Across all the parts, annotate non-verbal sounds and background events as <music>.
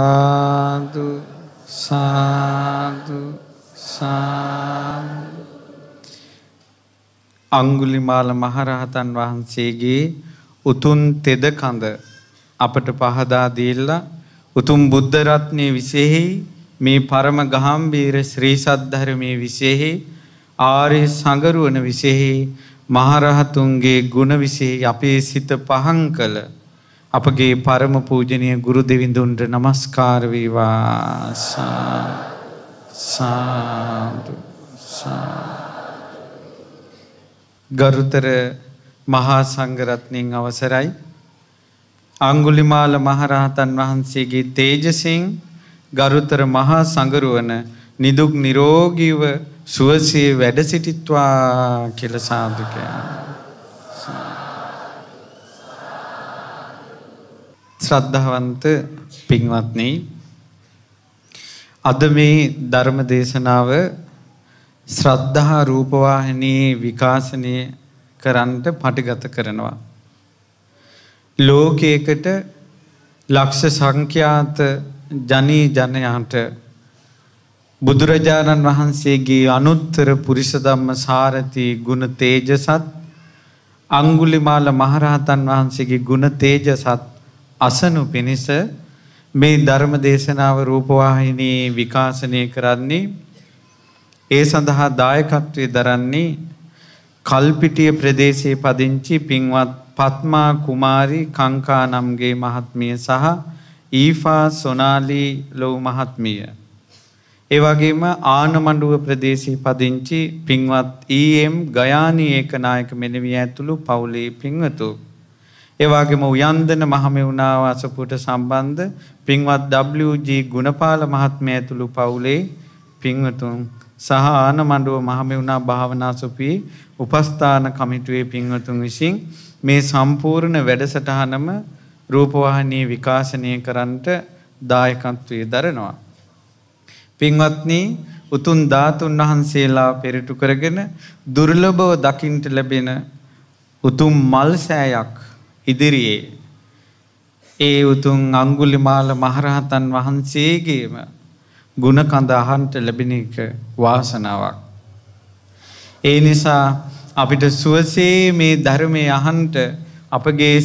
සාදු සාදු සාදු අංගුලිමාල මහරහතන් වහන්සේගේ උතුම් තෙද කඳ අපට පහදා දීලා උතුම් බුද්ධ රත්නයේ විශේෂයි මේ පරම ගාම්භීර ශ්‍රී සද්ධර්මයේ විශේෂයි ආර්ය සංගරුවන විශේෂයි මහරහතුන්ගේ ගුණ විශේෂයි අපේ සිත පහන් කළ අපගේ පරම පූජනය ගුරු දෙවිඳුන්ට නමස්කාරවීවා සාදු ගරුතර මහා සංගරත්නයෙන් අවසරයි අංගුලිමාල මහරහතන් වහන්සේගේ තේජසිං ගරුතර මහා සඟරුවන නිදුක් නිරෝගීව සුවසේ වැඩ සිටිත්වා කෙලසාදුකයා. ශ්‍රද්ධාවන්ත පින්වත්නි අද මේ ධර්ම දේශනාව ශ්‍රද්ධා රූපවාහිනී විකාශනය කරන්නට පටිගත කරනවා ලෝකයකට ලක්ෂ සංඛ්‍යාත ජනී ජනයාට බුදුරජාණන් වහන්සේගේ අනුත්තර පුරිස ධම්ම සාරති ගුණ තේජසත් අංගුලිමාල මහරහතන් වහන්සේගේ ගුණ තේජසත් අසනු පිණිස මේ ධර්ම දේශනාව රූපවාහිනී විකාශනය කරන්නේ ඒ සඳහා දායකත්වය දරන්නේ කල්පිටිය ප්‍රදේශයේ පදිංචි පින්වත් පත්මා කුමාරි කංකා නම්ගේ මහත්මිය සහ ඊෆා සොනාලි ලොව් මහත්මිය. ඒ වගේම ආනමඬුව ප්‍රදේශයේ පදිංචි පින්වත් ඊ.එම්. ගයානී ඒකනායක මෙලවිය ඇතුළු පවුලේ පින්වතුන් ඒවාගේම උයන්දන මහමෙවුනාව අසපුට සම්බන්ධ පින්වත් WG ගුණපාල මහත්මය ඇතුළු පවුලේ පින්වතුන් සහ ආනමණ්ඩුව මහමෙවුනා භාවනා සුපී උපස්ථාන කමිටුවේ පින්වතුන් විසින් මේ සම්පූර්ණ වැඩසටහනම රූපවාහිනී විකාශනය කරන්නට දායකත්වයේ දරනවා. පින්වත්නි උතුම් ධාතුන් වහන්සේලා පෙරටු කරගෙන දුර්ලභව දකින්ට ලැබෙන උතුම් මල් සෑයක් ඉදිරියේ ඒ උතුම් අංගුලිමාල මහරහතන් වහන්සේගේම ගුණ කඳ අහන්ට ලැබෙන එක වාසනාවක්. ඒ නිසා අපිට සුවසේ මේ ධර්මය අහන්ට අපගේ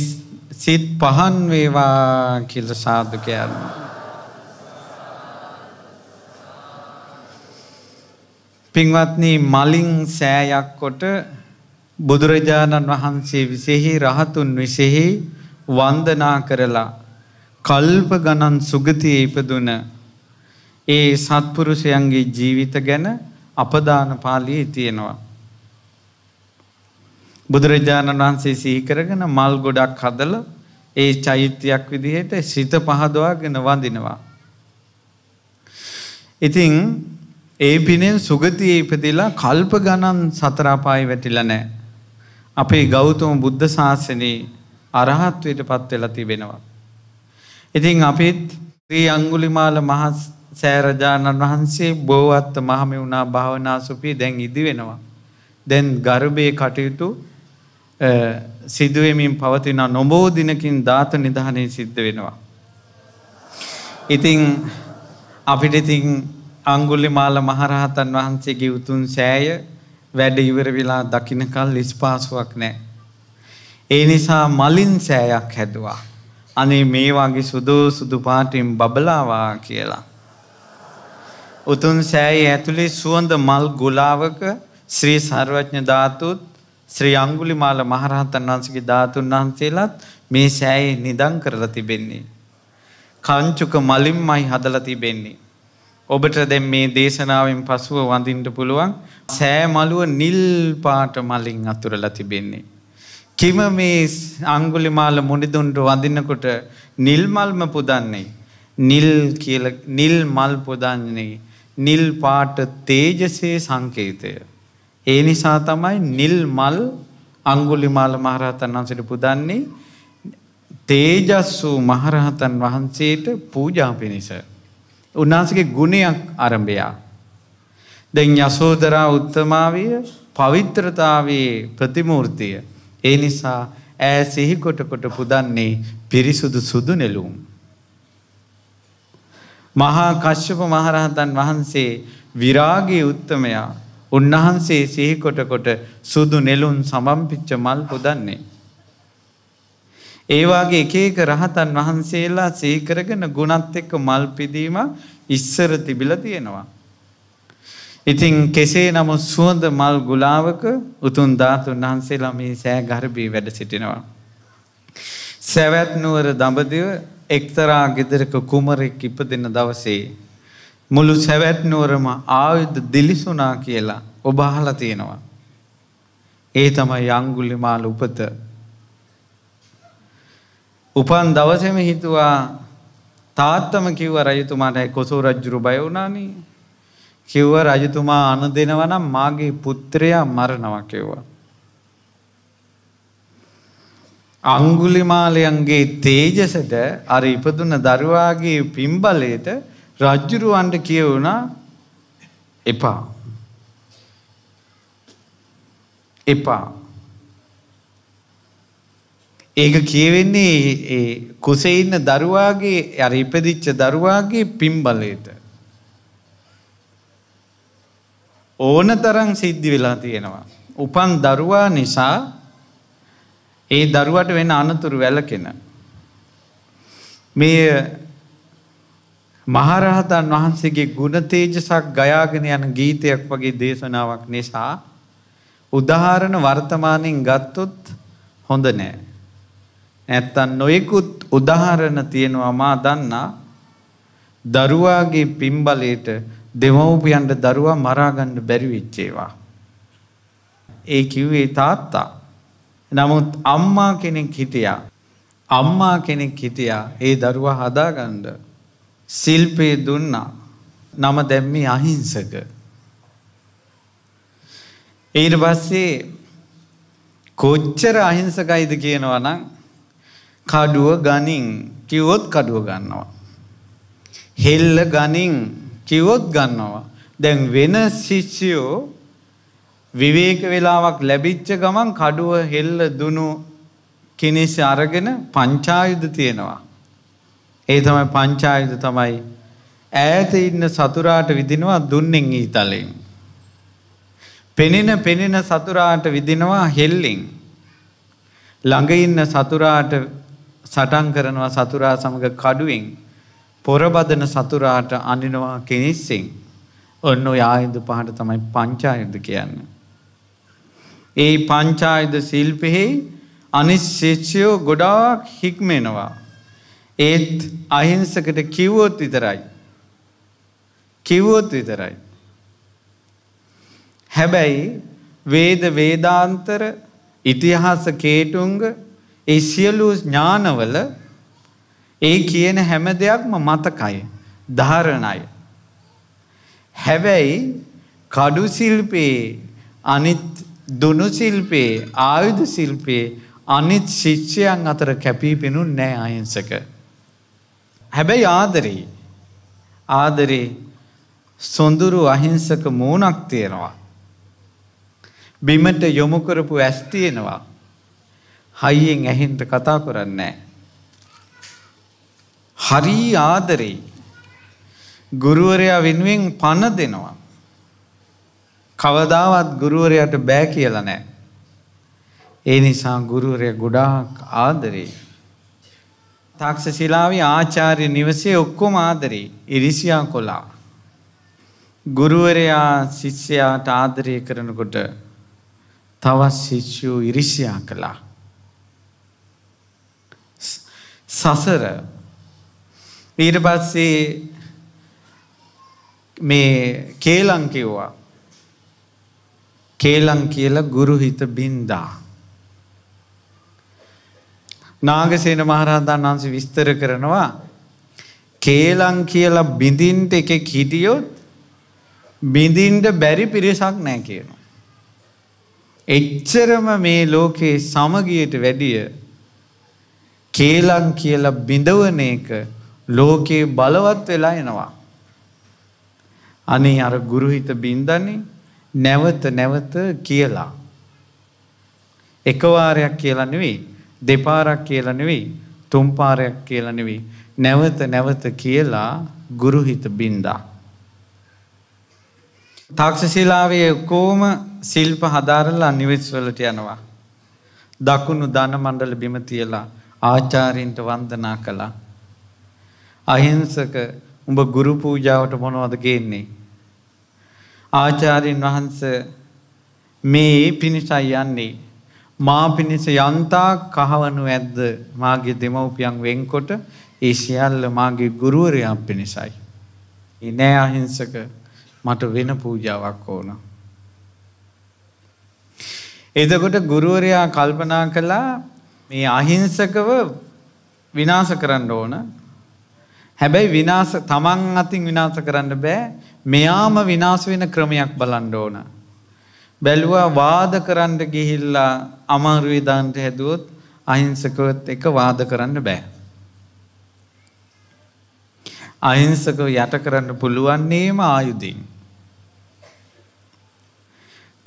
සිත් පහන් වේවා කියල සාධකයන්න. පින්වත්නී මලින් සෑයක් කොට බුදුරජාණන් වහන්සේ විසෙහි රහතුන් විසෙහි වන්දනා කරලා කල්ප ගණන් සුගතියේ ඉපදුන ඒ සත්පුරුෂයන්ගේ ජීවිත ගැන අපදාන පාළියේ තියෙනවා. බුදුරජාණන් වහන්සේ සිහි කරගෙන මල් ගොඩක් හදලා ඒ චෛත්‍යයක් විදිහට සිත පහදවාගෙන වඳිනවා. ඉතින් ඒ පිනෙන් සුගතියේ ඉපදිලා කල්ප ගණන් සතර අපායේ වැටිලා නැහැ. අපේ ගෞතම බුද්ධ ශාසනයේ අරහත්වයට පත් වෙලා තිබෙනවා. ඉතින් අපිත් ශ්‍රී අංගුලිමාල මහස් සෑරජාණන් වහන්සේ බෝවත්ත මහමෙවුනා භාවනා සුපී දැන් ඉදි වෙනවා. දැන් ගර්භයේ කටයුතු සිදුවමින් පවතින නොබෝ දිනකින් ධාත නිධානය සිද්ධ වෙනවා. ඉතිං අපිට ඉතිං අංගුල්ලි මාල මහරහතන් වහන්සේගේ උතුන් සෑය වැඩ ඉවර වෙලා දකින්නකල් ඉස්පාසුවක් නැහැ. ඒ නිසා මලින් සෑයක් හැදුවා. අනේ මේ වගේ සුදු සුදු පාටින් බබලාවා කියලා. උතුම් සෑයේ ඇතුලේ සුවඳ මල් ගුලාවක ශ්‍රී සර්වඥ ධාතුත් ශ්‍රී අංගුලිමාල මහරහතන් වහන්සේගේ ධාතුන් වහන්සේලාත් මේ සෑයේ නිදන් කරලා තිබෙන්නේ. කංචුක මලින්මයි හදලා තිබෙන්නේ. ඔබට දැන් මේ දේශනාවෙන් පසුව වඳින්න පුළුවන් සෑ මලුව නිල් පාට මලින් අතුරලා තිබෙන්නේ. කිම මේ අංගුලිමාල මුනිදුන්ට වඳිනකොට නිල් මල්ම පුදන්නේ. නිල් කියල නිල් මල් පුදන්නේ නිල් පාට තේජසේ සංකේතය. ඒ නිසා තමයි නිල් මල් අංගුලිමාල මහරහතන් වහන්සට පුදන්නේ තේජස්සූ මහරහතන් වහන්සේට පූජා පිණිස. උන්වහන්සගේ ගුණයක් අරඹයා. දැන් යසෝදරා උත්තමාවිය පවිත්‍රතාවේ ප්‍රතිමූර්තිය. ඒ නිසා ඇ සිහිකොටකොට පුදන්නේ පිරිසුදු සුදු නෙලුම්. මහා කශ්‍යප මහරහතන් වහන්සේ විරාගේ උත්තමයා උන්වහන්සේ සිහිකොටකොට සුදු නෙලුන් සමම්පිච්ච මල් පුදන්නේ. ඒවාගේ එක එක රහතන් වහන්සේලා සීකරගෙන ගුණත් එක්ක මල් පිදීම ඉස්සර තිබිල තියෙනවා. ඉතින් කෙසේ නමුත් සුවඳ මල් ගුලාවක උතුන් ධාතුන් වහන්සේලා මේ සෑ ගර්භී වැඩ සිටිනවා. සැවැත් නුවර දඹදිව එක්තරා ගෙදරක කුමරෙක් ඉපදෙන දවසේ. මුළු සැවැත් නුවරම ආයුධ දිලිසුනා කියලා ඔබහලා තියෙනවා. ඒ තමයි අංගුලිමාල උපත උපන් දවසෙම හිතුවා තාත්තම කිව්ව රජතුමාට කොසෝ රජ්ජුරු බය වුණානේ. කිව්ව රජතුමා අණ දෙනවා නම් මාගේ පුත්‍රයා මරනවා කිව්වා. අංගුලිමාලයන්ගේ තේජසට අර ඉපදුන දරුවාගේ පිම්බලයට රජ්ජුරුවන්ට කියවුණා එපා. එපා. ඒක කියවෙන්නේ ඒ කුසේ ඉන්න දරුවාගේ අර ඉපදිච්ච දරුවාගේ පිම්බලයට. ඕනතරම් සිද්ධි වෙලා තියෙනවා. උපන් දරුවා නිසා ඒ දරුවට වෙන අනතුරු වැළකෙන. මේ මහරහතන් වහන්සේගේ ගුණතේජසක් ගයාගෙන යන ගීතයක් වගේ දේශනාවක් නිසා උදාහරණ වර්තමානින් ගත්තොත් හොඳ නෑ. නැත්තම් නොයෙකුත් උදාහරණ තියෙනවා මා දන්නා දරුවාගේ පින්බලයට දෙමව්පියන්ට දරුවා මරා ගන්න බැරි වෙච්ච ඒවා. ඒ කිව්වේ තාත්තා. නමුත් අම්මා කෙනෙක් හිටියා. අම්මා කෙනෙක් හිටියා ඒ දරුවා හදාගන්න. සිල්පේ දුන්නා. නම දැම්මේ අහිංසක. ඊට පස්සේ කොච්චර අහිංසකයිද කියනවා නම් කඩුව ගනින් කිව්වොත් කඩුව ගන්නවා. හෙල්ල ගනින් කිව්වොත් ගන්නවා. දැන් වෙන ශිෂ්‍යයෝ විවේක වෙලාවක් ලැබිච්ච ගමන් කඩුව හෙල්ල දුණු කෙනෙස් අරගෙන පංචායුධ තියෙනවා. ඒ තමයි පංචායුධ තමයි ඈත ඉන්න සතුරාට විදිනවා දුන්නෙන් ඊතලෙන්. පෙනෙන පෙනෙන සතුරාට විදිනවා හෙල්ලෙන්. ළඟ ඉන්න සතුරාට සටන් කරනවා සතුරා සමග කඩුවෙන් පොරබදන සතුරාට අඳිනවා කෙනෙස්සෙන් ඔන්න ඔය ආයුධ පහට තමයි පංචායුධ කියන්න. ඒ පංචායුධ සිල්පෙහි අනිශ්චේෂ්‍යයෝ ගොඩාක් හික්මෙනවා. ඒත් අහිංසකට කිව්වොත් විතරයි. කිව්වොත් විතරයි. හැබැයි වේද වේදාන්තර ඉතිහාස කේටුන්ග ඒ සියලු ඥානවල ඒ කියන හැම දෙයක්ම මතකයි ධාරණයි. හැබැයි කඩු ශිල්පයේ අනිත් දුනු ශිල්පයේ ආයුධ ශිල්පයේ අනිත් ශිෂ්‍යයන් අතර කැපී පෙනු නෑ අහිංසක. හැබැයි ආදරී ආදරේ සොඳුරු අහිංසක මූනක් තියෙනවා. බිමට යොමු කරපු ඇස් තියෙනවා. හයියෙන් ඇහෙන්ට කතා කරන්නේ හරි ආදරෙයි. ගුරුවරයා වෙනුවෙන් පණ දෙනවා. කවදාවත් ගුරුවරයාට බෑ කියලා නෑ. ඒ නිසා ගුරුවරය ගොඩාක් ආදරේ. තාක්ෂශිලාවේ ආචාර්ය නිවසේ ඔක්කොම ආදරේ ඉරිසියා කොලා. ගුරුවරයා ශිෂ්‍යයාට ආදරය කරනකොට තවත් ශිෂ්‍යෝ ඉරිසියා කලා. සසර ඊට පස්සේ මේ කේලං කිව්වා කේලං කියලා ගුරු හිත බින්දා නාගසේන මහරහතන් වහන්සේ විස්තර කරනවා කේලං කියලා බිඳින්ට එකෙක් හිටියොත් බිඳින්ට බැරි පිරිසක් නැහැ කියනවා එච්චරම මේ ලෝකේ සමගියට වැඩිය කේලම් කියලා බිඳවන එක ලෝකේ බලවත් වෙලා එනවා. අනේ අර ගුරුහිත බින්දන්නේ නැවත නැවත කියලා. එකවාරයක් කියලා නෙවෙයි දෙපාරක් කියලා නෙවෙයි තුම්පාරයක් කියලා නෙවෙයි නැවත නැවත කියලා ගුරුහිත බින්දා. තාක්ෂශිලාවේ ඔක්කෝම සිල්ප හදාරලා නිවෙස් වලට යනවා. දකුණු ධන මණ්ඩල බිම තියලා ආචාරින්ට වන්දනා කළා. අහිංසක උඹ ගුරු පූජාවට මොනවද ගේන්නේ? ආචාරින් වහන්ස මේ පිණිසයි යන්නේ. මා පිණිස යන්තා කහවනු ඇද්ද මාගේ දෙමව්පියන් වෙන්කොට ඒ සියල්ල මාගේ ගුරුවරයා පිණිසයි. ඒ නෑ අහිංසක මට වෙන පූජාවක් ඕන. එතකොට ගුරුවරයා කල්පනා කළා මේ අහිංසකව විනාශ කරන්න ඕන. හැබැයි විනාශ තමන් අතින් විනාශ කරන්න බෑ. මෙයාම විනාශ වෙන ක්‍රමයක් බලන්න ඕන. බැලුවා වාද කරන්න ගිහිල්ලා අමාරුවේ දාන්න හැදුවොත් අහිංසකවත් එක වාද කරන්න බෑ. අහිංසකව යට කරන්න පුළුවන් නේම ආයුධින්.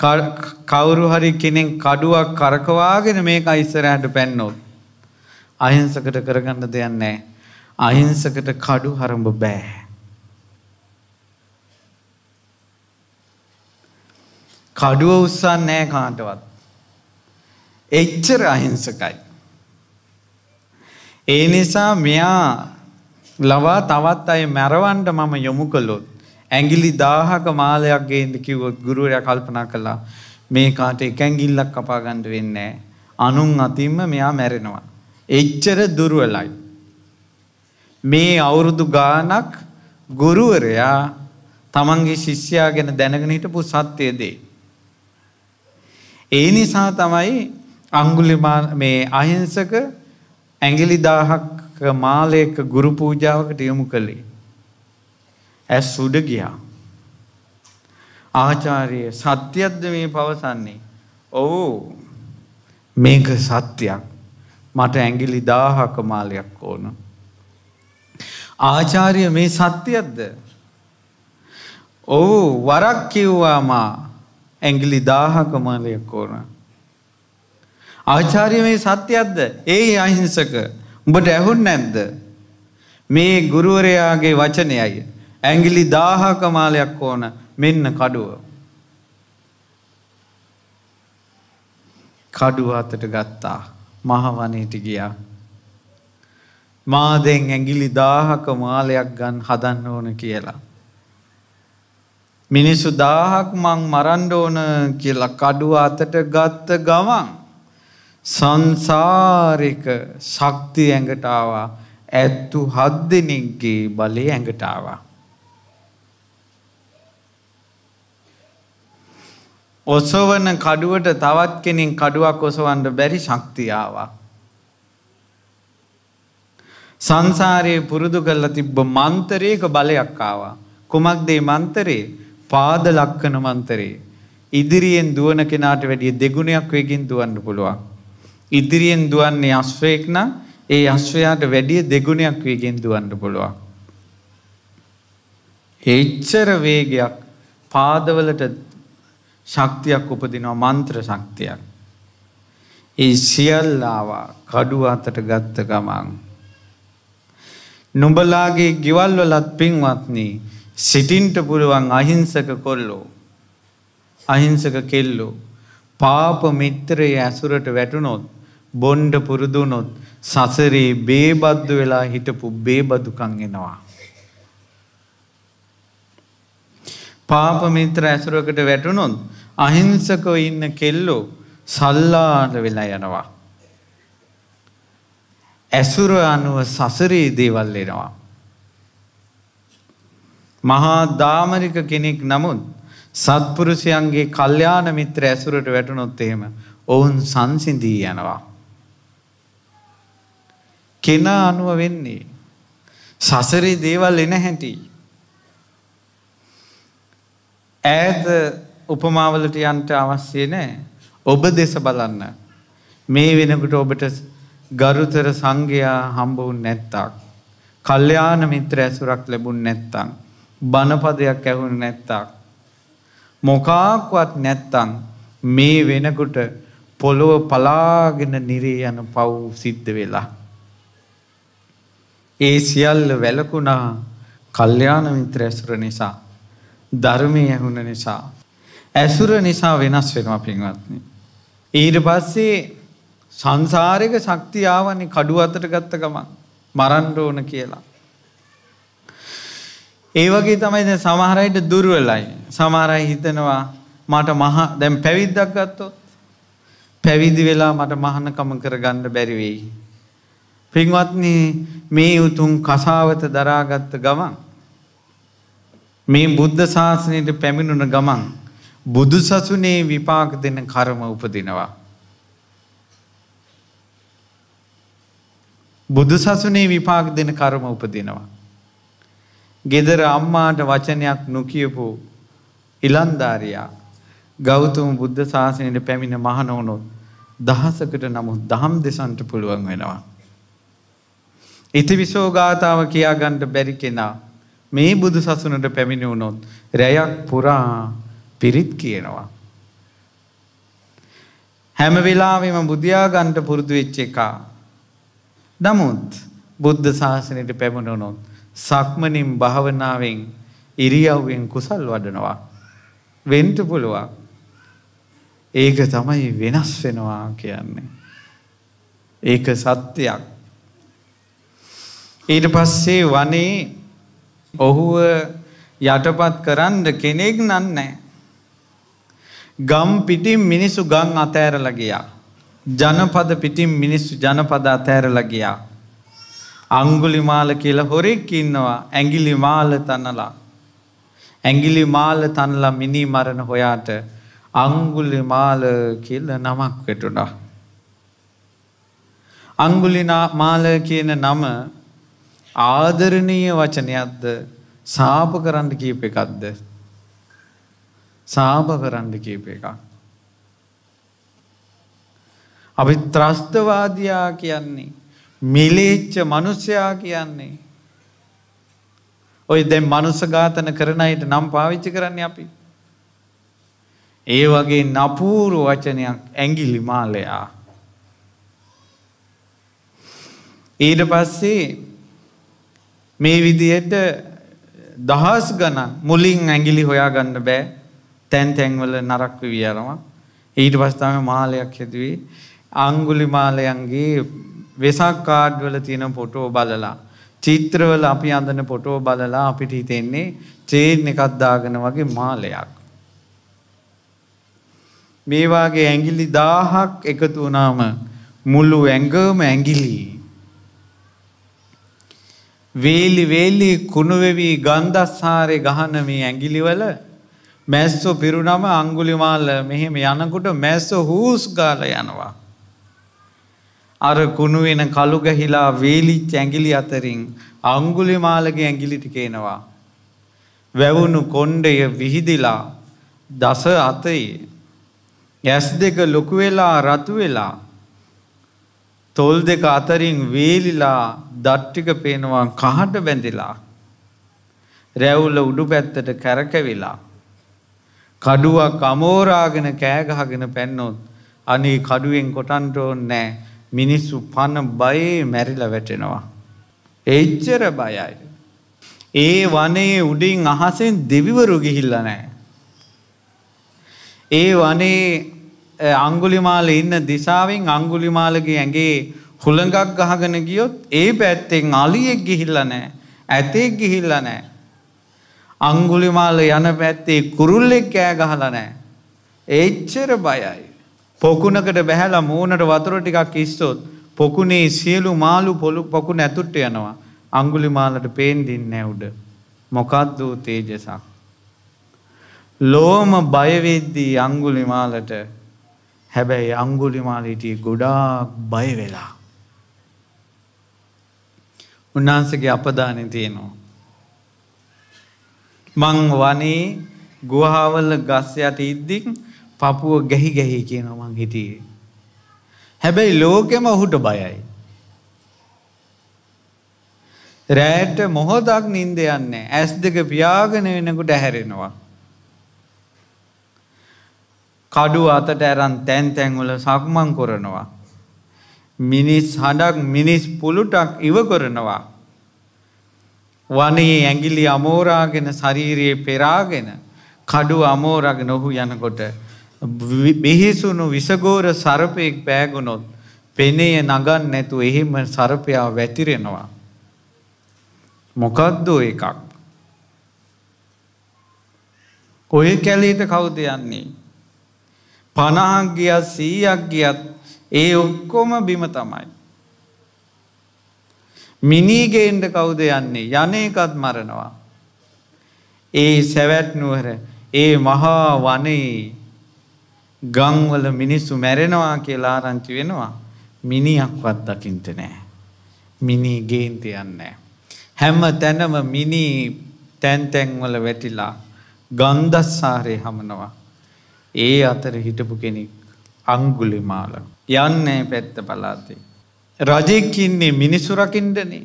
කවුරු හරි කෙනෙක් කඩුවක් කරකවාගෙන මේක ඉස්සරහට පැන්නොත් අහිංසකට කරගන්න දෙයක් නැහැ. අහිංසකට කඩු හරඹ බෑ. කඩුව උස්සන්නේ නැහැ කාටවත්. එච්චර අහිංසකයි. ඒ නිසා මෙයා ලවා තවත් අය මැරවන්ට මම යොමු කළොත් ඇගිලි දාහක මාලයක් ගේන්න කිව්වොත් ගුරුවරයා කල්පනා කළා මේකාට එක ඇගිල්ලක් කපා ගන්න වෙන්නේ අනුන් අතින්ම මෙයා මැරෙනවා. එච්චර දුර්වලයි. මේ අවුරුදු ගානක් ගුරුවරයා තමන්ගේ ශිෂ්‍යයා ගැන දැනගෙන හිටපු සත්‍යය දේ. ඒ නිසා තමයි අංගුලිමා මේ අහිංසක ඇඟිලි දාහක් මාලයක ගුරු පූජාවකට යොමු කළේ. ඇස් උඩ ගියා. ආචාර්ය සත්‍යයක්ද මේ පවසන්නේ. ඔව්. මේක සත්‍යයක්. මට ඇඟිලි 1000ක මාලයක් ඕන. ආචාර්ය මේ සත්‍යයක්ද? ඔව් වරක් කිව්වා මා ඇඟිලි 1000ක මාලයක් ඕන. ආචාර්ය මේ සත්‍යයක්ද? ඒයි අහිංසක. උඹට ඇහුන්නේ නැද්ද? මේ ගුරුවරයාගේ වචනයයි. ඇංගිලි දාහකමාලයක් ඕන මෙන්න කඩුව. කඩුව අතට ගත්තා මහවනයට ගියා. මාදෙන් ඇගිලි දාහක මාලයක් ගන් හදන්න ඕන කියලා. මිනිස්සු දාහක් මං මරන්ඩ ඕන කියලා කඩුව අතට ගත්ත ගමන්. සංසාරික ශක්ති ඇඟටාවා ඇත්තු හත් දෙනෙක්ගේ බලේ ඇඟටාවා. ඔසවන කඩුවට තවත් කෙනින් කඩුවක් ඔසවන්ඩ බැරි ශක්තියාවක්. සංසාරයේ පුරුදු කරලා තිබ්බ මන්තරයක බලයක් ආවා. කුමක්දේ මන්තරේ පාද ලක්කන මන්තරේ. ඉදිරියෙන් දුවන කෙනාට වැඩිය දෙගුණයක් වේගින් දුවන්න පුළුවන්. ඉදිරියෙන් දුවන්නේ අශ්වයෙක් නම් ඒ අශ්වයාට වැඩිය දෙගුණයක් වේගෙන් දුවන්න පුළුවන්. එච්චර වේගයක් පාදවලට ශක්තියක් උපදිනවා මන්ත්‍ර ශක්තියක්. ඒ සියල්ලාවා කඩුව අතට ගත්ත ගමන්. නුඹලාගේ ගිවල්වලත් පින්වත්නී සිටින්ට පුළුවන් අහිංසක කොල්ලෝ. අහිංසක කෙල්ලෝ. පාප මිත්‍රයේ ඇසුරට වැටුනොත් බොන්්ඩ පුරුදුනොත් සසරේ බේබද්දු වෙලා හිටපු බේබදුකං එෙනවා. පාප මිත්‍ර ඇසුරකට වැටුනොත් අහිංසකව ඉන්න කෙල්ලෝ සල්ලාට වෙලා යනවා. ඇසුර අනුව සසරේ දේවල් එනවා. මහා දාමරික කෙනෙක් නමුත් සත්පුරුෂයන්ගේ කල්යාණ මිත්‍ර ඇසුරට වැටුණොත් එහෙම ඔවුන් සංසිඳී යනවා. කෙනා අනුව වෙන්නේ. සසරේ දේවල් එන හැටි. ඈත උපමාවලට යන්ට අවශ්‍ය නෑ ඔබ දෙස බලන්න. මේ වෙනකට ඔබට ගරුතර සංඝයා හම්බවුන් නැත්තක්. කල්්‍යයාන මිත්‍ර ඇසුරක් ලැබුන් නැත්තං. බණපදයක් ඇහුන් නැත්තක්. මොකාක්වත් නැත්තං මේ වෙනකුට පොළොව පලාගෙන නිරේ යන පව් සිද්ධ වෙලා. ඒ සියල්ල වැලකුණා කල්්‍යයාන මිත්‍ර ඇසුර නිසා ධර්මය ඇහුණ නිසා ඇසුර නිසා වෙනස් වෙනවා පින්වත්නි. ඊට පස්සේ සංසාරක ශක්තිය ආවනේ කඩුව අතට ගත්ත ගමන් මරන්න ඕන කියලා. ඒ වගේ තමයි දැන් සමහර අයට දුර්වලයි. සමහර අය හිතනවා මට මහ දැන් පැවිද්දක් ගත්තොත් පැවිදි වෙලා මට මහානකම කරගන්න බැරි වෙයි. පින්වත්නි මේ උතුම් කසාවත දරාගත් ගමන් මේ බුද්ධ ශාසනයට පැමිණුණ ගමන් බුදු සසුනේ විපාක දෙන කර්ම උපදිනවා. බුදු සසුනේ විපාක දෙන කර්ම උපදිනවා. ගෙදර අම්මාට වචනයක් නොකියපු ඉලන්දාරයා ගෞතම බුද්ධ ශාසනයට පැමිණ මහනවුණොත් දහසකට නමුත් දහම් දෙසන්ට පුළුවන් වෙනවා. ඉතිවිසෝ ගාථාව කියාගන්ට බැරි කෙනා මේ බුදු සසුනට පැමිණි වුණොත් රැයක් පුරා පිරිත් කියනවා. හැම වෙලාවෙම බුදියාගන්ට පුරුදු වෙච්ච එක. නමුත් බුද්ධ ශාසනයට පැමුණුණොත් සක්මනින් භාවනාවෙන් ඉරියව්වෙන් කුසල් වඩනවා. වෙන්ට පුළුවන්. ඒක තමයි වෙනස් වෙනවා කියන්නේ. ඒක සත්‍යයක්. ඊට පස්සේ වනේ ඔහුව යටපත් කරන්න කෙනෙක් නන්නේ. ගම් පිටින් මිනිස්සු ගම් අතෑරලා ගියා. ජනපද පිටින් මිනිස්සු ජනපද අතෑරලා ගියා. අංගුලිමාල කියලා හොරෙක් ඉන්නවා ඇඟිලිමාල තනලා. ඇඟිලිමාල තනලා මිනි මරණ හොයාට අංගුලිමාල කියලා නමක් වැටුණා. අංගුලිනා මාල කියන නම ආදරණීය වචනයක්ද සාප කරන්න කීප එකක්ද සාභ කරන්න කියප එකක්. අපි ත්‍රස්තවාදයා කියන්නේ මිලේච්ච මනුස්්‍යයා කියන්නේ. ඔය දැම් මනුස ඝාතන කරනයට නම් පාවිච්චි කරන්න අපි. ඒ වගේ නපූරු වචනයක් ඇගිලි මාලයා. ඊට පස්සේ මේ විදියට දහස් ගන මුලින් ඇගිලි හොයා ගන්න බෑ තැන් තැන්වල නරක් විවියනවා. ඊට පස්සේ තමයි මාලයක් හැදුවේ. අඟුලිමාලයන්ගේ වෙසක් කාඩ් වල තියෙන ෆොටෝ බලලා චිත්‍රවල අපි අඳන ෆොටෝ බලලා අපිට හිතෙන්නේ චේන් එකක් දාගෙන වගේ මාලයක්. මේ වාගේ ඇඟිලි 1000ක් එකතු වුණාම මුළු ඇඟම ඇඟිලි. වේලි වේලි කුණු වෙවි ගන්ධස්සාරේ ගහන මේ ඇඟිලිවල මැස්සෝ පිරුණම අංගුලිමාල මෙහෙම යනකුට මැස්සෝ හූස් ගාල යනවා. අර කුණුවෙන කළු ගැහිලා වේලිච් ඇඟිලි අතරින් අංගුලිමාලගේ ඇඟිලිටි කේනවා. වැවුණු කොණ්ඩය විහිදිලා දස අතයේ. ඇස් දෙක ලොකුවෙලා රතුවෙලා තොල් දෙක අතරින් වේලිලා දට්ටික පේනවා කහට බැඳිලා. රැවුල උඩු පැත්තට කැරකවිලා. කඩුවක් අමෝරාගෙන කෑගහගෙන පැන්නොත් අනේ කඩුවෙන් කොටන්ට නෑ මිනිස්සු පණ බයේ මැරිල වැටෙනවා. එච්චර බයයි. ඒ වනේ උඩින් අහසෙන් දෙවිවරු ගිහිල්ල නෑ. ඒ වනේ අංගුලිමාල ඉන්න දිසාවෙන් අංගුලිමාලගේ ඇගේ හුළඟක් ගහගෙන ගියොත් ඒ පැත්තෙන් අලියෙක් ගිහිල්ල නෑ ඇතෙක් ගිහිල්ල නෑ අංගුලිමාල යන පැත්තේ කුරුල්ලෙක් කෑ ගහලා නෑ. එච්චර බයයි. පොකුණකට බැහැලා මූනට වතුර ටිකක් ඉස්සොත් පොකුණේ සියලු මාළු පොළු පොකුණ ඇතුට්ට යනවා. අංගුලිමාලට පේන්දින්න උඩ. මොකද්දූ තේජසක්. ලෝම බයවෙද්දී අංගුලිමාලට හැබැයි අංගුලිමාලීටිය ගොඩාක් බයවෙලා. උන්නාන්සගේ අපදානය තියෙනවා. මං වනේ ගුහාවල ගස් යට ඉද්දික් පපුුව ගැහි ගැහි කියනවා මං හිටියේ. හැබැයි ලෝකෙම ඔහුට බයයි. රෑට මොහොදක් නින්ද යන්නේ ඇස් දෙක පියාගෙන වෙනකුට ඇහැරෙනවා. කඩු අතට ඇරන් තැන් තැන්වල සක්මන් කොරනවා. මිනිස් හඬක් මිනිස් පුළුටක් ඉව කරනවා. වනේ ඇගිලි අමෝරාගෙන ශරීරයේ පෙරාගෙන කඩු අමෝරග නොහු යනකොට. බිහිසුණු විසගෝර සරපයෙක් පෑගුණොත් පෙනය නගන් නැතු එහෙම සරපයා වැතිරෙනවා. මොකක්දෝ එකක්. ඔය කැලේට කවුද යන්නේ. පණහක් ගියත් සීයක් ගියත් ඒ ඔක්කොම බිම තමයි. මිනීගේන්ට කවුද යන්නේ යන එකත් මරනවා. ඒ සැවැත්නුවර ඒ මහා වනේ ගංවල මිනිස්සු මැරෙනවා කියලා ආරංචි වෙනවා මිනිියක්වත් දකිින්ට නෑ. මිනී ගේන්ත යන්නේ. හැම තැනම මිනී තැන්තැන්වල වැටිලා ගන්දස්සාරය හමනවා. ඒ අතර හිටපු කෙනෙක් අංගුලිමාල යන්නේ පැත්ත පලාතේ. රජෙක් ඉන්නේ මිනිස්සු රකින්ඩනේ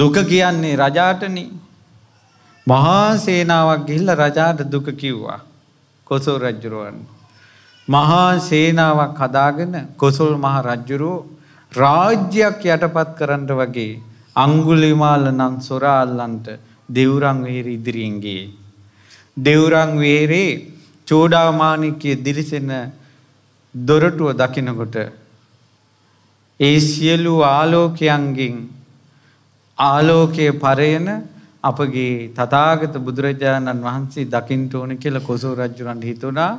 දුක කියන්නේ රජාටන මහා සේනාවක් ගිල්ල රජාට දුක කිව්වා කොසෝ රජ්ජුරුවන්. මහා සේනාවක් හදාගෙන කොසුල් මහ රජ්ජුරුව රාජ්‍යයක් යටපත් කරන්න වගේ අංගුලිමාල නම් සොරාල්ලන්ට දෙවුරං වේර ඉදිරියන්ගේ. දෙවුරං වේරේ චෝඩාමානිකය දිරිසෙන දොරටුව දකිනකොට ඒ සියලු ආලෝකයන්ගෙන් ආලෝකය පරයන අපගේ තතාගත බුදුරජාණන් වහන්සේ දකිින්ට ඕන කියල කොසූ රජ්ජුරන්ට හිතුනා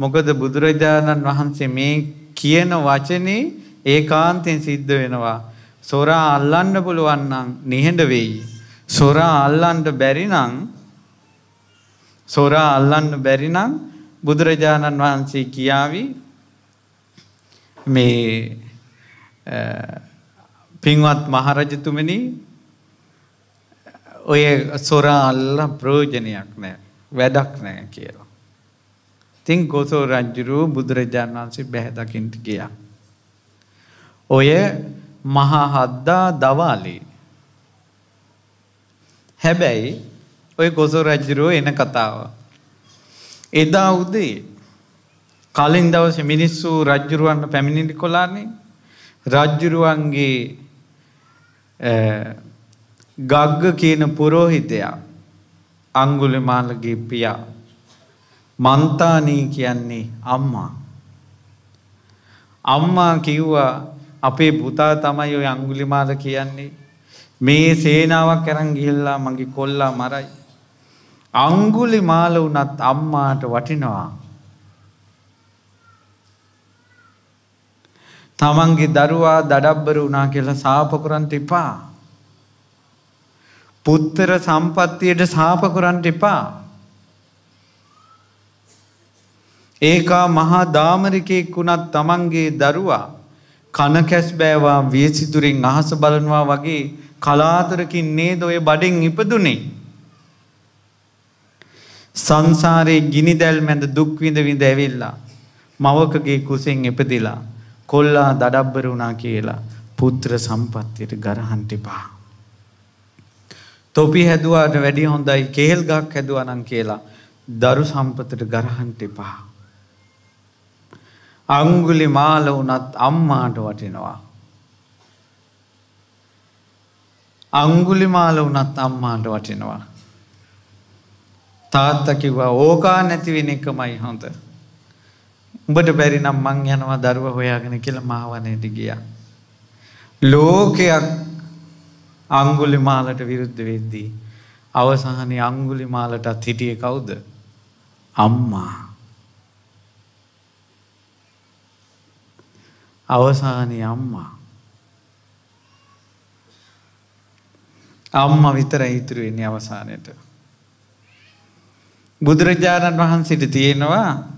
මොකද බුදුරජාණන් වහන්සේ මේ කියන වචනේ ඒ කාන්තයෙන් සිද්ධ වෙනවා. සොරා අල්ලන්න පුළුවන්නන් නිහඬ වෙයි. සොරා අල්ලන්ට බැරිනං සොරා අල්ලන්න බැරිනං බුදුරජාණන් වහන්සේ කියාවි මේ Uh, පින්වත් මහරජතුමනි ඔය සොරාල්ල ප්‍රෝජනයක් නෑ වැඩක් නෑ කියලා. තිං ගොසෝ රජ්ජුරූ බුදුරජාණන් වන්සේ බැහැදකින්ට ගිය. ඔය මහහද්දා දවාලේ. හැබැයි ඔය ගොසෝ රජ්ජුරෝ එන කතාව. එදා උදේ කලින් දවස මිනිස්සු රජ්ජුරුවන්න පැමිණිටි කොලාන්නේ රජ්ජුරුවන්ගේ ගග්ග කියන පුරෝහිතයා අංගුල මාලගේ පියා මන්තානී කියන්නේ අම්මා. අම්මා කිව්වා අපේ පුතා තමයි ඔය අංගුලිමාල කියන්නේ මේ සේනාවක් කරන් ගිහිල්ලා මගේ කොල්ලා මරයි. අංගුලි මාල වුණත් අම්මාට වටිනවා තමන්ගේ දරුවා දඩබ්බර වනා කියලා සාපකරන්ට එපා. පුත්තර සම්පත්තියට සාපකරන්ට එපා. ඒකා මහා දාමරිකයෙක් වුණත් තමන්ගේ දරුවා කණකැස් බෑවා වියසිතුරින් අහස බලනවා වගේ කලාතරකින් නේද ඔය බඩෙන් ඉපදුනේ. සංසාරයේ ගිනි දැල් මැඳ දුක්විඳ විඳ ඇවිල්ලා මවකගේ කුසෙන් එපදිලා. කොල්ලා දඩබ්බර වුණා කියලා පුත්‍ර සම්පත්තියට ගරහන්ටිපා. තොපි හැදුවාට වැඩි හොඳයි කේල් ගක් හැදුවනන් කියලා දරු සම්පතට ගරහන්ටිපා. අංගුලි මාල වනත් අම්මාට වටිනවා. අංගුලි මාල වනත් අම්මාට වටිනවා. තාත්තකිවා ඕකා නැතිවෙන එකමයි හොඳ. උඹට බැරි නම් මං යනවා දරුව හොයාගෙන කියලා මාවනයට ගියා. ලෝකයක් අංගුලිමාලට විරුද්ධ වෙද්දී අවසානයේ අංගුලිමාලටත් හිටියේ කවුද? අම්මා. අවසානයේ අම්මා. අම්මා විතරයි ඉතුරු වෙන්නේ අවසානයේට. බුදුරජාණන් වහන්සේට තියෙනවා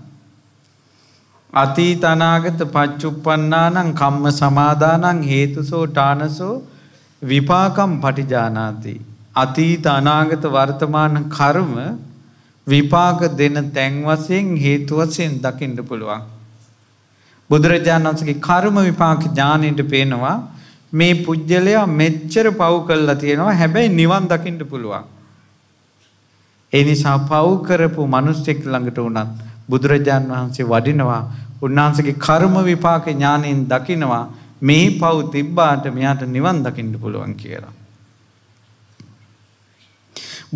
අතීතනාගත පච්චුප්පන්නානං කම්ම සමාදානං හේතුසෝ ටානසෝ විපාකම් පටිජානාති. අතීත අනාගත වර්තමාන කර්ම විපාක දෙන තැන්වසයෙන් හේතුවසයෙන් දකිින්ට පුළුවන්. බුදුරජාණන් වන්සගේ කර්ම විපාක ජානයට පේනවා මේ පුද්ගලයා මෙච්චර පව් කල්ලා තියෙනවා හැබැයි නිවන් දකිින්ට පුළුවන්. එනිසා පව් කරපු මනුස්සෙක් ළඟට වනත් බුදුරජාණන් වහන්සේ වඩිනවා උන්වහන්සේගේ කර්ම විපාක ඥාණයෙන් දකිනවා මේ පව් තිබ්බාට මෙයාට නිවන් දකින්න පුළුවන් කියලා.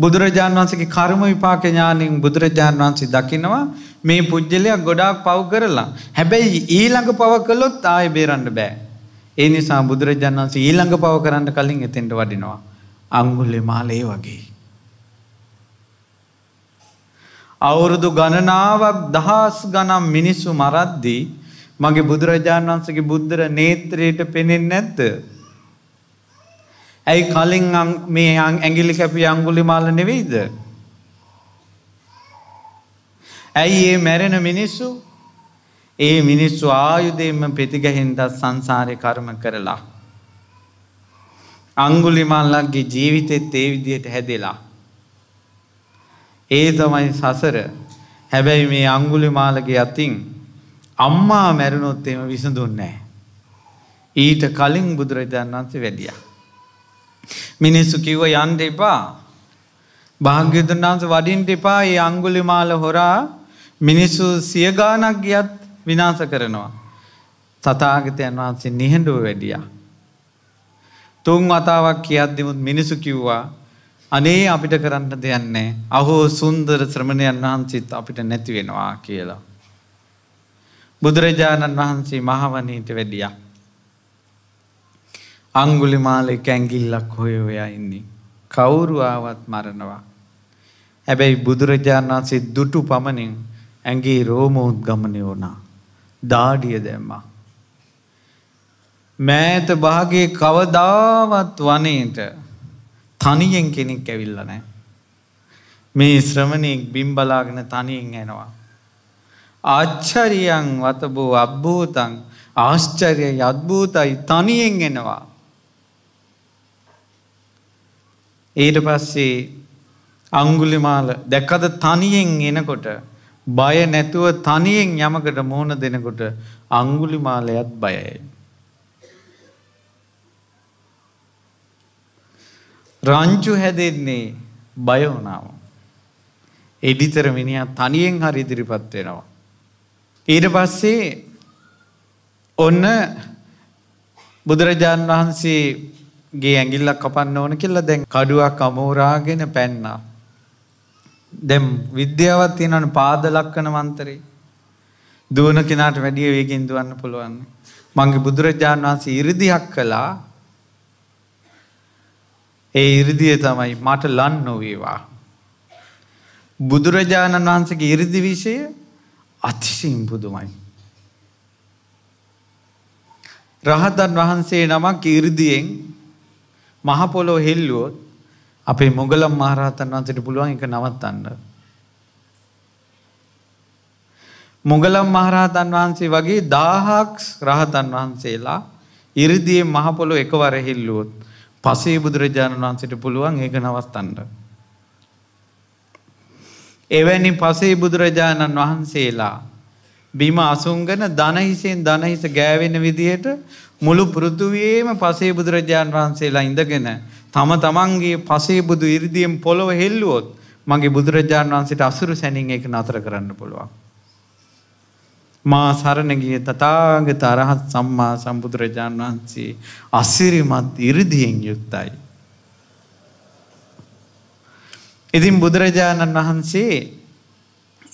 බුදුරජාන් වහන්සේගේ කර්ම විපාක ඥාණයෙන් බුදුරජාන් වහන්සේ දකිනවා මේ පුජ්‍යලයා ගොඩාක් පව් කරලා. හැබැයි ඊළඟ පව කළොත් ආයෙ බේරන්න බෑ. ඒ නිසා බුදුරජාන් වහන්සේ ඊළඟ පව කරන්න කලින් එතෙන්ට වඩිනවා. අඟුල්ලේ මාලේ වගේ. අවුරුදු ගණනාවක් දහස් ගනම් මිනිස්සු මරද්දී මගේ බුදුරජාණන් වන්සගේ බුද්ධර නේත්‍රයට පෙනෙන් නැත්ත. ඇයි කලින් මේ ඇගිලි කැපි අංගුලි මාල නෙවෙයිද. ඇයි ඒ මැරෙන මිනිස්සු ඒ මිනිස්සු ආයුදයෙන්ම ප්‍රතිගැහින්දත් සංසාරය කර්ම කරලා. අංගුලිමල්ලක්ගේ ජීවිතෙත් ඒ විදියට හැදෙලා. ඒ තමයි සසර. හැබැයි මේ අංගුලිමාලගේ අතින් අම්මා මැරුණොත් එම විසඳුන්නේ ඊට කලින් බුදුරජාණන් වහන්සේ වැඩියා. මිනිස්සු කිව්ව යන්න එපා. භාග්‍යවතුන් වහන්සේ වඩින්න එපා. මේ අංගුලිමාල හොරා මිනිස්සු සිය ගාණක් ගියත් විනාශ කරනවා. තථාගතයන් වහන්සේ නිහඬව වැඩියා. තුන් වතාවක් කියද්දිමුත් මිනිසු කිව්වා අනේ අපිට කරන්න දෙයන්නේ අහෝ සුන්දර ශ්‍රමණයන් වහන්සේත් අපිට නැති වෙනවා කියලා. බුදුරජාණන් වහන්සේ මහවනීට වැඩියා. අංගුලිමාලේ කැංගිල්ලක් හොය ඔයා ඉන්නේ. කවුරු ආවත් මරනවා. හැබැයි බුදුරජාණන් වහන්සේ දුටු පමණින් ඇඟේ රෝමෝද්ගමනය වුණා. දාඩිය දැම්මා. මෑත භාගේ කවදාවත් වනේට තනියෙන් කෙනෙක් ඇවිල්ල නෑ. මේ ශ්‍රමණයෙක් බිම් බලාගෙන තනියෙන් එනවා. ආච්චරියන් වතබෝ අබ්භූතන් ආශ්චරය යත්භූතයි තනියෙන් එනවා. ඊට පස්සේ අංගුලිමාල දැකද තනියෙන් එනකොට බය නැතුව තනියෙන් යමකට මෝන දෙනකොට අංගුලිමාලයත් බයයි. රංචු හැදෙන්නේ බය වුණාම. එඩිතර මිනිහා තනියෙන් හරි ඉදිරිපත් වෙනවා. ඊට පස්සේ ඔන්න බුදුරජාන් වහන්සේ ගේ ඇඟිල්ලක් කපන්න ඕන කියලා දැන් කඩුවක් අමෝරාගෙන පැන්නා. දැන් විද්‍යාවක් තියෙනවනේ පාද ලක්කන මන්තරේ. දුවන කෙනාට වැඩිය වේගෙන් දුවන්න පුළුවන්. මගේ බුදුරජාන් වහන්සේ 이르දියක් කළා ඒ ඉරිදිය තමයි මට ලන් නොවේවා. බුදුරජාණන් වහන්සගේ ඉරිදි විෂය අතිසිම් පුදුමයි. රහතන් වහන්සේ නමක් ඉරිදියෙන් මහපොලෝ හෙල්ලුවොත් අපේ මොගලම් මහරහතන් වහන්සට පුළුවන් එක නවත්තන්න. මොගලම් මහරහතන් වහන්සේ වගේ දාහක් රහතන් වහන්සේලා ඉරිදියෙන් මහපොලො එකවර හෙල්ලුවොත්. පසේ බුදුරජාණන් වහන්සට පුළුවන් ඒක නවස්තන්ට. එවැනි පසේ බුදුරජාණන් වහන්සේලා බිම අසුන්ගන දනහිසෙන් දනහිස ගෑවෙන විදිහට මුළු පෘතුවේම පසේ බුදුරජාණන් වහන්සේලා ඉඳගෙන තම තමන්ගේ පසේ බුදු ඉරිදිියම් පොළොව හෙල්ලුවොත් මගේ බුදුරජාණන් වහන්සට අසුරු සැනින් එක නතර කරන්න පුළුවන්. මා සරණගේ තතාගත අරහත් සම්මා සම්බුදුරජාණන් වහන්සේ අසිරිමත් ඉරිදියෙන් යුත්තයි. ඉතින් බුදුරජාණන් වහන්සේ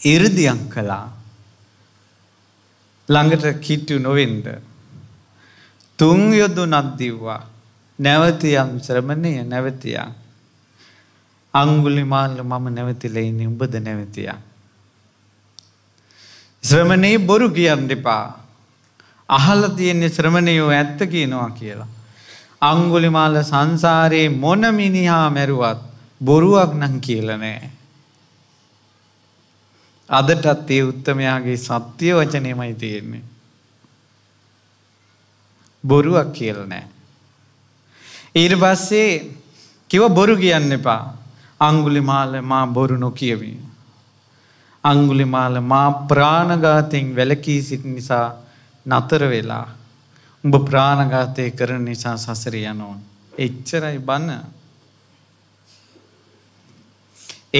ඉරදියන් කළා ළඟට කිට්ටු නොවෙන්ද. තුන් යොදු නද්දිව්වා නැවතියම් ශ්‍රමණය නැවතියා. අංගුලි මාල්ල මම නැවතිලෙයිනි උඹද නැවතියා. ශ්‍රමණයේ බොරු කියන්න එපා. අහල තියෙන්නේ ශ්‍රමණයෝ ඇත්ත කියනවා කියලා. අංගුලිමාල සංසාරයේ මොන මිනිහා මැරුවත් බොරුවක් නම් කියලනෑ. අදටත් ඒ උත්තමයාගේ සත්‍යය වචනයමයි තියෙන්නේ. බොරුවක් කියල නෑ. ඊට පස්සේ කිව බොරු කියන්න එපා අංගුලි මාල මා බොරු නොකියවී. අංගුලිමාල මා ප්‍රාණඝාතයෙන් වැළකී සිටි නිසා නතර වෙලා උඹ ප්‍රාණඝාතය කරන නිසා සසර යනවා. එච්චරයි බන.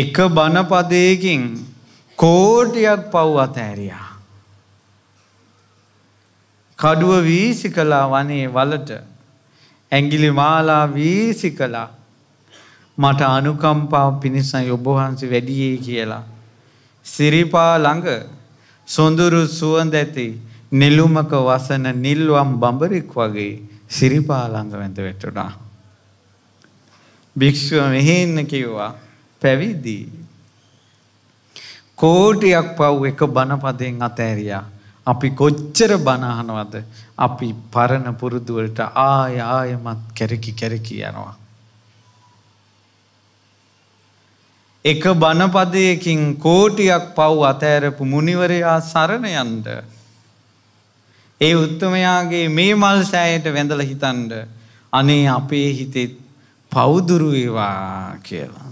එක බණපදයකින් කෝටියක් පව් අතෑරියා. කඩුව වීසි කලා වනේ වලට ඇගිලි මාලා වීසි කලා මට අනුකම්පාව පිණිසයි ඔබවහන්සේ වැඩියේ කියලා සිරිපා ළඟ සොඳුරු සුවඳ ඇති නිලුමක වසන නිල්වම් බඹරෙක් වගේ සිරිපා ළඟ වැඳ වැටුණා. භික්ෂුව මෙහි ඉන්න කිව්වා පැවිදි. කෝටියක් පව් එක බණපදයෙන් අතෑරියා. අපි කොච්චර බණ අපි පරණ පුරුදු වලට ආය ආයමත් කැරකි කැරකි යනවා. එක බණපදයකින් කෝටියක් පව් අතෑරපු මුනිවරයා සරණයන්ට. ඒ උත්තමයාගේ මේ මල් සෑයට වැඳල හිතන්ඩ අනේ අපේ හිතෙත් පෞදුරුවවා කියලා.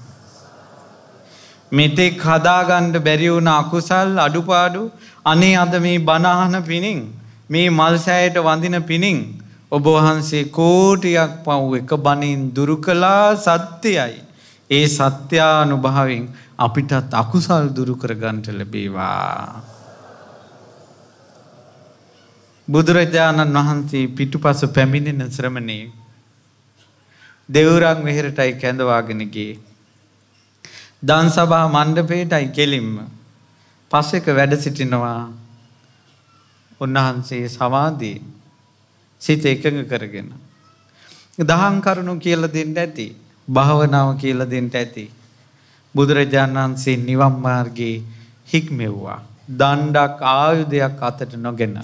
මෙතෙක් හදාගණ්ඩ බැරිවුණ අකුසල් අඩුපාඩු අනේ අද මේ බනාහන පිණින් මේ මල් සෑයට වඳින පිණින් ඔබ වහන්සේ කෝටියක් පව් එක බනින් දුරු කලා සත්‍යයයි. ඒ සත්‍යානුභාවෙන් අපිටත් අකුසල් දුරුකර ගන්ට ලැබේවා. බුදුරජාණන් වහන්සේ පිටුපස පැමිණෙන ශ්‍රමණය දෙවුරක් මෙහෙරටයි කැඳවාගෙනගේ. දන් සභා මණ්ඩපේටයි කෙලින්ම පස්සෙක වැඩ සිටිනවා උන්වහන්සේ සමාදී සිත එකඟ කරගෙන. දහං කරුණු කියල දෙන්න ඇති. භාවනාව කියලා දෙන්න ඇති. බුදුරජාණන් වහන්සේ නිවන් මාර්ගයේ හික්මෙව්වා. දණ්ඩක් ආයුධයක් අතට නොගෙන.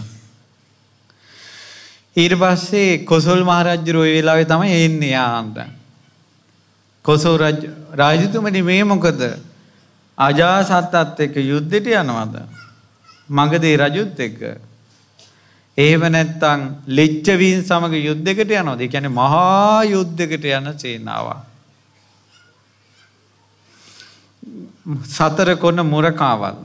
ඊට පස්සේ කොසල් මහරජුරෝ ඒ වෙලාවේ තමයි එන්නේ ආන්ද. කොසල් රාජතුමනි මේ මොකද? අජාසත්තත් එක්ක යුද්ධෙට යනවද? මගදී රජුත් එක්ක. එහෙම නැත්තම් ලිච්ඡවීන් සමග යුද්ධයකට යනවද? ඒ කියන්නේ මහා යුද්ධයකට යන සේනාවක්. සතර කොන මුරකාවල්.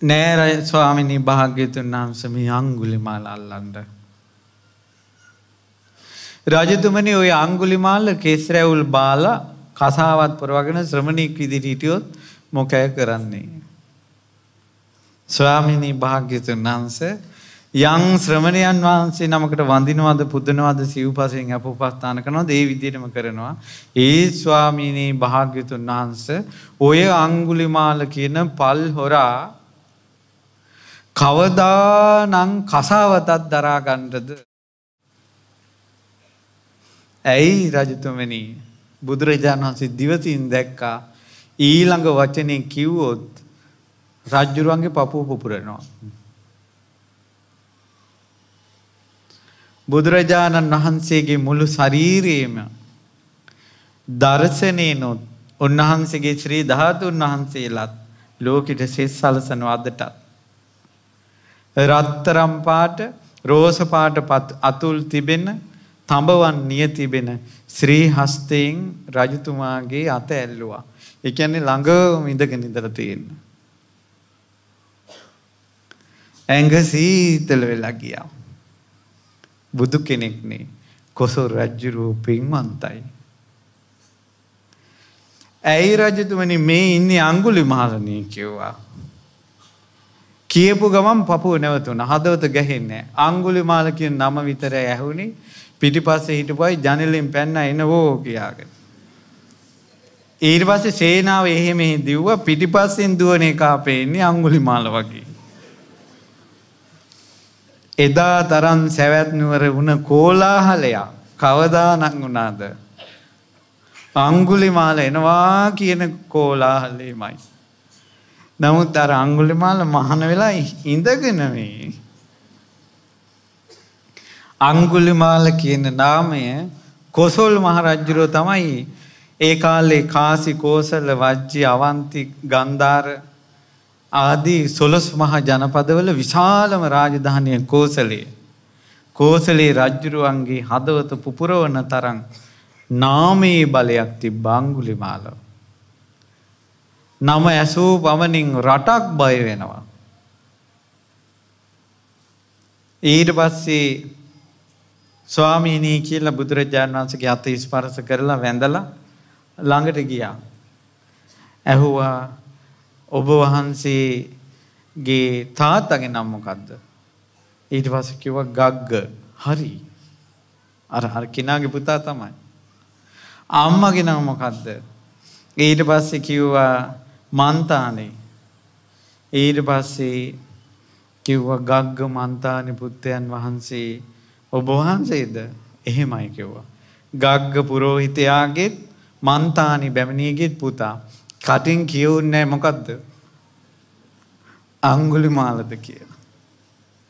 නෑර ස්වාමිනි භාග්‍යතුන් වහන්සේ මේ අඟුලිමාල අල්ලන්න. රජතුමනි ওই අඟුලිමාල කේස්රැවුල් බාලා කසාවත් පුරවගෙන ශ්‍රමණීක් විදිහට හිටියොත් මොකය කරන්නේ? ස්වාමිනි භාග්‍යතුන් වහන්සේ යං ශ්‍රමණයන් වහන්සේ නමකට වඳිනවද පුදනවද සිව්පසයෙන් අපෝපස්ථාන කරනවද ඒ විදිහටම කරනවා ඒ ස්වාමීනී භාග්‍යතුන් වහන්ස ඔය අඟුලිමාල කියන පල් හොරා කවදානම් කසාවතත් දරා ගන්නද ඇයි රජතුමනි බුදුරජාණන් වහන්සේ දිවසින් දැක්කා ඊළඟ වචනේ කිව්වොත් රජුරුවන්ගේ පපුව පුපුරනවා බුදුරජාණන් වහන්සේගේ මුළු ශරීරයේම දර්ශනේනොත් උන්වහන්සේගේ ශ්‍රී ධාතුන් වහන්සේලාත් ලෝකෙට සෙස් සලසන අදටත් රත්තරම් පාට රෝස පාට අතුල් තිබෙන තඹවන් නිය තිබෙන ශ්‍රී හස්තයෙන් රජතුමාගේ අත ඇල්ලුවා. ඒ කියන්නේ ළඟම ඉඳගෙන ඉඳලා තියෙන. ඇඟ සීතල වෙලා ගියා. බුදු කෙනෙක්නේ කොසොල් රජ්ජුරුවෝ පින්වන්තයි. ඇයි රජතුමනි මේ ඉන්නේ අංගුලි මහරණය කිව්වා. කියපු ගමන් පපුුව නැවතුන හදවත ගැහෙන්නේ අංගුලි මාලකින් නම විතර ඇහුුණි පිටිපස්සේ හිටපුයි ජනලින් පැන්න එනවෝ කියාගෙන. ඊර් පස්සේ සේනාව එහෙම දිව්ව පිටිපස්සෙන් දුවන එක අපේන්නේ අංගුලි මාල වගේ. එදා තරන් සැවැත්නුවර වුණ කෝලාහලයා කවදානක් වුණාද. අංගුලිමාල එනවා කියන කෝලාහලේමයි. නමුත් අර අංගුලිමාල මහන වෙලා ඉඳගෙනවේ. අංගුලිමාල කියන නාමය කොසොල් මහරජ්ජුරෝ තමයි ඒ කාලේ කාසි කෝසල වජ්ජි අවන්ති ගන්ධාර ආදී සොළොස් මහා ජනපදවල විශාලම රාජධානය කෝසලය. කෝසලේ රජ්ජුරුවන්ගේ හදවත පුපුරවන තරන් නාමයේ බලයක් ති බංගුලි මාලව. නම ඇසූ පමණින් රටක් බය වෙනවා. ඊට පස්සේ ස්වාමීනී කියලා බුදුරජාණන් වන්සගේ අත ස්පරස කරලා වැඳලා ළඟට ගියා. ඇහුවා ඔබ වහන්සේගේ තාත්තගේ නම් මොකද්ද? ඊට පස්සේ කිව්වා ගග්ග. හරි. අර අර කිනාගේ පුතා තමයි. අම්මගේ නම මොකද්ද? ඊට පස්සේ කිව්වා මන්තානේ. ඊට පස්සේ කිව්වා ගග්ග මන්තානි පුත්තයන් වහන්සේ ඔබ වහන්සේද? එහෙමයි කිව්වා. ගග්ග පුරෝහිතයාගේත් මන්තානි බැමිණියගේත් පුතා. කටින් කියවුන්නේ මොකක්ද අංගුලි මාලද කිය.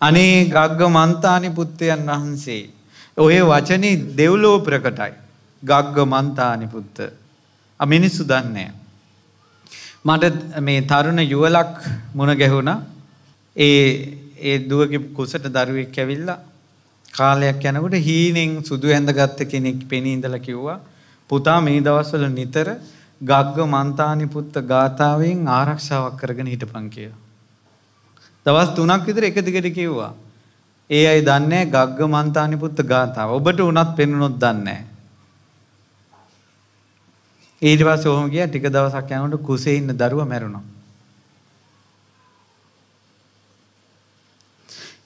අනේ ගග්ග මන්තානි පුත්තයන් වහන්සේ. ඔය වචනී දෙව්ලෝ ප්‍රකටයි. ගග්ග මන්තානි පුත්ත. මිනිස්සු දන්නේ. මට මේ තරුණ යුවලක් මුණ ගැහුණ ඒ ඒ දුවකි කුසට දරුවෙක් ඇවිල්ලා කාලයක් යනකට හීනෙන් සුදු ඇඳගත්ත කෙනෙක් පෙනීඉඳල කිව්වා පුතා මේ දවස්වල නිතර ගග්ග මන්තානිපුත්ත ගාථාවෙන් ආරක්ෂාවක් කරගෙන හිටපන් කිය. දවස් තුනක් විතර එක දිගට කිව්වා. ඒ අයි දන්නේ ගග්ග මන්තානිපුත්ත ගාථාව. ඔබට උනත් පෙන්වුනොත් දන්නේ ඊට පස්සේ ඔහොම ගියා ටික දවසක් යනකොට කුසේ ඉන්න දරුවා මැරුණා.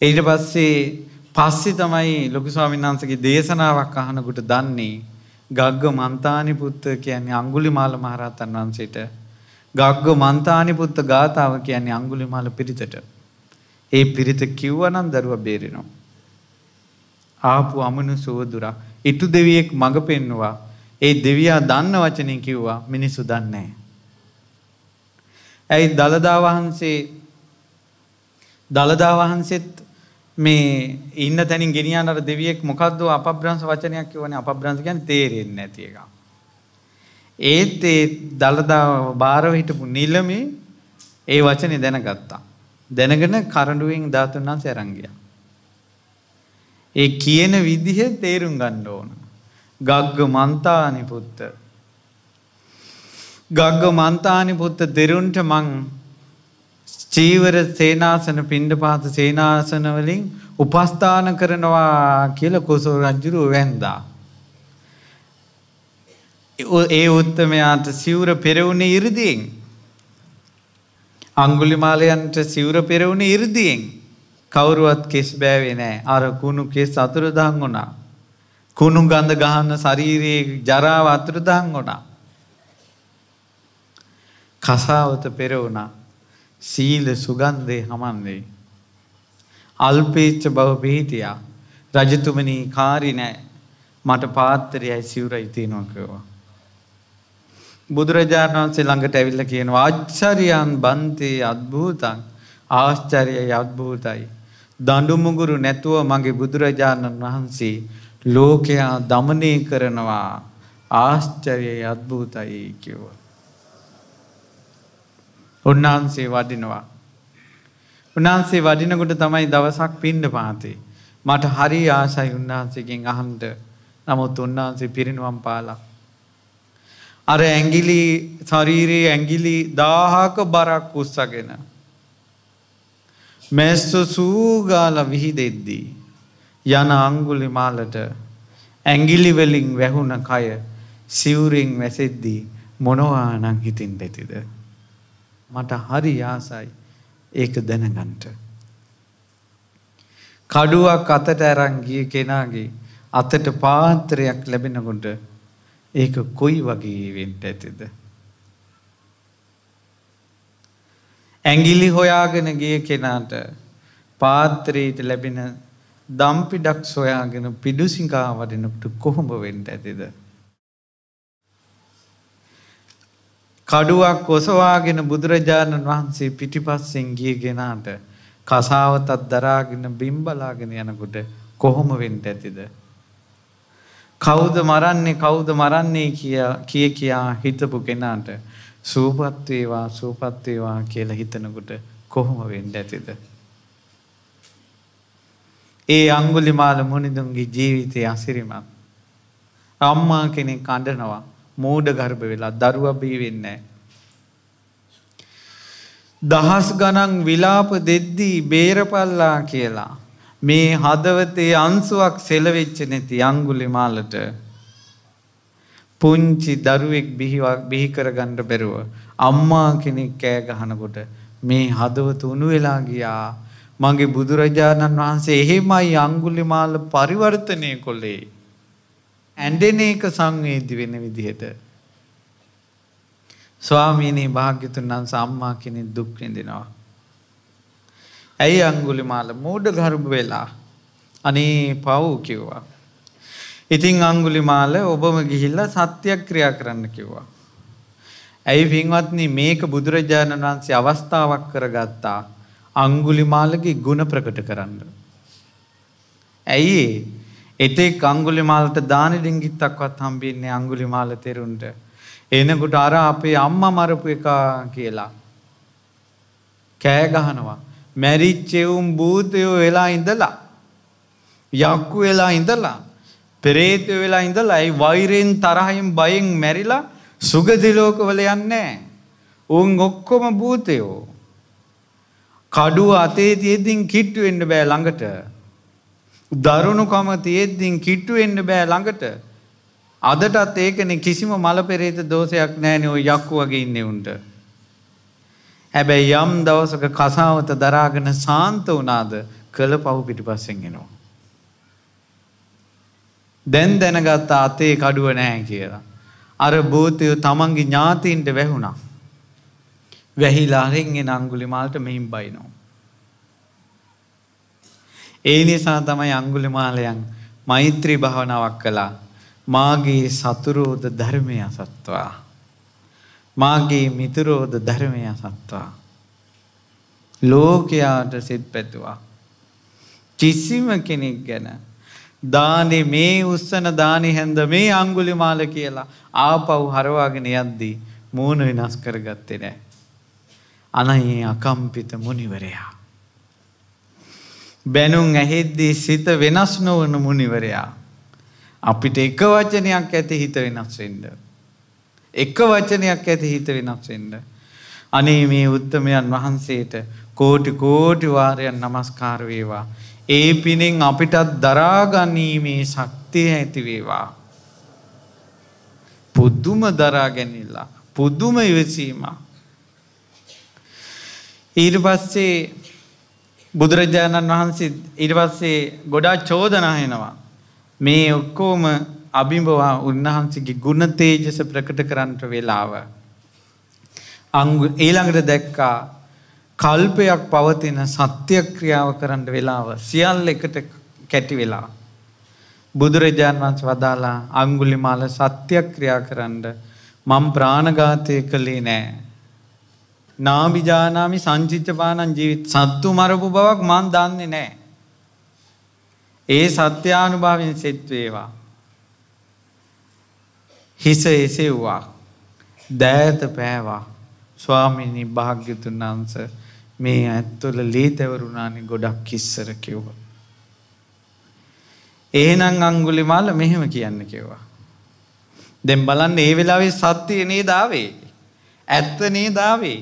ඊට පස්සේ පස්සේ තමයි ලොකු ස්වාමීන් වහන්සේගේ දේශනාවක් අහනකොට දන්නේ ගග්ග මන්තානිපුත්ත කියන්නේ අඟුලිමාල මහරහතන් වහන්සේට ගග්ග මන්තානිපුත්ත ගාථාව කියන්නේ අඟුලිමාල පිරිතට. ඒ පිරිත කිව්වනම් දරුවා බේරෙනවා. ආපු අමනු සුවදුරා ඉටු දෙවියෙක් මඟ පෙන්නවා. ඒ දෙවියා දන්න වචනය කිව්වා මිනිසු දන්නේ. ඇයි දළදා වහන්සේ දළදා වහන්සේත් මේ ඉන්න තැනින් ගෙනියන්න අර දෙවියෙක් මොකද්ද අපබ්‍රංශ වචනයක් කියවනේ අපබ්‍රංශ කියන්නේ තේරෙන්නේ නැති එක. ඒත් ඒ දලදා බාරව හිටපු නිලමේ ඒ වචනේ දැනගත්තා. දැනගෙන කරඬුවෙන් ධාතුන් වහන්සේ අරන් ගියා. ඒ කියන විදිහ තේරුම් ගන්න ඕන. ගග්ග මන්තානි පුත්ත. ගග්ග මන්තානි පුත්ත දෙරුන්ට මං චීවර සේනාසන පිණ්ඩපාත සේනාසනවලින් උපස්ථාන කරනවා කියල කොසෝ රජ්ජුරු වැන්දා. ඒ උත්තමයාට සිවුර පෙරවුණේ ඉරදියෙන්. අංගුලිමාලයන්ට සිවුර පෙරවුණේ ඉරදියෙන්. කවුරුවත් කෙස් බෑවේ නෑ අර කුණු කෙස් අතුරදං වුණා. කුණු ගඳ ගහන්න ශරීරයේ ජරාව අතුරදං වුණා. කසාවත පෙරවුණා සීල සුගන්ධය හමන්නේ. අල්පේච්ච බව පිහිටියා රජතුමනී කාරි නෑ මට පාත්තරයයි සිවුරයි තියෙනවකවා. බුදුරජාණන් වන්සේ ළඟට ඇවිල්ල කියනවා අච්චරයන් බන්තයේ අත්භූතන් ආශ්චරයයි අත්භූතයි. දඩුමුගුරු නැතුව මගේ බුදුරජාණන් වහන්සේ ලෝකයා දමනය කරනවා ආශ්චරයයි අත්භූතයි කිව්වා. උන්වහන්සේ වඩිනවා. උන්වහන්සේ වඩිනකොට තමයි දවසක් පින්ඩ පාතේ. මට හරි ආසයි උන්වහන්සේකින් අහන්ට නමුත් උන්වහන්සේ පිරිනුවම් පාලා. අර ඇගිලි ශරීරයේ ඇගිලි දාහක බරක් උස්සගෙන. මැස්සු සූගාල විහිදෙද්දී. යන අංගුලි මාලට ඇගිලිවෙලින් වැැහුණ කය සිවුරෙන් වැසෙද්දී මොනවානං හිතින් දෙතිද. මට හරි යාසයි ඒක දැනගන්ට. කඩුවක් අතට ඇරංගිය කෙනාගේ අතට පාන්තරයක් ලැබෙනකොට ඒක කොයි වගේ වෙන්ට ඇතිද. ඇගිලි හොයාගෙන ගිය කෙනාට පාත්‍රයට ලැබෙන දම්පිඩක් සොයාගෙන පිඩුසිංකා වඩනකට කොහොඹ වෙන්ට ඇතිද. කඩුවක් ඔසවාගෙන බුදුරජාණන් වහන්සේ පිටිපස්සෙන් ගිය ගෙනාට කසාවතත් දරාගෙන බිම්බලාගෙන යනකොට කොහොම වෙන්ට ඇතිද. කෞුද මරන්නේ කෞුද මරන්නේ කිය කියා හිතපු කෙනාට සූපත්වේවා සූපත්වේවා කියලා හිතනකුට කොහොම වෙන්ඩ ඇතිද. ඒ අංගුලිමාල මුනිදුන්ගේ ජීවිතය අසිරිමත්. අම්මා කෙනෙක් කඩනවා මෝඩ ගර්භ වෙලා දරුවා බිහි වෙන්නේ දහස් ගණන් විලාප දෙද්දී බේරපල්ලා කියලා මේ හදවතේ අංශුවක් සෙලවෙච්ච නැති අඟුලිමාලට පුංචි දරුවෙක් බිහිවක් බිහි කරගන්න බැරුව අම්මා කෙනෙක් කෑ ගහනකොට මේ හදවත උණු වෙලා ගියා මගේ බුදුරජාණන් වහන්සේ එහෙමයි අඟුලිමාල පරිවර්තනය කොළේ ඇඬෙන එක සංවේදී වෙන විදිහට ස්වාමීනි භාග්‍යතුන් වහන්සේ අම්මා කෙනෙක් දුක් විඳිනවා. ඇයි අඟුලිමාල මෝඩ ගර්භ වෙලා අනේ පව් කිව්වා. ඉතින් අඟුලිමාල ඔබම ගිහිල්ලා සත්‍යක්‍රියා කරන්න කිව්වා. ඇයි පින්වත්නි මේක බුදුරජාණන් වහන්සේ අවස්ථාවක් කරගත්තා අඟුලිමාලගේ ගුණ ප්‍රකට කරන්න. ඇයි එතෙක් අංගුලිමාලට දානි ඩිංගිත්තක්වත් හම්බෙන්නේ අංගුලිමාල තෙරුන්ට. එනකොට අර අපේ අම්මා මරපු එක කියලා. කෑ ගහනවා. මැරිච්චෙවුම් භූතයෝ වෙලා ඉඳලා. යක්කු වෙලා ඉඳලා. පෙරේතයෝ වෙලා ඉඳලා ඒ වෛරෙන් තරහින් බයෙන් මැරිලා සුගති ලෝකවල යන්නේ උන් ඔක්කොම භූතයෝ. කඩුව අතේ තියෙද්දින් කිට්ටු වෙන්න බෑ ළඟට. දරුණුකම තියෙද්දිින් කිට්ටු එන්න බෑ ළඟට. අදටත් ඒකන කිසිම මලපෙරේත දෝසයක් නෑන ඔ යක්කු වගේ ඉන්න උන්ට. හැබැයි යම් දවසක කසාවත දරාගෙන සාන්ත වනාද කළ පහු පිටි පස්සෙන්ගෙනවා. දැන් දැනගත්තා අතේ කඩුව නෑ කියලා. අර බෝතයෝ තමන්ගේ ඥාතීන්ට වැැහුණා. වැහිලාරෙන්ගේ නංගුලි මාල්ට මෙහිම් බයිනවා. ඒ නිසා තමයි අංගුලිමාලයන් මෛත්‍රී භාවනාවක් කළා. මාගේ සතුරෝද ධර්මය අසත්වා. මාගේ මිතුරෝද ධර්මය අසත්වා. ලෝකයාට සිත් පැතුවා. කිසිම කෙනෙක් ගැන දානෙ මේ උස්සන දානෙ හැන්ද මේ අංගුලිමාල කියලා ආපව් හරවාගෙන යද්දී මූුණ වෙනස් කරගත්තේ නෑ. අනයේ අකම්පිත මුනිවරයා. බැනුම් ඇහෙද්දී සිත වෙනස් නොවන මුනිවරයා. අපිට එක වචනයක් ඇති හිත වෙනස්වෙන්ඩ. එක වචනයක් ඇති හිත වෙනස්වෙන්ඩ. අනේ මේ උත්තමයන් වහන්සේට කෝටි කෝටිවාරයන් නමස්කාර වේවා. ඒ පිනෙන් අපිටත් දරාගන්නීමේ ශක්තිය ඇතිවේවා. පුද්දුම දරාගැනිල්ලා. පුද්දුම ඉවසීම. ඊට පස්සේ බුදුරජාණන් වහන්සේ ඊට පස්සේ ගොඩාක් චෝදනා එනවා. මේ ඔක්කොම අභිඹවා උන්වහන්සේගේ ගුණ තේජස ප්‍රකට කරන්නට වෙලාව. අංගු ඊළඟට දැක්කා කල්පයක් පවතින සත්‍ය ක්‍රියාව කරන්න වෙලාව සියල් එකට කැටි වෙලා බුදුරජාන් වහන්සේ වදාලා අඟුලිමාල සත්‍ය ක්‍රියා කරන්න මම ප්‍රාණඝාතය කළේ නෑ නාබිජානාමි සංචිච්චපානන් ජීවිත සත්තු මරපු බවක් මන් දන්නේ නෑ. ඒ සත්‍යානුභාවෙන් සෙත්වේවා. හිස එසෙව්වා දෑත පෑවා ස්වාමිනි භාග්‍යතුන් වහන්ස මේ ඇත්තුල ලීතැවරුණානි ගොඩක් කිස්සර කිව්ව. ඒනං අංගුලි මාල මෙහෙම කියන්න කිව්වා. දෙම් බලන්න ඒ වෙලාවේ සත්‍යය නේ දාවේ. ඇත්ත නේ දාවේ.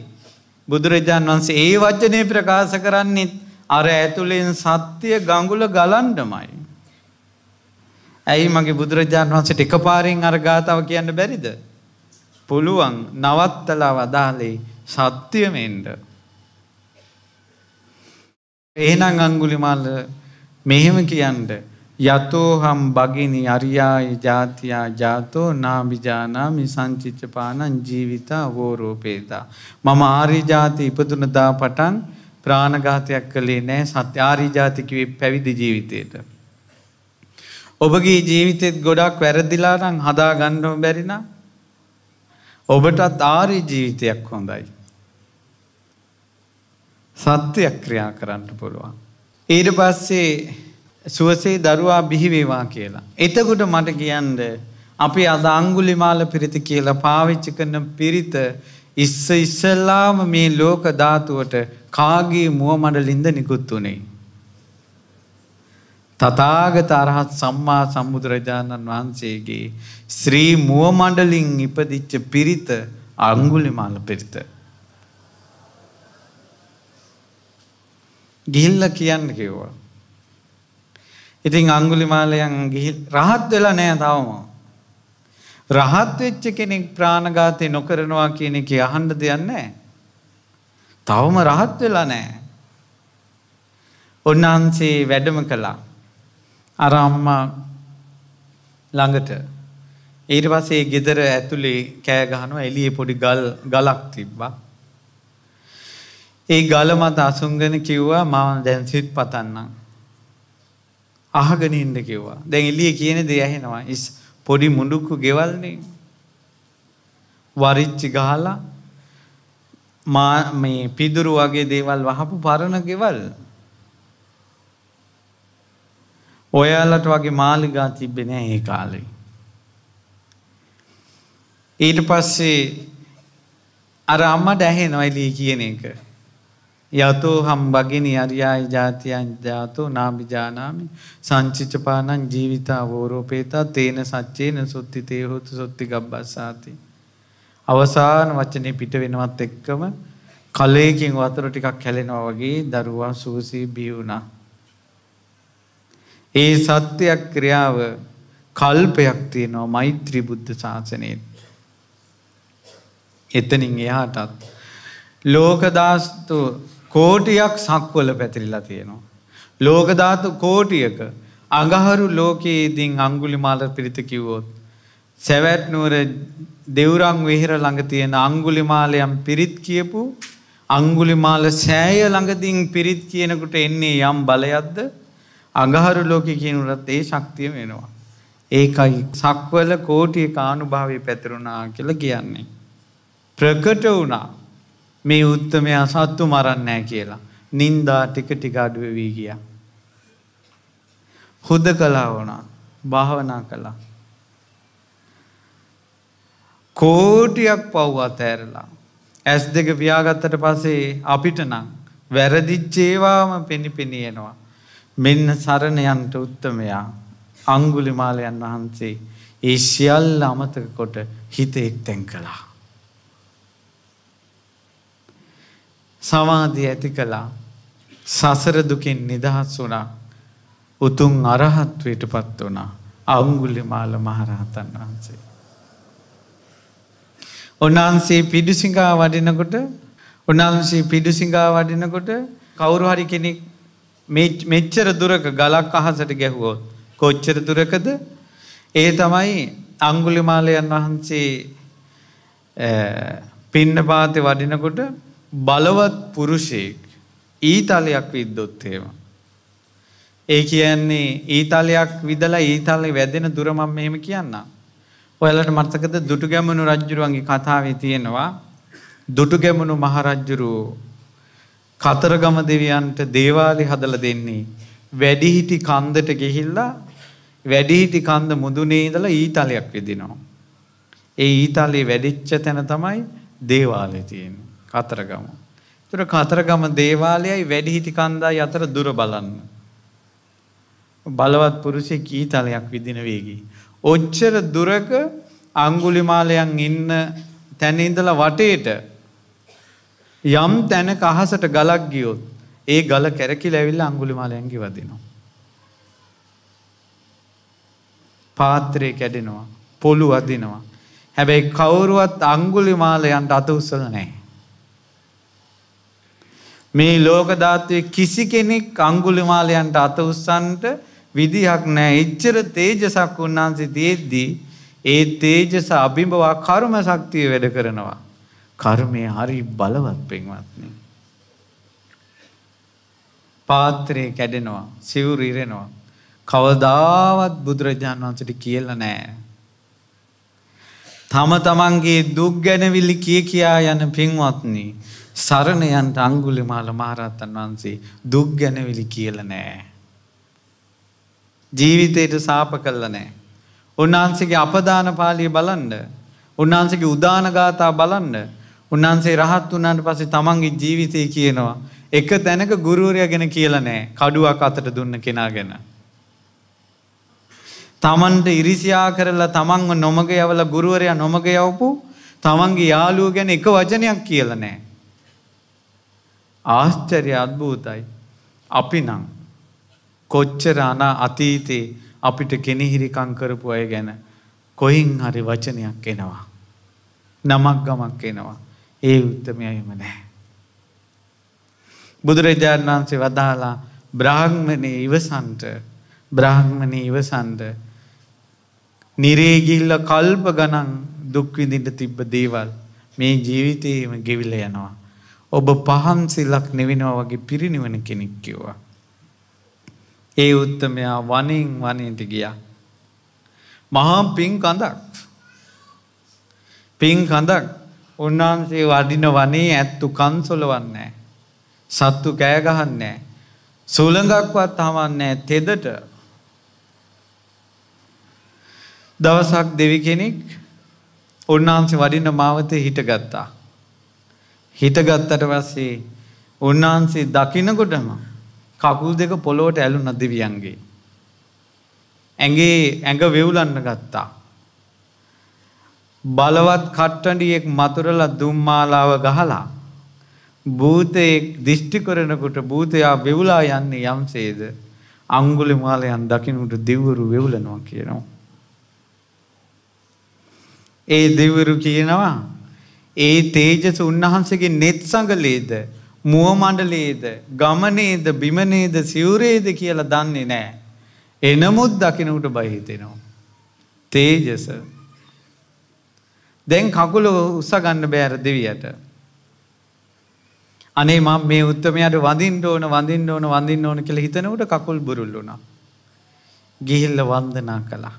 බුදුරජාන් වන්සේ ඒ වචනය ප්‍රකාශ කරන්නෙත් අර ඇතුළෙන් සත්‍යය ගංගුල ගලන්ඩමයි. ඇයි මගේ බුදුරජාන් වන්සට එක පාරෙන් අර ගාතාව කියන්න බැරිද. පුළුවන් නවත්තලා වදාලේ සත්‍යයෙන්ට. ඒනං අංගුලිමල්ල මෙහෙම කියන්ට යතෝහම් බගිනි අරියාය ජාතියා ජාතෝ නාබිජානාමි සංචිච්චපානන් ජීවිතා වෝරෝපේදා. මම ආරිජාති ඉපදුනදා පටන් ප්‍රාණඝාතයක් කළේ නෑ සත්‍යාරිජාතිකිවේ පැවිදි ජීවිතයට. ඔබගේ ජීවිතෙත් ගොඩක් වැරදිලාරං හදා ගණ්ඩෝ බැරින ඔබටත් ආරි ජීවිතයක් හොඳයි. සත්‍යයක් ක්‍රියා කරන්න පුළුවන්. ඊට පස්සේ සුවසේ දරුවා බිහිවේවා කියලා. එතකොට මට කියන්ද අපි අද අංගුලිමාල පිරිති කියලා පාවිච්චි කරන පිරිත ඉස්ස ඉස්සල්ලාම මේ ලෝක ධාතුවට කාගේ මුවමඩලින්ද නිකුත් වනේ. තතාගත අරහත් සම්මා සම්බුදුරජාණන් වහන්සේගේ ශ්‍රී මුවමඩලින් ඉපදිච්ච පිරිත අංගුලිමාල පිරිත. ගිහිල්ල කියන්න කිව්වා. ඉතින් අංගුලිමාලයන් රහත් වෙලා නෑ තවම. රහත් වෙච්ච කෙනෙක් ප්‍රාණඝාතය නොකරනවා කියන එක අහන්න දෙයක් නෑ. තවම රහත් වෙලා නෑ. උන්වහන්සේ වැඩම කළා. අර අම්මා ළඟට. ඊට පස්සේ ගෙදර ඇතුලේ කෑ ගහනවා එළියේ පොඩි ගල් ගලක් තිබ්බා. ඒ ගල මත අසුන්ගෙන කිව්වා මම දැන් සිත් පතන්නම්. අහගෙන ඉන්න කිව්වා. දැන් එළිය කියන දේ ඇහෙනවා. ඉස් පොඩි මුඩුක්කු ගෙවල්නේ. වරිච්චි ගහලා මා මේ පිදුරු වගේ දේවල් වහපු පරණ ගෙවල්. ඔයාලට වගේ මාලිගා තිබ්බේ නෑ ඒ කාලේ. ඊට පස්සේ අර අම්මට ඇහෙනවා එළිය කියන එක. යතු හම්බගිනි අරියායි ජාතියන් ජාතු නාබිජානාමි සංචිචපානන් ජීවිතා වෝරෝපේතා තේන සච්චේන සුත්ති තේහොතු සොත්ති ගබ්බස්සාති. අවසාන වචනය පිට වෙනවත් එක්කම කලයකින් වතුර ටිකක් හැලෙනවා වගේ දරුවා සූසී බියවුණා. ඒ සත්‍යයක් ක්‍රියාව කල්පයක් තියෙනවා මෛත්‍රී බුද්ධ ශාසනයෙන්. එතනින් එයාටත්. ලෝකදාස්තු කෝටියක් සක්වල පැතිරිලා තියෙනවා. ලෝකධාතු කෝටියක අඟහරු ලෝකයේදීන් අංගුලිමාල පිරිත කිව්වොත්. සැවැත් නුවර දෙවුරං විහිර ළඟ තියෙන අංගුලිමාලයම් පිරිත් කියපු අංගුලිමාල සෑය ළඟදින් පිරිත් කියනකුට එන්නේ යම් බලයක්ද අඟහරු ලෝක කියනුරත් ඒ ශක්තිය වෙනවා. ඒකයි සක්වල කෝටිය කානුභාවය පැතිරුණා කියලා කියන්නේ. ප්‍රකට වුණා මේ උත්තමයා සත්තු මරන්නෑ කියලා. නින්දා ටික ටික අඩුවවී ගිය. හුද කලා වනා භාවනා කළා. කෝටියක් පව් අතඇරලා. ඇස් දෙක පියාගත්තට පසේ අපිට නම් වැරදිච්චේවාම පෙනි පෙනියෙනවා. මෙන්න සරණයන්ට උත්තමයා අංගුලිමාලයන් වහන්සේ ඒ සියල් අමතක කොට හිත එක්තැන් කලා. සමාධිය ඇති කළා. සසර දුකින් නිදහස් වුණා. උතුම් අරහත්වයට පත් වුණා. අංගුලිමාල මහරහතන් වහන්සේ. උන්වහන්සේ පිඩුසිඟා වඩිනකොට උන්වහන්සේ පිඩුසිඟා වඩිනකොට කවුරු හරි කෙනෙක් මෙච්චර දුරක ගලක් අහසට ගැහුවෝ කොච්චර දුරකද ඒ තමයි අංගුලිමාලයන් වහන්සේ පින්න පාතය වඩිනකොට බලවත් පුරුෂයෙක් ඊතලයක් විද්දොත්තේම. ඒ කියන්නේ ඊතලයක් විදලා ඊතල්ලි වැදෙන දුරමම් මෙහෙම කියන්න. ඔයලට මර්තකද දුටු ගැමුණු රජ්ජුරුවන්ගේ කතාවේ තියෙනවා දුටු ගැමුණු මහරජ්ජුරුවෝ කතරගම දෙවියන්ට දේවාලි හදල දෙන්නේ. වැඩිහිටි කන්දට ගෙහිල්ලා වැඩිහිටි කන්ද මුදුනේදල ඊතලයක් විදිනවා. ඒ ඊතලයේ වැඩිච්ච තැන තමයි දේවාලය තියෙන. කතරගම. තුර කතරගම දේවාලයයි වැඩිහිටි කන්දා අතර දුර බලන්න. බලවත් පුරුෂය කීතලයක් විදින වේගී. ඔච්චර දුරක අංගුලිමාලයන් ඉන්න තැනඉඳල වටේට යම් තැන කහසට ගලක් ගියොත් ඒ ගල කැරකි ලැවිල්ල අංගුලිමාලයන්ගි වදිනවා. පාත්‍රය කැඩෙනවා පොළු වදිනවා. හැබැයි කවුරුවත් අංගුලිමාලයන්ට අත උසල නෑ. මේ ලෝකධාත්වය කිසි කෙනෙක් අංගුලිමාලයන්ට අත උස්සන්ට විදිහක් නෑ එච්චර තේජසක් උන්නාන්සේ තියෙද්දී ඒ තේජස අභිභවා කර්ම ශක්තිය වැඩ කරනවා. කර්මය හරි බලවත් පෙන්වත්න. පාත්‍රය කැඩෙනවා සිවුර ඉරෙනවා. කවදාවත් බුදුරජාණන් වන්සට කියල නෑ. තම තමන්ගේ දුක් ගැනවිල්ලි කිය කියා යන පින්වත්න්නේ. සරණයන්ට අංගුලිමාල මහරත්තන් වහන්සේ දුක් ගැනවිලි කියල නෑ. ජීවිතයට සාප කල්ල නෑ. උන්වහන්සේගේ අපදාන පාලිය බලන්ඩ. උන්වහන්සේගේ උදානගාතා බලන්න. උන්වහන්සේ රහත් වනාට පසේ තමන්ගේ ජීවිතය කියනවා. එක තැනක ගුරුවරය ගැෙන කියල නෑ කඩුවක් අතට දුන්න කෙනා ගැෙන. තමන්ට ඉරිසියා කරලා තමන්ව නොමග යවල ගුරුවරයා නොමග යවපු තමන්ගේ යාලුව ගැන එක වචනයක් කියල නෑ. ආශ්චර්ය අත්භූතයි. අපි නම් කොච්චර අනා අතීතේ අපිට කෙනෙහිරිකං කරපු අය ගැන කොයින් හරි වචනයක් එනවා. නමක් ගමක් එනවා. ඒ උත්තමය එහෙම නෑ. බුදුරජාණන් වහන්සේ වදාලා බ්‍රාහ්මණය ඉවසන්ට බ්‍රාහ්මණය ඉවසන්ට නිරේගිල්ල කල්ප ගනන් දුක්විඳිට තිබ්බ දේවල් මේ ජීවිතයම ගෙවිල යනවා. ඔබ පහන් සිලක් නෙවෙනවා වගේ පිරිනිවන කෙනෙක් කිව්වා. ඒ උත්තමයා වනෙන් වනයට ගියා. මහා පින් කඳක්. පින් කඳක් උන්වහන්සේ වඩින වනේ ඇත්තු කන්සොලවන්නේ. සත්තු කෑගහන්නේ. සුළඟක්වත් හමන්නේ තෙදට. දවසක් දෙවි කෙනෙක් උන්වහන්සේ වඩින මාවතේ හිටගත්තා. හිටගත්තට පස්සේ උන්වහන්සේ දකිනකොටම කකුල් දෙක පොළොවට ඇලුන දෙවියන්ගේ. ඇගේ ඇඟ වෙවුලන්න ගත්තා. බලවත් කට්ටඩියෙක් මතුරල දුම්මාලාව ගහලා. භූතයෙක් දිෂ්ටි කරනකුට භූතයා වෙවුලා යන්නේ යම්සේද අංගුලි මාලයන් දකිනුට දෙවරු වෙවුලනවා කියනවා. ඒ දෙවරු කියනවා ඒ තේජස උන්වහන්සේගේ net සඟලේද මුව මණ්ඩලයේද ගමනේද බිමනේද සිවුරේද කියලා දන්නේ නැහැ. එනමුත් දකිනකට බය හිතෙනවා. තේජස. දැන් කකුල උස්ස ගන්න බෑ අර දෙවියට. අනේ මම මේ උත්තරමයට වඳින්න ඕන වඳින්න ඕන වඳින්න ඕන කියලා හිතනකොට කකුල් බුරුල් වුණා. ගිහිල්ලා වන්දනා කළා.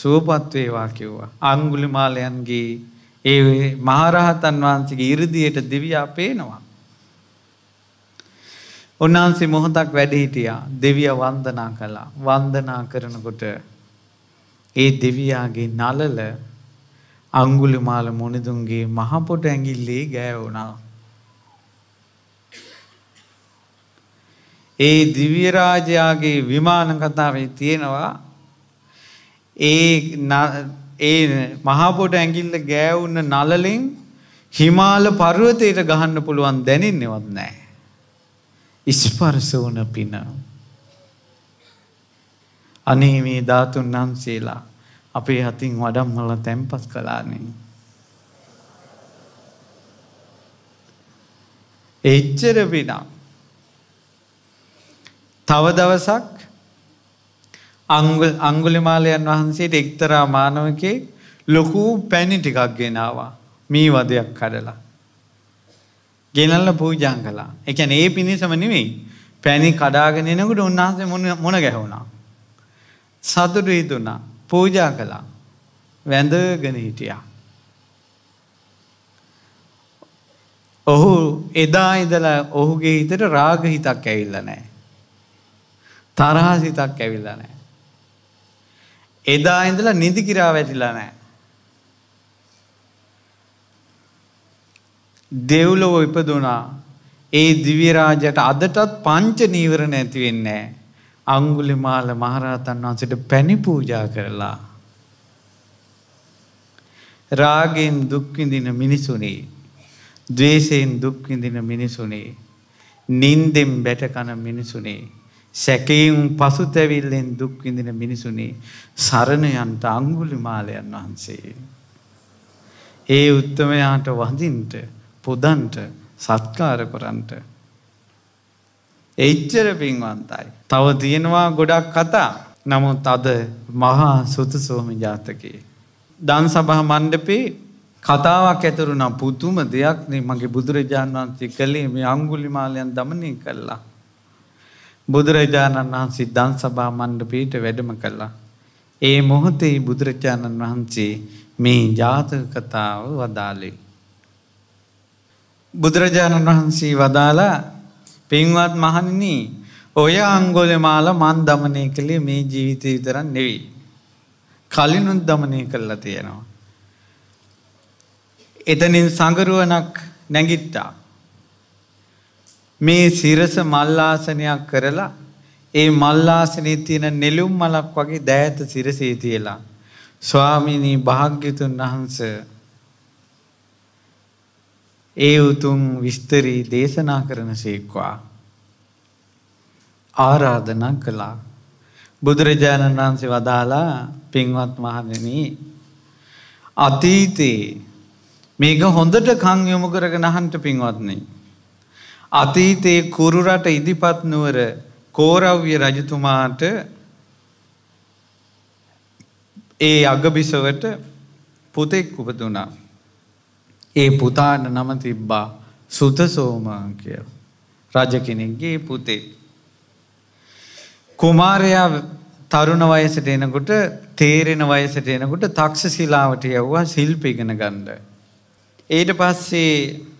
සුවපත් වේවා කිව්වා. අඟුලිමාලයන්ගේ ඒ මහරහතන් වහන්සේගේ ඉරදියට දෙවියා පේනවා. උන්වහන්සේ මොහොතක් වැඩහිටියා දෙවිය වන්දනා කළා වන්දනා කරනකොට ඒ දෙවියාගේ නලල අංගුලිමාල මොනිදුන්ගේ මහපොට ඇඟිල්ලේ ගෑවුණා. ඒ දිව්‍යරාජයාගේ විමාන කතාවේ තියෙනවා ඒ ඒ මහාපොට ඇඟිල්ල ගෑවුන්න නලලින් හිමාල පරුවතයට ගහන්න පුළුවන් දැනින්නෙවත් නෑ. ඉස්පර්ස වන පින. අනේ මේ ධාතුන් වහන්සේලා අපේ හතින් වඩම් හල තැම්පස් කලානේ. එච්චර පිනම්. තව දවසක් අංගුලිමාලයන් වහන්සේට එක්තරා මානවකේ ලොකු පැණි ටිකක් ගෙනවා මේ වදයක් කඩලා. ගෙනල්ල පූජන් කලා එකැන ඒ පිණිසම නෙවෙයි පැණි කඩාගෙන එනකුට උන්වහන්සේ මොන ගැහුණා. සතුට හිතුනා පූජා කලා වැඳගෙන හිටියා. ඔහු එදා ඉදලා ඔහුගේ හිතට රාග හිතක් ඇවිල්ල නෑ. තරහා සිතක් ඇවිල්ල නෑ. එදා ඉඳලා නිදි කිරා වැටිලා නෑ. දෙව්ලොව ඉපදුනා ඒ දිවිරාජයට අදටත් පංච නීවරණ ඇති වෙන්නේ. අංගුලිමාල මහරහතන් වහන්සේට පැණි පූජා කරලා. රාගෙන් දුක්විඳින මිනිසුනේ. දවේශයෙන් දුක්විඳින මිනිසුනේ. නින්දෙම් බැටකන මිනිසුනේ. සැකයෙන් පසුතැවිල්ලෙන් දුක් විඳින මිනිසුනේ සරණයන්ට අංගුලිමාලයන් වහන්සේ. ඒ උත්තමයාට වඳින්ට පුදන්ට සත්කාර කරන්ට. එච්චර පින්වන්තයි. තව තියෙනවා ගොඩක් කතා. නමුත් අද මහා සුතුසෝම ජාතකයේ. දන් සභහ මණ්ඩපේ කතාවක් ඇතරුණ පුතුම දෙයක් නේ මගේ බුදුරජාණන් වන්සේ කළේ මේ අංගුලිමාලයන් දමනය කල්ලා. බුදුරජාණන් වහන්සේ දන් සභා මණ්ඩපීට වැඩම කළා. ඒ මොහොතේ බුදුරජාණන් වහන්සේ මේ ජාතක කතාව වදාළේ. බුදුරජාණන් වහන්සේ වදාලා පින්වත් මහණෙනි ඔය අංගොලමාල මන් දමනය කළේ මේ ජීවිතය විතරක් නෙවෙයි. කලිනුත් දමනය කළා තියෙනවා. එතනින් සඟරුවනක් නැගිට්ටා. මේ සිරස මල්ලාසනයක් කරලා ඒ මල්ලාසනයේ තියෙන නෙළුම් මලක් වගේ දෑත සිරසේ තියලා ස්වාමිනී භාග්‍යතුන් වහන්ස ඒ උතුම් විස්තරී දේශනා කරන සේක්වා ආරාධනා කළා බුදුරජාණන් වහන්සේ වදාලා පින්වත් මහණෙනි අතීතේ මේක හොඳට කන් යොමු කරගෙන අහන්න පින්වත්නේ අතීතයේ කුරුරට ඉදිපත් නුවර කෝරව්‍ය රජතුමාට ඒ අගබිසවට පුතෙක් උපදුනා. ඒ පුතාට නම තිබ්බා සුතසෝමා කිය. රජ කෙනෙක්ගේ පුතේ. කුමාරයා තරුණ වයසට එනකොට තේරෙන වයසට එනකොට තක්ෂ ශිලාවට යව්වා ශිල්ප ඉගෙන ගන්න. ඊට පස්සේ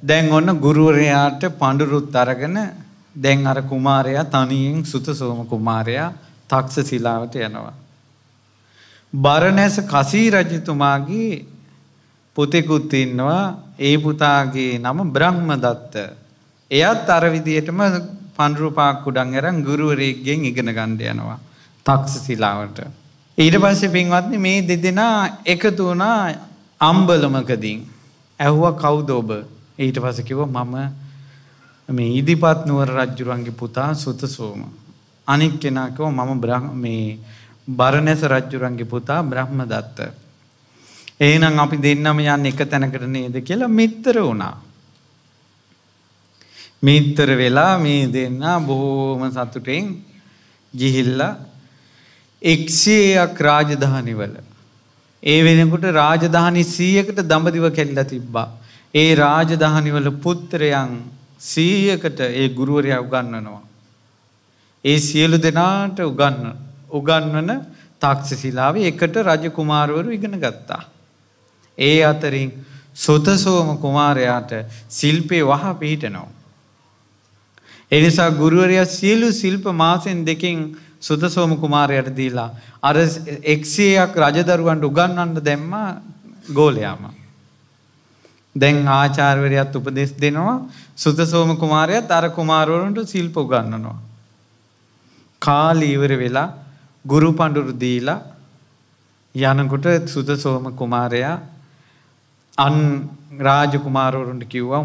දැන් ඔන්න ගුරුවරයාට පඬුරුත් අරගෙන දැන් අර කුමාරයා තනියෙන් සුතසෝම කුමාරයා තක්ෂශිලාවට යනවා. බරණැස කසී රජතුමාගේ පුතෙකුත් ඉන්නවා ඒ පුතාගේ නම බ්‍රහ්මදත්ත. එයත් අර විදියටම පඳුරුපාක් කුඩන් අරන් ගුරුවරයෙක්ගෙන් ඉගෙන ගන්න යනවා තක්ෂශිලාවට. ඊට පස්සේ පින්වත්නි මේ දෙදෙනා එකතු වුණා අම්බලමකදී. ඇහුවා කවුද ඔබ? ඊට පස කිව මම මේ ඉදිපත් නුවර රජ්ජුරුවන්ගේ පුතා සුතසෝම. අනික් කෙනකව මම මේ බරණැස රජ්ජුරන්ගේ පුතා බ්‍රහ්ම දත්ත. ඒනම් අපි දෙන්නම යන්න එක තැනකට නේද කියලා මිත්තර වුණා. මිත්තර වෙලා මේ දෙන්න බොහෝම සතුටෙන් ගිහිල්ල එක්ෂේයක් රාජධානිවල. ඒ වෙනකුට රාජධානි සීයකට දඹදිව කෙල්ල තිබ්බා. ඒ රාජධානිවල පුත්‍රයන් සීයකට ඒ ගුරුවරයා උගන්නනවා. ඒ සියලු දෙනාට උගන්න උගන්වන තාක්ෂශිලාව එකට රජ කුමාරවරු ඉගෙන ගත්තා. ඒ අතරින් සුතසෝම කුමාරයාට සිල්පේ වහ පිහිටනවා. එනිසා ගුරුවරයා සියලු සිල්ප මාසෙන් දෙකින් සුදසෝම කුමාරයට දීලා අර එක්සියක් රජදරුවන්ට උගන්නන්න දැම්මා ගෝලයාම. දැන් ආචාර්වරයත් උපදෙස් දෙනවා සුදසෝම කුමාරයත් අර කුමාරුවරුන්ට සිල්ප උගන්නනවා. කාලීවර වෙලා ගුරු පඩුරු දීලා යනකොට සුදසෝම කුමාරයා අන් රාජකුමාරවරුන්ට කිව්වා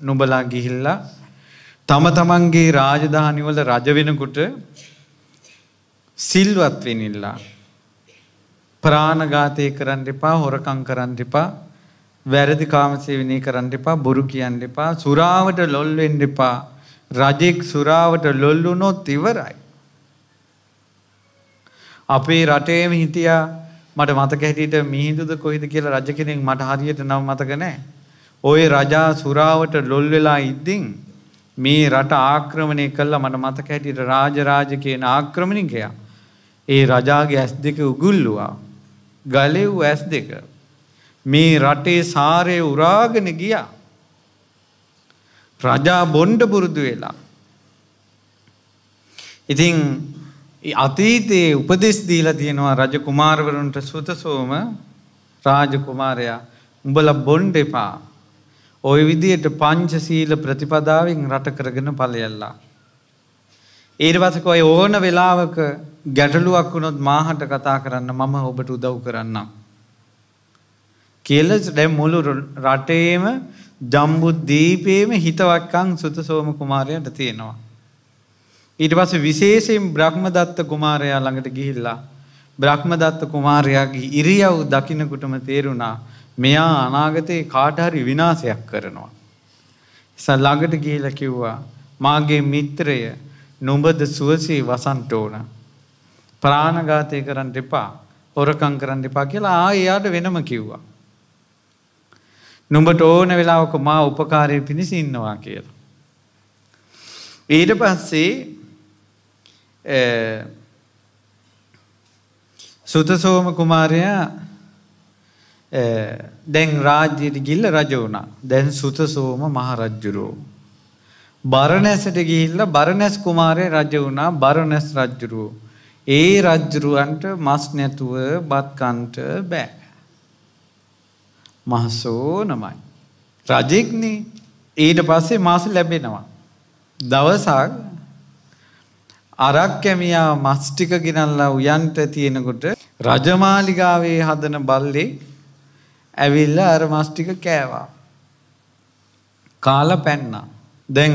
නුබලා ගිහිල්ලා තම තමන්ගේ රාජධානිවල රජවෙනකුට සිල්වත් වෙනිල්ලා ප්‍රාණඝාතය කරන්න එපා හොරකං කරන්න එපා වැරදි කාමසේවනය කරන්න එපා බොරු කියන්න එපා සුරාවට ලොල් වෙන්න එපා රජෙක් සුරාවට ලොල් වුණොත් ඉවරයි. අපේ රටේම හිටියා මට මතක හැටියට මිහිඳුද කොහෙද කියලා රජ කෙනෙක් මට හරියට නම් මතක නැහැ. ඔය රජා සුරාවට ලොල් වෙලා ඉද්දින් මේ රට ආක්‍රමණය කළා මට මතක හැටියට රාජරාජ කියන ආක්‍රමණිකයා ඒ රජාගේ ඇස් දෙක උගුල්ලුවා. ගලෙව් ඇස් දෙක මේ රටේ සාරය උරාගෙන ගියා. රජා බොන්්ඩ පුරුදු වෙලා. ඉතිං අතීතයේ උපදෙස් දීලා තියෙනවා රජ කුමාරවරුන්ට සුතසෝම රාජකුමාරයා උඹල බොන්්ඩ එපා. ඔය විදියට පංච සීල ප්‍රතිපදාවෙන් රට කරගෙන පලයල්ලා. ඒර්වසක ඔය ඕන වෙලාවක ගැටලුවක් වුණොත් මාහට කතා කරන්න මම ඔබට උදව් කරන්නම්. කියල දැම් මුළු රටේම ජම්බු දීපේම හිතවක්කං සුතසෝම කුමාරයට තියෙනවා. ඊට පස විශේෂයෙන් බ්‍රහ්මදත්ත කුමාරයා ළඟට ගිහිල්ලා. බ්‍රහ්මදත්ත කුමාරයාගේ ඉරියව් දකිනකුටම තේරුණා මෙයා අනාගතයේ කාටහරි විනාසයක් කරනවා. ඉස ළඟට ගිහිල කිව්වා මාගේ මිත්‍රය නුඹද සුවසේ වසන්ට ඕන. ප්‍රාණඝාතය කරන්න එපා හොරකං කරන්න එපා කියලා ආ එයාට වෙනම කිව්වා. නුඹට ඕන වෙලාවක මා උපකාරය පිණිස ඉන්නවා කියලා. ඊට පස්සේ සුතසෝම කුමාරයා දැන් රාජ්‍යයට ගිල්ල රජ වුණා දැන් සුතසෝම මහරජ්ජුරෝ. බරණැසට ගිහිල්ල බරණැස් කුමාරය රජ වුණා බරණැස් රජ්ජුරුවෝ. ඒ රජ්ජුරුවන්ට මස් නැතුව බත්කන්ට බෑ. මහසෝ නමයි. රජෙක්න ඊට පස්සේ මාස ලැබෙනවා. දවසක් අරක්කැමියා මස්්ටික ගෙනල්ලා උයන්ට තියෙනකොට රජමාලිගාවේ හදන බල්ලේ ඇවිල්ල අර මස්්ටික කෑවා. කාල පැන්නා. දැන්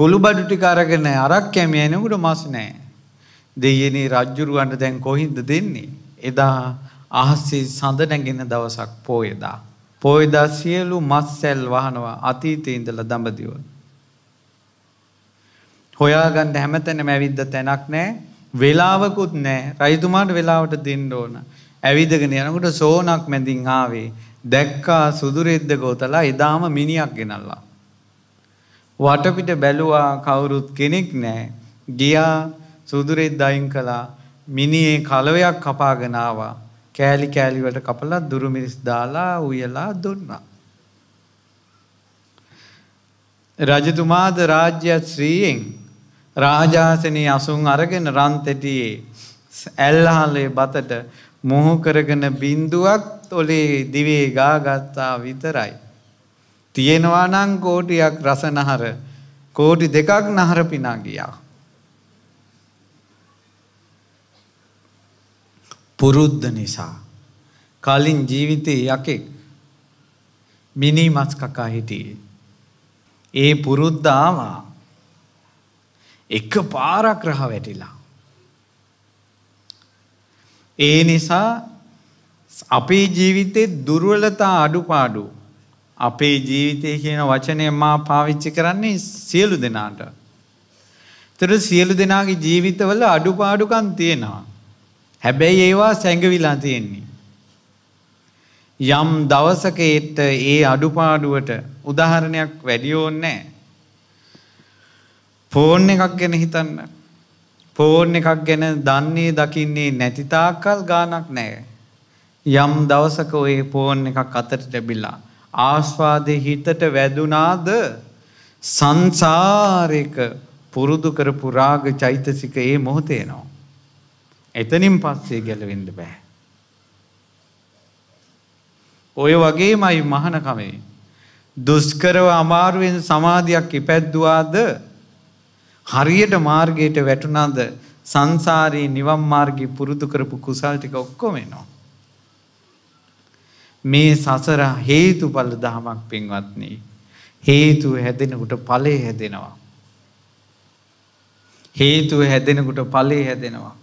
කොළු බඩුටි කරගෙන අරක් කැමියනකුට මස් නෑ. දෙයනේ රජ්ජුරුවන්ට දැන් කොහින්ද දෙන්නේ. එදා අහස්සේ සඳ නැගෙන දවසක් පෝයදා. පෝයදා සියලු මස් සැල් වහනවා අතීතය ඉඳලා දඹදිව. හොයාගන්න හැමතැන මැවිද්ද තැනක් නෑ වෙලාවකුත් නෑ රයිතුමාට වෙලාවට දෙන්න ඕන. ඇවිදගෙන යනකොට සෝනක් මැඳින් ආවේ දැක්කා සුදුරෙද්ද ගෝතලා එදාම මිනිියක් ගෙනල්ලා. වටපිට බැලුවා කවුරුත් කෙනෙක් නෑ ගියා සුදුරෙද් දයින් කලා මිනියේ කලවයක් කපාගෙනවා කෑලි කෑලිවට කපලා දුරු මිරිස් දාලා උයලා දුන්නා. රජතුමාද රාජ්‍යත් ශ්‍රීයෙන් රාජාසනී අසුන් අරගෙන රන්තෙටියේ ඇල්ලහලේ බතට මුහු කරගෙන බින්දුවක් තොලේ දිවේ ගාගත්තා විතරයි. තියෙනවා නං කෝටියක් රසනහර කෝටි දෙකක් නහර පිනා ගියා. පුරුද්ධ නිසා. කලින් ජීවිතය යකෙක් මිනි මස් කකා හිටියේ. ඒ පුරුද්ධාවා එක පාරක් රහ වැටිලා. ඒ නිසා අපේ ජීවිතේ දුර්වලතා අඩුපාඩු අපේ ජීවිතය කියන වචනය මා පාවිච්චි කරන්නේ සියලු දෙනාට. තර සියලු දෙනාගේ ජීවිතවල අඩුපාඩුකන් තියෙනවා. හැබැයි ඒවා සැඟවිලා තියෙන්නේ. යම් දවසක ඒත් ඒ අඩුපාඩුවට උදාහරණයක් වැඩි ඕනේ නැහැ. ෆෝන් එකක් ගැන හිතන්න. ෆෝන් එකක් ගැන දන්නේ දකින්නේ නැති තාක්කල් ගාණක් නැහැ. යම් දවසක ওই ෆෝන් එකක් අතට ලැබිලා ආස්වාදේ හිතට වැදුනාද සංසාරික පුරුදු කරපු රාග චෛතසික ඒ මොහොතේනවා. එතනින් පස්සේ ගැලවෙන්න බෑ. ඔය වගේමයි මහනකමේ. දුස්කරව අමාරුවෙන් සමාධයක් ඉපැද්දවාද හරියට මාර්ගයට වැටුනාද සංසාරී නිවම් මාර්ගි පුරුදු කරපු කුසල් ටික ඔක්කොම එනවා. මේ සසර හේතුඵල දහමක් පින්වත්නි. හේතු හැදෙනකොට ඵලය හැදෙනවා. හේතුව හැදෙනකොට ඵලය හැදෙනවා.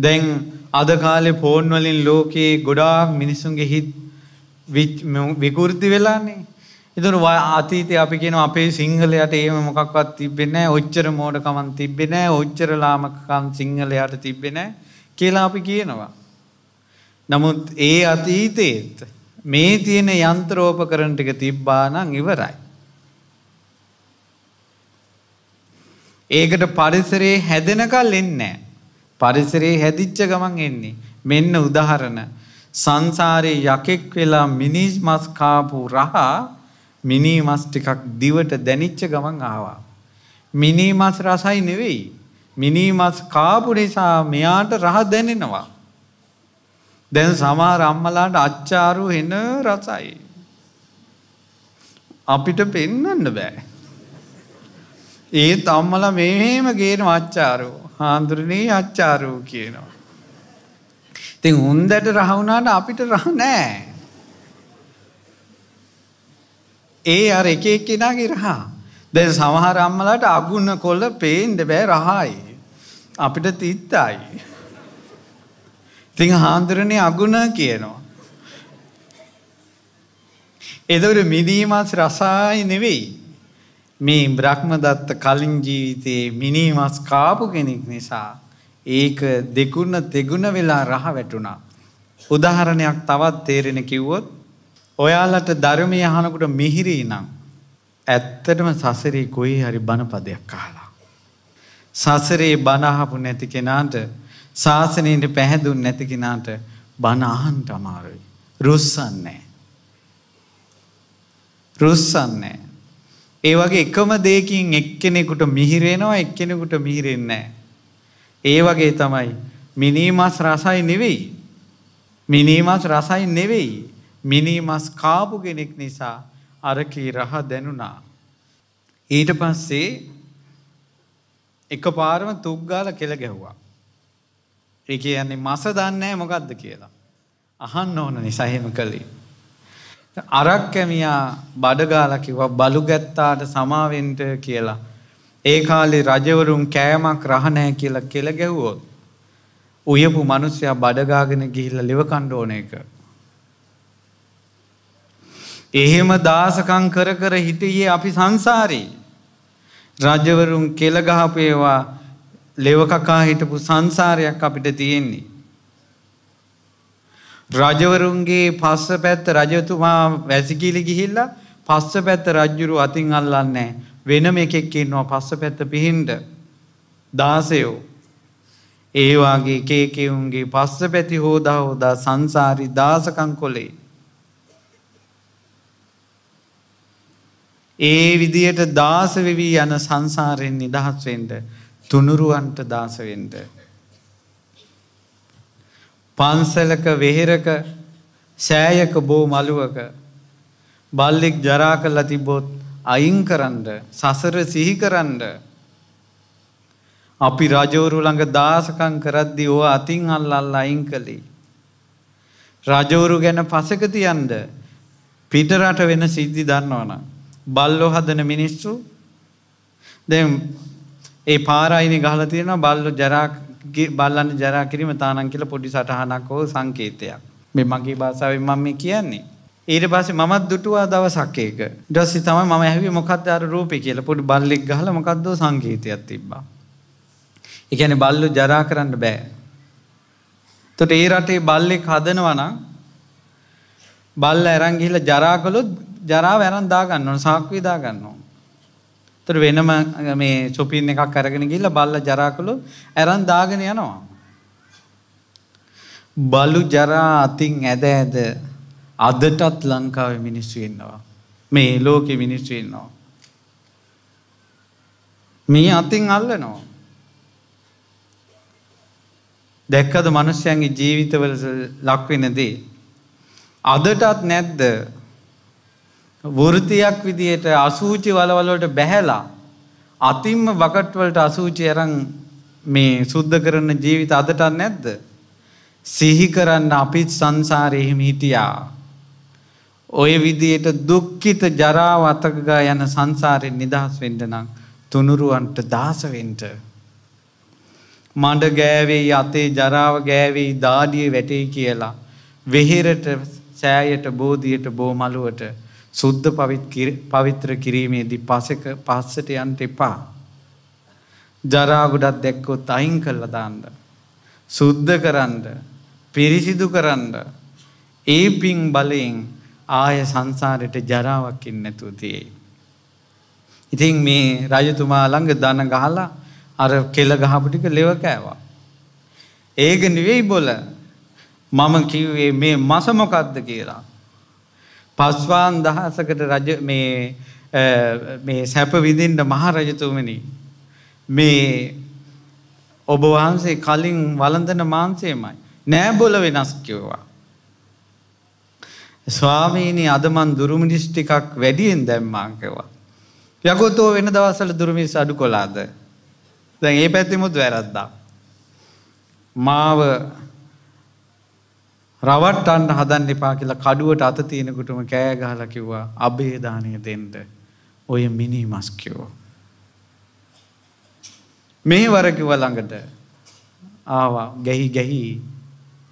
දැන් අද කාලේ ෆෝන් වලින් ලෝකේ ගොඩාක් මිනිසුන්ගේ හිත් විකෘති වෙලානේ. ඉතින් අතීතේ අපි කියන අපේ සිංහලයට එහෙම මොකක්වත් තිබෙන්නේ නැහැ. ඔච්චර මෝඩකමක් තිබෙන්නේ නැහැ. ඔච්චර ලාමකකම් සිංහලයට තිබෙන්නේ නැහැ කියලා අපි කියනවා. නමුත් ඒ අතීතයේත් මේ තියෙන යන්ත්‍රෝපකරණ ටික තිබ්බා නම් ඉවරයි. ඒකට පරිසරයේ හැදෙනකල් එන්නේ නැහැ. පරිසරයේ හැදිච්ච ගමන් එන්නේ. මෙන්න උදාහරණ. සංසාරේ යකෙක් වෙලා මිනිස් මස් කාපු රහ මිනි මස් ටිකක් දිවට දැනිච්ච ගමන් ආවා. මිනි මස් රසයි නෙවෙයි. මිනි මස් කාපු නිසා මෙයාට රහ දැනෙනවා. දැන් සමහර අම්මලාට අච්චාරු හෙන රසයි. අපිට පෙන්වන්න බෑ. ඒත් අම්මලා මෙහෙම ගේන අච්චාරෝ. හාන්දුරණී අච්චාරූ කියනවා. ති උන්දට රහවුණට අපිට රහ නෑ. ඒ අර එක එක්කෙනගේ රහා. දැ සමහර අම්මලට අගුන්න කොල්ල පේන්ඩ බෑ රහායි. අපිට තිත්තයි. ති හාන්දුරණය අගුණ කියනවා. එදවට මිදීමස් රසායි නෙවෙයි. මේ බ්‍රහ්මදත්ත කලින් ජීවිතයේ මිනිමස් කාපු කෙනෙක් නිසා ඒක දෙකුණ තෙගුණ වෙලා රහ වැටුණා. උදාහරණයක් තවත් තේරෙන කිව්වොත් ඔයාලට ධර්මය අහනකුට මිහිරී නම් ඇත්තටම සසරේ කොයි හරි බණපදයක් කාලා. සසරේ බණහපු නැති කෙනාට ශාසනයට පැහැදුන් නැති කෙනාට බණහන් තමාරුයි. රුස්සන්නේ. රුස්සන්නේ. ඒ වගේ එකම දෙයකින් එක්කෙනෙකුට මිහිරෙනවා එක්කෙනෙකුට මිහිරෙන්නේ ඒ වගේ තමයි මිනිමස් රසයි නෙවෙයි. මිනිමස් රසයි නෙවෙයි. මිනිමස් කාපු කෙනෙක් නිසා අරකී රහ දැනුණා. ඊට පස්සේ එක පාරම තුක්ගාල කෙළ ගැහ්වා. ඒ කියන්නේ මස දන්නේ මොකක්ද කියලා. අහන්න ඕන නිසාහෙම කළේ. අරක් කැමියා බඩගාලකිව බලු ගැත්තාට සමාවෙන්ට කියලා. ඒ කාලේ රජවරුම් කෑමක් රහනෑ කියලා කෙළ ගැව්වෝත්. උයපු මනුස්්‍යයා බඩගාගෙන ගිහිල්ල ලිවකණ්ඩෝන එක. එහෙම දාසකං කර කර හිටියේ අපි සංසාරී. රජවරුන් කෙළගහපේවා ලෙවකකා හිටපු සංසාරයක් අපිට තියෙන්නේ. රජවරුන්ගේ පස්ස පැත්ත රජතුමා වැසිකිලි ගිහිල්ලා පස්ස පැත්ත රජ්ජුරු අතින් අල්ලන්නේ වෙනම එකෙක් ඉන්නවා පස්ස පැත්ත පිහින්ට දාසයෝ ඒ වගේ කේකෙවුන්ගේ පස්ස පැති හෝදා හෝදා සංසාරි දාසකම් කොලේ ඒ විදියට දාස වෙවී යන සංසාරයෙන් නිදහස් වෙන්න තුනුරුවන්ට දාස වෙන්න පන්සලක වෙහෙරක සෑයක බෝ මළුවක බල්ලෙක් ජරා කල්ලා තිබොත් අයින් කරන්න සසර සිහි කරන්න අපි රජවරු ළඟ දාසකම් කරද්දී ඕ අතින් අල්ලල්ලා අයින් කළේ රජවරු ගැන පසක තියන්න පිටරට වෙන සිද්ධි දන්නවනම් බල්ලෝ හදන මිනිස්සු දැන් ඒ පාරයිනේ ගහලා තියෙනවා බල්ලෝ ජරා බල්ලන්න ජරා කිරීම තානන් කියලා පොඩි සටහනක් හෝ සංකේතයක්. මේ මගේ භාෂාවෙන් මම මේ කියන්නේ. ඊට පස්සේ මමත් දුටුවා දවසක් ඒක. ඊට පස්සේ තමයි මම ඇහුවේ මොකක්ද අර රූපේ කියලා පොඩි බල්ලෙක් ගහලා මොකද්ද සංකේතයක් තිබ්බා. ඒ කියන්නේ බල්ලෝ ජරා කරන්න බෑ. එතකොට ඒ රටේ බල්ලෙක් හදනවා නම් බල්ලා අරන් ගිහලා ජරා කළොත් ජරාව අරන් දා ගන්න ඕන, සාක්කුවේ දා ගන්න ඕන. තොර වෙනම මේ චොපින් එකක් අරගෙන ගිල්ල බල්ල ජරාකළු ඇරන් දාගෙන යනවා. බලු ජරා අතින් ඇද ඇද අදටත් ලංකාව මිනිස්සු ඉන්නවා. මේ ලෝකෙ මිනිස්සු ඉන්නවා. මේ අතින් අල්ලනවා. දැක්කද මනුෂ්‍යයන්ගේ ජීවිතවල ලක්වෙනදී. අදටත් නැද්ද වෘතියක් විදියට අසූචි වලවලට බැහැලා අතිම්ම බකට් වලට අසූචි අරන් මේ සුද්ධ කරන ජීවිත අදටත් නැද්ද? සිහි කරන්න අපිත් සංසාරේ හිම හිටියා. ඔය විදියට දුක්ඛිත ජරා වතකගා යන සංසාරෙන් නිදහස් වෙන්න නම් තුනුරුවන්ට දාස වෙන්න. මඩ ගෑවේ අතේ ජරාව ගෑවේ දාඩිය වැටේ කියලා වෙහෙරට සෑයට බෝධියට බෝමලුවට සුද්ධ පවිත්‍ර කිරීමේදී පසක පස්සට යන්ට එපා. ජරාගොඩත් දැක්කොත් අයින් කල්ල දාන්න. සුද්ධ කරන්න පිරිසිදු කරන්න ඒ පිං බලයෙන් ආය සංසාරයට ජරාවක්කින් නැතුව තියේ. ඉතින් මේ රජතුමා ළඟ දන ගහලා අර කෙල ගහපටික ලෙව කෑවා. ඒක නිවෙයි බොල මම කිව්වේ මේ මසමොකක්ද කියලා. පස්වාන් දහසකට රජ මේ සැප විඳින්ට මහරජතුමනි මේ ඔබ වහන්සේ කලින් වලඳන මාන්සේමයි නෑබොල වෙනස් කිව්වා. ස්වාමීනී අදමන් දුරුමිනිස් ටිකක් වැඩියෙන් දැම්මාකවා. යකොතෝ වෙන දවසල දුරමිස් අඩු කොලාද. දැන් ඒ පැත්තිමුත් වැරද්දා. මාව රවට්ටන්න හදන්න එපා කියලා කඩුවට අත තියෙනකුටම කෑගහල කිව්වා අභේධානය දෙන්ට ඔය මිනී මස්කිවෝ. මේ වරකිව ළඟට ආවා ගැහි ගැහි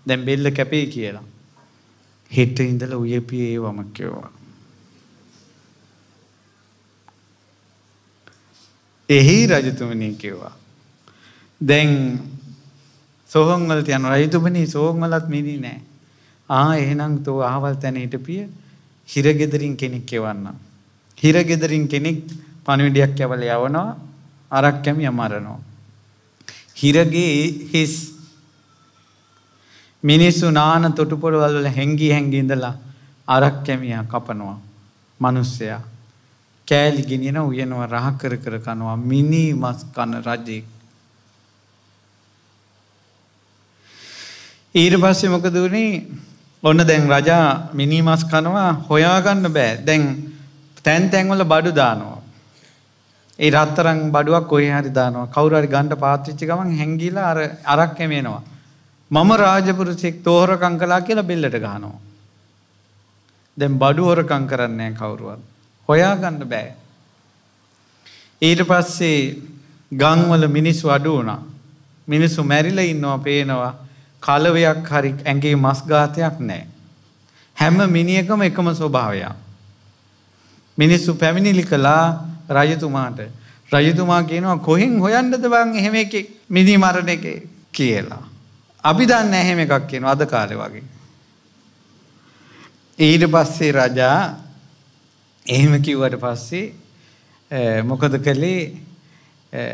දැම් බෙල්ල කැපේ කියලා. හෙට ඉඳල උයපියේ වමක්කයෝවා. එහි රජතුමනී කිව්වා. දැන් සොහොන්වලට යන රජතුමනී සෝහොන්වලත් මිනි නෑ ආ එහෙනම් තෝ අහවල් තැන හිටපිය හිරගෙදරින් කෙනෙක් එවන්න. හිරගෙදරින් කෙනෙක් පණවිඩයක් යවල යවනවා අරක් කැමිය මරනවා. හිරගේ හිස් මිනිස්සු නාන තොටුපොළවල් වල හැංගි හැංගි ඉඳලා අරක් කැමියා කපනවා. මිනිස්සයා කෑලි ගෙනියන උයනවා රහ කර කර කනවා මිනි මස් කන රජෙක්. ඊට පස්සේ මොකද වුනේ ඔන්න දැන් රජා මිනිමස් කනවා හොයාගන්න බෑ දැන් තැන් තැන්වල බඩු දානවා. ඒ රත්තරං බඩුවක් කොහේ හරි දානවා කවුරුහරි ගණ්ඩ පාත්‍රිච්චි ගමන් හැංගිලා අර අරක් කැමෙනවා. මම රාජපුරුෂෙක් තෝහරකං කලා කියලා බෙල්ලට ගහනවා. දැන් බඩු හොරකං කරන්නේ කවුරුවත්. හොයාගන්න බෑ. ඊට පස්සේ ගංවල මිනිස්සු අඩු වුණා. මිනිස්සු මැරිලා ඉන්නවා පේනවා. කලවයක් හරි ඇගේ මස්ගාතයක් නෑ. හැම මිනිියකම එකම ස්වභාවයක්. මිනිස්සු පැමිණිලි කලා රජතුමාට රජතුමා කියනවා කොහෙන් හොයන්ඩද බං එහෙම එක මිනි මරණ එක කියලා. අපි දන්න ඇහෙම එකක් කියන අද කාලෙ වගේ. ඊට පස්සේ රජා එහෙම කිව්වට පස්සේ මොකද කළේ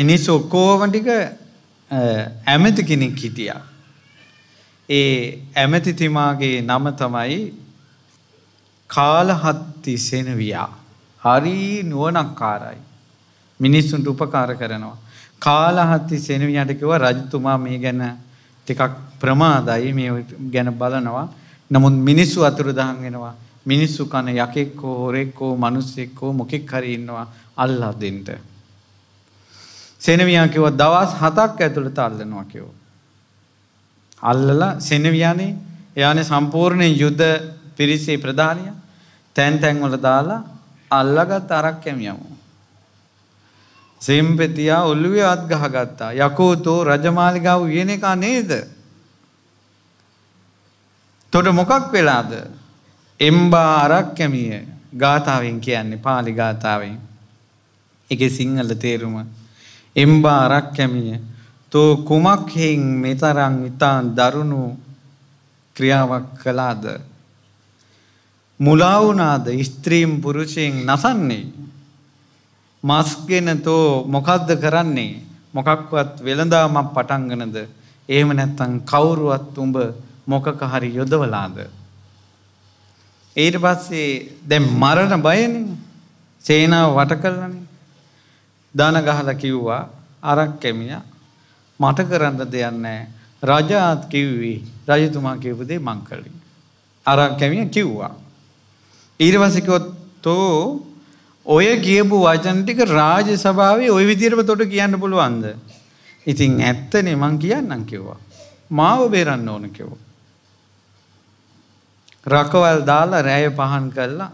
මිනිස් ඔක්කෝම ටික ඇමැති කෙනෙක් හිටියා. ඒ ඇමැතිතිමාගේ නම තමයි කාලහත්ති සෙනවයා. හරි නුවනක්කාරයි. මිනිස්සුන්ට උපකාර කරනවා. කාලහත්ති සෙනවියටකිව රජතුමා මේ ගැන ටිකක් ප්‍රමාදයි මේ ගැන බලනවා. නමුත් මිනිස්සු අතුරුදහන් වෙනවා. මිනිස්සු කන යකෙක්කෝ හොරෙක්කෝ මනුස්සෙක්කෝ මොකෙක් හරඉන්නවා අල්ලා දෙන්ට. සෙනවියා කිව්ව දවස් 7ක් ඇතුළත අල්ලනවා කිව්වා. අල්ලලා සෙනවියානේ එයානේ සම්පූර්ණ යුද පිරිසේ ප්‍රධානියා තැන් තැන් වල දාලා අල්ලගත් අරක් කැමියම. සෙම්පෙතියා ඔළුවේ අත් ගහගත්තා. යකෝතෝ රජමාලිගාව වියන එක නේද? තොට මොකක් වෙලාද? එම්බා අරක් කැමිය ගාථාවෙන් කියන්නේ පාලි ගාථාවෙන්. ඒකේ සිංහල තේරුම එම්බා අරක්කැමිය තෝ කුමක් හෙයින් මෙතරම් ඉතා දරුණු ක්‍රියාවක් කළාද මුලා වුණාද ස්ත්‍රීම් පුරුෂයෙන් නසන්නේ මස්ගෙන තෝ මොකද්ද කරන්නේ මොකක්වත් වෙළඳාමක් පටන්ගෙනද එහෙම නැත්තම් කවුරුවත් උඹ මොකක හරි යොදවලාද ඊට පස්සේ දැන් මරණ බයනේ සේනාව වට කළානේ දන ගහලා කිව්වා අරක් කැමියා මට කරන්න දෙයක් නැහැ. රජාත් කිව්වේ රජතුමා කියපු දේ මං කළේ. අරක් කැමියා කිව්වා. ඊට පස්සේ කිව්වොත් ඔය කියපු වචන ටික රාජ්‍ය සභාවේ ওই විදිහටම තොට කියන්න පුළුවන්ද? ඉතින් ඇත්තනේ මං කියන්නම් කිව්වා. මාව බේරන්න ඕන කිව්වා. රකවල් දාලා රැය පහන් කළා.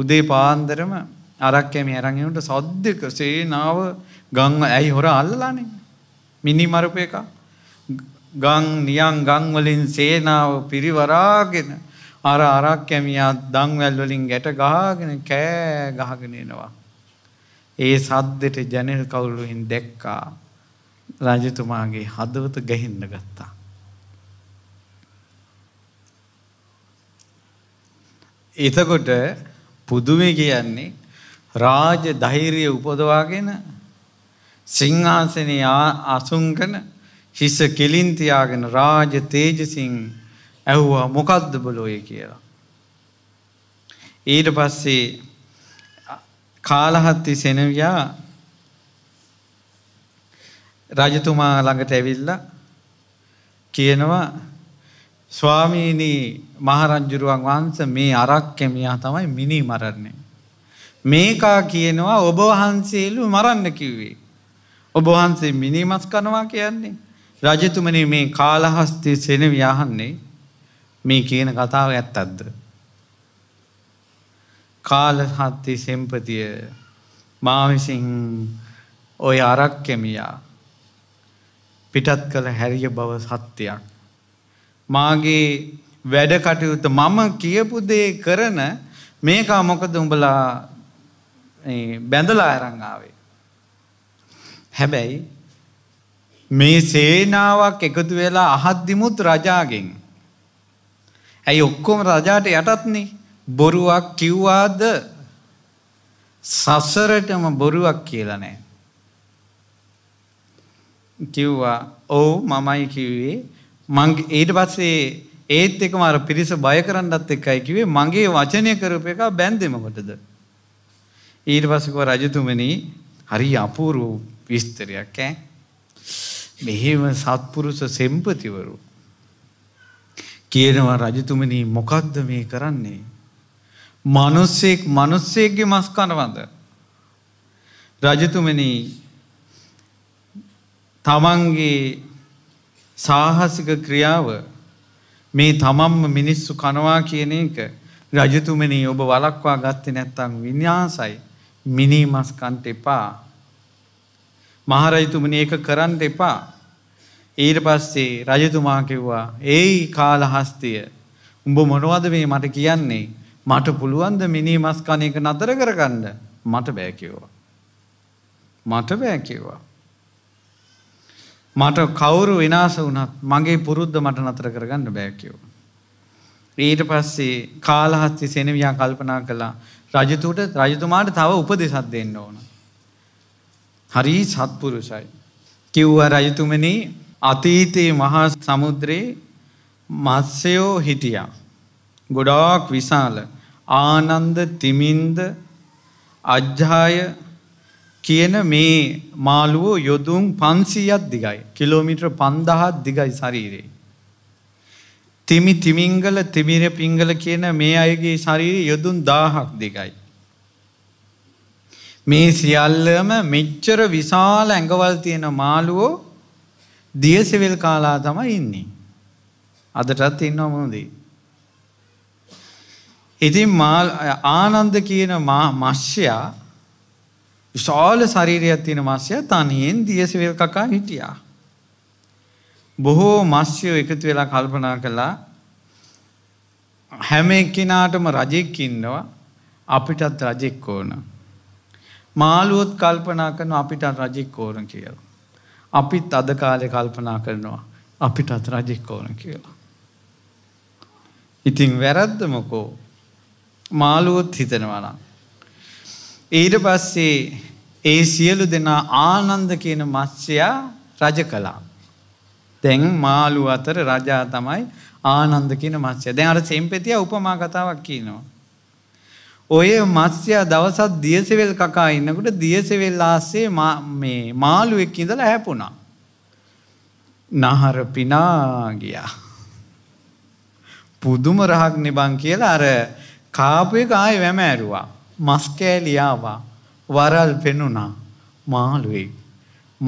උදේ පාන්දරම අරක්කෑම ඇරගෙනට සද්ධක සේනාව ගංව ඇයි හොර අල්ලලානේ. මිනිමරප එක ගං නියන් ගංවලින් සේනාව පිරිවරාගෙන අර අරක්කැමියත් දංවැල්වලින් ගැට ගාගෙන කෑ ගහගෙනනවා. ඒ සද්දෙට ජැනල් කවුලුහින් දැක්කා රජතුමාගේ හදවත ගැහෙන්න ගත්තා. එතකොට පුදුවේ කියන්නේ රාජ ධෛරිය උපදවාගෙන සිංහාසනය අසුංකන හිස කෙලින්තියාගෙන රාජ තේජසින් ඇහ්වා මොකක්ද බලෝය කියලා. ඊට පස්සේ කාලහත්ති සෙනවයා රජතුමා ළඟට ඇවිල්ල කියනවා ස්වාමීනී මහරංජුරුවන් වහන්ස මේ අරක් කැමියා තමයි මිනි මරන්නේ. මේකා කියනවා ඔබ වහන්සේලු මරන්න කිව්වේ. ඔබ වහන්සේ මිනිමස් කනවා කියන්නේ. රජතුමන මේ කාලහස්තේ සෙනවියහන්නේ මේ කියන කතාව ඇත්තත්ද. කාලහත්තේ සෙම්පතිය මාවිසින් ඔය අරක් කැමියා පිටත් කළ හැරිය බව සත්‍යයක්. මාගේ වැඩකටයුතු මම කියපු දේ කරන මේකා මොකද උඹලා බැඳලා අරංආාවේ. හැබැයි මේ සේනාවක් එකතු වෙලා අහද්දිමුත් රජාගෙන්. ඇයි ඔක්කොම රජාට යටත්න බොරුවක් කිව්වාද සසරටම බොරුවක් කියලා නෑ. කිව්වා ඕ මමයි කිව්වේ මං ඊට පස්සේ ඒත් එක මර පිරිස බය කරන්නත් එක්කයි කිවේ මගේ වචනය කරපු එක බැන්දෙමකටද. ඊට පස්සේ කෝ රජතුමනි හරි අපූර්ව විස්තරයක් ඈ. මෙහෙම සත්පුරුෂ සෙම්පතිවරු කියනවා රජතුමනි මොකද්ද මේ කරන්නේ? මිනිස්සෙක් මිනිස්සෙක්ගේ මස් කනවද? රජතුමනි තමන්ගේ සාහසික ක්‍රියාව මේ තමන්ම මිනිස්සු කනවා කියන එක රජතුමනි ඔබ වලක්වා ගත්තේ නැත්නම් විනාසයි මිනී මස්කන්ට එපා. මහරජතුමන ඒක කරන්න එපා. ඊට පස්සේ රජතුමා කිව්වා ඒයි කාලහස්තිය උඹ මොනවද මේ මට කියන්නේ මට පුළුවන්ද මිනී මස්කන එක නතර කරගන්න මට බෑකිවවා. මට බෑකිවවා. මට කවුරු විනාස වනත් මගේ පුරුද්ධ මට නතර කරගන්න බෑකිවවා. ඊට පස්සේ කාලහස්ති සෙනවයා කල්පනා කලා රජතුට රජතුමාට තව උපදෙසත් දෙන්න ඕන. හරි සත්පුරුෂයි. කිව්ව රජතුමනි අතීතයේ මහා සමුද්‍රයේ මත්ස්‍යයෝ හිටියා. ගොඩාක් විශාල ආනන්ද තිමින්ද අජ්ජාය කියන මේ මාළුවෝ යොදුන් පන්සීයක් දිගයි. කිලෝමිට්‍ර පන්දහත් දිගයි ශරීරයේ. තිමි තිමිංගල තිමිර පිංගල කියන මේ අයගේ ශරීර යොදුන් දාහක් දෙකයි. මේ සියල්ලම මෙච්චර විශාල ඇඟවල් තියෙන මාළුවෝ දියසිවිල් කාලා තමයි ඉන්නේ. අදටත් ඉන්න මොනදී. ඉතින් ආනන්ද කියන මශ්‍යයා විශාල ශරීරයක් තියෙන මස්ය තනියෙන් දියසිවිල් කකා හිටියා. බොහෝ මස්යෝ එකතු වෙලා කල්පනා කළා හැම එක්කෙනාටම රජෙක් ඉන්නවා අපිටත් රජෙක් ඕන. මාළුවොත් කල්පනා කරන අපිටත් රජෙක් ඕන කියලා. අපිත් අද කාලෙ කල්පනා කරනවා අපිටත් රජෙක් ඕන කියලා. ඉතිං වැරද්දමකෝ මාළුවොත් හිතනවනම්. ඊට පස්සේ ඒ සියලු දෙනා ආනන්ද කියන මත්ස්‍යයා රජ කලා. දැන් මාළු අතර රජා තමයි ආනන්ද කියන මත්ස්‍ය. දැන් අර සෙම්පතියා උපමා කතාවක් කියනවා. ඔය මත්ස්‍යා දවසක් දියසෙවල් කකා ඉන්නකොට දියසෙවල් ආස්සේ මේ මාළුවෙක් ඉඳලා හැපුණා. නහර පිනා ගියා. පුදුම රහක් නිබං කියලා අර කාපු එක ආයෙ වැම ඇරුවා. මස් කෑලි ආවා. වරල් පෙනුණා. මාළුවේ.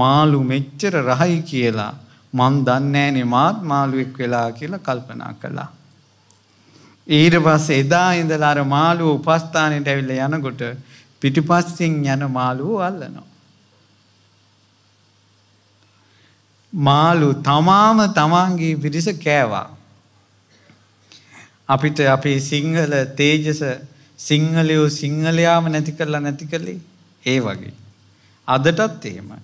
මාළු මෙච්චර රහයි කියලා මන් දන්නේ නෙමාත් මාළුවෙක් වෙලා කියලා කල්පනා කළා. ඊට පස්සේ එදා ඉඳලා අර මාළුව උපස්ථානෙට ඇවිල්ලා යනකොට පිටිපස්සෙන් යන මාළුව අල්ලනවා. මාළු තමාම තමන්ගේ පිරිස කෑවා. අපිට අපේ සිංහල තේජස සිංහලයෝ සිංහලයාම නැති කරලා නැති කළේ ඒ වගේ. අදටත් එහෙමයි.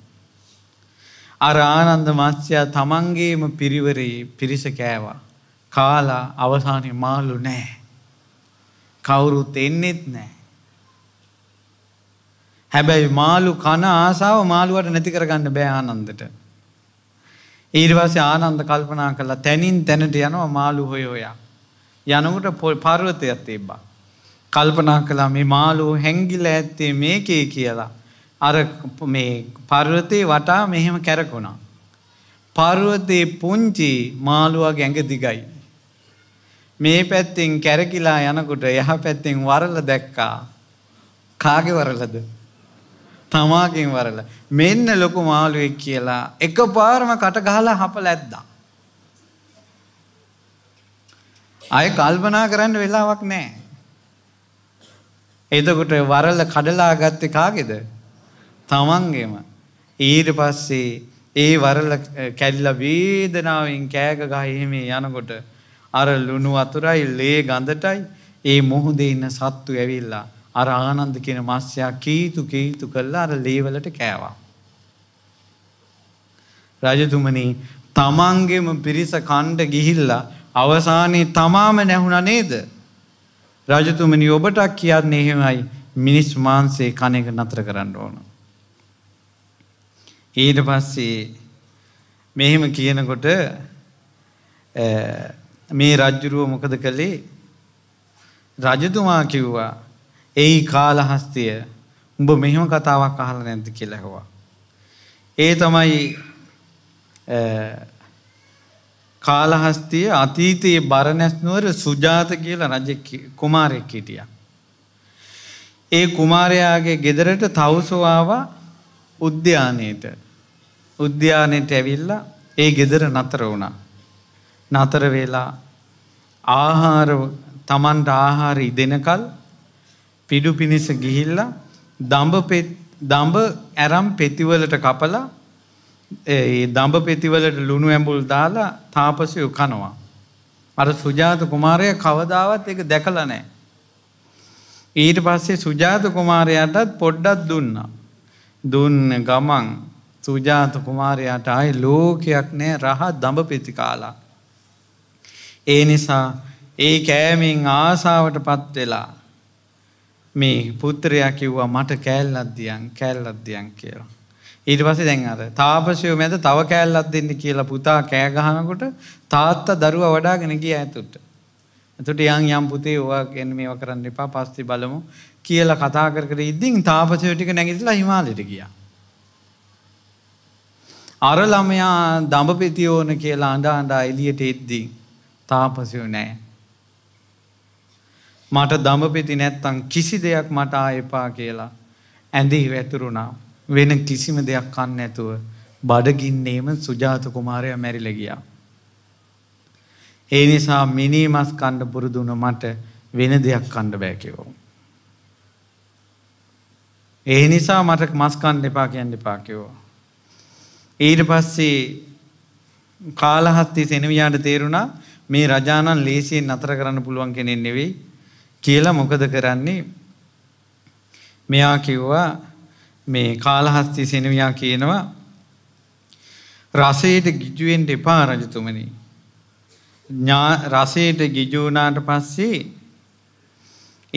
අර ආනන්ද මත්ස්‍යයා තමන්ගේම පිරිවරේ පිරිස කෑවා. කාලා අවසානය මාලු නෑ. කවුරුත් එන්නෙත් නෑ. හැබැයි මාලු කන ආසාාව මාළුවට නැති කරගන්න බෑ ආනන්දට. ඊර්වාස ආනන්ද කල්පනා කලා තැනින් තැනට යනවා මාලු හොය ඔයා. යනකට පොල් පර්වතයත් එබ්බා. කල්පනා කලා මේ මාලු හැංගිල ඇත්තේ මේකේ කියලා. අර මේ පර්වතේ වටා මෙහෙම කැරකුණා. පර්වතේ පුංචි මාළුවක් ඇඟ දිගයි. මේ පැත්තෙන් කැරකිලා යනකොට යහ පැත්තෙන් වරල දැක්කා. කාගේ වරලද? තමාගෙන් වරල. මෙන්න ලොකු මාළුවෙක් කියලා එකපාරම කට ගහලා හපලැද්දා. ආය කල්පනා කරන්න වෙලාවක් නැහැ. එතකොට වරල කඩලා ගත්තේ කාගේද? තමන්ගෙම ඊට පස්සේ ඒ වරල කැල්ල වේදනාවෙන් කෑගගහ එහෙමේ යනකොට අර ලුණු අතුරයි ලේ ගඳටයි ඒ මුහුදේ ඉන්න සත්තු ඇවිල්ලා අර ආනන්ද කියන මස්්‍යයා කීතු කීතු කල්ලා අර ලේවලට කෑවා. රජතුමනි තමන්ගෙම පිරිස කණ්ඩ ගිහිල්ලා අවසානයේ තමාම නැහුණ නේද. රජතුමනි ඔබටක් කියන්න එහෙමයි මිනිස් මාන්සේ කණයක නතර කරන්න ඕනවා. ඊට පස්සේ මෙහෙම කියනකොට මේ රජ්ජුරුව මොකද කළේ රජතුමා කිව්වා ඒයි කාලහස්තිය උඹ මෙහෙම කතාවක් අහලා නැද්ද කියලා ඇහුවා. ඒ තමයි කාලහස්තිය අතීතයේ බරණැස් නුවර සුජාත කියලා රජ කුමාරයෙක් හිටියා. ඒ කුමාරයාගේ ගෙදරට තවුසෝ ආවා උද්‍යානයේට. උද්‍යානෙට ඇවිල්ලා ඒ ගෙදර නතර වුණා. නතර වෙලා ආහාර තමන්ට ආහාර ඉදෙනකල් පිඩු පිණිස ගිහිල්ලා දඹ දඹ ඇරම් පෙතිවලට කපලා ඒ දඹ පෙතිවලට ලුණු ඇඹුල් දාලා තාපසයෝ කනවා. අර සුජාත කුමාරය කවදාවත් එක දැකල නෑ. ඊට පස්සේ සුජාත කුමාරයටත් පොඩ්ඩක් දුන්නා. දුන්න ගමන් සූජාත කුමාරයාට ආයි ලෝකයක් නෑ රහ දඹ පිතිකාලා. ඒ නිසා ඒ කෑමෙන් ආසාවට පත්වෙලා මේ පුත්‍රයා කිව්වා මට කෑල්ලද්දියන් කෑල්ලද්දියන් කියලා. ඊට පස්සේ දැන් අර තාපසයෝ මැද තව කෑල්ලක් දෙන්න කියලා පුතා කෑ ගහනකොට තාත්තා දරුවා වඩාගෙන ගියා ඇතුළට. එතකොට යන් යම් පුතේ ඔයා ගැන මේවා කරන්න එපා පස්සේ බලමු කියලා කතා කර කර ඉඳින් තාපසයෝ ටික නැගිටලා හිමාලයට ගියා. අර ළමයා දඹපෙති ඕන කියලා අඳ අඳා එළියට එද්දී තාපසයෝ නෑ. මට දඹපෙති නැත්තම් කිසි දෙයක් මට ආයෙපා කියලා ඇඳෙහි වැතුරුණා. වෙන කිසිම දෙයක් කන්න නැතුව බඩගින්නේම සුජාත කුමාරය මැරිල ගියා. ඒ නිසා මිනී මස් කණ්ඩ පුරුදුන මට වෙන දෙයක් කණ්ඩ බෑකිවෝ. ඒ නිසා මට මස්කණ්ඩ එපා කියන්න එපාකිවෝ. ඊට පස්සේ කාලහස්ති සෙනවියාට තේරුණා මේ රජාණන් ලේසියෙන් නතර කරන්න පුළුවන් කෙනෙක් නෙවෙයි කියලා මොකද කරන්නේ මෙයා කිව්වා මේ කාලහස්ති සෙනවියා කියනවා රසයට ගිජු වෙන්න එපා රජතුමනි රසයට ගිජු වුණාට පස්සේ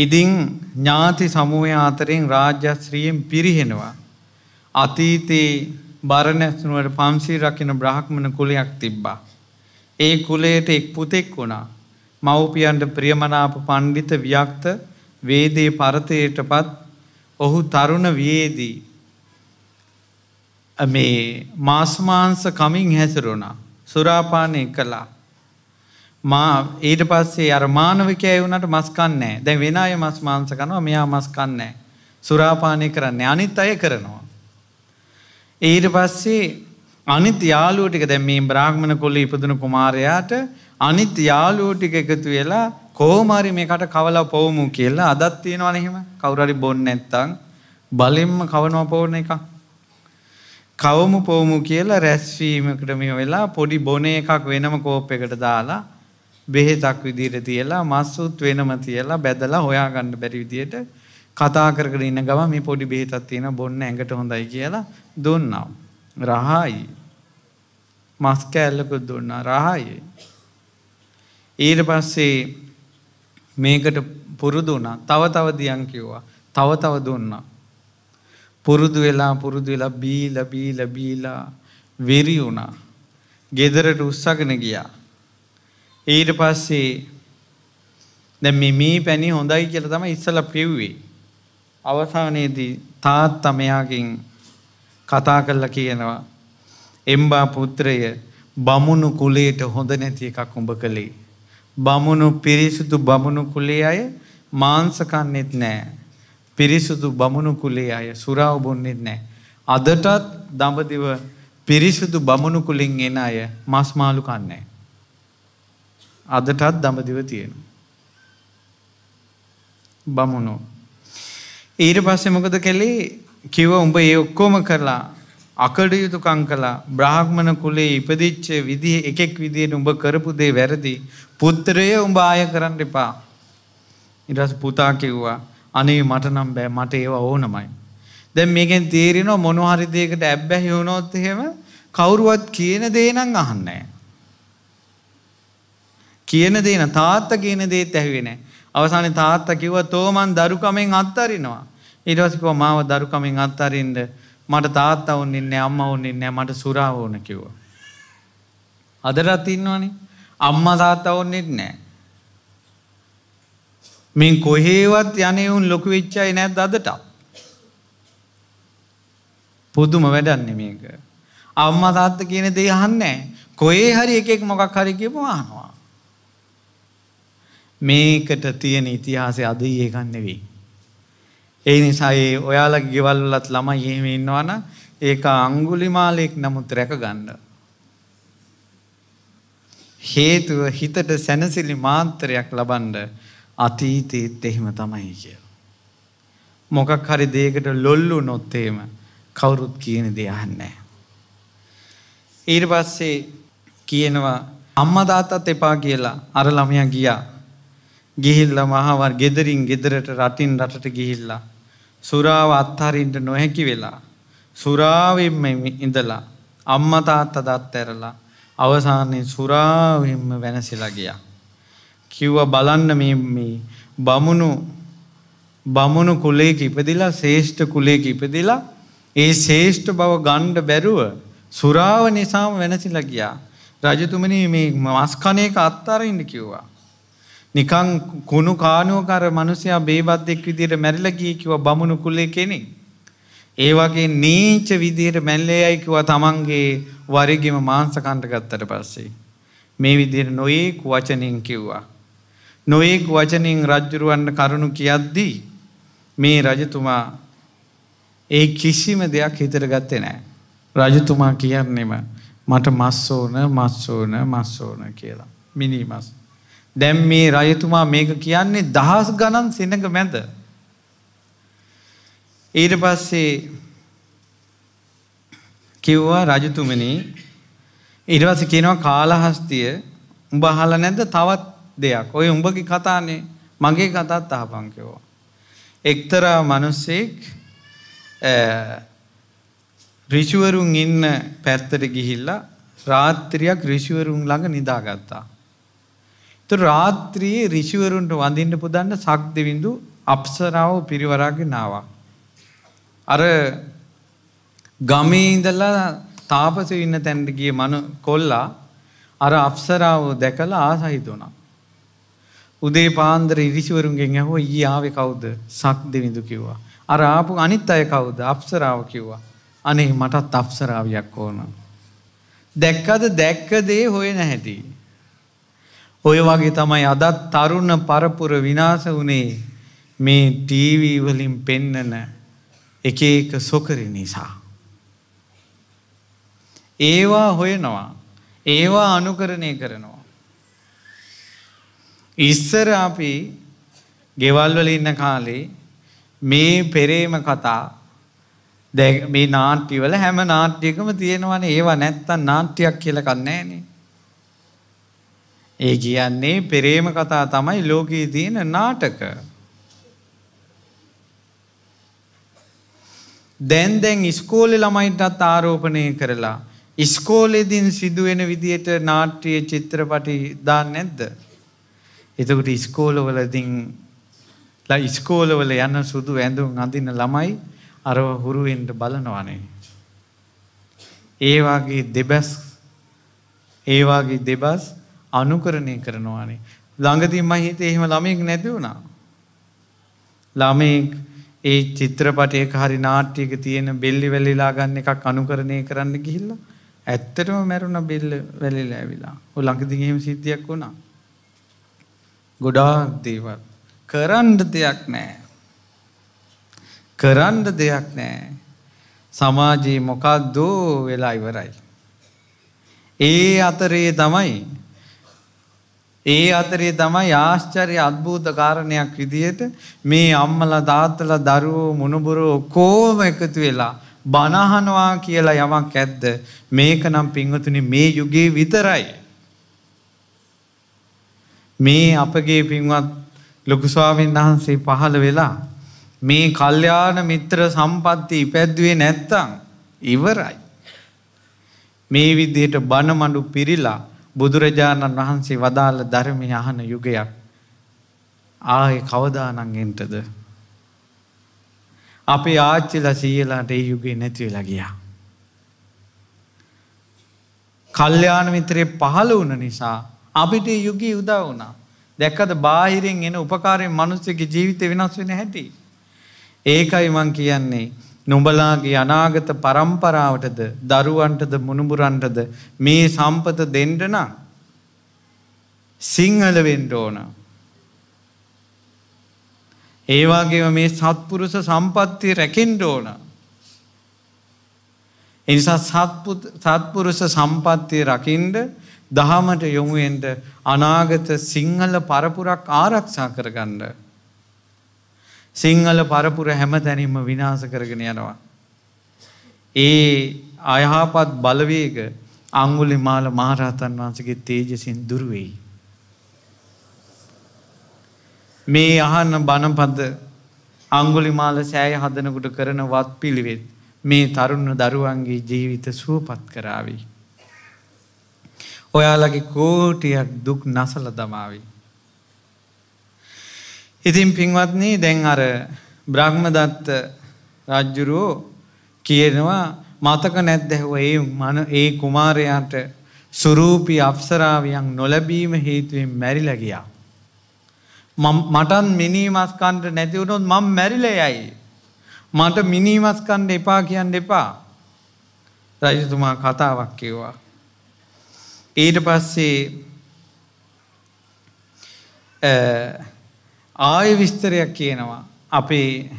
ඉතින් ඥාති සමූහය අතරින් රාජ්‍යශ්‍රියෙන් පිරිහෙනවා අතීතේ බරණැස්නුවට පන්සී රකින බ්‍රහ්මණ කුලයක් තිබ්බා. ඒ කුලයට එක් පුතෙක් වුණා. මව්පියන්ට ප්‍රියමනාප පණ්ඩිත ව්‍යක්ත වේදේ පරතයට පත් ඔහු තරුණ වයේදී. මේ මාස්මාංස කමින් හැසිරුණා සුරාපානය කලා. මා ඊට පස්සේ අර මානවකය වුණට මස්කන්නෑ දැ වෙනය මස් මාංස කනවා මෙයා මස්කන්නෑ සුරාපානය කරන්නේ අනිත් අය කරනවා. ඊට පස්සේ අනිත් යාළුවෝ ටික දැන් මේ බ්‍රාහ්මණ කුලේ ඉපදුණු කුමාරයාට අනිත් යාළුවෝ ටික එකතු වෙලා කොහොම හරි මේකට කවලා පොවමු කියලා අදත් තියෙනවනේ එහෙම කවුරු හරි බොන්නේ නැත්තම් බලෙන්ම කවනවා පොවන එක කවමු පොවමු කියලා රැස්වීමකට මේ වෙලා පොඩි බොන එකක් වෙනම කෝප් එකට දාලා බෙහෙතක් විදිහට තියලා මස්සුත් වෙනම තියලා බැදලා හොයාගන්න බැරි විදිහට කතා කරගෙන ඉන්න ගම මේ පොඩි බෙහෙතක් තියෙන බොන්න ඇඟට හොඳයි කියලා දුන්නා. රහයි. මස් කෑල්ලකුත් දුන්නා රහයි. ඊට පස්සේ මේකට පුරුදු වුණා. තව තව දියන් කිව්වා. තව තව දුන්නා. පුරුදු වෙලා පුරුදු වෙලා බීලා බීලා බීලා වෙරි වුණා. ගෙදරට උස්සගෙන ගියා. ඊට පස්සේ දැන් මේ මී පැණි හොඳයි කියලා තමයි ඉස්සලා පෙව්වේ. අවසානයේදී තාත්තා මෙයාගෙන් කතා කරලා කියනවා එම්බා පුත්‍රය බමුණු කුලයට හොඳ නැති එකක් උඹ කළේ බමුණු පිරිසුදු බමුණු කුලේ අය මාංශ කන්නේත් නැහැ පිරිසුදු බමුණු කුලේ අය සුරාව බොන්නේත් නැහැ අදටත් දඹදිව පිරිසුදු බමුණු කුලින් එන අය මස් මාළු කන්නේ අදටත් දඹදිව තියෙනවා බමුණෝ ඊට පස්සේ මොකද කළේ කිව්ව උඹ ඒ ඔක්කොම කරලා අකඩයුතුකං කළා බ්‍රාහ්මණ කුලේ ඉපදිච්ච විදිහ එකෙක් විදිහට උඹ කරපු දේ වැරදි. පුත්‍රය උඹ ආය කරන්න එපා. ඊට පස්සේ පුතා කිව්වා අනේ මට නම් බෑ මට ඒව ඕනමයි. දැන් මේකෙන් තේරෙනවා මොන හරි දෙයකට ඇබ්බැහි වුණොත් එහෙම කවුරුවත් කියන දේ නම් අහන්නේ නැහැ. කියන දේ න තාත්තා කියන දේත් ඇහුවේ නැහැ. අවසානයේ තාත්තා කිව්වා "තෝ මං දරුකමෙන් අත්තරිනවා." ඊට පස්සේ කිව්වා "මාව දරුකමෙන් අත්තරින්න මට තාත්තා වුන්නේ නැහැ අම්මා වුන්නේ නැහැ මට සුරා වුණ" කිව්වා. අදටත් ඉන්නවනේ. අම්මා තාත්තා වුන්නේ නැහැ. මින් කොහේවත් යන්නේ උන් ලොකු වෙච්ච අය නැද්ද අදටත්? පුදුම වැඩක් නේ මේක. අම්මා තාත්තා කියන දේ අහන්නේ නැහැ. කොහේ හරි එකෙක් මොකක් හරි කියපුවා අහනවා. මේකට තියෙන ඉතිහාසය අද ඊයේ ගන්න වෙයි. ඒ නිසා ඒ ඔයාලගේ ගෙවල් වලත් ළමයි එහෙම ඉන්නවනම් ඒක අඟුලිමාලෙක් නමුත් රැක ගන්න. හේතුව හිතට සැනසිලි මාන්තරයක් ලබන්න අතීතයේත් එහෙම තමයි කියලා. මොකක් හරි දෙයකට ලොල්ලු නොත් එහෙම කවුරුත් කියන දේ අහන්නේ නැහැ. ඊට පස්සේ කියනවා අම්මා තාත්තත් එපා කියලා අර ළමයා ගියා ගිහිල්ලා මහාවර් ගෙදරින් ගෙදරට රටින් රටට ගිහිල්ලා සුරාව අත්හරින්ට නොහැකි වෙලා සුරාවෙන්ම ඉඳලා අම්මා තාත්තා දත් ඇරලා අවසානයේ සුරාවෙන්ම වෙනසිලා ගියා කිව්වා බලන්න මේ මේ බමුණු බමුණු කුලයක ඉපදිලා ශේෂ්ඨ කුලයක ඉපදිලා ඒ ශේෂ්ඨ බව ගණ්ඩ බැරුව සුරාව නිසාම වෙනසිලා ගියා රජතුමනි මේ මස්කණයක අත්තරන්න කිව්වා නිකං කුණු කානුවකර මනුසයා බේබද්දෙක් විදිර මැරිලගියකිව බමුණු කුල්ලේ කෙනෙ. ඒ වගේ නීච විදියට මැල්ලේ අයිකිව තමන්ගේ වරිගෙම මාංසකණ්ටගත්තට පස්සේ. මේ විදිර නොයෙක් වචනින් කිව්වා. නොයෙක් වචනින් රජ්ජුරුවන්න කරුණු කියද්දී මේ රජතුමා ඒ කිසිම දෙයක් හිතර ගත්තේ නෑ. රජතුමා කියන්නෙම මට මස්සෝන මස්සෝන මස්සෝන කියලා. මිනිමස්. දැන් මේ රජතුමා මේක කියන්නේ දහස් ගණන් සෙනඟ මැද. ඊට පස්සේ කිව්වා රජතුමනි ඊට පස්සේ කියනවා කාලහස්තිය උඹ අහලා නැද්ද තවත් දෙයක්. ඔය උඹගේ කතානේ මගේ කතාත් අහපන් කිව්වා. එක්තරා මිනිසෙක් ඍෂිවරුන් ඉන්න පැත්තට ගිහිල්ලා රාත්‍රියක් ඍෂිවරුන් ළඟ නිදාගත්තා. රාත්‍රියේ රිසිවරුන්ට වඳින්න පුදන්න සක් දෙවිඳු අප්සරාව පිරිවරාගෙන නාවා. අර ගමේ ඉඳලා තාපසයෝ ඉන්න තැනට ගිය මනු කොල්ලා අර අප්සරාව දැකලා ආසහිත වුණා. උදේ පාන්දර ඉරිසිවරුන්ගෙන් ඇහුවා ඊ ආවේ කවුද? සක් දෙවිඳු කිව්වා. අර ආපු අනිත් අය කවුද? අප්සරාව කිව්වා. අනේ මටත් අප්සරාවියක් ඕන. දැක්කද දැක්ක දේ හොයන හැටි. ඔය වගේ තමයි අදත් තරුණ පරපුර විනාස වනේ මේ ටීවීවලින් පෙන්නන එක එක සොකරි නිසා. ඒවා හොයනවා ඒවා අනුකරණය කරනවා. ඉස්සර අපි ගෙවල්වල ඉන්න කාලේ මේ පෙරේම කතා මේ නාට්‍යවල හැම නාට්‍යකම තියෙනවන ඒවා නැත්තන් නාට්‍යයක් කියලකන්නේනේ ඒ කියන්නේ පෙරේම කතා තමයි ලෝකයේ තියෙන නාටක. දැන් දැන් ඉස්කෝලේ ළමයිටත් ආරෝපණය කරලා ඉස්කෝලේදීන් සිදුවෙන විදියට නාට්‍ය චිත්‍රපටි දාන්නේ නැද්ද? එතකොට ඉස්කෝලවලදීන් ලා ඉස්කෝලවල යන සුදු ඇඳුම් අඳින ළමයි අරව හුරු වෙන්න බලනවනේ. ඒ වගේ දෙබස් ඒ වගේ දෙබස් අනුකරණය කරනවානේ. ළඟදී මම හිතේ එහෙම ළමයෙක් නැති වුණා. ළමයෙක් ඒ චිත්‍රපටයක හරි නාට්‍යයක තියෙන බෙල්ලි වැලිලා ගන්න එකක් අනුකරණය කරන්න ගිහිල්ලා ඇත්තටම මැරුණ බෙල්ල වැලිලා ඇවිලා. ඔය ළඟදී එහෙම සිද්ධියක් වුණා. ගොඩාක් දේවල් කරන්න දෙයක් නැහැ. කරන්න දෙයක් නැහැ. සමාජයේ මොකක්ද වෙලා ඉවරයි. ඒ අතරේ තමයි ඒ අතරේ තමයි ආශ්චර්ය අත්භූත කාරණයක් විදියට මේ අම්මල දාත්තල දරුවෝ මුණුබුරු ඔක්කෝම එකතු වෙලා බනහනවා කියලා යමක් ඇද්ද මේක නම් පින්වතුනි මේ යුගයේ විතරයි. මේ අපගේ පින්වත් ලොකුස්වාමීන් වහන්සේ පහළ වෙලා මේ කල්්‍යාන මිත්‍ර සම්පත්ති ඉපැද්දුවේ නැත්තං ඉවරයි. මේ විදියට බණමඩු පිරිලා බුදුරජාණන් වහන්සේ වදාළ ධර්මය අහන යුගයක් ආයේ කවදානම් එන්ටද අපේ ආච්චිලා සීයලාට ඒ යුගේ නැති වෙලා ගියා. කල්යාණ මිත්‍රේ පහළ වුණ නිසා අපිට යුගී උදා වුණා. දැක්කද බාහිරෙන් එන උපකාරයෙන් මිනිස්සුගේ ජීවිතේ වෙනස් වෙන හැටි. ඒකයි මං කියන්නේ නොබලාගේ අනාගත පරම්පරාවටද දරුවන්ටද මුණුබුරන්ටද මේ සම්පත දෙන්ටනම් සිංහල වෙන්ඩ ඕන. ඒවාගේ මේ සත්පුරුස සම්පත්ති රැකෙන්ඩ ඕන. එනිසා සත්පුරුස සම්පත්තිය රකිින්ඩ දහමට යොමුුවෙන්ට අනාගත සිංහල පරපුරක් ආරක්ෂා කරගන්නඩ. සිංහල පරපුර හැම තැනින්ම විනාස කරගෙන යනවා. ඒ අයහපත් බලවේග අංගුලි මාල මහරහතන් වහන්සගේ තේජසින් දුරුවෙයි. මේ අහන්න බණපද අංගුලිමාල සෑය හදනකුට කරන වත් පිළිවෙත් මේ තරුණ දරුවන්ගේ ජීවිත සුවපත් කරාවී. ඔයාලගේ කෝටියක් දුක් නසල දමාවී. ඉතින් පින්වත්න්නේ දැන් අර බ්‍රහ්මදත්ත රජ්ජුරුවෝ කියනවා මතක නැත්දැහුව ඒ මන ඒ කුමාරයාට සුරූපී අප්සරාවියන් නොලැබීම හේතුවෙන් මැරිලගියා. මටන් මිනීමස්කන්ට නැතිවුණොත් මං මැරිල යයි. මට මිනීමස්කන්ඩ එපා කියන්න එපා රජතුමා කතාවක් කිව්වා. ඊට පස්සේ ආය විස්තරයක් කියනවා අපේ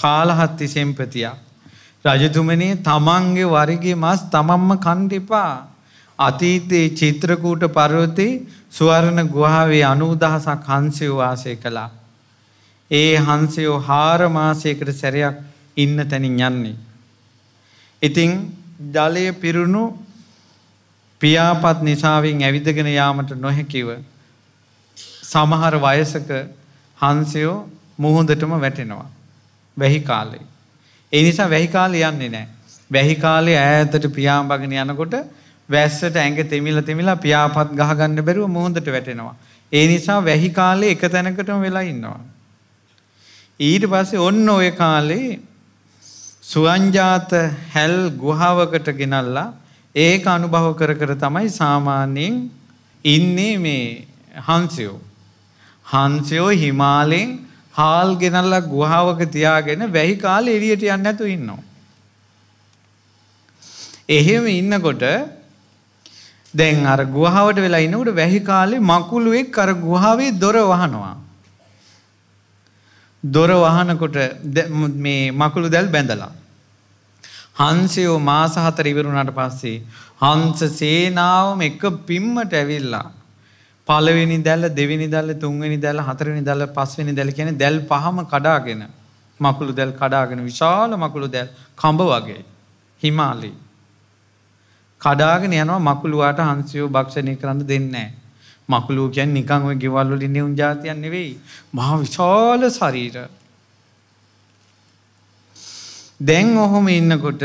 කාලහත්ති සෙම්පතියක් රජතුමනේ තමන්ගේ වරිගේ මස් තමන්ම කණ්ඩිපා අතීතයේ චිත්‍රකූට පරවතේ සුවරණ ගුහාවේ අනූදහසක් හන්සයෝ වාසය කළා. ඒ හන්සයෝ හාර මාසයකට සැරයක් ඉන්න තැනින් යන්නේ. ඉතිං ජලය පිරුණු පියාපත් නිසාවෙන් ඇවිදගෙන යාමට නොහැකිව සමහර වයසක හන්සයෝ මුහුදටම වැටෙනවා. වැහි කාලේ. ඒ නිසා වැහි කාලේ යන්නේ නැහැ. වැහි කාලේ ඈතට පියාඹගෙන යනකොට වැස්සට ඇඟ තෙමිල තෙමිලා පියාපත් ගහගන්න බැරුව මුහුදට වැටෙනවා. ඒ නිසා වැහි කාලේ එක තැනකටම වෙලා ඉන්නවා. ඊට පස්සේ ඔන්න ඔය කාලේ සුවංජාත හැල් ගුහාවකට ගෙනල්ලා ඒක අනුභව කර කර තමයි සාමාන්‍යයෙන් ඉන්නේ මේ හංසයෝ. හංසයෝ හිමාලයෙන් හාල් ගෙනල්ලා ගුහාවක තියාගෙන වැහි කාලේ එළියට යන්න නැතුව ඉන්නවා. එහෙම ඉන්නකොට දැන් අර ගුහාවට වෙලා ඉන්නකොට වැහි කාලේ මකුළුවෙක් අර ගුහාවේ දොර වහනවා. දොර වහනකොට මේ මකුළු දැල් බැඳලා. හංසයෝ මාස හතර ඉවරුණාට පස්සේ හංස සේනාවම එක පිම්මට ඇවිල්ලා පලවෙනි දැල්ල දෙවිනි දැල්ල තුන්වෙනි දැල්ල හතරනි දැල්ල පස්වෙනි දැල කියන දැල් පහම කඩාගෙන මකුළු දැල් කඩාගෙන විශාල මකුළු දැල් කඹ වගේ හිමාලි. කඩාගෙන යනවා මකුළුවාට හන්සියෝ භක්ෂණය කරන්න දෙන්නේ. මකුළුව කියන් නිකංව ගෙවල්ලොලි නිවුන් ජාතියන් නෙවෙයි මහා විශාල සරීර. දැන් ඔහොම ඉන්නකොට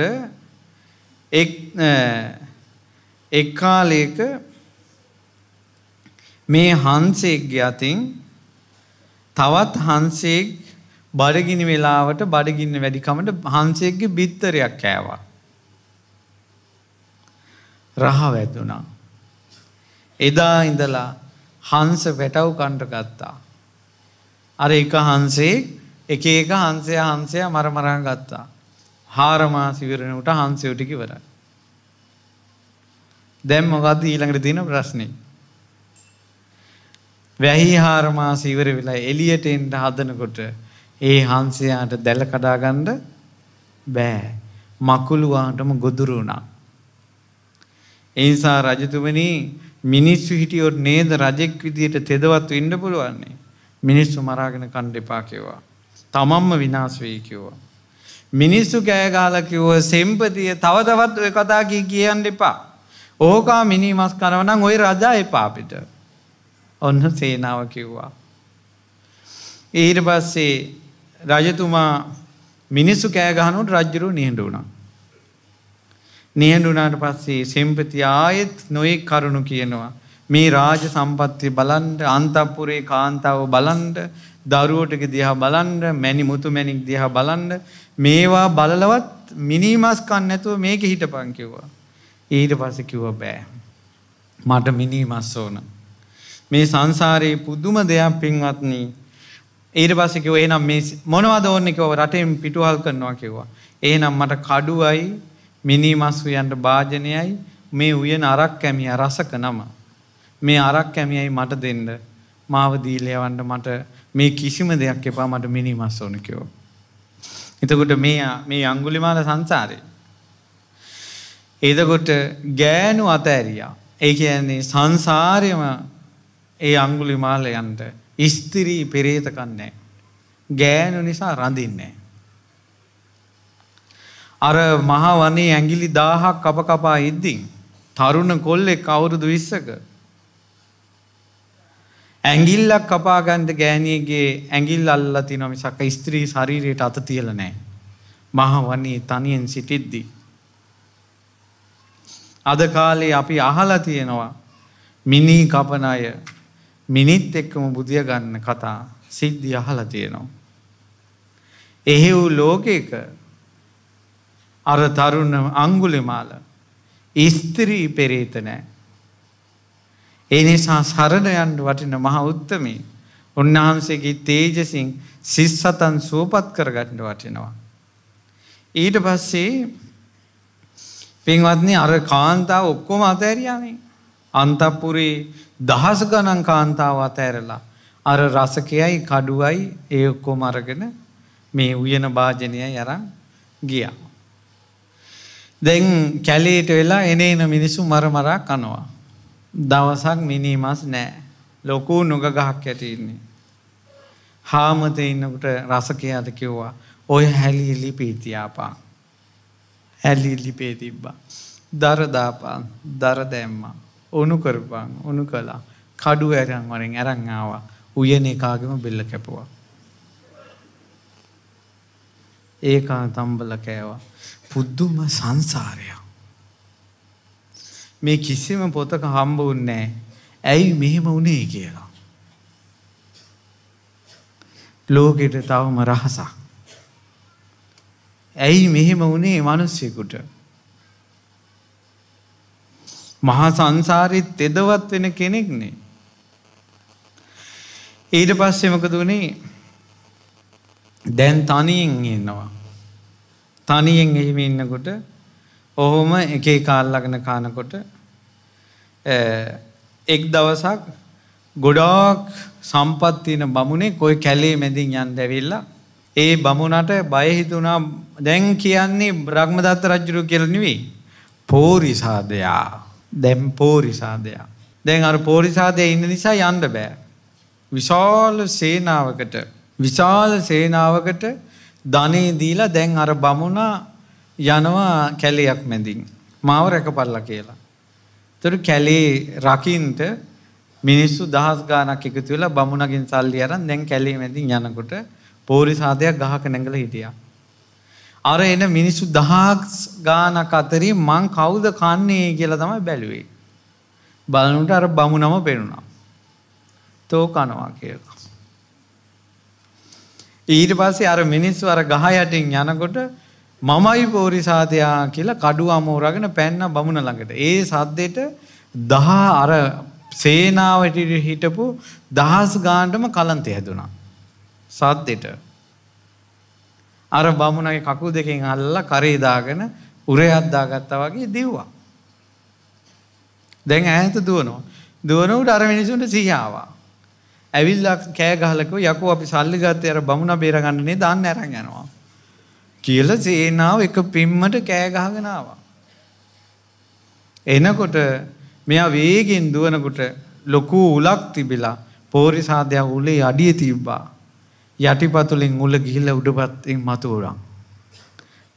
එක් කාලයක මේ හංසෙක්ගේ අතින් තවත් හංසෙක් බඩගිනි වෙලාවට බඩගින්න වැඩිකමට හන්සේක්ගේ බිත්තරයක් කෑවා. රහ වැදුනා. එදා ඉඳලා හන්ස වැටව් කණ්ඩ ගත්තා. අර එක හන්සේ එක එක හන්සය හන්සය මරමරා ගත්තා. හාරමා සිවරණට හන්සයෝටිකි වර. දැම් මොකක්ද ඊළඟට තියෙන ප්‍රශ්නේ. වැහි හාරමාස ඉවර වෙලා එළියට එන්න හදනකොට ඒ හංසයාට දැල කඩාගන්න බෑ. මකුළුවාටම ගොදුරු වුණා. ඒ නිසා රජතුමනි මිනිස්සු හිටියොත් නේද රජෙක් විදියට තෙදවත් වෙන්න පුළුවන්නේ. මිනිස්සු මරාගෙන කන්න එපා කිව්වා. තමන්ම විනාශ වෙයි කිව්වා. මිනිස්සු කෑ ගාලා කිව්ව සෙම්පතිය තව තවත් ඔය කතා කී කියන්න එපා. ඕකා මිනිමස් කරවනම් ওই රජා එපා අපිට. ඔන්න සේනාව කිව්වා. ඊට පස්සේ රජතුමා මිනිස්සු කෑගහනුට රජ්ජුරු නිහඬ වුණා. නිහඬුනාට පස්සේ සෙම්පති ආයෙත් නොයෙක් කරුණු කියනවා. මේ රාජ සම්පත්තිය බලන්ට අන්තපපුරේ කාන්තාව බලන්ට දරුවටක දිහා බලන්ඩ මැනි මුතු මැනික් දිහා බලන්ඩ මේවා බලලවත් මිනිමස්කන්න ඇතුව මේක හිටපංකිව්වා. ඊට පසකිව්ව බෑ. මට මිනිමස් ඕන. මේ සංසාරයේ පුදුම දෙයක් පින්වත්නි ඊට පස්සේ කිව්වා එහෙනම් මේ මොනවද ඕන්නේ කිව්වා රටෙන් පිටුවල් කරනවා කිව්වා. එහෙනම් මට කඩුවයි මිනි මස් උයන්ට භාජනයයි මේ උයන අරක් කැමිය රසක නම. මේ අරක් කැමියයි මට දෙන්න මාව දීලයවන්ට මට මේ කිසිම දෙයක් එපා මට මිනි මස් ඕන කිව්වා. එතකොට මේ මේ අඟුලිමාල සංසාරේ. එතකොට ගෑනු අතෑරියා. ඒ කියන්නේ සංසාරයම ඒ අංගුලි මාලයන්ට ස්තිරී පෙරේතකන්නේ. ගෑනු නිසා රඳින්නේ. අර මහවනේ ඇගිලි දාහක් කප කපා ඉද්දිින්. තරුණ කොල්ලෙක් අවුරුදු විස්සක. ඇගිල්ලක් කපාගන්ට ගෑනියගේ ඇගිල් අල්ලති නොමිසක ස්ත්‍රී ශරීරයට අත තියල නෑ. මහවන්නේ තනියෙන් සිටිද්දී. අද කාලේ අපි අහලා තියෙනවා මිනී කපන අය මිනිත් එක්කම බුදිය ගන්න කතා සිද්ධිය අහලා තියෙනවා. එහෙව් ලෝකයක අර තරුණ අංගුලිමාල ස්ත්‍රී පෙරේත නෑ. ඒ නිසා සරණ යන්න වටින මහා උත්තමී උන්වහන්සේගේ තේජසින් සිස් සතන් සුවපත් කරගන්න වටිනවා. ඊට පස්සේ පින්වත්නි අර කාන්තාව ඔක්කොම අතහැරියානේ. අන්තපුරේ දහස ගණන් කාන්තාව අතඇරලා. අර රසකයයි කඩුවයි ඒ ඔක්කොම අරගෙන මේ උයන භාජනය යරන් ගියා. දැන් කැලේට වෙලා එනේන මිනිසු මරමරා කනවා. දවසක් මිනිමස් නෑ ලොකු නොගගහක් ඇටඉන්නේ. හාමත ඉන්නකට රසකයාද කිව්වා ඔය හැලි ලිපීතියාපා. ඇලි ලිපේ තිබ්බා. දරදාපා දරදැම්මා. ඕනු කරපං ඕනු කලා කඩු ඇරන් වරෙන් ඇරං ආවා උයන එකාගෙම බෙල්ල කැපුවා. ඒකා තම්බල කෑවා පුද්දුම සංසාරයක්. මේ කිසිම පොතක හම්බ උන්නෑ ඇයි මෙහෙම උනේ කියලා. ලෝකෙට තවම රහසක්. ඇයි මෙහෙම උනේ මනුස්සයකුට මහා සංසාරි තෙදවත් වෙන කෙනෙක්නේ. ඊට පස්සෙමකද වනේ දැන් තනියෙන් ඉන්නවා. තනියෙන් එහෙම ඉන්නකොට ඔහොම එකේ කාල්ලගෙන කානකොට එක් දවසක් ගොඩාක් සම්පත්තින බමුණේ කොයි කැලේ මැදින් යන් දැවිල්ලා ඒ බමුණට බයහිතුනා දැන් කියන්නේ බ්‍රහ්මදත්ත රජ්ජුරු කියලනිවී පෝරිසාදයා දැම් පෝරිසාදයා. දැන් අර පෝරිසාදය ඉන්න නිසා යන්න බෑ. විශාල සේනාවකට විශාල සේනාවකට ධනේදීලා දැන් අර බමුණ යනවා කැලයක් මැඳින්. මාව රැකපල්ල කියලා. තොර කැලේ රකින්ට මිනිස්සු දහස් ගානක් එකතු වෙලා බමුණගින් සල්ලි අරන් දැන් කැලේ මැඳින් යනකොට පෝරිසාදයක් ගහක නැඟල හිටියා. අර එන මිනිස්සු දහස් ගානක් අතරේ මං කවුද කන්නේ කියලා තමයි බැලුවේ. බලනුට අර බමුණම පෙනුණා. තෝ කනවා කියලා. ඊට පස්සේ අර මිනිස්සු අර ගහ යටින් යනකොට මමයි පෝරිසාදයා කියලා කඩුව අමෝරගෙන පැන්න බමුණ ළඟට. ඒ සද්දෙට දහ අර සේනාවට හිටපු දහස් ගානටම කලන්තය හැදුනා. සද්දෙට අර බමුණගේ කකුල් දෙකෙන් අල්ලා කරේදාගෙන උරයද්දා ගත්තා වගේ දිව්වා. දැන් ඈත දුවනවා. දුවනකොට අර මිනිසුන්ට සිහිආවා. ඇවිල්ලා කෑ ගහලකෝ යකෝ අපි සල්ලි ගත්තේ අර බමුණ බේරගන්න නේ දාන්න අරන් යනවා. කියලා සේනාව එක පිම්මට කෑ ගහගෙන ආවා. එනකොට මෙයා වේගෙන් දුවනකොට ලොකු උලක් තිබිලා පෝරි සාදයක් උලේ අඩිය තිබ්බා. යටිපතුලින් උල ගිහිල්ලා උඩපත්ෙන් මතුවරන්.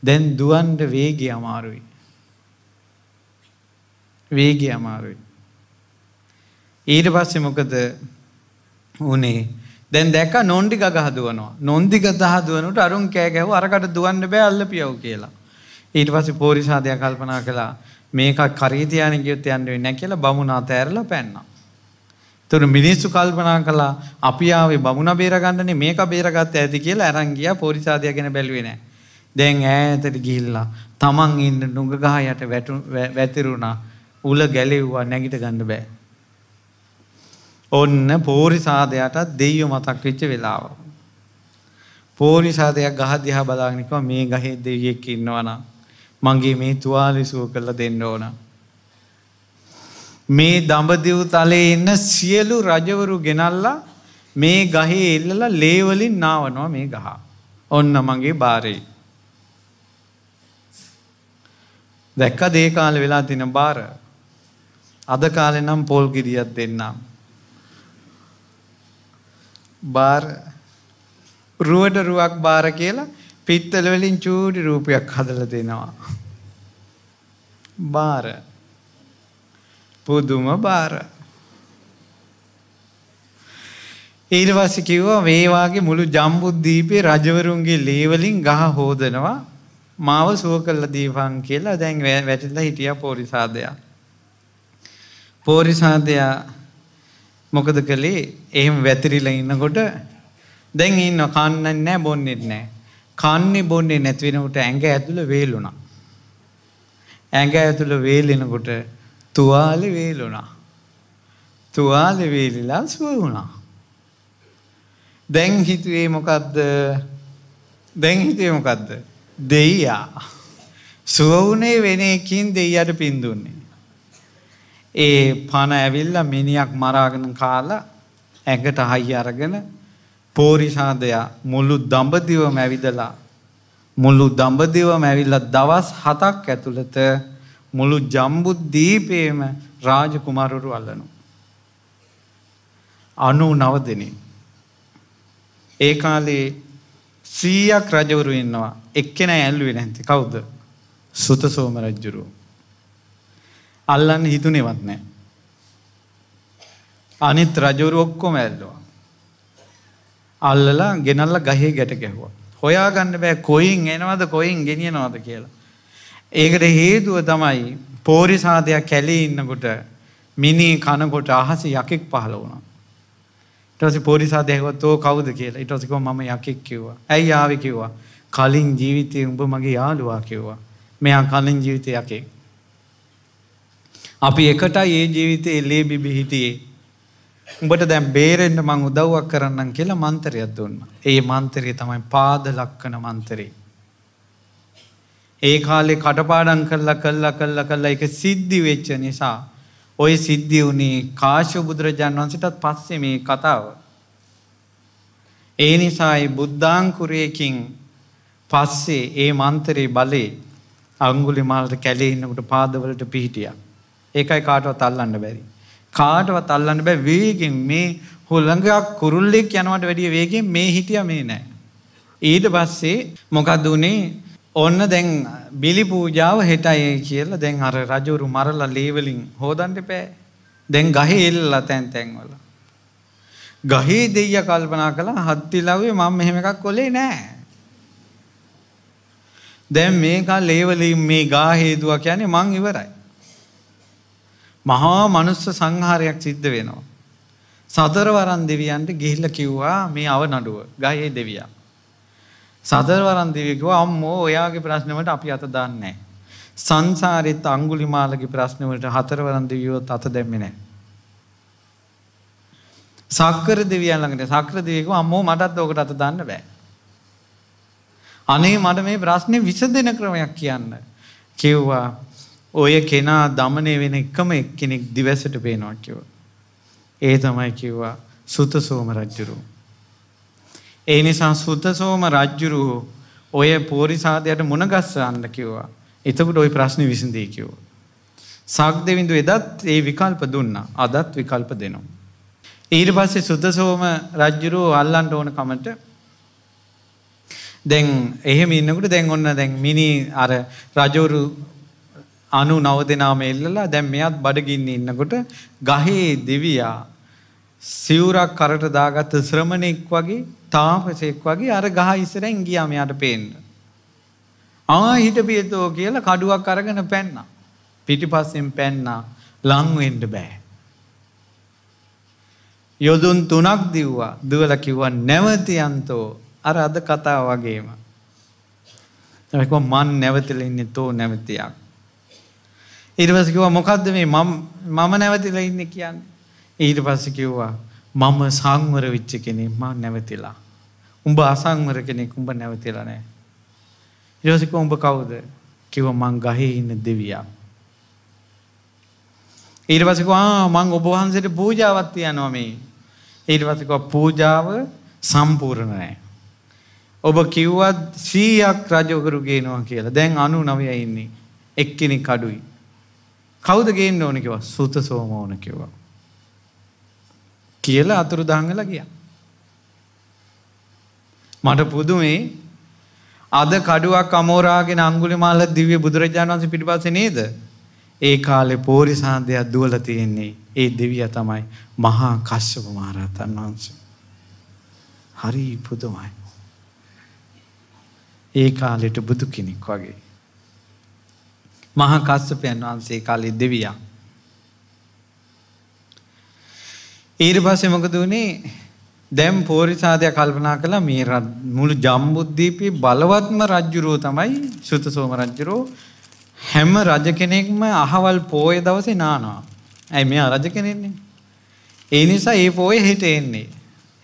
දැන් දුවන්න වේගය අමාරුයි. වේගය අමාරුයි. ඊට පස්සේ මොකද උනේ? දැන් දැක්ක නොන්ඩි ගගහ දුවනවා. නොන්දි ගගහ දුවනට අරුන් කෑ ගැහුව අරකට දුවන්න බෑ අල්ලපියව කියලා. ඊට පස්සේ පොරිසාදයා කල්පනා කළා මේක කරේ තියාගෙන ගියොත් යන්නේ නැහැ කියලා බමුණා තෑරලා පැන්නා. තුර මිනිස්සු කල්පනා කලා අපි ආවේ බමුණ බේරගන්නනේ මේක බේරගත්ත ඇති කියලා අරන් ගියා පොරිසාදියා ගැන බැලුවේ නැහැ. දැන් ඈතට ගිහිල්ලා තමන් ඉන්න නුඟ ගහ යට වැතිරුණා. උල ගැලෙව්වා නැගිට ගන්න බෑ. ඔන්න පෝරිසාදයට දෙයියෝ මතක් වෙච්ච වෙලාව. පෝරිසාදයක් ගහ දිහා බලාගෙන කිව්වා මේ ගහේ දෙවියෙක් ඉන්නවා නම් මගේ මේ තුවාලි සුව කරලා දෙන්න ඕන. මේ දඹදිව් තලේ ඉන්න සියලු රජවරු ගෙනල්ලා මේ ගහේ එල්ලලා ලේවලින් නාවනවා මේ ගහ. ඔන්න මගේ බාරයි. දැක්ක දේකාල වෙලා තින බාර අද කාලෙ නම් පොල් ගිරියත් දෙන්නම්. බාර රුවට රුවක් බාර කියලා පිත්තලවලින් චූඩි රූපයක් හදල දෙනවා. බාර. පුදුම බාර. ඒර්වාස කිව්වා මේවාගේ මුළු ජම්බුද්ධීපේ රජවරුන්ගේ ලේවලින් ගහ හෝදනවා මාව සුව කල්ල දීපන් කියලා දැන් වැටිල්ල හිටිය පෝරිසාදයා. පෝරිසාදයා මොකද කළේ එහෙම වැතිරිල ඉන්නකොට දැන් ඉන්න කන්නන්න නෑ බොන්නෙත් නෑ. කන්නේ බොන්නේ නැතිවෙනකට ඇඟ ඇතුළ වේලුණා. ඇඟ ඇතුළ වේලෙනකොට තුවාලෙ වේලුණා. තුවාලෙ වේලිලා සුව වුණා. දැන් හිතුවේ මොකක්ද? දැන් හිතුවේ මොකක්ද? දෙයියා. සුව වුණේ වෙන එකකින් දෙයියට පින් දුන්නේ. ඒ පණ ඇවිල්ලා මිනියක් මරාගෙන කාලා ඇඟට හයි අරගෙන පෝරිෂාදයා මුළු දඹදිවම ඇවිදලා මුළු දඹදිවම ඇවිල්ලා දවස් 7ක් ඇතුළත මුළු ජම්බුද්දීපේම රාජකුමරුරු අල්ලනු. අනු නවදන. ඒ කාලේ සීයක් රජවරු ඉන්නවා එක්කෙන ඇල්ලුවෙන ඇති කවුද සුත සෝම රජ්ජුරුව. අල්ලන්න හිතුනෙවත් නෑ. අනිත් රජවරු ඔක්කොම ඇල්ලවා. අල්ලලා ගෙනල්ල ගහේ ගැට ගැහවා. හොයා ගන්න බෑ කොයින් එනවද කොයින් ගෙනිය නවද කියලා. ඒකට හේතුව තමයි පෝරිසාදයක් කැලේ ඉන්නකොට මිනී කනකොට අහස යකෙක් පහල වුණා. ඊටවසි පෝරිසාදයකොත් ඕ කවුද කියලා ඊටවසිකව මම යකෙක් කිව්වා. ඇයි ආවේ කිව්වා. කලින් ජීවිතේ උඹ මගේ යාළුවා කිව්වා. මෙයා කලින් ජීවිතේ යකෙක්. අපි එකටයි ඒ ජීවිතේ එළේ බිබි හිටියේ. උඹට දැන් බේරෙන්න මං උදව්වක් කරන්නම් කියලා මන්තරයක් දුන්නා. ඒ මන්තරය තමයි පාද ලක්කන මන්තරේ. ඒ කාලේ කටපාඩම් කරලා කරලා කරලා කරලා ඒක සිද්ධි වෙච්ච නිසා ওই සිද්ධි උනේ කාශ්‍යප බුදුරජාණන් වහන්සේටත් පස්සේ මේ කතාව. ඒ නිසායි බුද්ධාංකුරයකින් පස්සේ ඒ මන්තරේ බලේ අංගුලිමාලට කැලේ ඉන්නකොට පාදවලට පිහිටියා. ඒකයි කාටවත් අල්ලන්න බැරි. කාටවත් අල්ලන්න බෑ වේගෙන් මේ හොළඟක් කුරුල්ලෙක් යනවට වැඩිය වේගෙන් මේ හිටිය මේ නෑ. ඊට පස්සේ මොකද උනේ ඔන්න දැන් බිලි පූජාව හෙටයි කියලා දැන් අර රජවරු මරලා ලේවලින් හෝදන්ට පෑ දැන් ගහේ එල්ලලා තැන් තැන්වල. ගහේ දෙයිය කල්පනා කළා හත්තිලවේ මම මෙහෙම එකක් කොලේ නෑ. දැන් මේකා ලේවලින් මේ ගා හේදුව කියන්නේ මං ඉවරයි. මහා මනුස්ස සංහාරයක් සිද්ධ වෙනවා. සතරවරන් දෙවියන්ට ගිහිල්ල කිව්වා මේ අව නඩුව ගහේ දෙවියා. සතරවරන් දිව්‍ය කිව්වා අම්මෝ ඔයාගේ ප්‍රශ්නෙවට අපි අත දාන්නේ නැහැ. සංසාරෙත් අඟුලිමාලගේ ප්‍රශ්නෙවලට හතරවරන් දෙවියොත් අත දැම්මේ නැහැ. සක්‍ර දෙවියන් ළඟට සක්‍ර දෙවියෝ අම්මෝ මටත් ඕකට අත දාන්න බෑ. අනේ මට මේ ප්‍රශ්නේ විසඳෙන ක්‍රමයක් කියන්න. කිව්වා ඔය කෙනා দমনය වෙන එකම එක්කෙනෙක් දිවසට පේනවා කිව්වා. ඒ තමයි කිව්වා සුත සෝම රජුරුවෝ ඒ නිසා සුද්දසෝම රජ්ජුරු ඔය පෝරිසාදයට මුණගස්සන්න කිව්වා. එතකට ඔයි ප්‍රශ්න විසින්දී කිව්ව. සක් දෙවිඳු එදත් ඒ විකල්ප දුන්න අදත් විකල්ප දෙනවා. ඊට පස්සේ සුද්දසෝම රජ්ජුරුව අල්ලන්ට ඕන කමට දැන් එහෙම ඉන්නකට දැන් ඔන්න දැන් මිනි අර රජෝරු අනු නව දෙනාම එල්ලලා දැන් මෙයත් බඩගින්න ඉන්නකොට ගහේ දෙවියා සිවුරක් කරට දාගත්ත ශ්‍රමණෙක් වගේ තාපසෙක් වගේ අර ගහ ඉස්සරෙන් ගියා මෙයාට පේන්න. ආ හිටපියතෝ කියලා කඩුවක් අරගෙන පැන්නා. පිටිපස්සෙන් පැන්නා ලං වෙන්න බෑ. යොදුන් තුනක් දිව්වා දුවල කිව්වා නැවත යන්තෝ අර අද කතා වගේම. ඒක මන් නැවතිලා ඉන්නේ තෝ නැවතියක්. ඊට පස්සේ කිව්වා මොකද්ද මේ මම මම නැවතිලා ඉන්නේ කියන්නේ? ඊට පස්සේ කිව්වා මම සංවර වෙච්ච කෙනෙක් මම නැවතිලා. උඹ අසංවර කෙනෙක් උඹ නැවතිලා නෑ. ඊට පස්සේ උඹ කවුද? කිව්වා මං ගහේ ඉන්න දෙවියා. ඊට පස්සේ කිව්වා මං ඔබ වහන්සේට පූජාවක් තියනවා මේ. ඊට පස්සේ කිව්වා පූජාව සම්පූර්ණ නෑ. ඔබ කිව්වත් 100ක් රජවරු ගේනවා කියලා. දැන් 99යි ඉන්නේ. එක්කෙනෙක් අඩුයි. කවුද ගේන්න ඕන කිව්වා? සුත සෝම ඕන කිව්වා. කියලා අතුරු දංගල ගිය. මට පුදුමේ අද කඩුවක් අමෝරාගෙන අංගුලි මාල දිව්‍ය බුදුරජාණන් වන්සේ පිටිපස්ස නේද. ඒ කාලෙ පෝරිසාන්දයක් දුවල තියෙන්නේ ඒ දෙවිය තමයි මහා කශ්‍යප මහරහතන් වහන්සේ. හරි පුදුමයි. ඒ කාලෙට බුදු කෙනෙක් වගේ. මහා කස්සපයන් වහන්සේ කාලේ දෙවියා ඊට පස්සේ මොකද වුනේ? දැන් පෝරිසාදය කල්පනා කළා මේ මුළු ජම්බුද්දීපේ බලවත්ම රජුරෝ තමයි සුතසෝම රජුරෝ. හැම රජ කෙනෙක්ම අහවල් පෝය දවසේ නානවා. ඇයි මෙයා රජ කෙනෙක්නේ? ඒ නිසා ඒ පෝය හෙට එන්නේ.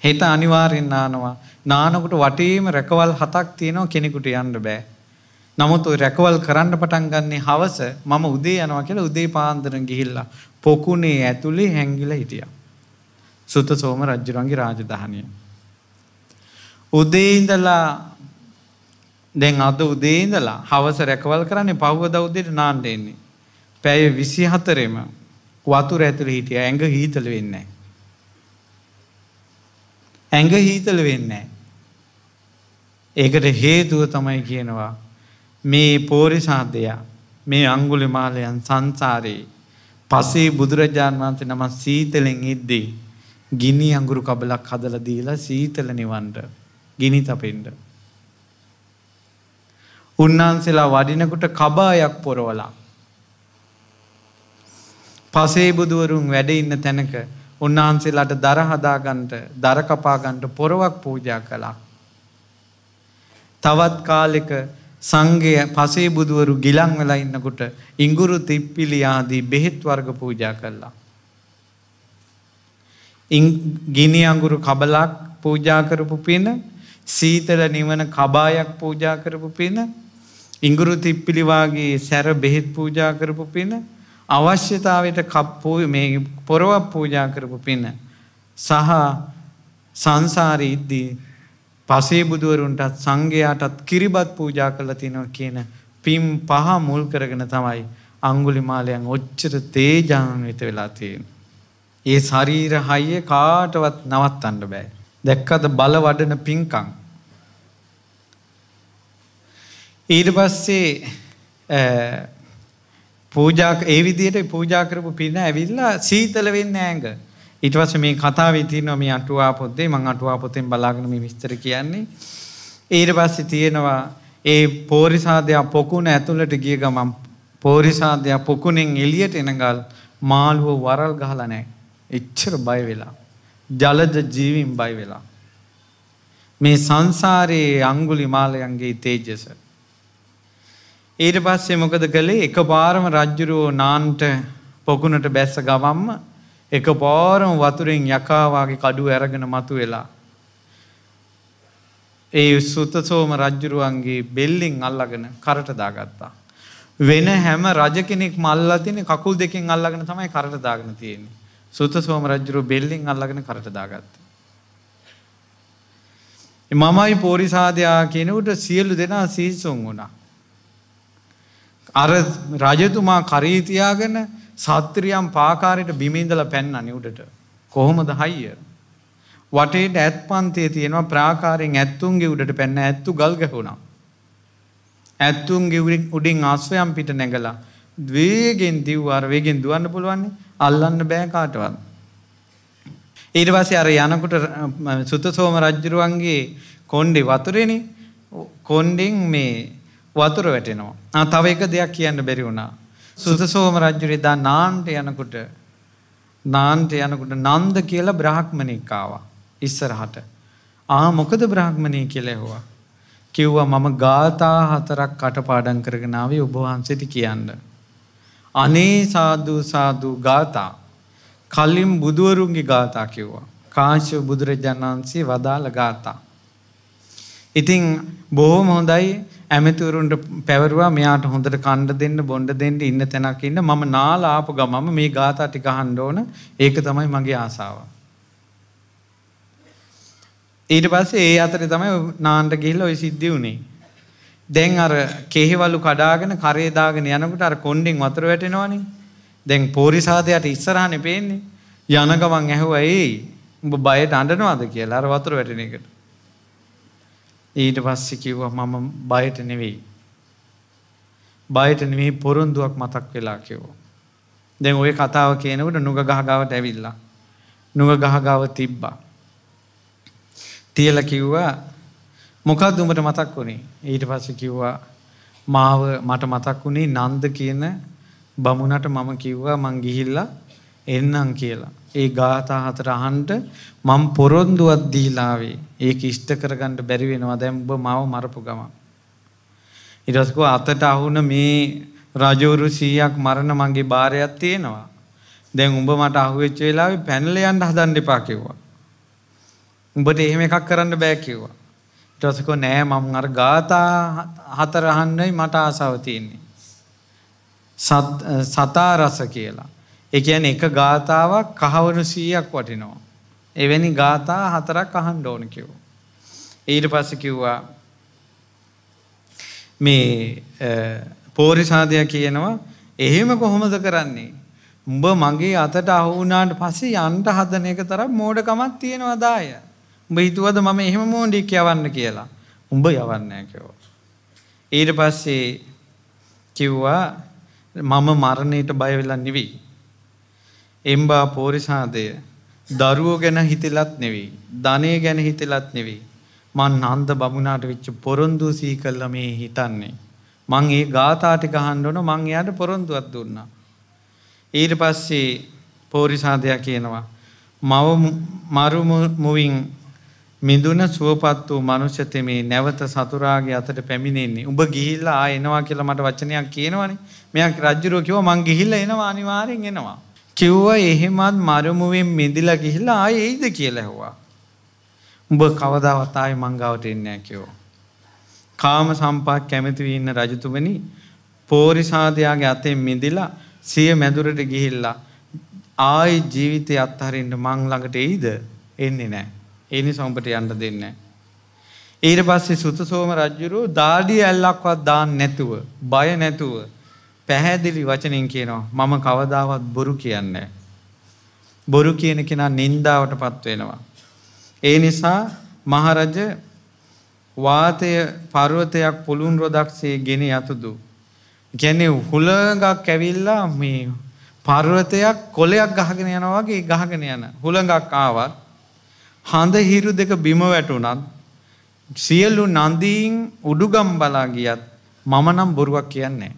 හෙට අනිවාර්යෙන් නානවා. නානකොට වටේම රැකවල් හතක් තියෙනවා කෙනෙකුට යන්න බෑ. නමුත් ওই රැකවල් කරන්න පටන් ගන්නේ හවස මම උදේ යනවා කියලා උදේ පාන්දර ගිහිල්ලා පොකුණේ ඇතුලේ හැංගිලා හිටියා. සුත සෝම රජ්ජුරන්ගේ රාජධානය. උදේඉඳලා දැන් අද උදේඉඳලා හවස රැකවල් කරන්නේ පව්ව දෞද්දයට නාන්ඩෙන්නේ. පැය විසි හතරෙම වතුර ඇතුළ හිටිය ඇඟ හීතල වෙන්න. ඇඟ හීතල වෙන්න. ඒකට හේතුව තමයි කියනවා මේ පෝරිසාධයා මේ අංගුලි මාලයන් සංසාරයේ පසේ බුදුරජාණන් වන්සේ නම සීතලෙන් ඉද්දී ගිනි අඟුරු කබලක් හදලා දීලා සීතල නිවන්ට ගිනි තපෙන්න. උන්වහන්සේලා වඩිනකොට කබායක් පොරවලා. පසේ බුදුවරුන් වැඩ ඉන්න තැනක උන්වහන්සේලාට දර හදාගන්නට දර කපා ගන්නට පොරවක් පූජා කළා. තවත් කාලෙක සංගය පසේ බුදුවරු ගිලන් වෙලා ඉන්නකොට ඉඟුරු තිප්පිලි ආදී බෙහෙත් වර්ග පූජා කළා. ගිනි අඟුරු කබලක් පූජා කරපු පින සීතල නිවන කබායක් පූජා කරපු පින ඉංගුරු තිප්පිලිවාගේ සැර බෙහෙත් පූජා කරපු පින අවශ්‍යතාවට කප්පූ මේ පොරවක් පූජා කරපු පින සහ සංසාරීද්දී පසේ බුදුවරුන්ටත් සංඝයාටත් කිරිබත් පූජා කළ තිනව කියන පිම් පහ මුල් කරගෙන තමයි අංගුලි මාලයන් ඔච්චර තේජාන්විත වෙලා තියෙන. ඒ ශරීර හයිය කාටවත් නවත්තන්න බෑ. දැක්කද බල වඩන පින්කං. ඊට පස්සේ පූජා ඒ විදියට පූජා කරපු පින ඇවිල්ලා සීතල වෙන්නේ ඇඟ. ඊට පස්සේ මේ කතාවේ තියෙනවා මේ අටුවා පොතේ මම අටුවා පොතෙන් බලාගෙන මේ විස්තර කියන්නේ. ඊට පස්සේ තියෙනවා ඒ පෝරිසාදය පොකුණ ඇතුළට ගිය ගමන් පෝරිසාදය පොකුණෙන් එළියට එනගල් මාළුව වරල් ගහලා නැහැ. එච්චර බය වෙලා. ජලද ජීවින් බයි වෙලා. මේ සංසාරයේ අංගුලි මාලයන්ගේ තේජස. ඊට පස්සේ මොකද කළේ එක පාරම රජ්ජුරුවෝ නාන්ට පොකුණට බැස්ස ගවම්ම එක පාරම වතුරෙන් යකාවාගේ කඩු ඇරගෙන මතු වෙලා. ඒ සුත්තසෝම රජ්ජුරුවන්ගේ බෙල්ලිං අල්ලගෙන කරට දාගත්තා. වෙන හැම රජ කෙනෙක් මල්ලතින කකුල් දෙකින් අල්ලගෙන තමයි කරට දාගෙන තියෙන්නේ. සුත සෝම රජ්ජුරු බෙල්ලින් අල්ලගෙන කරට දාගත්ත. මමයි පෝරිසාධයා කෙනකුට සියලු දෙනා සීසුන් වුණා. අර රජතුමා කරීතියාගෙන සත්‍රියම් පාකාරයට බිමිඳල පැන්න නිවටට. කොහොමද හයිය. වටේට ඇත් පන්තේ තියෙනවා ප්‍රාකාරෙන් ඇත්තුන්ගේ උඩට පැන්න ඇත්තු ගල් ගැහුණා. ඇත්තුන්ගේ උඩින් ආස්වයම් පිට නැගලා දවේගෙන් දිව්වාර වේගෙන් දුවන්න පුළුවන්නේ අල්ලන්න බෑ කාටවත්. ඊට පස්සේ අර යනකොට සුතසෝම රජුරුවන්ගේ කොණ්ඩේ වතුරේනේ කොණ්ඩෙන් මේ වතුර වැටෙනවා. ආ තව එක දෙයක් කියන්න බැරි වුණා. සුතසෝම රජුරේ දා නාන්ට යනකොට නාන්ට යනකොට නන්ද කියලා බ්‍රාහ්මණෙක් ආවා ඉස්සරහට. ආ මොකද බ්‍රාහ්මණය කියලා ඇහුවා. කිව්වා මම ගාථා හතරක් කටපාඩම් කරගෙන ආවේ ඔබ වහන්සේට කියන්න. අනේ සාධූ සාධූ ගාතා කලින් බුදුවරුන්ගේ ගාතා කිව්වා. කාංශව බුදුරජාණන් වහන්සේ වදාළ ගාතා. ඉතිං බොහෝම හොඳයි ඇමතිවරුන්ට පැවරවා මෙයාට හොඳට කණ්ඩ දෙන්න බොන්ඩ දෙන්න ඉන්න තැනක් ඉන්න මම නාලාපු ගමම මේ ගාතා ටික හන්ඩෝන ඒක තමයි මගේ ආසාව. ඊට පස්සේ ඒ අතර තමයි නාන්ට ගිල්ල ඔය සිද්ධිය වුණේ. දැන් අර කෙහෙවලු කඩාගෙන කරේ දාගෙන යනකොට අර කොණ්ඩෙන් වතුර වැටෙනවනේ. දැන් පෝරිසාදයට ඉස්සරහනේ පේන්නේ. යන ගමන් ඇහුවා "ඒ උඹ බයට අඬනවද?" කියලා අර වතුර වැටෙන එකට. ඊට පස්සේ කිව්වා "මම බයට නෙවෙයි. බයට නෙවෙයි පොරොන්දුවක් මතක් වෙලා කිව්වා." දැන් ওই කතාව කියනකොට නුග ගහගාවට ඇවිල්ලා. නුග ගහගාව තිබ්බා. තියලා කිව්වා මොකක්ද උඹට මතක් වුණේ ඊට පස්සේ කිව්වා මාව මට මතක් වුණේ නන්ද කියන බමුණට මම කිව්වා මං ගිහිල්ලා එන්නම් කියලා. ඒ ගාථා හතර අහන්ට මං පොරොන්දුවක් දීලාවේ. ඒක ඉෂ්ට කරගන්න බැරි වෙනවා දැන් ඔබ මාව මරපු ගමන්. ඊට පස්සේ අතට අහුන මේ රජවරු 100ක් මරණ මගේ බාරයක් තියෙනවා. දැන් උඹ මට අහුවෙච්ච වෙලාවේ පැනලා යන්න හදන්න එපා කිව්වා. උඹට එහෙම එකක් කරන්න බෑ කිව්වා. ටොසකො නෑ මම අර ගාතා හතරහන්නයි මට ආසාවතියන්නේ. සතා රස කියලා. එකයන එක ගාථාවක් කහවනු සීයක් වටිනවා. එවැනි ගාථා හතරක් අහන් ඩෝන කිව්. ඊට පස කිව්වා මේ පෝරිසාධය කියනවා එහෙම කොහොමද කරන්නේ. උඹ මගේ අතට අහුනාට පසේ යන්ට හදන එක තරම් මෝඩකමත් තියෙනවදාය. උඹ හිතුවද මම එහෙම මෝඩෙක් යවන්න කියලා. උඹ යවන්නේ කිව්වා. ඊට පස්සේ කිව්වා මම මරණයට බය වෙලා නෙවෙයි. එම්බා පෝරිසාදය දරුවෝ ගැන හිතලත් නෙවෙයි. ධනය ගැන හිතලත් නෙවෙයි. මං නන්ද බමුණාට වෙච්ච පොරොන්දු සීකල්ලා මේ හිතන්නේ. මං ඒ ගාථා ටික අහන්න ඕන මං එයාට පොරොන්දුවක් දුන්නා. ඊට පස්සේ පෝරිසාදයා කියනවා මව මරු මුවින් මිදුන සුවපත් වූ මනුෂ්‍ය තෙමේ නැවත සතුරාගේ අතට පැමිණෙන්නේ. උඹ ගිහිල්ලා එනවා කියලා මට වචනයක් කියනවනේ. මෙයා රජුරෝ කිව්වා මං ගිහිල්ලා එනවා අනිවාර්යෙන් එනවා. කිව්වා එහෙමත් මරමුවෙන් මිදිලා ගිහිල්ලා ආයේ එයිද කියලා ඇහුවා. උඹ කවදාවත් ආයේ මං ගාවට එන්නේ නැහැ කිව්වා. කාම සම්පත් කැමති ඉන්න රජතුමනි පෝරිසාදයාගේ අතෙන් මිදිලා සිය මැදුරට ගිහිල්ලා ආයි ජීවිතය අත්හරින්න මං ළඟට එයිද එන්නේ නැහැ. ඒ නිසා උඹට යන්න දෙන්නේ නැහැ. ඊට පස්සේ සුතසෝම රජුරු දාඩිය ඇල්ලක්වත් දාන්න නැතුව බය නැතුව පැහැදිලි වචනෙන් කියනවා මම කවදාවත් බොරු කියන්නේ බොරු කියන කෙනා නින්දාවටපත් වෙනවා ඒ නිසා මහරජ වාතය පර්වතයක් පුළුන් රොදක්සේ ගෙන යතුදු කියන්නේ හුලඟක් ඇවිල්ලා මේ පර්වතයක් කොලයක් ගහගෙන යනවා වගේ ගහගෙන යන හුලඟක් ආවත් හඳ හිරු දෙක බිම වැටුනත් සියලු නන්දීන් උඩුගම් බලා ගියත් මම නම් බොරුවක් කියන්නේ.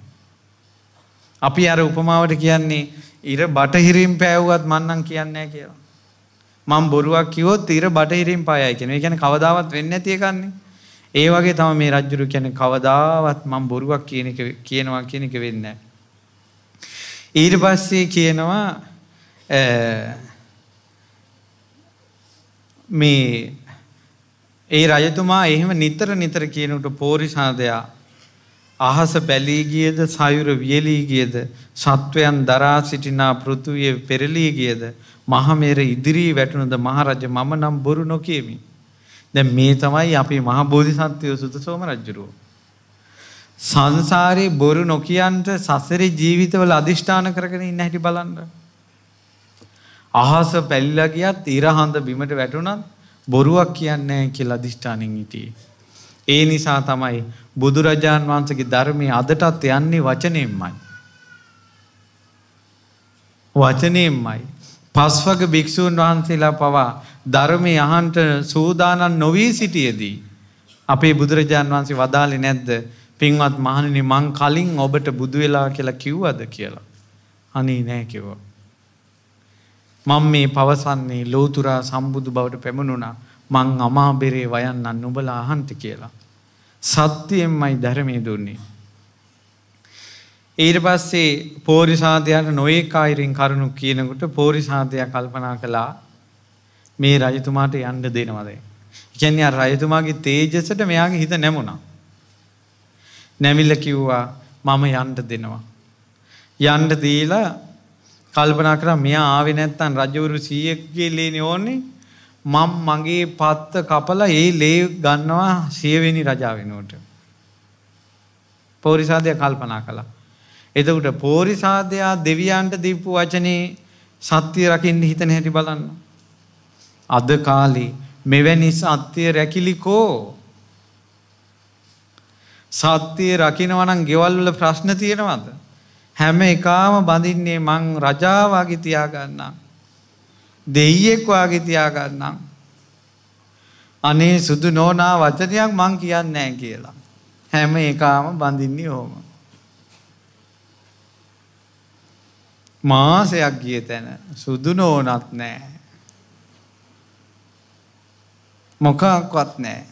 අපි අර උපමාවට කියන්නේ ඉර බටහිරින් පෑවුවත් මන්නම් කියන්නේ කියලා. මං බොරුවක් කිව්වොත් ඉර බටහිරින් පායයි කියන. ඒ කියන්නේ කවදාවත් වෙන්නේ නැති එකන්නේ. ඒ වගේ තමයි මේ රජුරු කියන්නේ කවදාවත් මං බොරුවක් කියන එක කියනවා කියන එක වෙන්නේ නැහැ. ඊට පස්සේ කියනවා මේ ඒ රජතුමා එහෙම නිතර නිතර කියනට පෝරිසාදයා අහස පැලී ගියද සයුර වියලී ගියද සත්වයන් දරා සිටිනා පෘතුවිය පෙරලී ගියද මහමේර ඉදිරී වැටුණද මහරජ මම නම් බොරු නොකියමි. දැ මේ තමයි අපි මහ බෝධිසත්වය සුත සෝම රජ්ජුරුව. සංසාරයේ බොරු නොකියන්ට සසරි ජීවිතවල අධිෂ්ඨාන කරගෙන ඉන්න හැටි බලන්න. අහස පැල්ලා ගියත් ඉරහඳ බිමට වැටුණත් බොරුවක් කියන්නේ කියලා අධිෂ්ඨානින් හිටියේ. ඒ නිසා තමයි බුදුරජාන් වහන්සේගේ ධර්මයේ අදටත් යන්නේ වචනයෙන්මයි. වචනයෙන්මයි. පස්වග භික්ෂූන් වහන්සේලා පවා ධර්මය අහන්ට සූදානම් නොවී සිටියදී. අපේ බුදුරජාන් වහන්සේ වදාලි නැද්ද පින්වත් මහණනි මං කලින් ඔබට බුදු වෙලා කියලා කිව්වද කියලා. අනේ නෑ කිව්වා. මං මේ පවසන්නේ ලෝතුරා සම්බුදු බවට පැමුණුනා මං අමාබෙරේ වයන්නන් නුබලා අහන්ත කියලා. සත්‍යයෙන්මයි ධරමය දුන්නේ. ඊට පස්සේ පෝරිසාධයට නොඒක අයිරෙන් කරුණු කියනකුට පෝරිසාධය කල්පනා කළා මේ රජතුමාට යන්ඩ දෙනවදේ. ජැනයා රජතුමාගේ තේජසට මෙයාගේ හිත නැමුණා. නැමිල්ල කිව්වා මම යන්ට දෙනවා. යන්ඩ දීලා කල්පනා කරා මෙයා ආවේ නැත්තම් රජවරු 100කගේ ලේනේ ඕනේ මම මගේ පත්ත කපලා ඒ ලේ ගන්නවා 100 වෙනි රජා වෙනුවට පෝරිසාදයා කල්පනා කළා එතකොට පෝරිසාදයා දෙවියන්ට දීපු වචනේ සත්‍ය රකින්න හිතන හැටි බලන්න අද කාලේ මෙවැනි සත්‍ය රැකිලිකෝ සත්‍යය රකිනවනම් ගෙවල් වල ප්‍රශ්න තියෙනවද හැම එකාම බඳින්නේ මං රජාවාගේ තියාගන්නම්. දෙයියෙක් වගේ තියාගන්නම්. අනේ සුදු නෝනා වචනයක් මං කියන්න නෑ කියලා. හැම එකාම බඳින්නේ ඕම. මාසයක් ගිය තැන සුදු නෝනත් නෑ. මොකක්වත් නෑ.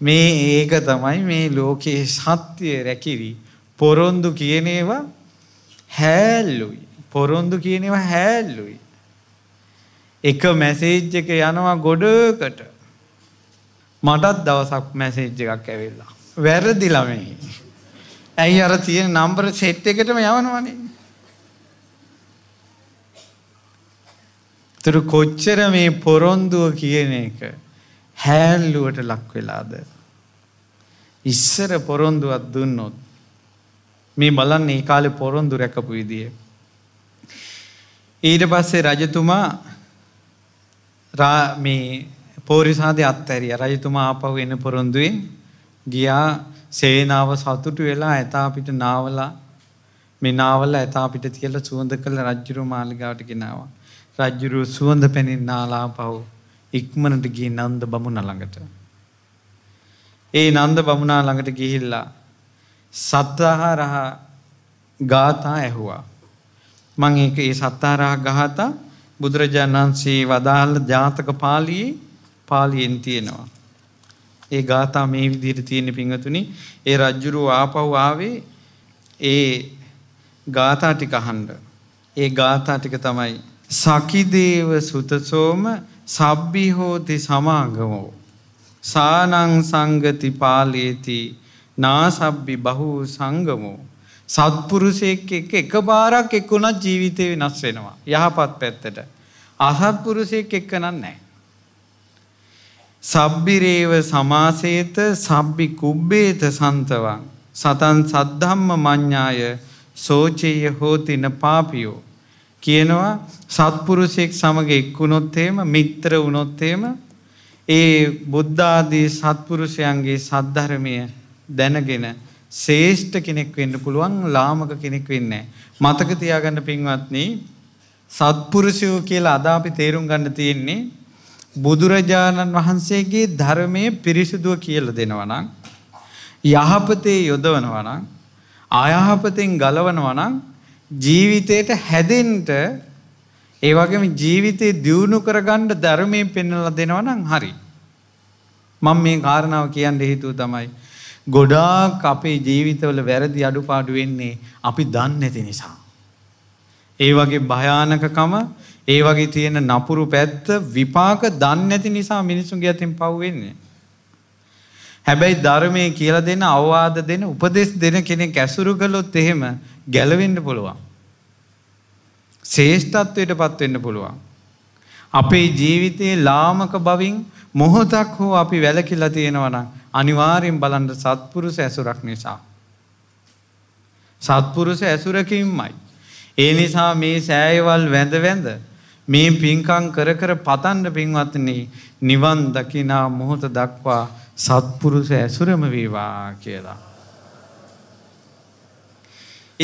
මේ ඒක තමයි මේ ලෝකයේ සත්‍යය රැකිරී පොරොන්දු කියන ඒවා හැල්ලුයි. පොරොන්දු කියන ඒවා හැල්ලුයි. එක මැසේජ් එක යනවා ගොඩකට. මටත් දවසක් මැසේජ් එකක් ඇවිල්ලා. වැරදි ළමයි. ඇයි අර තියෙන නම්බර සෙට් එකටම යවනවනේ. තුරු කොච්චර මේ පොරොන්දුව කියන එක හැල්ලුවට ලක් වෙලාද. ඉස්සර පොරොන්දුවත් දුන්නොත් මේ බලන්න ඒ කාලෙ පොරොන්දු රැකපු විදිය. ඊට පස්සේ රජතුමා මේ පෝරිසාදය අත්තැරිය රජතුමා ආපහු එන පොරොන්දුවෙන් ගියා සේනාව සතුටු වෙලා ඇතා අපිට නාවලා මේ නාවල ඇතා අපිට තියල සුවඳ කළ රජ්ජුරු මාලිගාවට ගෙනවා. රජ්ජුරු සුවඳ පැනින් නාලා පහු ඉක්මනට ගී නන්ද බමුණ ළඟට. ඒ නන්ද බමුණා ළඟට ගිහිල්ලා සත්තාහරහ ගාථා ඇහුවා. මං ඒක ඒ සත්තාරහ ගාථා බුදුරජාණන් වහන්සේ වදාළ ජාතක පාළියේ පාළියෙන් තියෙනවා. ඒ ගාථා මේ විදිහට තියෙන පිංගතුනි ඒ රජ්ජුරුව ආපහු ආවේ ඒ ගාථා ටික අහන්න. ඒ ගාථා ටික තමයි සකිදේව සුතසෝම සබ්බි හෝති සමාගමෝ සානං සංගති පාලේති නාසබ්බි බහූ සංගමෝ සත්පුරුෂයෙක් එක එක බාරක් එක්කුණත් ජීවිතය වෙනස් වෙනවා යහපත් පැත්තට අසත්පුරුෂයෙක් එක්ක නන්නෑ. සබ්බිරේව සමාසේත සබ්බි කුබ්බේත සන්තවන් සතන් සද්ධම්ම මඤ්ඥාය සෝචය හෝතින පාපියෝ කියනවා සත්පුරුෂයෙක් සමඟ එක්වුණොත්තේම මිත්‍ර වුණොත්තේම ඒ බුද්ධාදී සත්පුරුෂයන්ගේ සද්ධරමය දැනගෙන ශේෂ්ඨ කෙනෙක් වෙන්න පුළුවන් ලාමක කෙනෙක් වෙන්නේ මතක තියාගන්න පින්වත්නි සත්පුරුෂයෝ කියලා අද අපි තේරුම් ගන්න තියෙන්නේ බුදුරජාණන් වහන්සේගේ ධර්මයේ පිරිසුදුව කියලා දෙනවා නම් යහපතේ යොදවනවා නම් අයහපතෙන් ගලවනවා නම් ජීවිතයට හැදෙන්න ඒ වගේම ජීවිතේ දියුණු කරගන්න ධර්මයෙන් පෙන්වලා දෙනවා නම් හරි මම මේ කාරණාව කියන්න හේතුව තමයි ගොඩාක් අපේ ජීවිතවල වැරදි අඩුපාඩු වෙන්නේ අපි දන්නේ නැති නිසා. ඒ වගේ භයානකකම ඒ වගේ තියෙන නපුරු පැත්ත විපාක දන්නේ නැති නිසා මිනිසුන්ගේ අතින් පව් හැබැයි ධර්මයේ කියලා දෙන අවවාද දෙන උපදෙස් දෙන කෙනෙක් ඇසුරු කළොත් එහෙම ගැලවෙන්න පුළුවන්. ශේෂ්ඨත්වයට පත්වෙන්න පුළුවන්. අපේ ජීවිතයේ ලාමක බවින් මොහොතක් හෝ අපි වැලකිලා තියෙනවනම් අනිවාරයෙන් බලන්ට සත්පුරුස ඇසුරක් නිසා. සත්පුරුස ඇසුරකින්මයි. ඒ නිසා මේ සෑයවල් වැඳ වැඳ මේ පින්කං කර කර පතන්ඩ පින්වත්න්නේ නිවන් දකිනා මොහොත දක්වා සත්පුරුස ඇසුරම වේවා කියලා.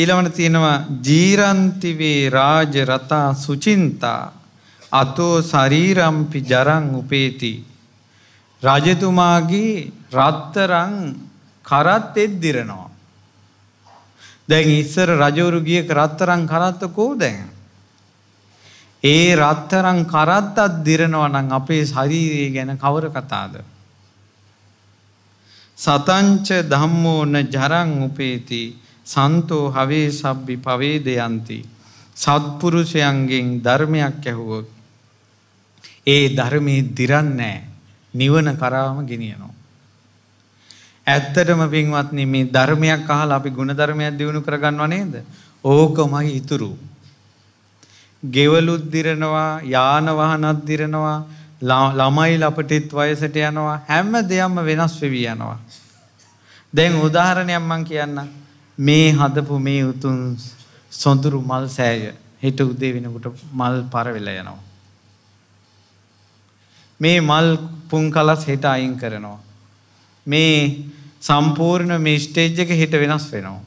ඊළවන තියෙනවා ජීරන්තිවේ රාජ රතා සුචින්තා අතෝ සරීරම්පි ජරං උපේති රජතුමාගේ රත්තරං කරත් එද්දිරනවා. දැන් ඉස්සර රජවරු ගිය රත්තරං කරත්ත කෝ දැන්. ඒ රත්තරං කරත්තත් දිරනවා නම් අපේ ශරීරය ගැන කවර කතාද. සතංච ධම්මෝන ජරං උපේති සන්තෝ හවේ සබ්බි පවේදයන්ති. සත්පුරුෂයන්ගෙන් ධර්මයක් ඇැහුවොත්. ඒ ධර්මයේ දිරන්නෑ. නිවන කරාම ගෙනියනවා. ඇත්තටම පින්වත්නි මේ ධර්මයක් අහලා අපි ගුණධර්මයක් දිනු කරගන්නව නේද? ඕකමයි ඉතුරු. ගෙවලුත් දිරනවා, යාන වාහනත් දිරනවා, ළමයි ලපටිත් වයසට යනවා, හැම දෙයක්ම වෙනස් වෙවි යනවා. දැන් උදාහරණයක් මම කියන්න. මේ හදපු මේ උතුම් සොඳුරු මල් සෑය හෙට උදේ වෙනකොට මල් පර වෙලා යනවා. මේ මල් පුංකලස් හිට අයින් කරනවා. මේ සම්පූර්ණ මේ ස්ටේජ් එක හිට වෙනස් වෙනවා.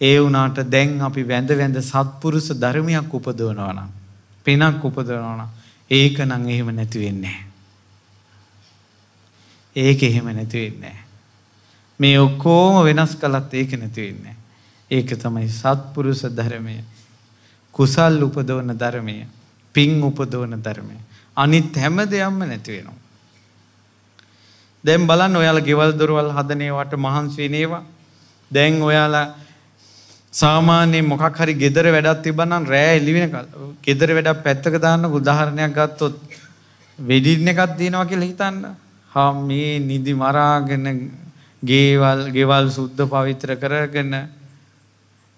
ඒ වුණාට දැන් අපි වැඳ වැඳ සත්පුරුෂ ධර්මයක් උපදවනවා නම් පිනක් උපදවනවා නම් ඒක නම් එහෙම නැති වෙන්නේ ඒක එහෙම නැති වෙන්නේ මේ ඔක්කොම වෙනස් කළත් ඒක නැති වෙන්නේ ඒක තමයි සත්පුරුෂ ධර්මය කුසල් උපදවන ධර්මය පින් උපදවන ධර්මය අනිත් හැම දෙයක්ම නැති වෙනවා. දැන් බලන්න ඔයාලා ගෙවල් දොරවල් හදන ඒවාට මහන්සි වෙන ඒවා. දැන් ඔයාලා සාමාන්‍ය මොකක් හරි ගෙදර වැඩක් තිබ්බනම් රෑ එළි වෙනකල් ගෙදර වැඩක් පැත්තක දාන්න උදාහරණයක් ගත්තොත් වෙඩින් එකක් දිනනවා කියලා හිතන්න. හා මේ නිදි මරාගෙන ගේවල් ගෙවල් සුද්ධ පවිත්‍ර කරගෙන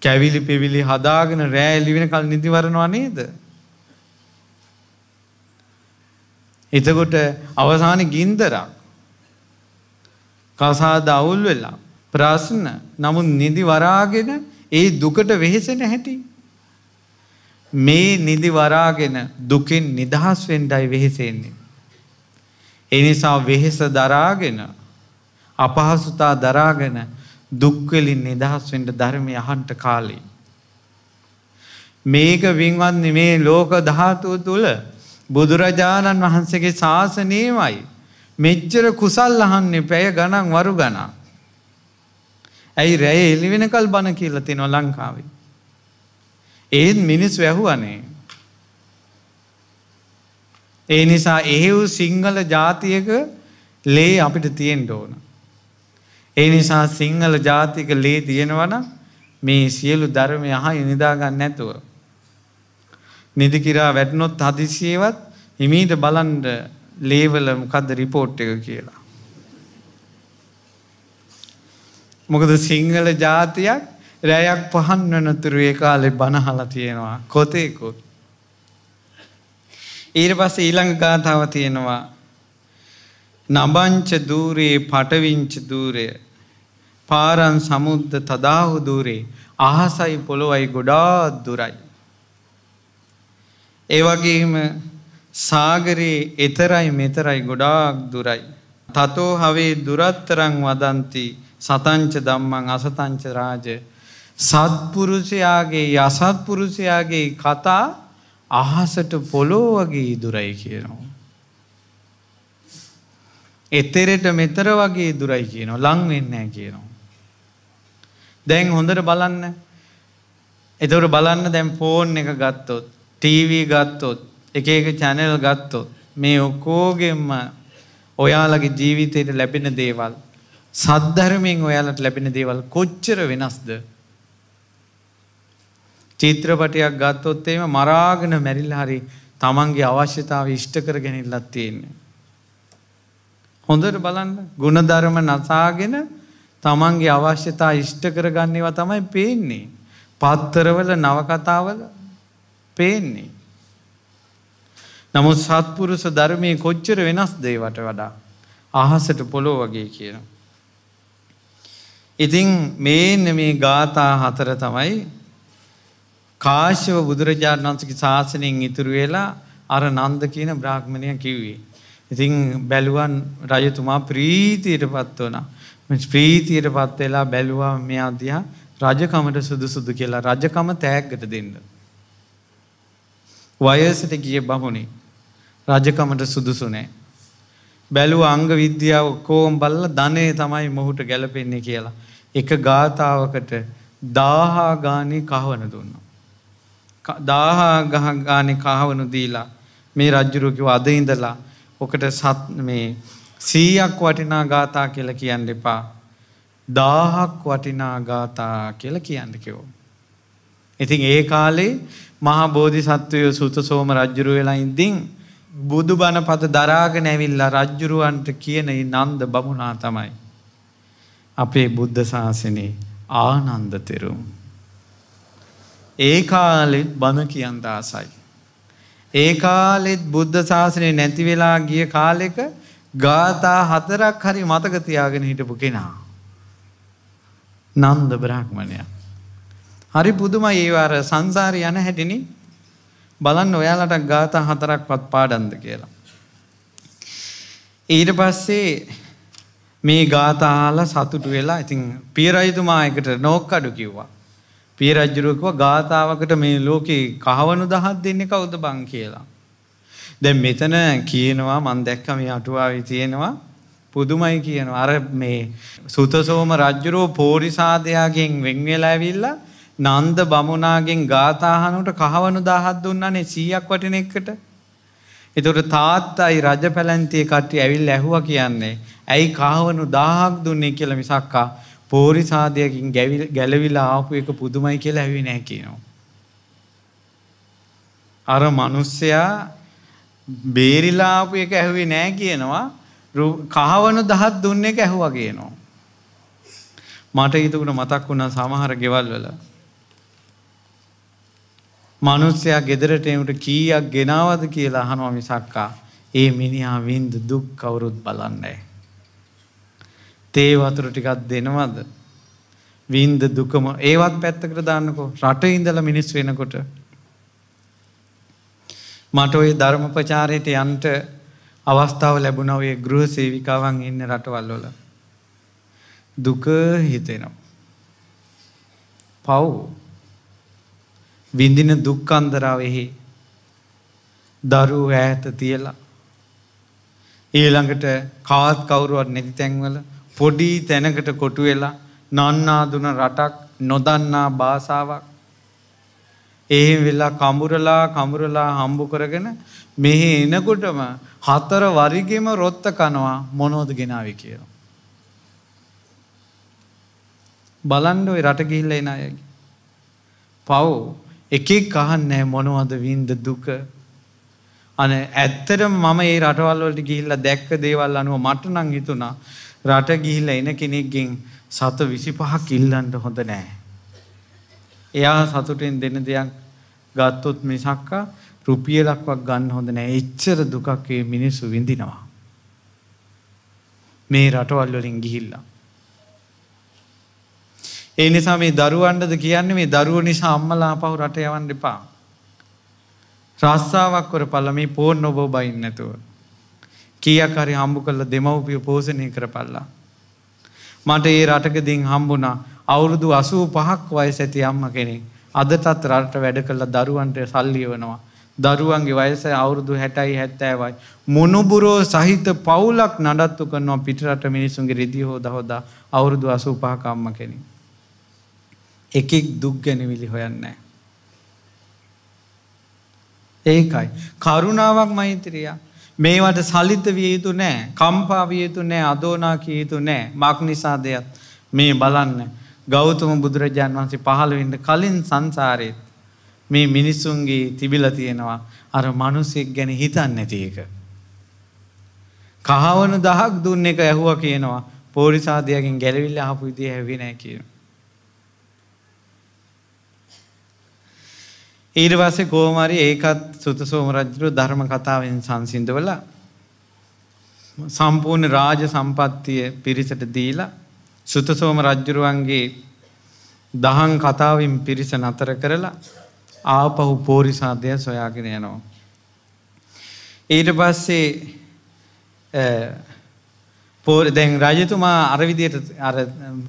කැවිලි පෙවිලි හදාගෙන රෑ එළි වෙනකල් නිදි වරනවා නේද? එතකොට අවසාන ගින්දරක් කසාද අවුල් වෙලා ප්‍රශ්න නමුත් නිදි වරාගෙන ඒ දුකට වෙහෙසෙන හැටි. මේ නිදි වරාගෙන දුකින් නිදහස් වෙන්ඩයි වෙහෙසෙන්නේ. එනිසා වෙහෙස දරාගෙන අපහසුතා දරාගෙන දුක්වලින් නිදහස් වෙන්ට ධර්මය අහන්ට කාලේ. මේක වින්වන්නේ මේ ලෝක ධාතුව තුළ බුදුරජාණන් වහන්සේගේ ශාසනයමයි. මෙච්චර කුසල් අහන්නේ පැය ගණන් වරු ගණා. ඇයි රැය එලිවෙනකල් බණ කියල තිනො ලංකාවේ. ඒත් මිනිස් වැැහුවනේ. ඒ නිසා එහෙව් සිංහල ජාතියක ලේ අපිට තියෙන් ඕන. ඒ නිසා සිංහල ජාතික ලේ තියෙනවන මේ සියලු ධර්මය අහ නිදාගන්න නැතුව. නිදිකිරා වැටනොත් හදිසියවත් හිමීට බලන්ඩ ලේවල මොකක්ද රිපෝට් එක කියලා. මොකද සිංහල ජාතියක් රැයක් පහන් වනතුරු ඒ කාලෙ බණහල තියෙනවා කොතේකුත්. ඊට පස ඊළඟ ගාථාව තියෙනවා නබංච දූරයේ පටවිංච දූරය පාරන් සමුද්ධ තදාහු දූරේ අහසයි පොළොවයි ගොඩාත් දුරයි. ඒ වගේම සාගරයේ එතරයි මෙතරයි ගොඩාක් දුරයි. තතෝ හවේ දුරත්තරං වදන්ති සතංච ධම්මං අසතංච රාජ සත්පුරුෂයාගේ යසත්පුරුෂයාගේ කතා අහසට පොලෝ වගේ දුරයි කියනවා. එතෙරෙට මෙතර වගේ දුරයි කියනවා ලං වෙන්නෑ කියනවා. දැන් හොඳට බලන්න එතවට බලන්න දැම් ෆෝන් එක ගත්තොත් ටීවී ගත්තොත් එක එක චැනල් ගත්තොත් මේ ඔකෝගෙම ඔයාලගේ ජීවිතයට ලැබෙන දේවල් සද්ධර්මයෙන් ඔයාලට ලැබෙන දේවල් කොච්චර වෙනස්ද චිත්‍රපටයක් ගත්තොත් එම මරාගෙන මැරිලා හරි තමන්ගේ අවශ්‍යතාව ඉෂ්ට කරගෙන ඉල්ලත් තියෙන්නේ හොඳට බලන්න ගුණධර්ම නසාගෙන තමන්ගේ අවශ්‍යතා ඉෂ්ට කරගන්නේවා තමයි පේන්නේ පත්තරවල නවකතාවල පේන්නේ. නමුත් සත්පුරුෂ ධර්මය කොච්චර වෙනස් දේවට වඩා අහසට පොලෝ වගේ කියන. ඉතින් මේන්න මේ ගාථා හතර තමයි කාශ්‍යව බුදුරජාණන් වන්සකි ශාසනයෙන් ඉතුරු වෙලා අර නන්ද කියන බ්‍රාහ්මණය කිව්වේ. ඉතිං බැලුවන් රජතුමා ප්‍රීතියට පත් වන ප්‍රීතියට පත් වෙලා බැලුවා මේ අදයා රජකමට සුදු සුදු කියලා රජකම තෑග්ගට දෙන්න. වයසට ගිය බමුණි රජකමට සුදුසු නෑ. බැලුව අංග විද්‍යාව කෝම් බල්ල ධනය තමයි මොහුට ගැලපෙන්නේ කියලා. එක ගාථාවකට දාහාගානය කහවන දුන්න. දාහාගහගානය කහවනු දීලා මේ රජ්ජුරුකිව අද ඉඳලා ඔකට සත් මේ සීයක් වටිනා ගාථා කියල කියන්න එපා. දාහක් වටිනා ගාථා කියල කියන්න කිවෝ. ඉතින් ඒ කාලේ මහා බෝධිසත්වය සුතසෝම රජ්ජුරු වෙලා ඉඳින් බුදු බණ පත දරාගෙන ඇවිල්ලා රජ්ජුරුවන්ට කියන නන්ද බමුණා තමයි. අපේ බුද්ධ ශාසනයේ ආනන්ද තෙරුම්. ඒ කාලෙත් බණ කියන්ට ආසයි. ඒ කාලෙත් බුද්ධ ශාසනය නැතිවෙලා ගිය කාලෙක ගාථා හතරක් හරි මතකතියාගෙන හිටපු කෙනා. නන්ද බ්‍රහ්මණයක්. හරි පුදුමයි ඒ අර සංසාරේ යන හැටිනි බලන්න ඔයාලට ගාථා හතරක්වත් පාඩම්ද කියලා. ඊට පස්සේ මේ ගාථාහල සතුටු වෙලා ඉතින් පිය රජතුමා එකට නෝක්කඩු කිව්වා. පිය රජුරුව කිව්වා ගාථාවකට මේ ලෝකේ කහවණු දහක් දෙන්නේ කවුද බං කියලා. දැන් මෙතන කියනවා මම දැක්ක මේ අටුවාවේ තියෙනවා පුදුමයි කියනවා අර මේ සුතසෝම රජුරෝ පෝරිසාදයාගෙන් වෙන් වෙලා ඇවිල්ලා නන්ද බමුණාගෙන් ගාථහනුට කහවනු දහත් දුන්නනේ සීයක් වටින එකට. එතුට තාත්තයි රජ පැලැන්තිය කට්ටි ඇවිල් ඇහුව කියන්නේ. ඇයි කහවනු දාහක් දුන්නේ කියල මිසක්කා පෝරිසාධයකින් ගැලවිලා ආපු එක පුදුමයි කියලා ඇවි නෑ කියනවා. අර මනුස්සයා බේරිලාපු එක ඇහුවේ නෑ කියනවා කහවනු දහත් දුන්න එක ඇහුව කියනවා. මට ඉතුකට මතක් වුණා සමහර ගෙවල් වල මනුස්සයා ගෙදරටට කීයක් ගෙනාවද කියලා අහනවා මිසක්කා ඒ මිනිහා වින්දු දුක් කවුරුත් බලන්නයි. තේ වතුර ටිකත් දෙනවද. වින්ද දුකම ඒවත් පැත්තකට දාන්නකෝ රට ඉඳල මිනිස් වෙනකොට. මට ඔය ධර්මපචාරයට යන්ට අවස්ථාව ලැබුණවේ ගෘහ සේවිකාවන් ඉන්න රටවල්ලොල. දුක හිතෙනවා. පව් විඳින දුක්කන්දරාවෙහි දරු ඈත තියලා. ඊළඟට කාත් කවුරුවත් නැති තැන්වල පොඩි තැනකට කොටු වෙලා නන්නාදුන රටක් නොදන්නා භාසාාවක්. ඒ වෙලා කඹුරලා කඹුරලා හම්බු කරගෙන මෙහි එනකොටම හතර වරිගෙම රොත්ත කනවා මොනෝද ගෙනාව කියලා. බලන්ඩ ඔයි රට ගිහිල්ල එන අයගේ. පව් එකෙක් අහන්නේ මොනවද වින්ද දුක? අනේ ඇත්තටම මම මේ රටවල් වලට ගිහිල්ලා දැක්ක දේවල් අනුව මට නම් හිතුණා රට ගිහිල්ලා එන කෙනෙක්ගෙන් සත 25ක් ඉල්ලන්න හොඳ නෑ. එයා සතුටෙන් දෙන දෙයක් ගත්තොත් මිසක්ක රුපියලක්වත් ගන්න හොඳ නෑ. එච්චර දුකක් මේ මිනිස්සු විඳිනවා. මේ රටවල් වලින් ගිහිල්ලා ඒ නිසා මේ දරුවන්ටද කියන්නේ මේ දරුව නිසා අම්මලා පහු රට යවන්න එපා. රස්සාවක් කරපල්ල මේ පෝන් ඔබ බයින් නැතුව. කීයක් හරි හම්බු කරලා දෙමව්පිය පෝෂණය කරපල්ලා. මට ඒ රටකදින් හම්බුණා අවුරුදු 85ක් වයස ඇති අම්මා කෙනෙක්. අදටත් රටට වැඩ කරලා දරුවන්ට සල්ලි වෙනවා. දරුවන්ගේ වයස අවුරුදු 60යි 70යි මොනුබුරෝ සහිත පවුලක් නඩත්තු කරනවා පිටරට මිනිසුන්ගේ රිදී හොදා හොදා අවුරුදු 85ක අම්මා කෙනෙක්. එකෙක් දුක් ගැනවිලි හොයන්නෑ. ඒකයි. කරුණාවක් මෛත්‍රිය මේවට සලිත විය යුතු නෑ කම්පාවිය යුතු නෑ අදෝනා කිය යුතු නෑ මක් නිසා දෙයක් මේ බලන්න ගෞතම බුදුරජාන් වහන්සේ පහළවෙන්න කලින් සංසාරයත් මේ මිනිස්සුන්ගේ තිබිල තියෙනවා අර මනුසෙක් ගැන හිතන්න ඇතික. කහවනු දහක් දුන්න එක ඇහුව කියනවා පෝරිසාධයකින් ගැලවිල්ල හපු විදිහ හැවිනෑ කියනවා. ඊර්වාසය කෝමරි ඒකත් සුත සෝමරජ්ජරු ධර්ම කතාවෙන් සංසිින්දවල සම්පූර්ණ රාජ සම්පත්තිය පිරිසට දීලා සුතසෝම රජ්ජුරුවන්ගේ දහන් කතාවෙන් පිරිස නතර කරලා ආපහු පෝරිසාධය සොයාගෙන යනවා. ඊට පස්සේ පෝර දැන් රජතුමා අරවිදියට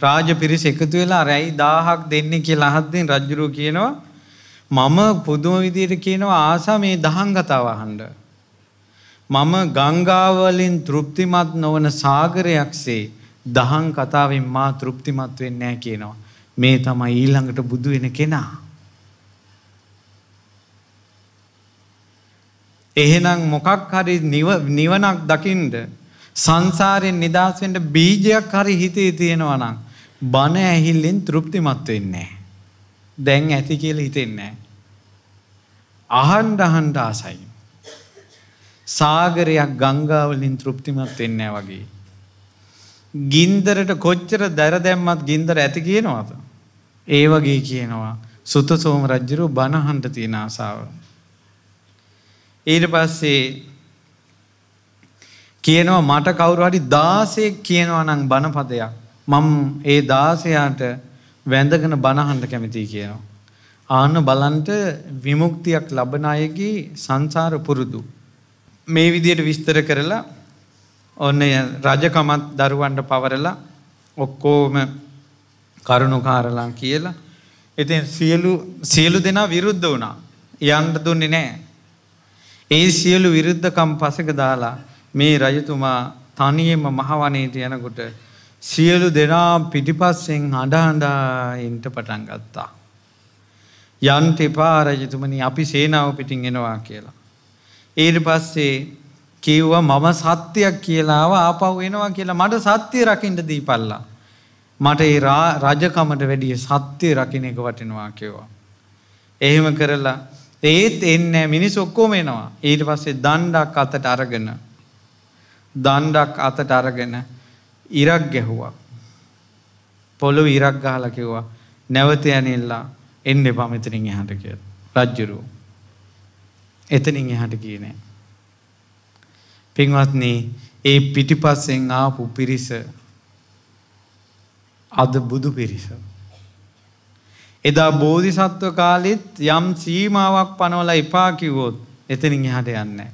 රාජ පිරිස එකතු වෙලා රැයි දාහක් දෙන්නේ කිය ලහත්දෙන් රජ්ජුරුව කියනවා මම පුදුම විදියට කියනවා ආසා මේ දහං කතාව අහන්න. මම ගංගාවලින් තෘප්තිමත් නොවන සාගරයක්සේ දහං කතාවෙන් මා තෘප්තිමත් වෙන්නේ නැහැ කියනවා. මේ තමයි ඊළඟට බුදු වෙන කෙනා. එහෙනම් මොකක් හරි නිවනක් දකිින්ට සංසාරයෙන් නිදහස්වෙන්ට බීජයක් හරි හිතේ තියෙනවනම් බණ ඇහිල්ලෙන් තෘප්තිමත් වෙන්නේ. දැන් ඇති කියල හිතෙන්නේ. අහන්ඩ අහන්ඩ ආසයි. සාගරයක් ගංගාවලින් තෘප්තිමත් වෙන්න වගේ. ගින්දරට කොච්චර දැර දැම්මත් ගින්දර ඇති කියනවාද. ඒ වගේ කියනවා සුත සෝම රජ්ජරු බණහන්ට තියෙන ආසාාව. ඊට පස්සේ කියනවා මට කවුරු හරි දාසයක් කියනවා නම් බණපදයක් මම ඒ දාසයාට වැඳගෙන බණහන්ට කැමති කියනවා. ආන්න බලන්ට විමුක්තියක් ලබන අයගේ සංසාර පුරුදු. මේ විදියට විස්තර කරලා ඔන්න රජකමත් දරුවන්ට පවරලා ඔක්කෝම කරුණුකාරලා කියලා. එතින් සියලු සියලු දෙනා විරුද්ධ වුණා යන්ට දුන්නේ නෑ. ඒ සියලු විරුද්ධකම් පසක දාලා මේ රජතුමා තනියෙම මහවනේට යනකොට සියලු දෙනා පිටිපස්සෙන් හඬහඬා එන්ට පටන් ගත්තා. යන්ට එපා රජතුමනි අපි සේනාව පිටින් එනවා කියලා. ඊට පස්සේ කිව්වා මම සත්‍යයක් කියලාව ආපහු එනවා කියලා මට සත්‍ය රකින්න දීපල්ලා. මට ඒ රජකමට වැඩිය සත්‍යය රකින එක වටිනවා කිව්වා. එහෙම කරලා ඒත් එන්න මිනිස් ඔක්කෝම එනවා ඊට පස්සේ දණ්ඩක් අතට අරගෙන දණ්ඩක් අතට අරගෙන ඉරක් ගැහුවා. පොළොව ඉරක් ගහලා කිව්වා නැවත යනිල්ලා එන්න එපා මෙතනින් එහාට කියලා. රජ්ජුරුව. එතනින් එහාට ගියේ නෑ. පින්වත්නි, ඒ පිටිපස්සෙන් ආපු පිරිස අද බුදු පිරිස. එදා බෝධිසත්ව කාලෙත් යම් සීමාවක් පනවලා එපා කිව්වොත් එතනින් එහාට යන්නේ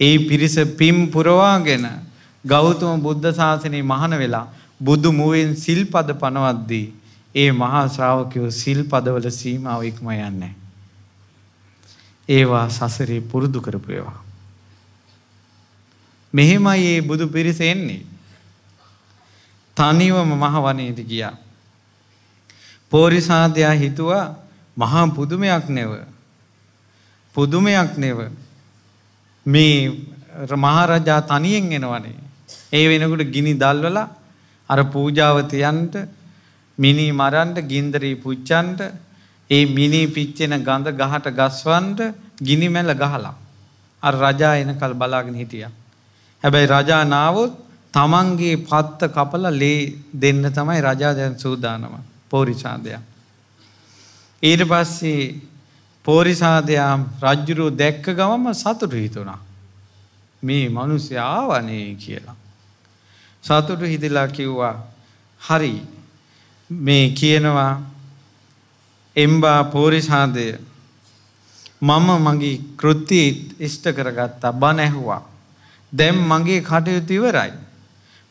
ඒ පිරිස පිම් පුරවාගෙන ගෞතම බුද්ධ ශාසනය මහන වෙලා බුදු මුවෙන් සිල්පද පනවද්දී ඒ මහා ශ්‍රාවකයෝ සිල්පදවල සීමාව ඉක්ම යන්නේ. ඒවා සසරේ පුරුදු කරපු ඒවා. මෙහෙමයි ඒ බුදු පිරිස එන්නේ. තනිවම මහවනේට ගියා. පෝරිසාදයා හිතුවා මහා පුදුමයක් නෙව. පුදුමයක් නෙව. මේ මහරජා තනියෙන් එනවනේ. ඒ වෙනකුට ගිනි දල්වල අර පූජාවතියන්ට මිනි මරන්ට ගින්දරී පුච්චන්ට ඒ මිනී පිච්චෙන ගඳ ගහට ගස්වන්ට ගිනිමැල ගහලා. අ රජා එන කල් බලාගෙන හිටිය. හැබැයි රජානාවොත් තමන්ගේ පත්ත කපල ලේ දෙන්න තමයි රජාදයන් සූදානම පෝරිසාදයක්. ඊට පස්සේ පෝරිසාදයා රජ්ජුරු දැක්ක ගමම සතුට හිතුණා. මේ මනුස්‍ය ආවනේ කියලා. සතුටු හිදලා කිව්වා හරි මේ කියනවා එම්බා පෝරිසාදය මම මගේ කෘතිත් ඉෂ්ට කරගත්තා බණ ඇහුවා. දැම් මගේ කටයුතු ඉවරයි.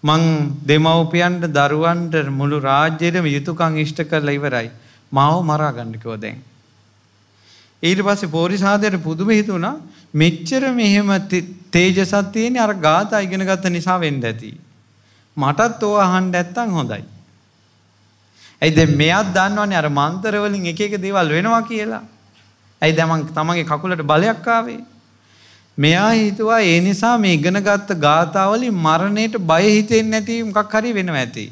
මං දෙමව්පියන්ට දරුවන්ට මුළු රාජ්‍යයටම යුතුකං ඉෂ්ට කරලා ඉවරයි. මාව මරාගණ්ඩිකෝ දැන්. ඊට පස්සේ පෝරිසාදයට පුදුම හිතුණා මෙච්චර මෙහෙම තේජසත් තියෙන අර ගාථා ඉගෙන ගත්ත නිසා වෙන්න ඇති. මටත් ඕ අහන්න ඇත්තම් හොඳයි. ඇයි දැන් මෙයාත් දන්නවනේ අර මන්තර වලින් එක එක දේවල් වෙනවා කියලා. ඇයි දැන් තමන්ගේ කකුලට බලයක් ආවේ? මෙයා හිතුවා ඒ නිසා මේ ඉගෙනගත්ත ගාථා වලින් මරණයට බය හිතෙන්නේ නැති මොකක් හරි වෙනවා ඇති.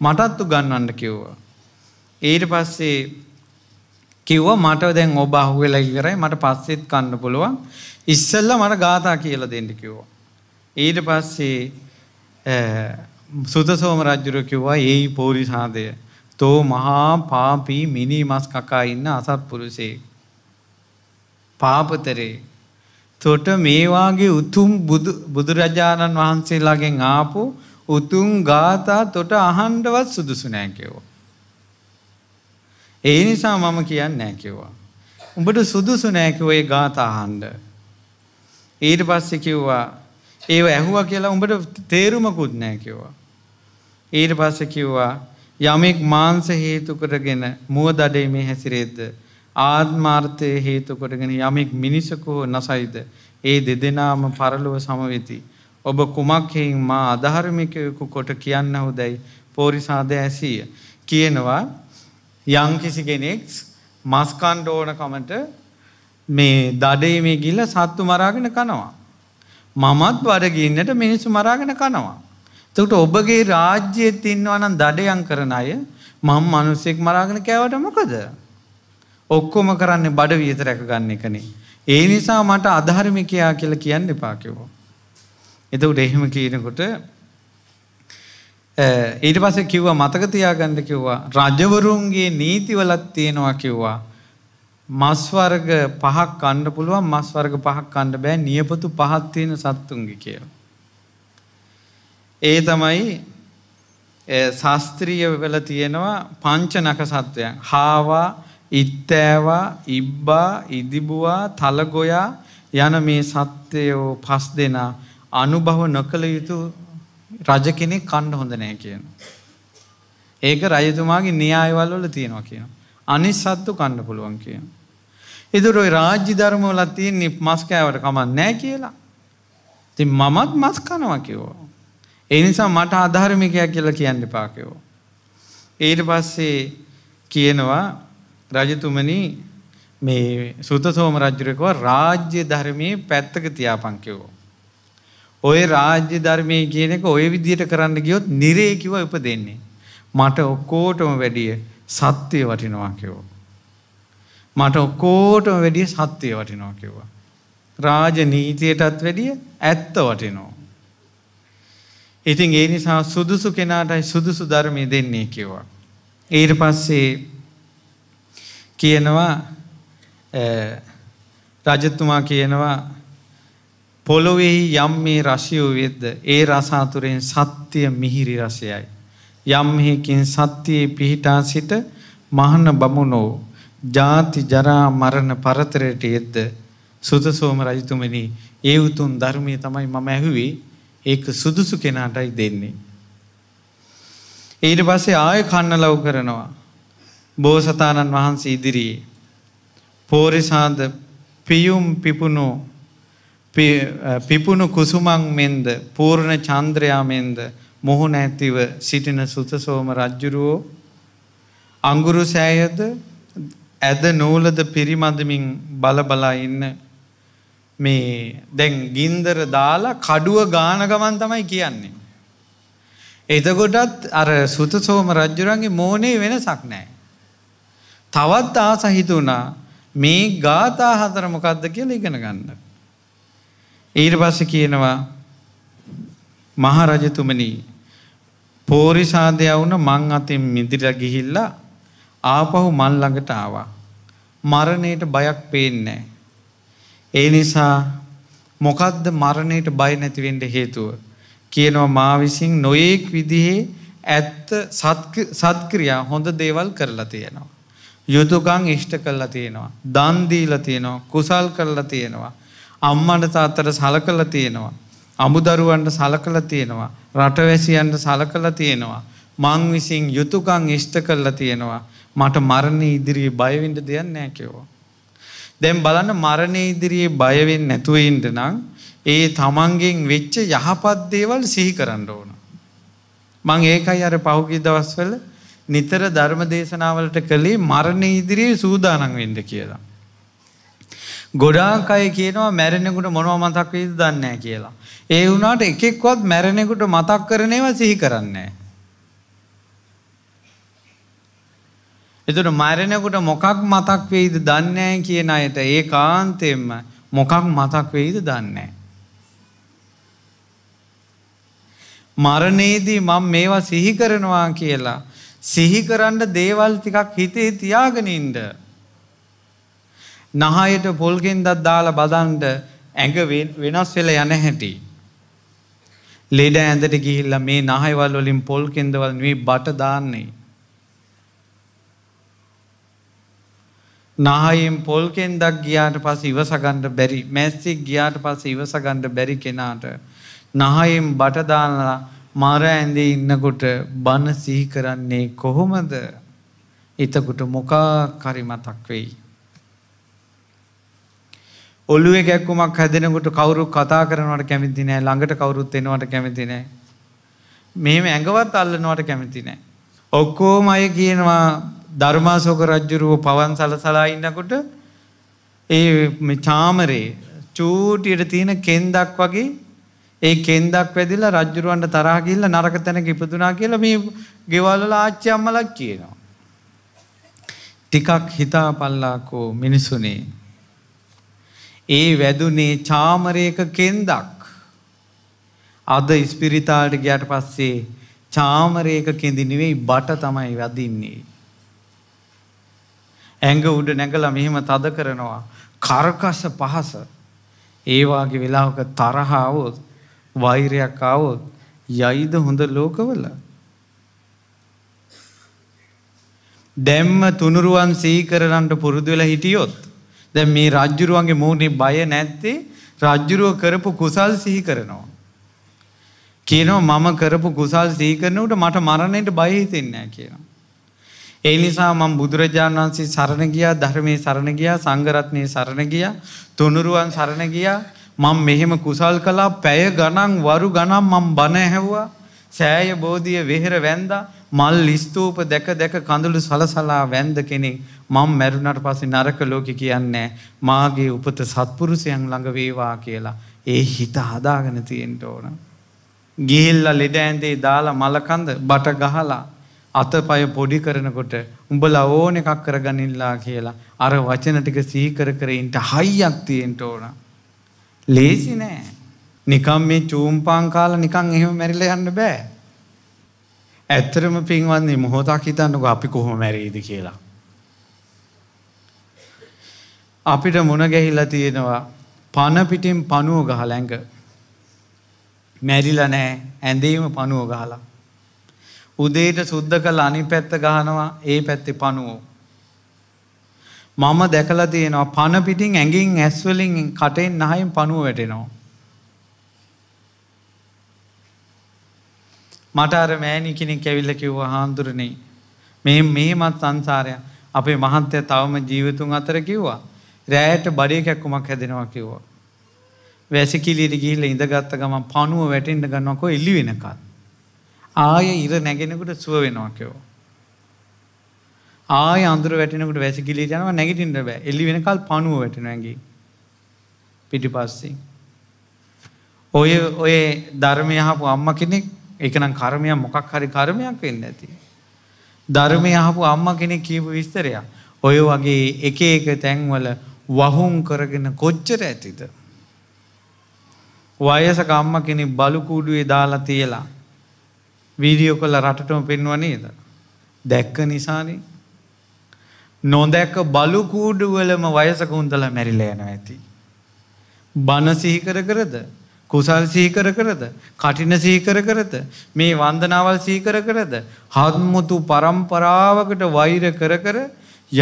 මටත් උගන්වන්න කිව්වා. ඊට පස්සේ කිව්වා මට දැන් ඔබ අහුවෙලා ඉවරයි මට පස්සෙත් කන්න පුළුවන්. ඉස්සෙල්ලා මට ගාථා කියලා දෙන්න කිව්වා. ඊට පස්සේ සුදසෝම රජ්ජුර කිව්වා "ඒයි පෝරිසාදය. තෝ මහා පාපී මිනි මස් කකා ඉන්න අසත්පුරුෂයෙක්. පාපතරේ. තොට මේ වාගේ උතුම් බුදුරජාණන් වහන්සේලාගෙන් ආපු උතුම් ගාථා තොට අහන්ඩවත් සුදුසු නෑ කිව්වා. ඒ නිසා මම කියන්න නෑ කිව්වා. උඹට සුදුසු නෑ කිව්ව ඒ ගාථා අහන්ඩ. ඊට පස්සේ කිව්වා ඒව ඇහුවා කියලා උඹට තේරුමකුත් නෑ කිව්වා. ඊට පස්සේ කිව්වා යමෙක් මාංශ හේතු කරගෙන මුව දඩේ මේ හැසිරෙද්ද ආත්මාර්ථය හේතු කරගෙන යමෙක් මිනිසකෝ නසයිද ඒ දෙදෙනාම පරලොව සමවෙති. ඔබ කුමක් හේයින් මා අධාර්මිකයෙකු කොට කියන්න හොදයි පෝරිසාද ඇසීය. කියනවා යංකිසි කෙනෙක් මස්කණ්ඩ ඕනකමට මේ දඩේ මේ ගිල්ල සත්තු මරාගෙන කනවා. මමත් බඩගින්නට මිනිස්සු මරාගෙන කනවා. තකට ඔබගේ රාජ්‍යය තින්නවනම් දඩයන් කරන අය මං මනුස්සෙක් මරාගෙන කෑවට මොකද. ඔක්කොම කරන්නේ බඩ වියත රැක ගන්න එකනේ. ඒ නිසා මට අධර්මිකයා කියල කියන්න එපාකිවෝ. එතකට එහෙම කියනකොට ඊට පස කිව්ව මතකතියාගන්න කිව්වා රජවරුන්ගේ නීතිවලත් තියෙනවා කිව්වා මස් වර්ග පහක් කන්න පුළුවන් මස් වර්ග පහක් කන්න බෑ නියපොතු පහක් තියෙන සත්තුන්ගේ කියලා. ඒ තමයි ශාස්ත්‍රීය වෙල තියෙනවා පංචනක සත්වයන්. හාවා, ඉත්තෑවා, ඉබ්බා, ඉදිබුවා, තලගොයා යන මේ සත්‍යයෝ පස් දෙනා අනුභව නොකළ යුතු රජ කෙනෙක් කණ්ඩ හොඳ නෑ කියන. ඒක රජතුමාගේ න්‍යායවල් වල තියෙනවා කියන. අනිස් සත්තු කණ්ඩ පුළුවන් කියන. එදුර ඔයි රාජ්‍ය ධර්මවලත් තියන්නේ මස්කෑවට කමක් නෑ කියලා. ති මමත් මස් කනවා කිවෝ. ඒ නිසා මට අධර්මිකයක් කියලා කියන්න පාකයෝ. ඊට පස්සේ කියනවා රජතුමනි මේ සුතසෝම රජරකව රාජ්‍ය ධර්මයේ පැත්තක තියාපංකිවෝ. ඔය රාජ්‍ය ධර්මය කියනෙක ඔය විදියට කරන්න ගියොත් නිරේකිව උප දෙන්නේ. මට ඔක්කෝටම වැඩිය සත්‍යය වටිනවා කිවෝ. මට ඔක්කෝටම වැඩිය සත්‍යය වටිනෝ කිව්වා. රාජ නීතියටත් වැඩිය ඇත්ත වටිනෝ. ඉතින් ඒ නිසා සුදුසු කෙනාටයි සුදුසු ධර්මය දෙන්නේ කිව්වා. ඊට පස්සේ කියනවා රජතුමා කියනවා පොළොවෙහි යම් මේ රශයෝ වෙද්ද ඒ රසාතුරෙන් සත්‍යය මිහිරි රසයයි. යම්හෙකින් සත්‍යයේ පිහිටා සිට මහන බමුණෝ ජාති ජරා මරණ පරතරයට යෙද්ද සුදසෝම රජතුමනි ඒ උතුම් ධර්මයේ තමයි මම ඇහුවේ ඒක සුදුසු කෙනාටයි දෙන්නේ. ඊට පස්සේ ආය කන්න ලව් කරනවා. බෝසතාණන් වහන්සේ ඉදිරියේ. පෝරිසාද පියුම් පිපුණු පිපුණු කුසුමං මෙන්ද පූර්ණ චන්ද්‍රයා මෙන්ද මුහුණ ඇතිව සිටින සුතසෝම රජ්ජුරුවෝ අංගුරු සෑයද ඇද නූලද පිරිමඳමින් බලබලා ඉන්න මේ දැන් ගින්දර දාලා කඩුව ගාන ගමන් තමයි කියන්නේ. එතකොටත් අර සුතසෝම රජ්ජුරන්ගේ මෝනේ වෙනසක් නෑ. තවත් ආස හිතුණා මේ ගාථා හතර මොකක්ද කියලා ඉගෙන ගන්න. ඊට පස්සේ කියනවා මහරජතුමනි පෝරිසාදය වුණ මං අතින් මිදිර ගිහිල්ලා ආපහු මල් ළඟට ආවා. මරණයට බයක් පේන්නේ. ඒ නිසා මොකක්ද මරණයට බය නැතිවෙන්ට හේතුව. කියනවා මා විසින් නොයෙක් විදිහේ ඇත්ත සත්ක්‍රියා හොඳ දේවල් කරලා තියෙනවා. යුතුකං ඉෂ්ට කරලා තියෙනවා. දන්දීල තියෙනවා කුසල් කරලා තියෙනවා. අම්මට තාත්තට සලකල තියෙනවා. අමුදරුවන්ට සලකල තියෙනවා. රටවැසියන්ට සලකල තියෙනවා. මං විසින් යුතුකං ඉෂ්ට කරලා තියෙනවා. මට මරණය ඉදිරියේ බයවෙන්ට දෙයක් නෑ කිව්වා. දැන් බලන්න මරණය ඉදිරියේ බයවෙන් නැතුවයින්ට නම් ඒ තමන්ගෙන් වෙච්ච යහපත් දේවල් සිහි කරන්න ඕන. මං ඒකයි අර පහුගිය දවස්වල නිතර ධර්ම දේශනාවලට කළේ මරණය ඉදිරියේ සූදානම් වෙන්න කියලා. ගොඩාක් අය කියනවා මැරෙනෙකුට මොනව මතක් වෙයිද දන්නේ නැහැ කියලා. ඒ වුණාට එකෙක්වත් මැරෙනෙකුට මතක් කරනේවා සිහි කරන්නේ නැහැ. එතුට මැරෙනකුට මොකක් මතක් වෙයිද දන්නෑ කියන අයට ඒ කාන්තෙම මොකක් මතක් වෙයිද දන්නේ. මරණේදී මං මේවා සිහිකරනවා කියලා සිහිකරන්න දේවල් ටිකක් හිතේ තියාගෙනින්ද. නහයට පොල්ගෙන්දත් දාල බදන්ඩ ඇඟ වෙනස් වෙල යන හැටි. ලෙඩ ඇඳට ගිහිල්ල මේ නහයිවල් වලින් පොල් කෙන්දවල් නේ බට දාන්නේ. නාහයෙන් පොල්කෙන්දක් ගියාට පස ඉවසගණ්ඩ බැරි මැස්සෙක් ගියාට පස ඉවසගණ්ඩ බැරි කෙනාට. නහයෙන් බටදානලා මර ඇඳ ඉන්නකොට බණ සිහි කරන්නේ කොහොමද එතකුට මොකා කරිමතක් වෙයි. ඔල්ලුවේ ගැක්කුමක් හැදෙනකුට කවුරු කතා කරනවට කැමති නෑ ළඟට කවුරුත් එනවට කැමති නෑ. මෙම ඇඟවත් අල්ලනවට කැමති නෑ. ඔක්කෝම අය කියනවා ධර්මාසෝක රජ්ජුරුව පවන් සලසලා ඉන්නකොට ඒ චාමරේ චූටියට තියෙන කෙන්දක් වගේ ඒ කෙන්දක් වැදිලා රජ්ජුරුවන්ට තරාගිල්ල නරක තැනක ඉපදුනා කියලා මේ ගෙවල්ල ආච්චි අම්මලක් කියනවා. ටිකක් හිතා පල්ලාකෝ මිනිසුනේ. ඒ වැදුනේ චාමරයක කෙන්දක්. අද ඉස්පිරිතාලට ගයාට පස්සේ චාමරයක කෙඳිනෙවෙයි බට තමයි වැදින්නේ. ඇඟ උඩ නැගලා මෙහෙම තද කරනවා. කරකස පහස. ඒ වාගේ වෙලාවක තරහ આવොත්, වෛරයක් આવොත් යයිද හොඳ ලෝකවල? දැම්ම තුනුරුවන් සීකරනන්ට පුරුදු වෙලා හිටියොත් දැන් මේ රජ්ජුරුවන්ගේ මූණේ බය නැත්තේ රජ්ජුරුව කරපු කුසල් සිහි කරනවා. කියනවා මම කරපු කුසල් සිහි කරනකොට මට මරණයට බය හිතෙන්නේ නැහැ කියනවා. ඒ නිසා මම බුදුරජාණන් වහන්සේ සරණ ගියා ධර්මයේ සරණ ගියා සංඝරත්නයේ සරණ ගියා තුනුරුවන් සරණ ගියා මම මෙහෙම කුසල් කළා පැය ගණන් වරු ගණන් මම බණ ඇහුවා සෑය බෝධිය වෙහෙර වැන්දා මල් ස්තූප දැක දැක කඳුළු සලසලා වැන්ද කෙනෙක් මම මැරුණට පස්සේ නරක ලෝකෙ කියන්නේ මාගේ උපත සත්පුරුෂයන් ළඟ වේවා කියලා ඒ හිත හදාගෙන තියෙන්න ඕන. ගිහිල්ලා ලෙඩ ඇඳේ දාලා මලකඳ බට ගහලා අතපය පොඩි කරනකොට උඹලා ඕන එකක් කරගනින්නලා කියලා අර වචන ටික සිහි කර කර ඉන්න හයියක් තියෙන්න ඕන. ලේසි නෑ. නිකම් මේ චූම්පාන් කාලා නිකන් එහෙම මැරිලා යන්න බෑ. ඇත්තටම පින්වත්නි මොහොතක් හිතන්නකෝ අපි කොහොම මැරෙයිද කියලා. අපිට මුණ ගැහිලා තියෙනවා පන පිටින් පණුව ගහලා ඇඟ. මැරිලා නෑ ඇඳීම පණුව ගහලා. උදේට සුද්ධ කළ අනි පැත්ත ගහනවා ඒ පැත්තේ පනුවෝ. මම දැකලා තියෙනවා පණ පිටින් ඇඟින් ඇස්වලින් කටෙන් නහයින් පණුව වැටෙනවා. මට අර මෑණි කෙනෙක් ඇවිල්ලා කිව්වා හාමුදුරනේ මේ මේමත් සංසාරය අපේ මහත්ය තවම ජීවිතුන් අතර කිව්වා. රෑයට බඩේ කැක්කුමක් හැදෙනවා කිව්වා. වැසිකිලියට ගිහිල්ලා ඉඳගත්ත ගමන් පණුව වැටෙන්න ගන්නකො එළි වෙනකන්. ආය ඉර නැගෙනකුට සුව වෙනවා කියෝ. ආය අන්දුර වැටෙනකුට වැසිකිලි යනවා නැගිටින්න බෑ. එළි වෙනකල් පණුව වැටෙනවා ඇඟේ. පිටිපස්සෙන්. ඔය ඔය ධර්මය අහපු අම්මා කෙනෙක් ඒකනම් කර්මයක් මොකක් හරි කර්මයක් වෙන්න ඇති. ධර්මය අහපු අම්ම කෙනෙක් කියපු විස්තරයක්. ඔය වගේ එක එක තැන්වල වහුම් කරගෙන කොච්චර ඇතිද. වයසක අම්ම කෙනෙක් බලු කූඩුවේ දාලා තියලා වීඩියෝ කොල්ල රටටම පෙන්ව නේද. දැක්ක නිසානේ. නොදැක්ක බලුකූඩුවලම වයසකුන්දල මැරිලයන ඇති. බණ සිහිකර කරද කුසල් සීකර කරද කටින සීකර කරද මේ වන්දනාවල් සීකර කරද හත්මුතු පරම්පරාවකට වෛර කර කර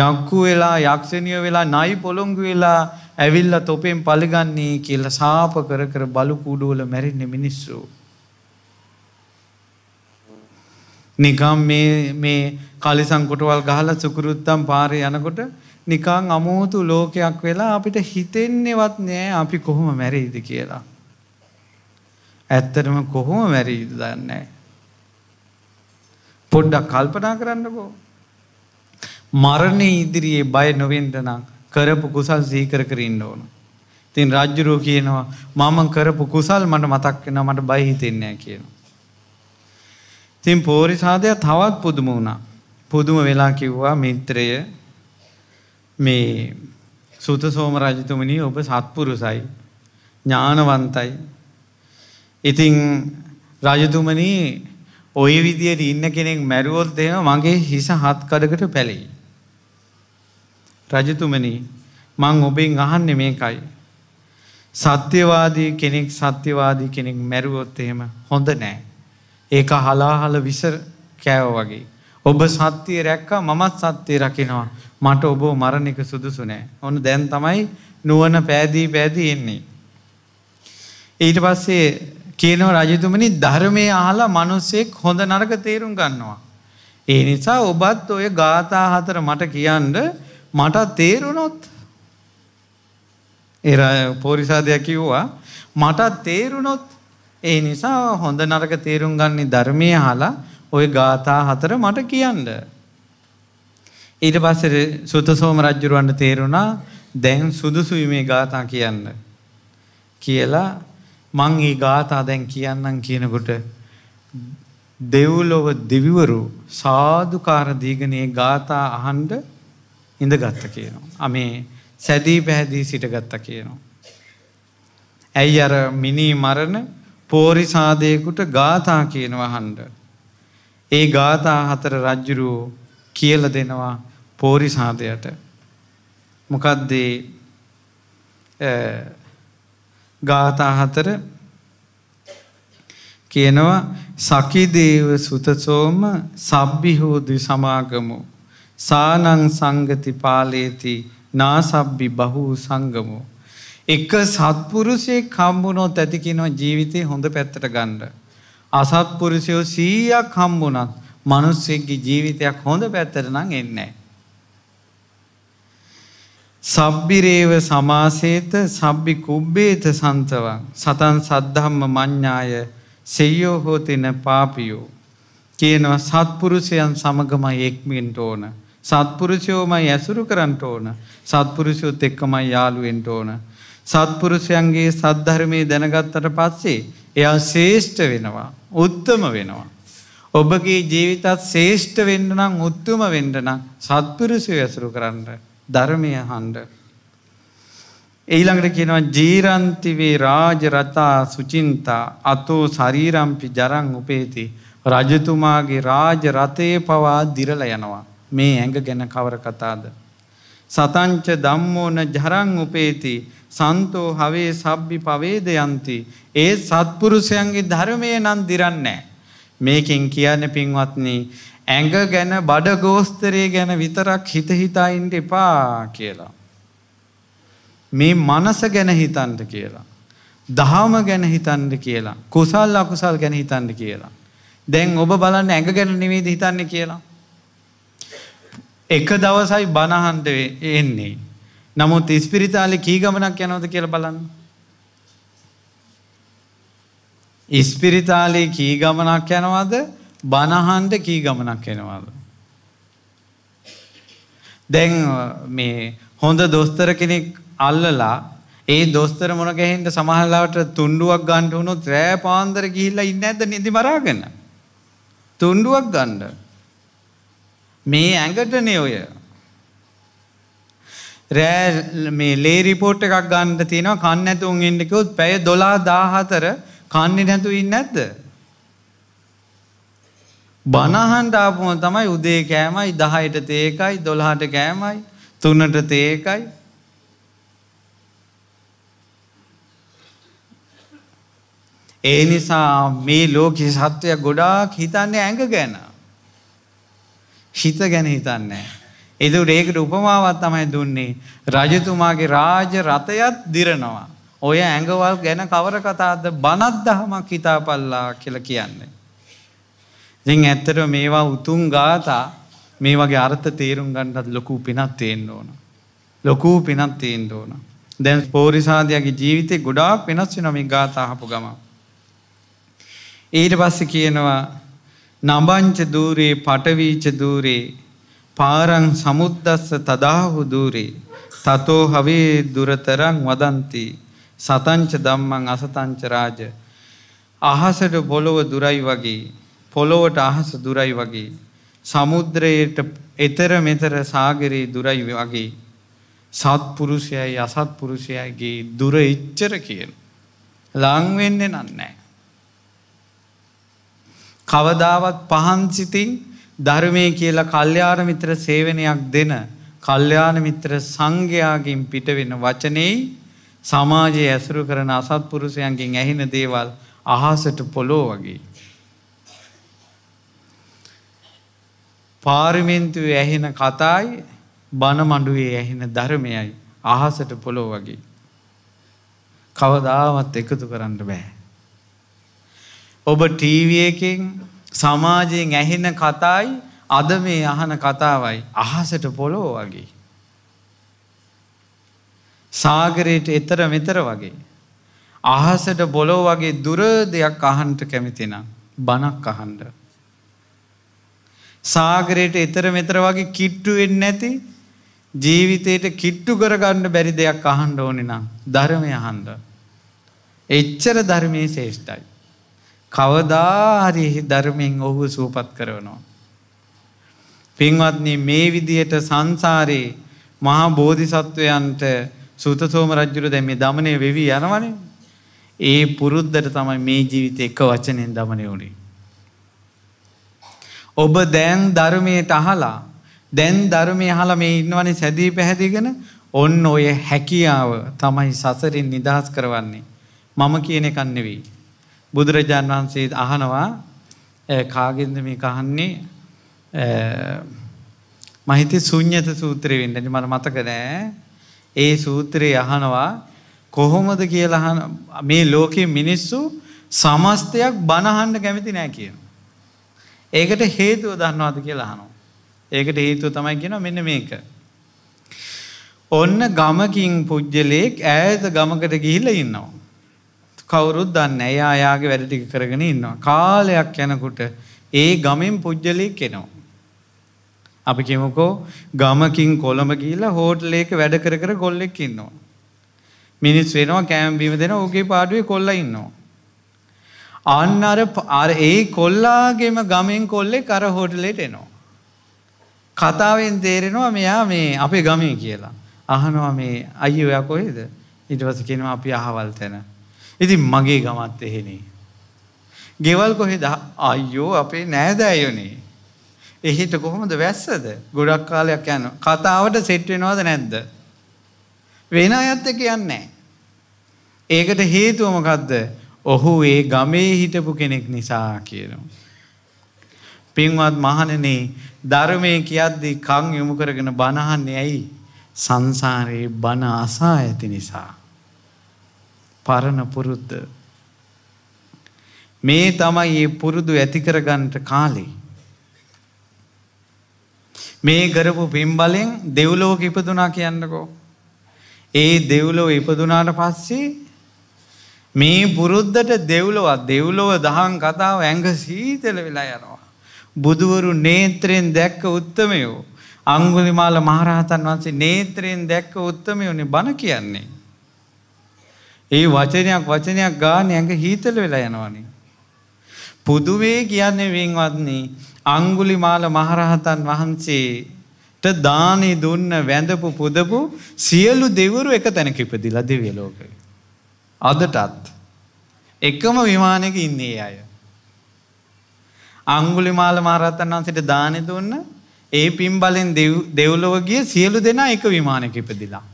යක්කු වෙලා යක්ෂණිය වෙලා නයි පොළොංගු වෙලා ඇවිල්ල තොපෙන් පලිගන්නේ කියල සාප කර කර බලු කුඩුවල මැරින්නේ මිනිස්සු. නිකම් මේ කලිසංකොටවල් ගහල සුකුරුත්තම් පාරය යනකොට නිකං අමෝතු ලෝකයක් වෙලා අපිට හිතෙන්නේවත් නෑ අපි කොහොම මැරෙයිද කියලා. ඇත්තටම කොහොම මැරීද දන්නේ. පොඩ්ඩක් කල්පනා කරන්නකෝ. මරණය ඉදිරියේ බය නොවෙන්ටනම් කරපු කුසල් සීකර කරන්න ඕන. තින් රජ්ජුරෝ කියනවා මම කරපු කුසල් මට මතක් වෙන මට බයිහිතෙන්නේ කියන. තින් පෝරිසාදය තවත් පුදුම වුණා. පුදුම වෙලා කිව්වා මිත්‍රය මේ සුත සෝම රජතුමනී ඔබ සත්පුරුසයි ඥානවන්තයි. ඉතිං රජතුමනී ඔය විදියට ඉන්න කෙනෙක් මැරුවොත් එම මගේ හිස හත්කඩකට පැළෙයි. රජතුමනී මං ඔබෙන් අහන්න මේකයි. සත්‍යවාදී කෙනෙක් සත්‍යවාදී කෙනෙක් මැරුවොත් එහෙම හොඳ නෑ. ඒක හලාහල විස කෑව වගේ. ඔබ සත්‍යය රැක්කා මමත් සත්‍යය රකිනවා මට ඔබ මරණක සුදුසු නෑ. ඔන්න දැන් තමයි නුවන පෑදී පෑදී එන්නේ. ඊට පස්සේ කියනව රජතුමනි ධර්මය අහලා මනුස්සෙක් හොඳ නරක තේරුම් ගන්නවා. ඒ නිසා ඔබත් ඔය ගාථා හතර මට කියන්ඩ මට තේරුණොත් එ පෝරිසාදයක් කිව්වා මට තේරුණොත් ඒ නිසා හොඳ නරක තේරුම් ගන්නේ ධර්මය හලා ඔය ගාථා හතර මට කියන්න. ඊට පස්සේ සුතසෝම රජ්ජුරුවන්ට තේරුණා දැන් සුදුසුයි මේ ගාථා කියන්න. කියලා මං ඒ ගාථා දැන් කියන්නම් කියනකොට දෙව්ලොව දෙවිවරු සාධකාර දීගනයේ ගාථා අහන්ඩ ඉඳගත්ත කියනවා. අමේ සැදී පැහැදී සිටගත්ත කියනවා. ඇයි අර මිනී මරණ පෝරිසාදයකුට ගාථා කියනවා හන්ඩ. ඒ ගාථා හතර රජ්ජුරුවෝ කියල දෙනවා පෝරිසාදයට. මොකක්දේ ගාථා හතර කියනවා සකිදේව සුතසෝම සබ්බිහෝදි සමාගමු සානං සංගති පාලේති නාසබ්බි බහූ සංගමෝ එක සත්පුරුෂයෙක් හම්බුනොත් ඇති කියනවා ජීවිතේ හොඳ පැත්තට ගන්න. අසත්පුරුෂයෝ 100ක් හම්බුනත් මිනිස්සෙක්ගේ ජීවිතයක් හොඳ පැත්තට නම් එන්නේ නැහැ. සබ්බිරේව සමාසේත සබ්බි කුබ්බේත සන්තවං සතන් සද්ධම්ම මඤ්ඤාය සෙය්‍යෝ හෝතින පාපියෝ කියනවා සත්පුරුෂයන් සමගමයි එක්මෙන්ට ඕන. සත්පුරුෂයෝමයි ඇසුරු කරන්න ඕන. සත්පුරුෂයොත් එක්කමයි යාළුවෙන්ට ඕන. සත්පුරුෂයන්ගේ සද්ධර්මය දැනගත්තට පස්සේ එයා ශේෂ්ඨ වෙනවා උත්තම වෙනවා. ඔබගේ ජීවිතත් ශේෂ්ඨ වෙන්න නම් උත්තුම වෙන්න නම් සත්පුරුෂය ඇසුරු කරන්න ධර්මය හන්ඩ. ඊළඟට කියනවා ජීරන්තිවේ රාජ රතා සුචින්තා අතෝ සරීරම්පි ජරං උපේති රජතුමාගේ රාජ රථය පවා දිරල යනවා. මේ ඇඟ ගැන කවර කතාද. සතංච දම්මෝන ජරං උපේති සන්තෝ හවේ සබ්බි පවේද යන්ති. ඒ සත්පුරුෂයන්ගේ ධර්මය නම් දිරන්නේ. මේකින් කියන්න පින්වත්නි ඇඟ ගැන බඩ ගෝස්තරය ගැන විතරක් හිත හිතා ඉන්න එපා කියලා. මේ මනස ගැන හිතන්ට කියලා. දහම ගැන හිතන්ට කියලා. කුසල් අකුසල් ගැන හිතන්ට කියලා. දැන් ඔබ බලන්න ඇඟ ගැන නෙමේද හිතන්නේ කියලා. එක දවසයි බණහන්ට එන්නේ. නමුත් ඉස්පිරිතාලි කී ගමනක් යනවද කියල බලන්න. ඉස්පිරිතාලේ කී ගමනක් යනවාද බණහන්ට කී ගමනක් එනවාද. දැන් මේ හොඳ දොස්තර කෙනෙක් අල්ලලා ඒ දොස්තර මොනගැහෙන්ට සමහල්ලාට තුන්ඩුවක් ගණ්ඩ වුණොත් රෑ පාන්දර ගිහිල්ලා ඉන්න ඇද නිදි මරාගෙන. තුන්ඩුවක් ගණ්ඩ. මේ ඇඟටනේ ඔය රෑ මේ ලේරිපෝට් එකක් ගන්න තියෙනවා කන්න ඇතුන් ඉන්නකවත් පැය දොලා දාහතර කන්නේ නැතු ඉන්න ඇත්ද. බණහන්ටාපුම තමයි උදේ කෑමයි දහයට තේකයි දොළහට කෑමයි තුනට තේකයි ඒ නිසා මේ ලෝක සත්වය ගොඩාක් හිතන්නේ ඇඟ ගැන. හිත ගැන හිතන්නේ. එදට ඒකට උපමාවත් තමයි දුන්නේ. රජතුමාගේ රාජ රථයත් දිරනවා. ඔය ඇඟවල් ගැන කවර කතාද බනත් දහමක් හිතාපල්ලා කියල කියන්නේ. ඉතින් ඇත්තට මේවා උතුම් ගාතා මේ වගේ අර්ථ තේරුම් ගණ්ඩත් ලොකු පිනත් තියෙන්න්න ඕන. ලොකූ පිනත් තියෙන්න්න ඕන. දැන් පෝරිසාධයගේ ජීවිතය ගොඩා පිනස්ස නොමින් ගාතාහපු ගම. ඊට පස්ස කියනවා නබංච දූරේ පටවීච දූරේ පාරං සමුද්දස්ස තදාහු දූරේ තතෝ හවේ දුරතරං වදන්ති සතංච ධම්මං අසතංච රාජ අහසට පොළොව දුරයි වගේ පොළොවට අහස දුරයි වගේ සමුද්‍රයට එතර මෙතර සාගරේ දුරයි වගේ සත්පුරුෂයයි අසත්පුරුෂයගේ දුර එච්චර කියන ලංවෙන්නේ නන්නෑ කවදාවත් පහන්සිතින් ධර්මය කියලා කල්්‍යාන මිත්‍ර සේවනයක් දෙන කල්්‍යාන මිත්‍ර සංඝයාගින් පිටවෙන වචනෙයි සමාජයේ ඇසුරු කරන අසත්පුරුෂයන්ගෙන් ඇහෙන දේවල් අහසට පොලෝ වගේ. පාර්මෙන්න්තුව ඇහෙන කතායි බණමඩුවේ ඇහෙන ධර්මයයි අහසට පොලෝ වගේ. කවදාවත් එකතු කරන්න බෑ. ඔබ ටීවියකෙන් සමාජයෙන් ඇහෙන කතායි අද මේ අහන කතාවයි අහසට පොලෝ වගේ. සාගරයට එතර මෙතර වගේ. අහසට බොලෝ වගේ දුර දෙයක් අහන්ට කැමිතිනම් බණක් අහන්ඩ. සාගරයට එතර මෙතර වගේ කිට්ටු වෙන්න නැති ජීවිතයට කිට්ටු කරගන්න බැරි දෙයක් අහන්ඩ ඕනෙනම් ධර්මය අහන්ඩ. එච්චර ධර්මයේ ශේෂ්ටයි. කවදාහරි ධර්මයෙන් ඔහු සූපත් කරවනවා. පින්වත්න මේ විදියට සංසාරයේ මහා බෝධිසත්වයන්ට සුතසෝම රජ්ජුර දැම මේ දමනය වෙවී යනවන ඒ පුරුද්ධට තමයි මේ ජීවිත එක වචනයෙන් දමනය වුණේ. ඔබ දැන් ධර්මයට අහලා දැන් ධර්මය හලා මේ ඉන්නවනේ සැදී පැහැදිගෙන ඔන්න ඔය හැකියාව තමයි සසරින් නිදහස් කරවන්නේ. මම කියන කන්නෙවෙයි. බුදුරජාණන් වහන්සේ අහනවා කාගෙන්ද මේ කහන්නේ මහිත සුඥත සූත්‍රය වෙන්නට මට මතකනෑ ඒ සූත්‍රයේ අහනවා කොහොමද කියලා මේ ලෝකයේ මිනිස්සු සමස්තයක් බණහන්න කැමති නෑ කියන. ඒකට හේතුව දන්නවාද කියලා හනෝ. ඒකට හේතුව තමයි කියෙන මෙන්න මේක. ඔන්න ගමකින් පුද්ගලයෙක් ඇත ගමකට ගිහිල ඉන්නවා. කවුරුත් දන්න ඇය අයාගේ වැඩ ටික කරගෙන ඉන්නවා. කාලයක් යනකුට ඒ ගමෙන් පුද්ජලය කෙනවා. අපි කෙමකෝ ගමකින් කොළඹ ගීලා හෝටලේක වැඩ කර කර ගොල්ලෙක් ඉන්නවා. මිනිස් වෙනවා කෑම්බීම දෙෙන ඕගේ පාඩුවේ කොල්ල ඉන්නවා. අන්න අර අර ඒ කොල්ලාගේම ගමෙන් කොල්ලෙ කර හෝටලේට එනවා. කතාවෙන් තේරෙනවා මෙයා මේ අපේ ගමේ කියලා. අහනවා මේ අයි ඔයා කොහෙද ඉටවස කෙනවා අපි අහවල් තැන. ඉතින් මගේ ගමත් එහෙනේ. ගෙවල් කොහෙද අයියෝ අපේ නෑදෑයෝනේ. එහිට කොහොමද වැස්සද? ගොඩක් කාලයක් යන කතාවට සෙට් වෙනවද නැද්ද? වෙන අයත් එක්ක යන්නේ ඒකට හේතුව මොකද්ද? ඔහු ඒ ගමේ හිටපු කෙනෙක් නිසා කියනවා. පින්වත් මහණෙනි ධර්මයේ කියද්දී කන් යොමු කරගෙන බනහන්නේ ඇයි? සංසාරේ බන අසා ඇති නිසා. පරණ පුරුද්ද. මේ තමයි මේ පුරුදු ඇති කරගන්නට කාලේ. මේ කරපු පින්බලෙන් දෙව්ලෝක ඉපදුනා කියන්නකෝ. ඒ දෙව්ලොව ඉපදුනාට පස්සේ මේ පුරුද්දට දෙව්ලොව දෙව්ලොව දහම් කතාව ඇඟ සීතල වෙලා යනවා. බුදුවරු නේත්‍රයෙන් දැක්ක උත්තමයෝ අංගුලිමාල මහරහතන් වහන්සේ නේත්‍රයෙන් දැක්ක උත්තමයෝනේ බණ කියන්නේ. ඒ වචනයක් වචනයක් ගාන ඇඟ හීතල වෙලා යනවනේ. පුදුවේ කියන්නේ වෙන්වත්න්නේ අංගුලි මාල මහරහතන් වහන්සේට දානය දුන්න වැඳපු පුදපු සියලු දෙවරු එක තැනක ඉපදිලා දෙවිය ලෝක. අදටත් එකම විමානක ඉන්නේ අය. අංගුලි මාල මහරහතන් වහන්සේට දානය දුන්න ඒ පින් බලෙන් දෙව්ලොව ගිය සියලු දෙනා එක විමානක ඉපදිලා.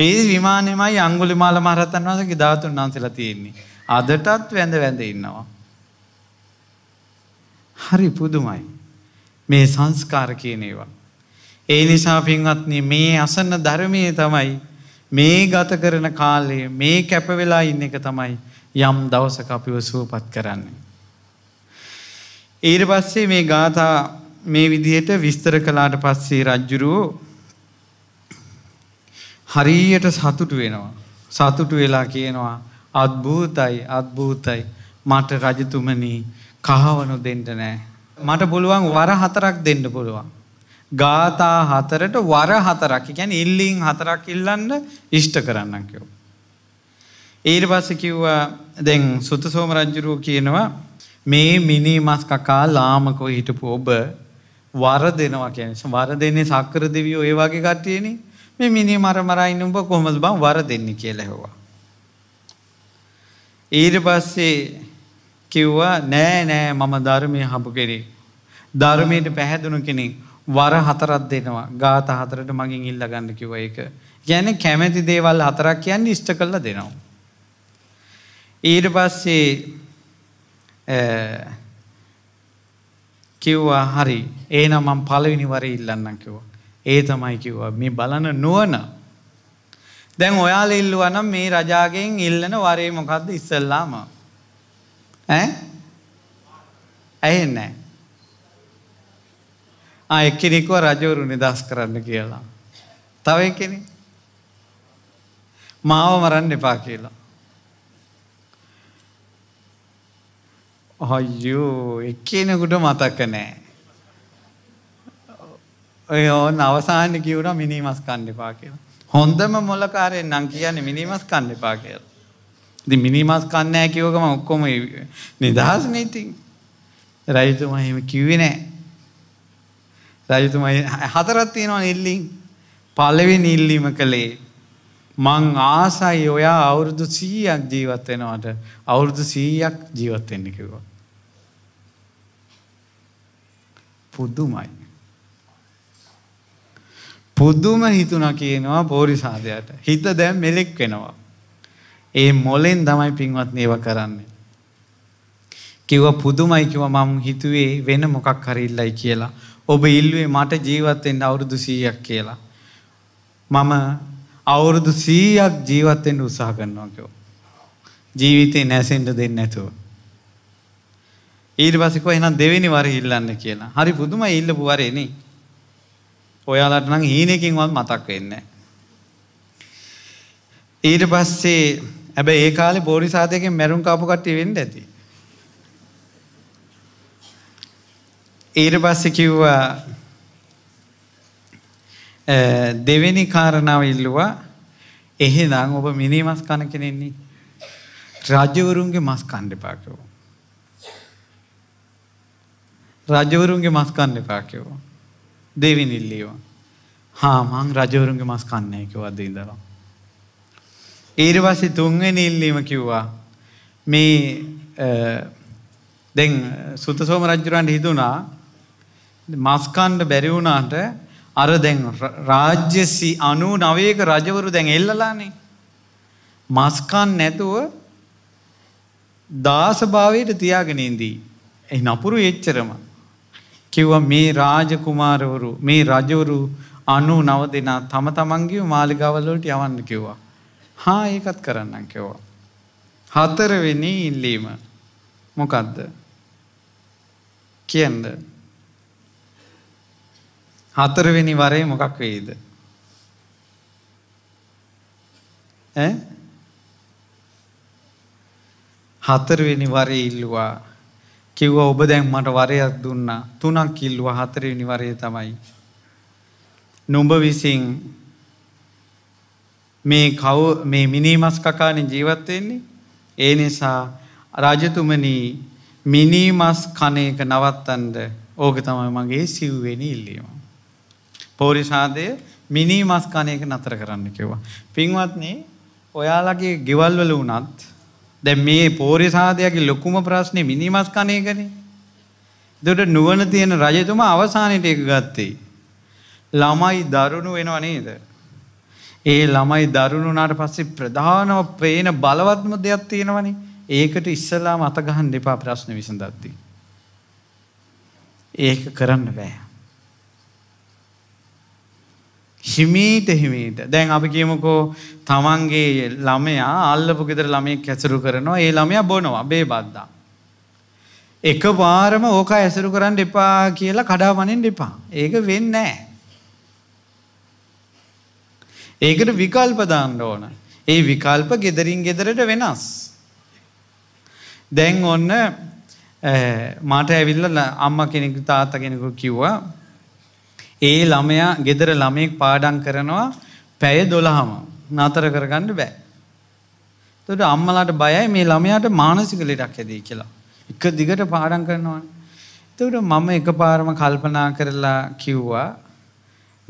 ඒ විමානයමයි අංගුලි මාල මහරතන් වසගේ ධාතුන් වහන්සලා තියෙන්නේ. අදටත් වැඳ වැඳ ඉන්නවා. හරි පුදුමයි. මේ සංස්කාර කියනේවා. ඒ නිසා පින්වත්න මේ අසන්න ධර්මය තමයි මේ ගත කරන කාලයේ මේ කැපවෙලා ඉන්න එක තමයි යම් දවස අපිව සුවපත් කරන්නේ. ඊට පස්සේ මේ ගාථා මේ විදියට විස්තර කලාට පස්සේ රජ්ජුරුවෝ හරියට සතුටු වෙනවා. සතුටු වෙලා කියනවා අත්භූතයි අත්භූතයි මට රජතුමනී කහවනු දෙන්න නෑ. මට පුළුවන් වර හතරක් දෙන්න පුළුවන්. ගාතා හතරට වර හතරක් ගැන ඉල්ලිං හතරක් ඉල්ලන්න ඉෂ්ට කරන්න කියෝ. ඊට පස්ස කිව්වා දැන් සුතසෝම රජ්ජුරුව කියනවා මේ මිනි මස් කකා ලාමකෝ හිටපු ඔබ වර දෙනවා කියන වර දෙන්නේ සක්කර දෙවියෝ ඒ වගේ කට්ටියනේ මේ මිනි මරමරයින්න උඹ කොහොමද බං වර දෙන්න කියලා හෙව්වා. ඊට පස්සේ කිව්වා නෑ නෑ මම ධර්මය හපු කෙරේ. ධර්මයට පැහැදුණු කෙනෙක් වර හතරක් දෙනවා ගාත හතරට මගින් ඉල්ල ගන්න කිව එක. ගැන කැමැති දේවල් හතරක් කියන්න ඉෂ්ට කල්ල දෙනවා. ඊට පස්සේ කිව්වා හරි ඒනම් මම පලවිනි වර ඉල්ලන්න කිව්වා. ඒ තමයි කිව්වා මේ බලන නුවන. දැන් ඔයාල ඉල්ලුවනම් මේ රජාගෙන් ඉල්ලන වරේ මොකක්ද ඉස්සල්ලාම. ඇහෙන්න. එක්කෙනෙක්ව රජවරු නිදහස් කරන්න කියලා. තව කෙනෙ මාව මරන්න එපා කියලා. හොයෝ එක්කෙනෙකුට මතක නෑ. ඔය ඕන් අවසාන කිවුර මිනිමස් කණ්ඩිපා කියලා. හොඳම මොලකාරයෙන් නම් කියන්නේ මිනිමස් කණ්ඩිපා කියලා. ඉති මිනිමස් කන්නෑ කිවකම ඔක්කොම නිදහස් නීතින් රජතුමහිම කිවනෑ. රජතුමයි හතරත් තියෙනවා ඉල්ලින් පලවෙ නිල්ලිම කළේ මං ආසයි ඔයා අවුරුදු සීයක් ජීවත්වෙනවට අවුරුදු සීයක් ජීවත්වෙන්න කිවවා. පුදුමයි. පුදුම හිතුණා කියනවා බෝරිසාදයට. හිත දැන් මෙලෙක් වෙනවා. ඒ මොලෙන් තමයි පින්වත් නේව කරන්නේ. කිව්ව පුදුමයි කිව්ව මම හිතුවේ වෙන මොකක් හරි ඉල්ලයි කියලා. ඔබ ඉල්ලුවේ මට ජීවත් වෙන්න අවුරුදු 100ක් කියලා. මම අවුරුදු 100ක් ජීවත් වෙන්න උත්සාහ කරනවා කිව්වා. ජීවිතේ නැසෙන්න දෙන්නේ නැතුව. ඊට පස්සේ කොහේ නම් දෙවෙනි වරේ ඉල්ලන්න කියලා. හරි පුදුමයි ඉල්ලපු වරේ නේ. ඔයාලට නම් හීනකින්වත් මතක් වෙන්නේ ඊට පස්සේ හැබැයි ඒ කාලේ බෝරිසාදයෙන් මැරුම් කාපු කට්ටිය වෙන්න ඇති. ඊට පස්සේ කිව්වා දෙවෙනි කාරණාව ඉල්ලුවා එහෙනම් ඔබ මිනි මස් කන කෙනෙන්නේ රජවරුන්ගේ මස් කන්න එපා කිව්වා. රජවරුන්ගේ මස් කන්න එපා කිව්වා. දෙවිනිල්ලිව. හා මං රජවරුන්ගේ මස් කන්නේ කිව්වා අද ඉඳලා. ඊට පස්සේ තුන්වෙනි ඉල්ලීම කිව්වා මේ දැන් සුතසෝම රජුරන්ට හිතුණා මස් කන්න බැරි වුණාට අර දැන් රාජ්‍ය 99ක රජවරු දැන් එල්ලලානේ. මස් කන්න නැතුව දාසභාවයට තියාගෙන ඉඳී. ඒ නපුරු එච්චරම. කිව්ව මේ රාජකුමාරවරු මේ රජවරු අනු නව දෙනා තම තමන්ගේ මාලිගවල්ලට යවන්න කිව්වා. හා ඒකත් කරන්න කිව්වා. හතරවෙනි ඉල්ලීම මොකක්ද කියන්න. හතරවෙනි වරේ මොකක් වෙයිද. හතරවෙනි වරේ ඉල්ලවා කිව්ව ඔබ දැන් මට වරයක් දුන්නා තුනක් කිල්ලුව හතරේ නිවරය තමයි. නුඹ විසින් මේ කව මේ මිනිමස් කකාන ජීවත්වයෙන්නේ ඒ නිසා රජතුමනී මිනිමස් කණයක නවත්තන්ඩ ඕක තමයි මගේ සිව්වෙන ඉල්ලීම. පෝරිසාදය මිනිමස් කණයක නතර කරන්න කිව්වා. පින්වත්න්නේ ඔයාලගේ ගෙවල්වල වනත් දැ මේ පෝරිසාදයගේ ලොකුම ප්‍රශ්නය මිනිමස් කනය කනේ. දොට නුවන තියෙන රජතුම අවසානයට එක ගත්තේ. ළමයි දරුණු වෙන නේද. ඒ ළමයි දරුණුනාට පස්සේ ප්‍රධානව පේන බලවත්ම දෙයක් තියෙනවනේ ඒකට ඉස්සලා මතගහන් දෙපා ප්‍රශ්න විසඳත්ති. ඒක කරන්න බෑ. හිමීට හිමීට දැන් අපි කියමුකෝ තමන්ගේ ළමයා අල්ලපු ගෙදර ළමය කැසරු කරනවා ඒ ළමයා බොනවා බේ බද්දා. එක පාරම ඕක ඇසරු කරන්න එපා කියලා කඩාමනින් එපා ඒක වෙන්න නෑ. ඒකට විකල්ප දාන්න ඕන. ඒ විකල්ප ගෙදරින් ගෙදරට වෙනස්. දැන් ඔන්න මාට ඇවිල්ල අම්ම කෙනෙකු තාත්ත කෙනෙකු කිව්වා ඒ ළමයා ගෙදර ළමයෙක් පාඩම් කරනවා පැය 12ම නතර කරගන්න බෑ. එතකොට අම්මලාට බයයි මේ ළමයාට මානසික ලෙඩක් ඇති කියලා. එක දිගට පාඩම් කරනවනේ. එතකොට මම එකපාරම කල්පනා කරලා කිව්වා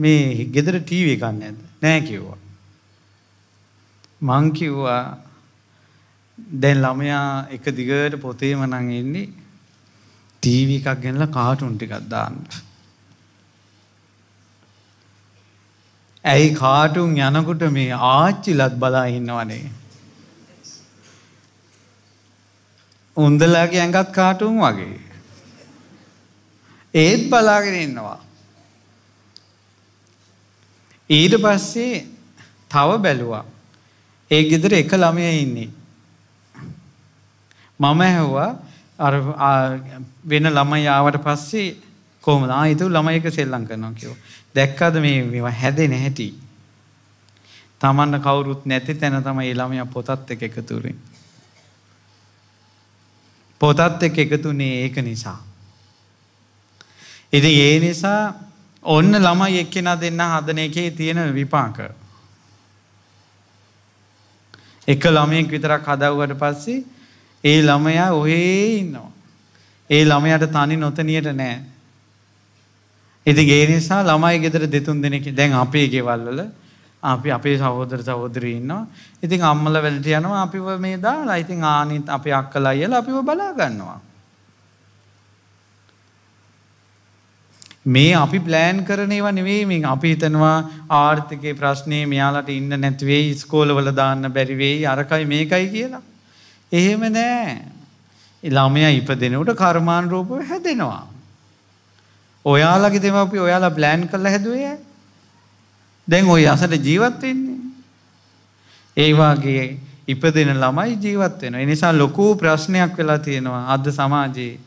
මේ ගෙදර ටීවී එකක් නැද්ද? නෑ කිව්වා. මං කිව්වා දැන් ළමයා එක දිගට පොතේම නම් ඉන්නේ ටීවී එකක් ගෙනලා කාටුන් ටිකක් දාන්න. ඇයි කාටුම් යනකොට මේ ආච්චිලත් බලා ඉන්නවනේ. උන්දලාගේ ඇඟත් කාටුම් වගේ. ඒත් බලාගෙන ඉන්නවා. ඊට පස්සේ තව බැලුවා. ඒ ගෙදර එක ළමය ඉන්නේ. මම ඇහවා අර වෙන ළමයි ආවට පස්සේ කොහමද ආ ඊතු ළමයි එක සෙල්ලම් කරනවා කිව්වා. දැක්කද මේ මේවා හැදෙන හැටි. තමන්න කවුරුත් නැති තැන තමයි ළමයා පොතත් එක එකතු වෙන්නේ. පොතත් එක්ක එකතුනේ ඒක නිසා. ඉතින් ඒ නිසා ඔන්න ළමයි එක්කෙනා දෙන්න හදන එකේ තියෙන විපාක. එක ළමයෙක් විතරක් හදව්වට පස්සේ ඒ ළමයා ඔහේ ඉන්නවා. ඒ ළමයට තනි නොතනියට නෑ ඉතින් ඒ නිසා ළමයි ගෙදර දෙතුන් දෙනෙක් දැන් අපේ ගෙවල්වල අපි අපේ සහෝදර සහෝදරයෝ ඉන්නවා. ඉතින් අම්මලා වැඩට යනවා අපිව මේ දාලා. ඉතින් ආනිත් අපේ අක්කලා අයියලා අපිව බලා ගන්නවා. මේ අපි ප්ලෑන් කරන ඒවා නෙවෙයි මේ අපි හිතනවා ආර්ථිකයේ ප්‍රශ්නේ මෙයාලට ඉන්න නැති වෙයි ස්කෝලවල දාන්න බැරි වෙයි අරකයි මේකයි කියලා. එහෙම නෑ. ළමයා ඉපදෙනකොට කර්මානුරූපව හැදෙනවා. ඔයාලගේ දෙමපිය ඔයාලා ප්ලෑන් කරලා හැදුවේ ඇයි? දැන් ওই අසර ජීවත් වෙන්නේ. ඒ වාගේ ඉපදෙන ළමයි ජීවත් වෙනවා. ඒ නිසා ලොකු ප්‍රශ්නයක් වෙලා තියෙනවා අද සමාජයේ.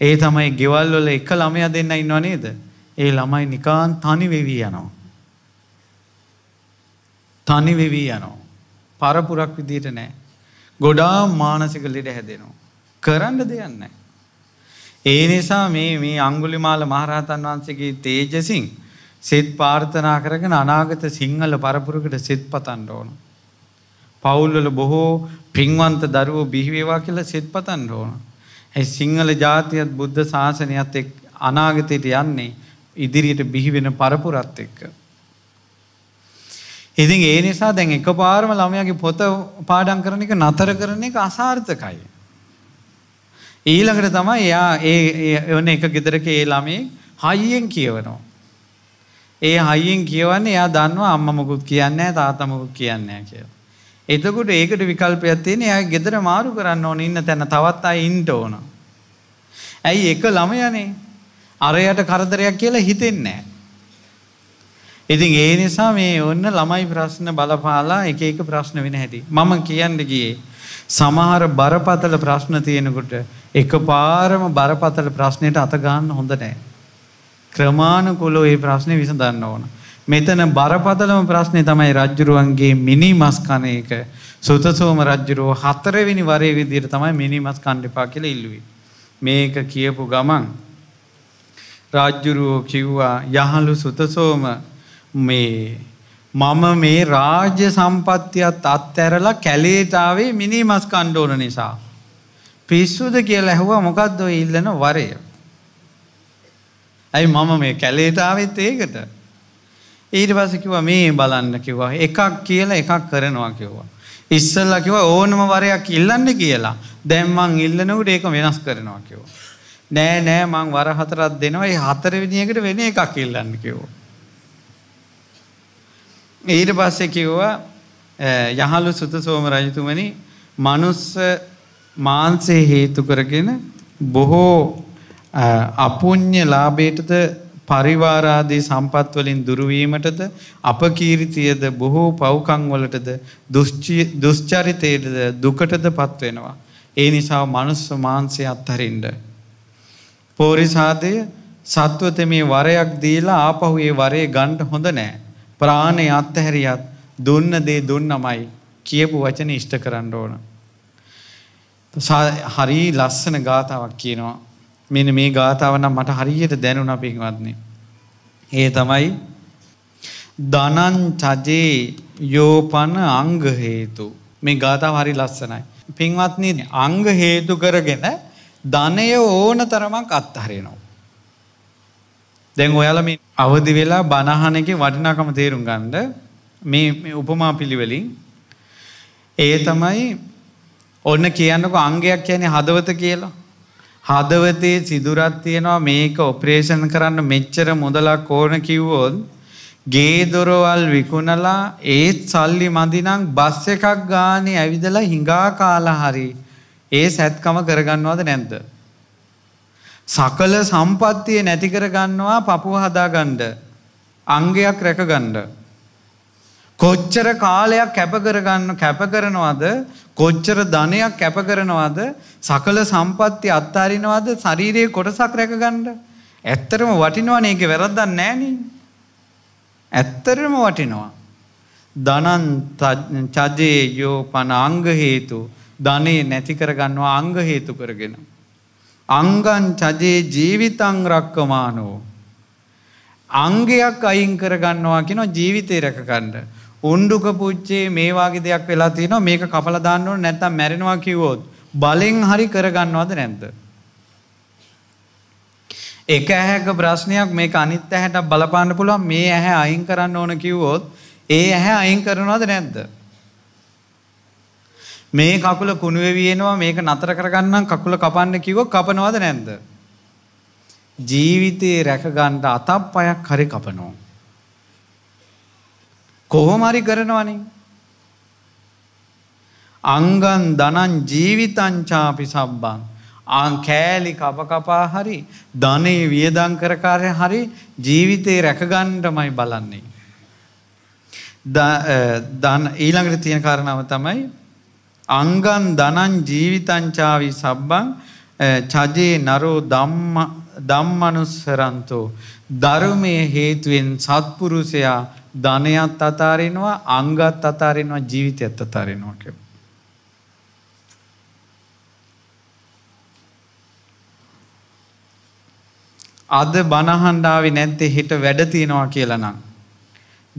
ඒ තමයි ගෙවල් වල එක ළමයා දෙන්න ඉන්නව නේද? ඒ ළමයි නිකාන් තනි වෙවි යනවා. තනි වෙවි යනවා. පරපුරක් විදියට නෑ. ගොඩාක් මානසික ලෙඩ හැදෙනවා. කරන්න දෙයක් නැහැ. ඒ නිසා මේ මේ අංගුලිමාල මහරහතන් වහන්සේගේ තේජසින් සෙත් පාර්ථනා කරගෙන අනාගත සිංහල පරපුරකට සෙත් පතන්න ඕන. පවුල්වල බොහෝ පින්වන්ත දරුවෝ බිහිවේවා කියලා සෙත් පතන්න ඕන. ඇයි සිංහල ජාතියත් බුද්ධ ශාසනයත් එක් අනාගතයට යන්නේ ඉදිරියට බිහිවෙන පරපුරත් එක්ක. ඉතින් ඒ නිසා දැන් එකපාරම ළමයාගේ පොත පාඩම් කරන එක නතර කරන එක අසාර්ථකයි. ඊළඟට තමයි එයා ඒ එවන එක ගෙදරක ඒ ළමේ හයියෙන් කියවනවා. ඒ හයියෙන් කියවන්නේ එයා දන්නවා අම්ම මොකුත් කියන්නේ නැහැ තාත්තා මොකුත් කියන්නේ නැහැ කියලා. එතකොට ඒකට විකල්පයක් තියෙන එයා ගෙදර මාරු කරන්න ඕන ඉන්න තැන තවත් අය ඉන්න ඕන. ඇයි එක ළමයනේ අරයට කරදරයක් කියලා හිතෙන්නේ නැහැ. ඉතින් ඒ නිසා මේ ඔන්න ළමයි ප්‍රශ්න බලපාලා එක එක ප්‍රශ්න වෙන හැටි. මම කියන්න ගියේ සමහර බරපතල ප්‍රශ්න තියෙනකොට එක පාරම බරපතල ප්‍රශ්නයට අතගන්න හොඳ නෑ. ක්‍රමාණකුලෝ ඒ ප්‍රශ්නය විසඳන්න ඕන. මෙතන බරපතලම ප්‍රශ්නය තමයි රජ්ජුරුවන්ගේ මිනි මස්කන එක සුතසෝම රජ්ජුරුව හතරවෙනි වරේ විදියට තමයි මිනි මස් කණ්ඩිපා කියල ඉල්ලුවි. මේක කියපු ගමන්. රාජ්ජුරුවෝ කිව්වා යහළු සුතසෝම මේ මම මේ රාජ්‍ය සම්පත්තියත් අත් ඇරලා කැලේටාවේ මිනි මස් කණ්ඩෝන නිසා. පිස්සුද කියලා ඇහුවා මොකක්ද ඔය ඉල්ලන වරය? ඇයි මම මේ කැලේට ආවෙත් ඒකට? ඊට පස්සේ කිව්වා මේ බලන්න කිව්වා එකක් කියලා එකක් කරනවා කිව්වා. ඉස්සෙල්ලා කිව්වා ඕනම වරයක් ඉල්ලන්න කියලා. දැන් මං ඉල්ලනකොට ඒක වෙනස් කරනවා කිව්වා. නෑ නෑ මං වර හතරක් දෙනවා. ඒ හතරවෙනි එකට වෙන එකක් ඉල්ලන්න කිව්වා. ඊට පස්සේ කිව්වා යහළු සුත සෝම රජතුමනි මනුස්ස මාංශය හේතු කරගෙන බොහෝ අපුඤ්ඤ ලාභයටද පරිවාරාදී සම්පත් වලින් දුරවීමටද අපකීර්තියද බොහෝ පව්කම් වලටද දුෂ්චරිතයටද දුකටදපත් වෙනවා. ඒ නිසා මනුස්ස මාංශය අත්හරින්න. පෝරිසාදය සත්වතමේ වරයක් දීලා ආපහු ඒ වරේ ගන්න හොඳ නෑ. ප්‍රාණය අත්හැරියත් දුන්න දේ දුන්නමයි කියපු වචන ඉෂ්ට කරන්න ඕන. හරි ලස්සන ගාථාවක් කියනවා මෙන මේ ගාථාව නම් මට හරියට දැනුන පින්වත්න්නේ. ඒ තමයි දනන් චජේ යෝපන අංග හේතු මේ ගාථාව හරි ලස්සනයි. පින්වත්න අංග හේතු කරගෙන ධනය ඕන තරමක් අත්හරෙනවා. දැන් ඔයාල මේ අවදි වෙලා බණහන එක වටිනාකම තේරුම් ගන්ඩ මේ උපමා පිළිවෙලින් ඒ තමයි ඔන්න කියන්නක අංගයක් කියන්නේ හදවත කියලා. හදවතේ සිදුරත් තියෙනවා මේක ඔපරේෂන් කරන්න මෙච්චර මුදලක් ඕන කිව්වොත් ගේ දොරවල් විකුණලා ඒත් සල්ලි මදිනම් බස් එකක් ගානේ ඇවිදලා හිඟා කාලා හරි ඒ සැත්කම කරගන්නවද නැද්ද? සකල සම්පත්තිය නැති කරගන්නවා පපුව හදාගන්න අංගයක් රැකගන්න කොච්චර කාලයක් කැප කරගන්න කැප කරනවද කොච්චර ධනයක් කැප කරනවද සකල සම්පත්ති අත්තාරිනවද ශරීරයේ කොටසක් රැකගන්න ඇත්තරම වටිනවනේ ඒක වැරද්දක් නැහැ ඇත්තරම වටිනවා ධනං චජේ යෝපන අංග හේතු ධනේ නැති කරගන්නවා අංග හේතු කරගෙන අංගං චජේ ජීවිතං රක්කමානෝ අංගයක් අයින් කරගන්නවා කියන ජීවිතේ රැකගන්න උණ්ඩුක පුච්චේ මේ වගේ දෙයක් වෙලා තියෙනවා මේක කපලා දාන්න ඕන නැත්නම් මැරෙනවා කිව්වොත් බලෙන් හරි කරගන්නවද නැද්ද? එක ඇහැක ප්‍රශ්නයක් මේ අනිත් ඇහැට බලපාන්න පුළුවන් මේ ඇහැ අයින් කරන්න ඕන කිව්වොත් ඒ ඇහැ අයින් කරනවද නැද්ද මේ කකුල කුණු වෙවිනවා මේක නතර කරගන්නම් කකුල කපන්න කිව්වොත් කපනවද නැද්ද ජීවිතේ රැක ගන්න අතප්පයක් හරි කපනවා කොහොමරි කරනවනින්. අංගන් දනන් ජීවිතංචාපි සබ්බන් ආං කෑලි කපකපා හරි ධනේ වියදං කරකාරය හරි ජීවිතයේ රැකගන්ඩමයි බලන්නේ. ඊළඟට තියෙන කාරණාව තමයි අංගන් දනන් ජීවිතංචාවී සබ්බං චජයේ නරෝ දම්මනුස්සරන්තෝ ධර්මය හේතුවෙන් සත්පුරුසයා ධනයත් අතාරෙනවා අංගත් අතාරෙනවා ජීවිතයත් අතාරෙනවා කිය. අද බණහන්ඩාව නැත්තේ හිට වැඩ තියෙනවා කියලා නම්.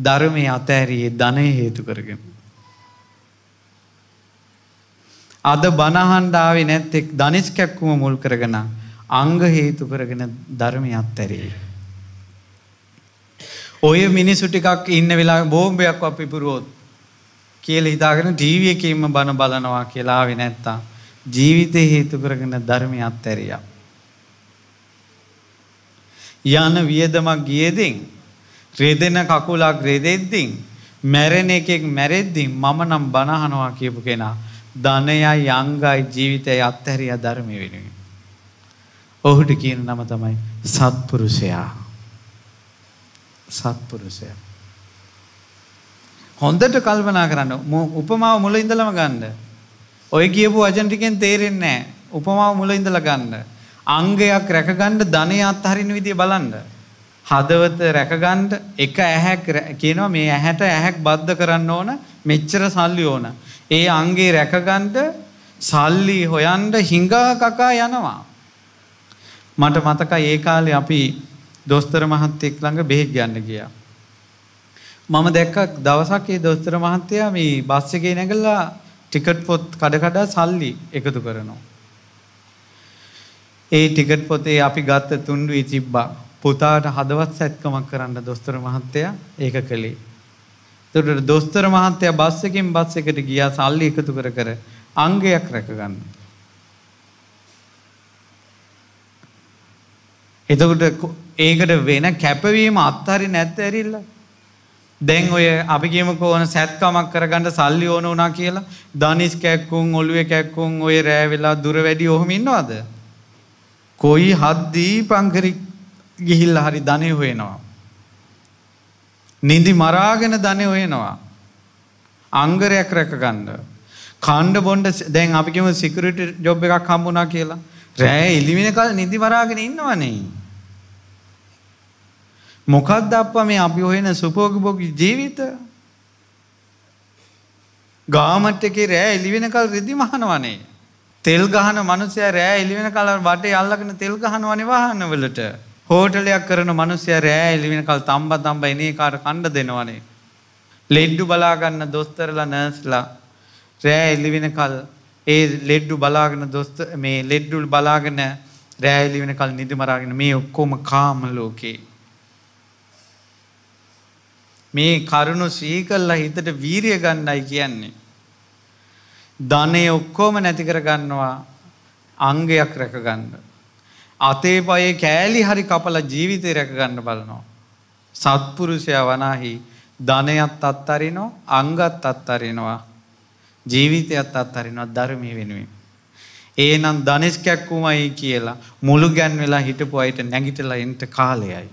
ධර්මය අතෑරයේ ධනය හේතු කරගෙන. අද බණහන්ඩාව නැත්තෙක් ධනිස් කැක්කුම මුල් කරගෙන අංග හේතු කරගෙන ධර්මය අත්තැරේ. ඔය මිනිස්සු ටිකක් ඉන්න වෙලා බෝම්භයක් අප පිපුරුවොත් කියල හිතාගෙන ජීවියකින්ම බණ බලනවා කියලා වෙනැත්තා. ජීවිතය හේතුකරගෙන ධර්මය අත්තැරිය. යන වියදමක් ගියදින් රෙදෙන කකුලක් රෙදෙද්දිින් මැරෙන එකෙක් මැරෙද්දිින් මම නම් බණහනවා කියපු කෙනා ධනයයි යංගයි ජීවිතය අත්තැරිය ධර්මය වෙනුවෙන්. ඔහුට කියන නම තමයි සත්පුරුෂයා. සත්පුරුසය. හොඳට කල්පනා කරන්න උපමාව මුල ඉඳලම ගන්න. ඔය කියපු වජන්ටිකෙන් තේරෙන්නේ උපමාව මුල ඉඳල ගන්න. අංගයක් රැකගණ්ඩ ධනය අත්හරින විදිය බලන්ඩ. හදවත රැකගන්ඩ එක ඇහැක් කියනවා මේ ඇහැට ඇහැක් බද්ධ කරන්න ඕන මෙච්චර සල්ලි ඕන. ඒ අන්ගේ රැකගන්ඩ සල්ලි හොයන්ඩ හිංගා කකා යනවා. මට මතක ඒ කාලෙ අපි දොස්තර මහත්තයෙක් ළඟ බෙහෙත් ගන්න ගියා. මම දැක්ක දවසක් ඒ දොස්තර මහත්තයා මේ බස් එකේ නැගලා ටිකට් පොත් කඩ කඩ සල්ලි එකතු කරනවා. ඒ ටිකට් පොතේ අපි ගත්ත තුන්ඩුයි තිබ්බා. පුතාට හදවත් සැත්කමක් කරන්න දොස්තර මහත්තයා ඒක කළේ. එතකොට දොස්තර මහත්තයා බස් එකෙන් බස් එකට ගියා සල්ලි එකතු කර කර අංගයක් රැකගන්න. එතකොට ඒකට වෙන කැපවීම අත්හරි නැත්ත ඇරිල්ල. දැන් ඔය අපිගේමක ඕන සැත්කමක් කරගන්නට සල්ලි ඕන වනා කියලා ධනිස් කැක්කුන් ඔළුව කැක්කුන් ඔය රෑවෙලා දුර වැඩි ඔහොමින්වාද. කොයි හද්දී පංකරි ගිහිල්ල හරි ධනය හොයෙනවා. නිදි මරාගෙන ධනය හොයෙනවා. අංගරයක් රැකගන්න. කණ්ඩ බොන්ඩ දැන් අපිකම සිකරට ජොබ් එකක් හම්බුනා කියලා රෑ එලිවෙනකල් නිදි මරාගෙන ඉන්නවනේ. මොකක්ද අප්පා මේ අපි හොයන සුපෝගිභෝගී ජීවිත? ගාමට් එකේ රෑ එළි වෙනකල් රෙදි මහනවනේ. තෙල් ගහන මිනිසයා රෑ එළි වෙනකල් වටේ අල්ලගෙන තෙල් ගහනවනේ වාහනවලට. හෝටලයක් කරන මිනිසයා රෑ එළි වෙනකල් තම්බ තම්බ එනේ කාට කන්න දෙනවනේ. ලෙඩ්ඩු බලා ගන්න දොස්තරලා නර්ස්ලා රෑ එළි වෙනකල් ඒ ලෙඩ්ඩු බලාගෙන දොස්ත මේ ලෙඩ්ඩුල් බලාගෙන රෑ එළි වෙනකල් නිදි මරාගෙන මේ ඔක්කොම කාම ලෝකේ මේ කරුණු සීකල්ලා හිතට වීරිය ගන්නයි කියන්නේ. ධනය ඔක්කොම නැති කරගන්නවා අංගයක් රැකගන්න. අතේ පයේ කෑලි හරි කපල ජීවිතය රැකගන්න බලනවා. සත්පුරුෂය වනාහි ධනයත් අත්තරිනෝ අංගත් අත්තරිනවා. ජීවිතයත් අත්තරිනවා ධර්මය වෙනුවෙන්. ඒනම් ධනිස්කැක්කුමයි කියලා මුළු ගැන් වෙලා හිටපු අයට නැගිටලා එන්ට කාලයයි.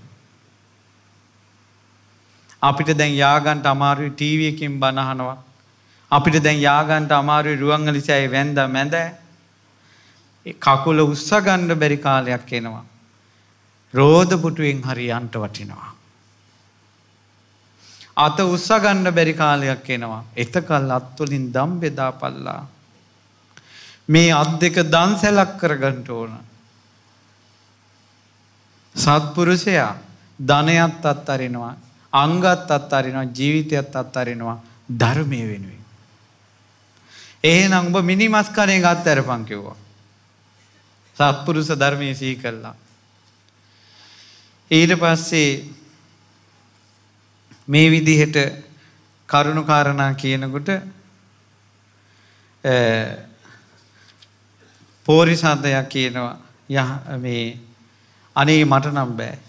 අපිට දැන් යාගන්ට අමාරුයි ටීවයකින් බණහනවා. අපිට දැන් යාගන්ට අමාරුයි රුවංගලිසයි වැන්ද මැඳ කකුල උත්සගණ්ඩ බැරි කාලයක් එනවා. රෝධපුටුවෙන් හරි අන්ට වටිනවා. අත උත්සගණ්ඩ බැරි කාලයක් එනවා. එතකල් අත්තුලින් දම් බෙදා පල්ලා. මේ අත් දෙක දන් සැලක් කරගන්ට ඕන. සත්පුරුෂයා ධනයත් අත් අරෙනවා අංගත් අත්තාරිනවා ජීවිතයත් අත්තාරෙනවා ධර්මය වෙනුවෙන්. ඒනම් උඹ මිනිමස් කලේ ගත් ඇරපං කිව්වා. සත්පුරුස ධර්මය සිහි කල්ලා. ඊට පස්සේ මේ විදිහට කරුණුකාරණා කියනකොට පෝරිසන්දයක් කියනවා ය මේ අනේ මට නම් බෑ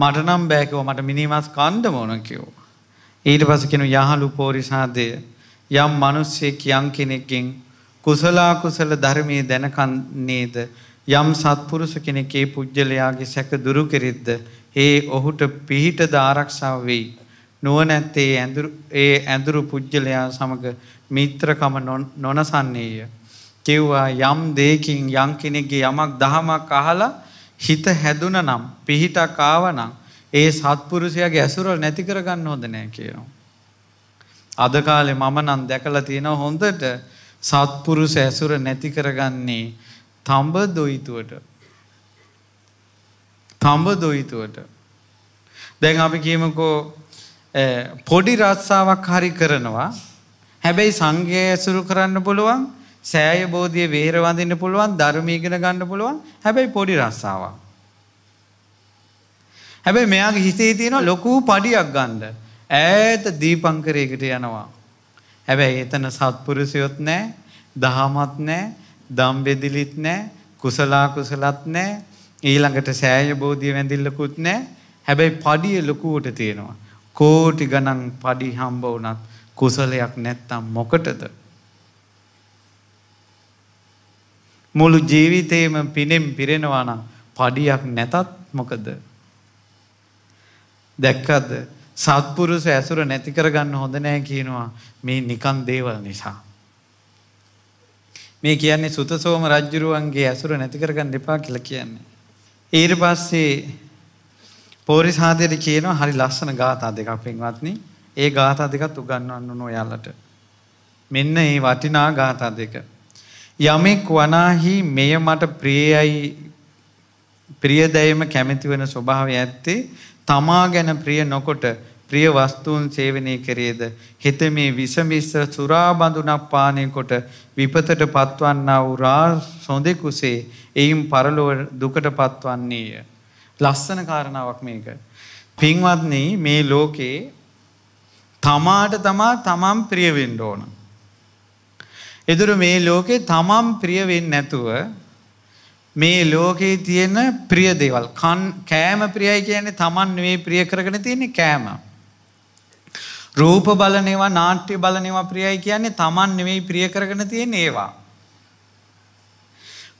මට නම් බෑකව මට මිනිමස් කණ්ඩ මෝන කිව්. ඊට පස කෙනු යහළු පෝරිසාදය යම් මනුස්සේ කියන් කෙනෙක්ගෙන් කුසලා කුසල ධර්මය දැනකන්නේද යම් සත්පුරුස කෙනෙකේ පුද්ගලයාගේ සැක දුරු කෙරෙද්ද ඒ ඔහුට පිහිටද ආරක්ෂාව වෙයි. නුවනැත්තේ ඒ ඇඳුරු පුද්ගලයා සමඟ මිත්‍රකම නොනසන්නේය. කිව්වා යම් දේකින් යං කෙනෙක්ගේ යමක් දහමක් අහලා හිත හැදුන නම් පිහිටක් ආවනම් ඒ සත්පුරුෂයාගේ ඇසුරල් නැති කරගන්න හොඳ නෑ කියනවා. අද කාලේ මම නම් දැකලා තියෙනවා හොඳට සත්පුරුෂ ඇසුර නැති කරගන්නේ තඹ දොයිතුවට. තඹ දොයිතුවට. දැන් අපි කියමුකෝ පොඩි රස්සාවක් හරි කරනවා හැබැයි සංඝය ඇසුරු කරන්න පුළුවන් සෑය බෝධිය වෙහෙර වඳින්න පුළුවන් ධර්මී ඉගෙන ගන්න පුළුවන් හැබැයි පොඩි රස්සාවක්. හැබැයි මෙයාගේ හිතේ තියෙන ලොකු පඩියක් ගන්න. ඈත දීපංකරයකට යනවා. හැබැයි එතන සත්පුරුෂයොත් නැහැ, දහමත් නැහැ, දම්බෙදිලිත් නැහැ, කුසලා කුසලත් නැහැ. ඊළඟට සෑය බෝධිය වැඳිල්ලකුත් නැහැ. හැබැයි පඩිය ලොකුවට තියෙනවා. කෝටි ගණන් පඩි හම්බ වුණත් කුසලයක් නැත්තම් මොකටද? මුළු ජීවිතේම පිනෙම් පිරෙනවා නම් පඩියක් නැතත් මොකද? දැක්කද? සත්පුරුෂ ඇසුර නැති කරගන්න හොඳ නෑ කියනවා මේ නිකන් දේවල් නිසා. මේ කියන්නේ සුතසෝම රජුරුවන්ගේ ඇසුර නැති කරගන්න එපා කියලා කියන්නේ. ඊට පස්සේ පෝරිසාදයට කියනවා හරි ලස්සන ගාථා දෙකක් පින්වත්නි. ඒ ගාථා දෙකත් උගන්වන්න ඕන ඔයාලට. මෙන්න මේ වටිනා ගාථා දෙක. යමෙක් වනාහි මෙය මට ප්‍රියයි ප්‍රියදයම කැමති වෙන ස්වභාවය ඇත්තේ තමා ගැන ප්‍රිය නොකොට ප්‍රිය වස්තුන් සේවනය කරේද හිත මේ විසමිස්ස සුරාබඳුනක් පානය කොට විපතට පත්වන්නා වූ රා සොඳෙකුසේ එයින් පරලොව දුකට පත්වන්නේය. ලස්සන කාරණාවක් මේක. පින්වත්නි මේ ලෝකේ තමාට තමා තමන් ප්‍රියවෙන්න ඕන. එදුරු මේ ලෝකේ තමම් ප්‍රියවෙන් නැතුව මේ ලෝකයේ තියෙන ප්‍රිය දේවල් කන් කෑම ප්‍රියයි කියන්නේ තමන් වේ ප්‍රිය කරගෙන තියෙන්නේ කෑම. රූප බලනේවා නාට්‍ය බලනේවා ප්‍රියයි කියන්නේ තමන් නෙවෙයි ප්‍රිය කරගෙන තියෙන ඒවා.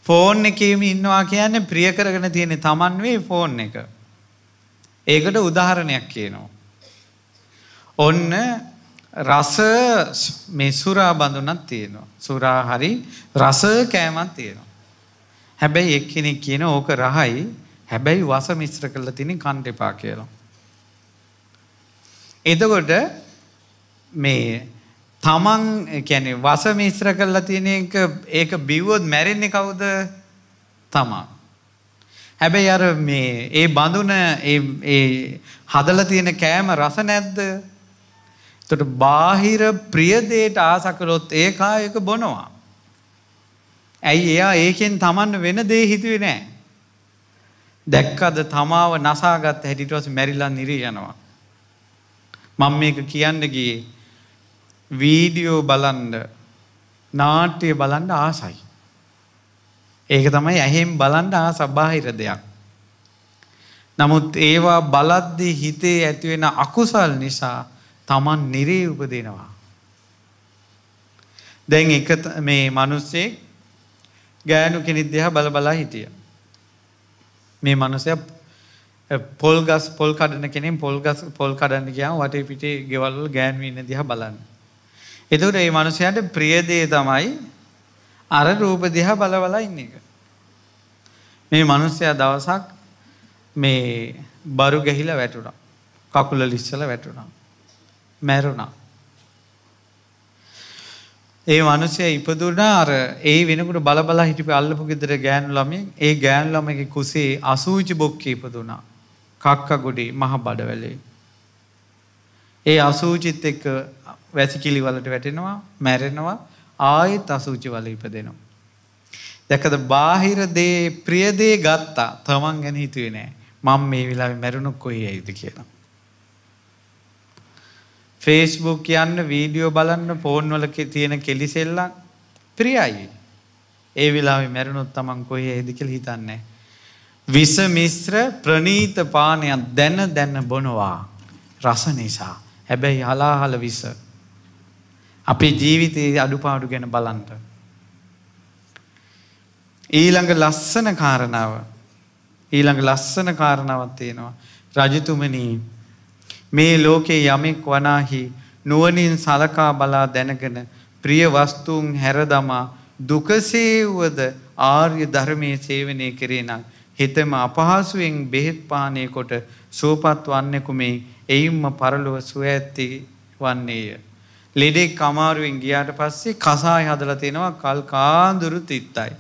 ෆෝන් එකේම ඉන්නවා කියන්නේ ප්‍රිය කරගෙන තියෙන තමන් නෙවෙයි ෆෝන් එක. ඒකට උදාහරණයක් කියනවා. ඔන්න රස මේ සුරා බඳුනක් තියෙනවා. සුරා හරි රස කෑමක් තියෙනවා. හැබැයි එක්කෙනෙක් කියන ඕක රහයි. හැබැයි වස මිශ්‍ර කරලා තියෙන කන්න එපා කියලා. එතකොට මේ තමන් කියන්නේ වස මිශ්‍ර කරලා තියෙන එක ඒක බිව්වොත් මැරෙන්නේ කවුද? තමා. හැබැයි අර මේ ඒ බඳුන ඒ ඒ හදලා තියෙන කෑම රස නැද්ද? තොට බාහිර ප්‍රියදයට ආසකරොත් ඒකායක බොනවා. ඇයි එයා ඒකෙන් තමන්න වෙන දේ හිතුවේ නෑ. දැක්කද තමාව නසාගත් හැටිටවස මැරිලා නිරී යනවා. මං මේක කියන්න ගියේ වීඩියෝ බලන්ඩ නාට්‍යය බලන්ඩ ආසයි. ඒක තමයි ඇහෙම් බලන්ඩ ආ සබාහිර දෙයක්. නමුත් ඒවා බලද්දි හිතේ ඇතිවෙන අකුසල් නිසා තමන් නිරේ උපදිනවා. දැන් එක මේ මනුස්සේ ගෑනු කෙනෙක් දෙහා බලබලා හිටිය. මේ මනුසය පොල් ගස් පොල් කඩන කෙනෙ පොල් ගස් පොල් කඩන්න ගයා වට පිටේ ගෙවල්ල ගෑන්වන්න දිහ බලන්න. එතුට ඒ මනුසයන්ට ප්‍රියදේ තමයි අර රූප දිහා බලවලා ඉන්න එක. මේ මනුස්සය දවසක් මේ බරු ගැහිලා වැටුණා. කකුල ලිස්සල වැටුණා. මැරුණා. ඒ මිනිසයා ඉපදුණා අර ඒ වෙනකොට බලබලා හිටපු අල්ලපු ගෙදර ගෑනු ළමයෙන් ඒ ගෑනු ළමගේ කුසේ අසූචි බොක්කේ ඉපදුණා. කක්කගොඩේ මහ බඩවැලේ. ඒ අසූචිත් එක්ක වැසිකිලි වලට වැටෙනවා, මැරෙනවා, ආයෙත් අසූචි වල ඉපදෙනවා. දැකද බාහිර දේ ප්‍රිය දේ ගත්තා. තමන් ගැන හිතුවේ නෑ. මම මේ වෙලාවේ මැරුණොත් කොහේ ඇයිද කියලා. ෆේස්බුක් යන්න වීඩියෝ බලන්න ෆෝන්වල තියෙන කෙලිසෙල්ලක් ප්‍රියයි. ඒ වෙලාවෙ මැරුණොත් Taman කොහේ ඇයිද කියලා හිතන්නේ. විස මිශ්‍ර ප්‍රනීත පානයක් දැන දැන බොනවා රස නිසා. හැබැයි හලාහල විස. අපේ ජීවිතයේ අඩුපාඩු ගැන බලන්න. ඊළඟ ලස්සන කාරණාව ඊළඟ ලස්සන කාරණාවක් තියෙනවා රජතුමනී මේ ලෝකේ යමෙක් වනාහි නුවණින් සලකා බලා දැනගෙන ප්‍රිය වස්තුන් හැරදමා දුකසේවද ආර්ය ධර්මයේ සේවනය කරේ නම් හිතම අපහසුවෙන් බෙහෙත් පානය කොට සුවපත් වන්නෙකු මේ එයින්ම පරලොව සුව ඇති වන්නේය. ලෙඩෙක් අමාරුවෙන් ගියාට පස්සේ කසාය හදලා තියෙනවා කල් කාඳුරු තිත්තයි.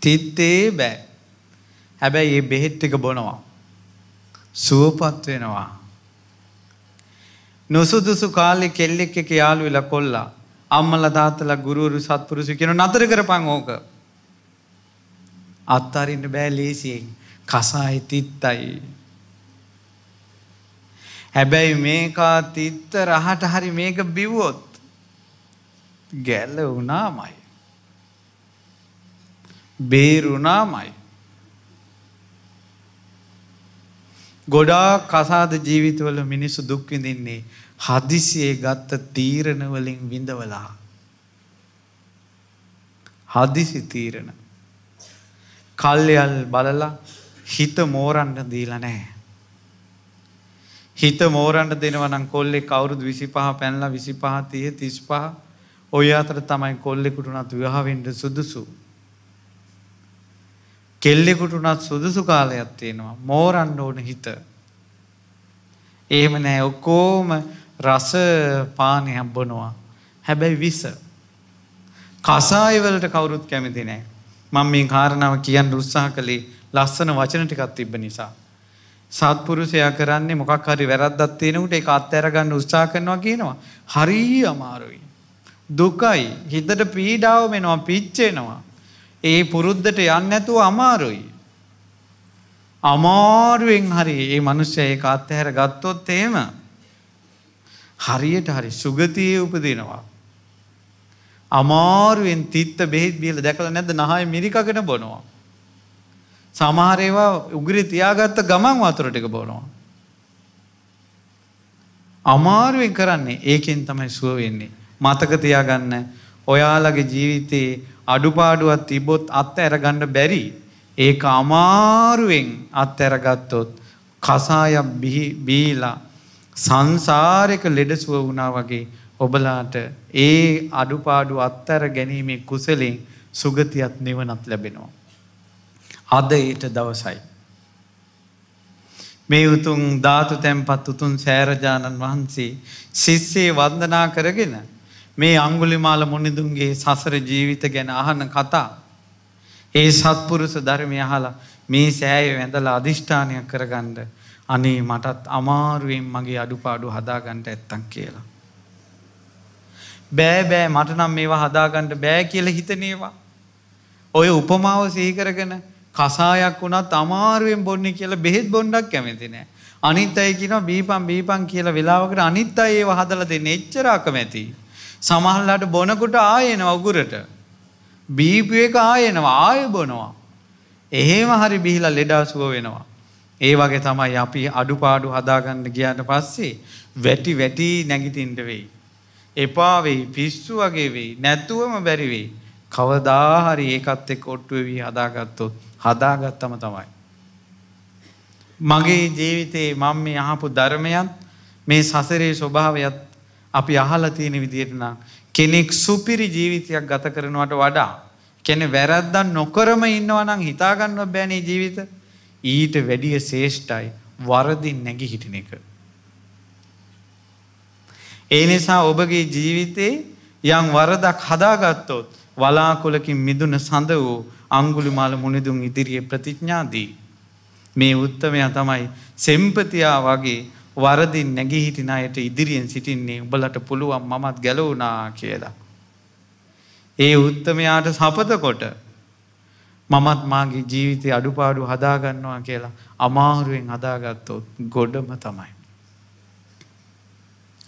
තිත්තේ බෑ. හැබැයි මේ බෙහෙත් ටික බොනවා. සුවපත් වෙනවා. නොසුදුසු කාලෙ කෙල්ලෙක් එක යාළු වෙලා කොල්ලා අම්මලා තාත්තලා ගුරුවරු සත්පුරුෂු කියන නතර කරපන් ඕක. අත්හරින්න බෑ ලේසියෙන්. කසායි තිත්තයි. හැබැයි මේකා තිත්ත රහට හරි මේක බිව්වොත් ගැල්ල වුණාමයි. බේරුණාමයි. ගොඩා කසාද ජීවිතවල මිනිස්සු දුක්විඳින්නේ හදිසියේ ගත්ත තීරණවලින් විඳවලා. හදිසි තීරණ. කල්යල් බලලා හිත මෝරන්ඩ දීල නෑ. හිත මෝරන්ට දෙනවනම් කොල්ලෙ කවුරුදු විසි පහ පැනලා විසි පහතිය තිස් පහ ඔය අතර තමයි කොල්ලෙකුටුනත් විහාවෙන්ට සුදුසු. කෙල්ලෙකුට උනත් සුදුසු කාලයක් තියෙනවා මෝරන්න ඕන හිත. එහෙම නෑ ඔක්කෝම රස පානය හම්බනවා. හැබැයි විස. කසායවලට කවුරුත් කැමති නෑ. මං මේ කාරණාව කියන්න උත්සාහ කළේ ලස්සන වචන ටිකක් තිබ්බ නිසා. සත්පුරුෂයා කරන්නේ මොකක් හරි වැරද්දක් තියෙනකොට ඒක අත්හැරගන්න උත්සාහ කරනවා කියනවා. හරී අමාරුයි. දුකයි හිතට පීඩාව වෙනවා පිච්චෙනවා. ඒ පුරුද්ධට යන්න ඇතුව අමාරුයි. අමාරුවෙන් හරි ඒ මනුෂ්‍ය ඒ අත්තහැර ගත්තොත් ඒම හරියට හරි සුගතියේ උපදිනවා. අමාරුවෙන් තිත්ත බෙහිත් බියල දැකළ නැද නහය මිරිකගෙන බොනවා. සමහරේවා උගරි තියාගත්ත ගමන් වතුරටික බොනවා. අමාරුවෙන් කරන්නේ ඒකෙන් තමයි සුව වෙන්නේ. මතක තියාගන්න ඔයාලගේ ජීවිතයේ අඩුපාඩුවත් තිබොත් අත් ඇරගන්න බැරි ඒක අමාරුවෙන් අත් ඇරගත්තොත් කසායක් බීලා සංසාරක ලෙඩසුව වුණා වගේ ඔබලාට ඒ අඩුපාඩු අත්තර ගැනීමේ කුසලින් සුගතියත් නිවනත් ලැබෙනවා. අද ඊට දවසයි. මේ උතුම් ධාතු තැන්පත් උතුන් සෑරජාණන් වහන්සේ ශිස්සේ වන්දනා කරගෙන මේ අංගුලිමාල මුනිදුන්ගේ සසර ජීවිත ගැන අහන කතා. ඒ සත්පුරුස ධර්මය අහලා මේ සෑය වැඳලා අධිෂ්ඨානයක් කරගණ්ඩ අනේ මටත් අමාරුවෙන් මගේ අඩුපාඩු හදාගන්ට ඇත්තන් කියලා. බෑබෑ මටනම් මේවා හදාගන්ට බෑ කියල හිතනේවා. ඔය උපමාව සීකරගෙන කසායක් වුණත් අමාරුවෙන් බොන්න කියලා බෙහෙත් බොන්්ඩක් කැමති නෑ. අනිත් අයි කියන බීපන් බීපන් කියලා වෙලාවකට අනිත් අයි ඒ හදල දෙන්න එච්චරාක මැති. සමහල්ලට බොනකුට ආයනව උගුරට. බීපු එක ආයනවා ආය බොනවා. එහෙම හරි බිහිලා ලෙඩාසුව වෙනවා. ඒ වගේ තමයි අපි අඩුපාඩු හදාගන්න ගියාට පස්සේ වැටි වැටි නැගිටින්ට වෙයි. එපා වෙයි පිස්සු වගේ වෙයි නැත්තුවම බැරි වෙයි. කවදාහරි ඒකත් එක්ක ඔට්ටුව වී හදාගත්තොත් හදාගත්තම තමයි. මගේ ජීවිතයේ මම මේ අහපු ධර්මයන් මේ සසරේ ස්වභාවයත් අපි අහලා තියෙන විදිහට නම් කෙනෙක් සුපිරි ජීවිතයක් ගත කරනවට වඩා කෙනෙ වැරද්දා නොකරම ඉන්නවා නම් හිතාගන්න බෑනේ ජීවිත ඊට වැඩිය ශේෂ්ඨයි වරදින් නැගි හිටින එක. ඒ නිසා ඔබගේ ජීවිතේ යම් වරදක් හදාගත්තොත් වලාකුලකින් මිදුන සඳ වූ අංගුලිමාල මුනිදුන් ඉදිරියේ ප්‍රතිඥාදී. මේ උත්තමය තමයි සෙම්පතියා වගේ වරදින් නැගී හිටින අයට ඉදිරියෙන් සිටින්නේ උඹලට පුළුවන් මමත් ගැලවුනා කියලා. ඒ උත්තමයාට සපතකොට මමත් මාගේ ජීවිතය අඩුපාඩු හදාගන්නවා කියලා අමාරුවෙන් හදාගත්තොත් ගොඩම තමයි.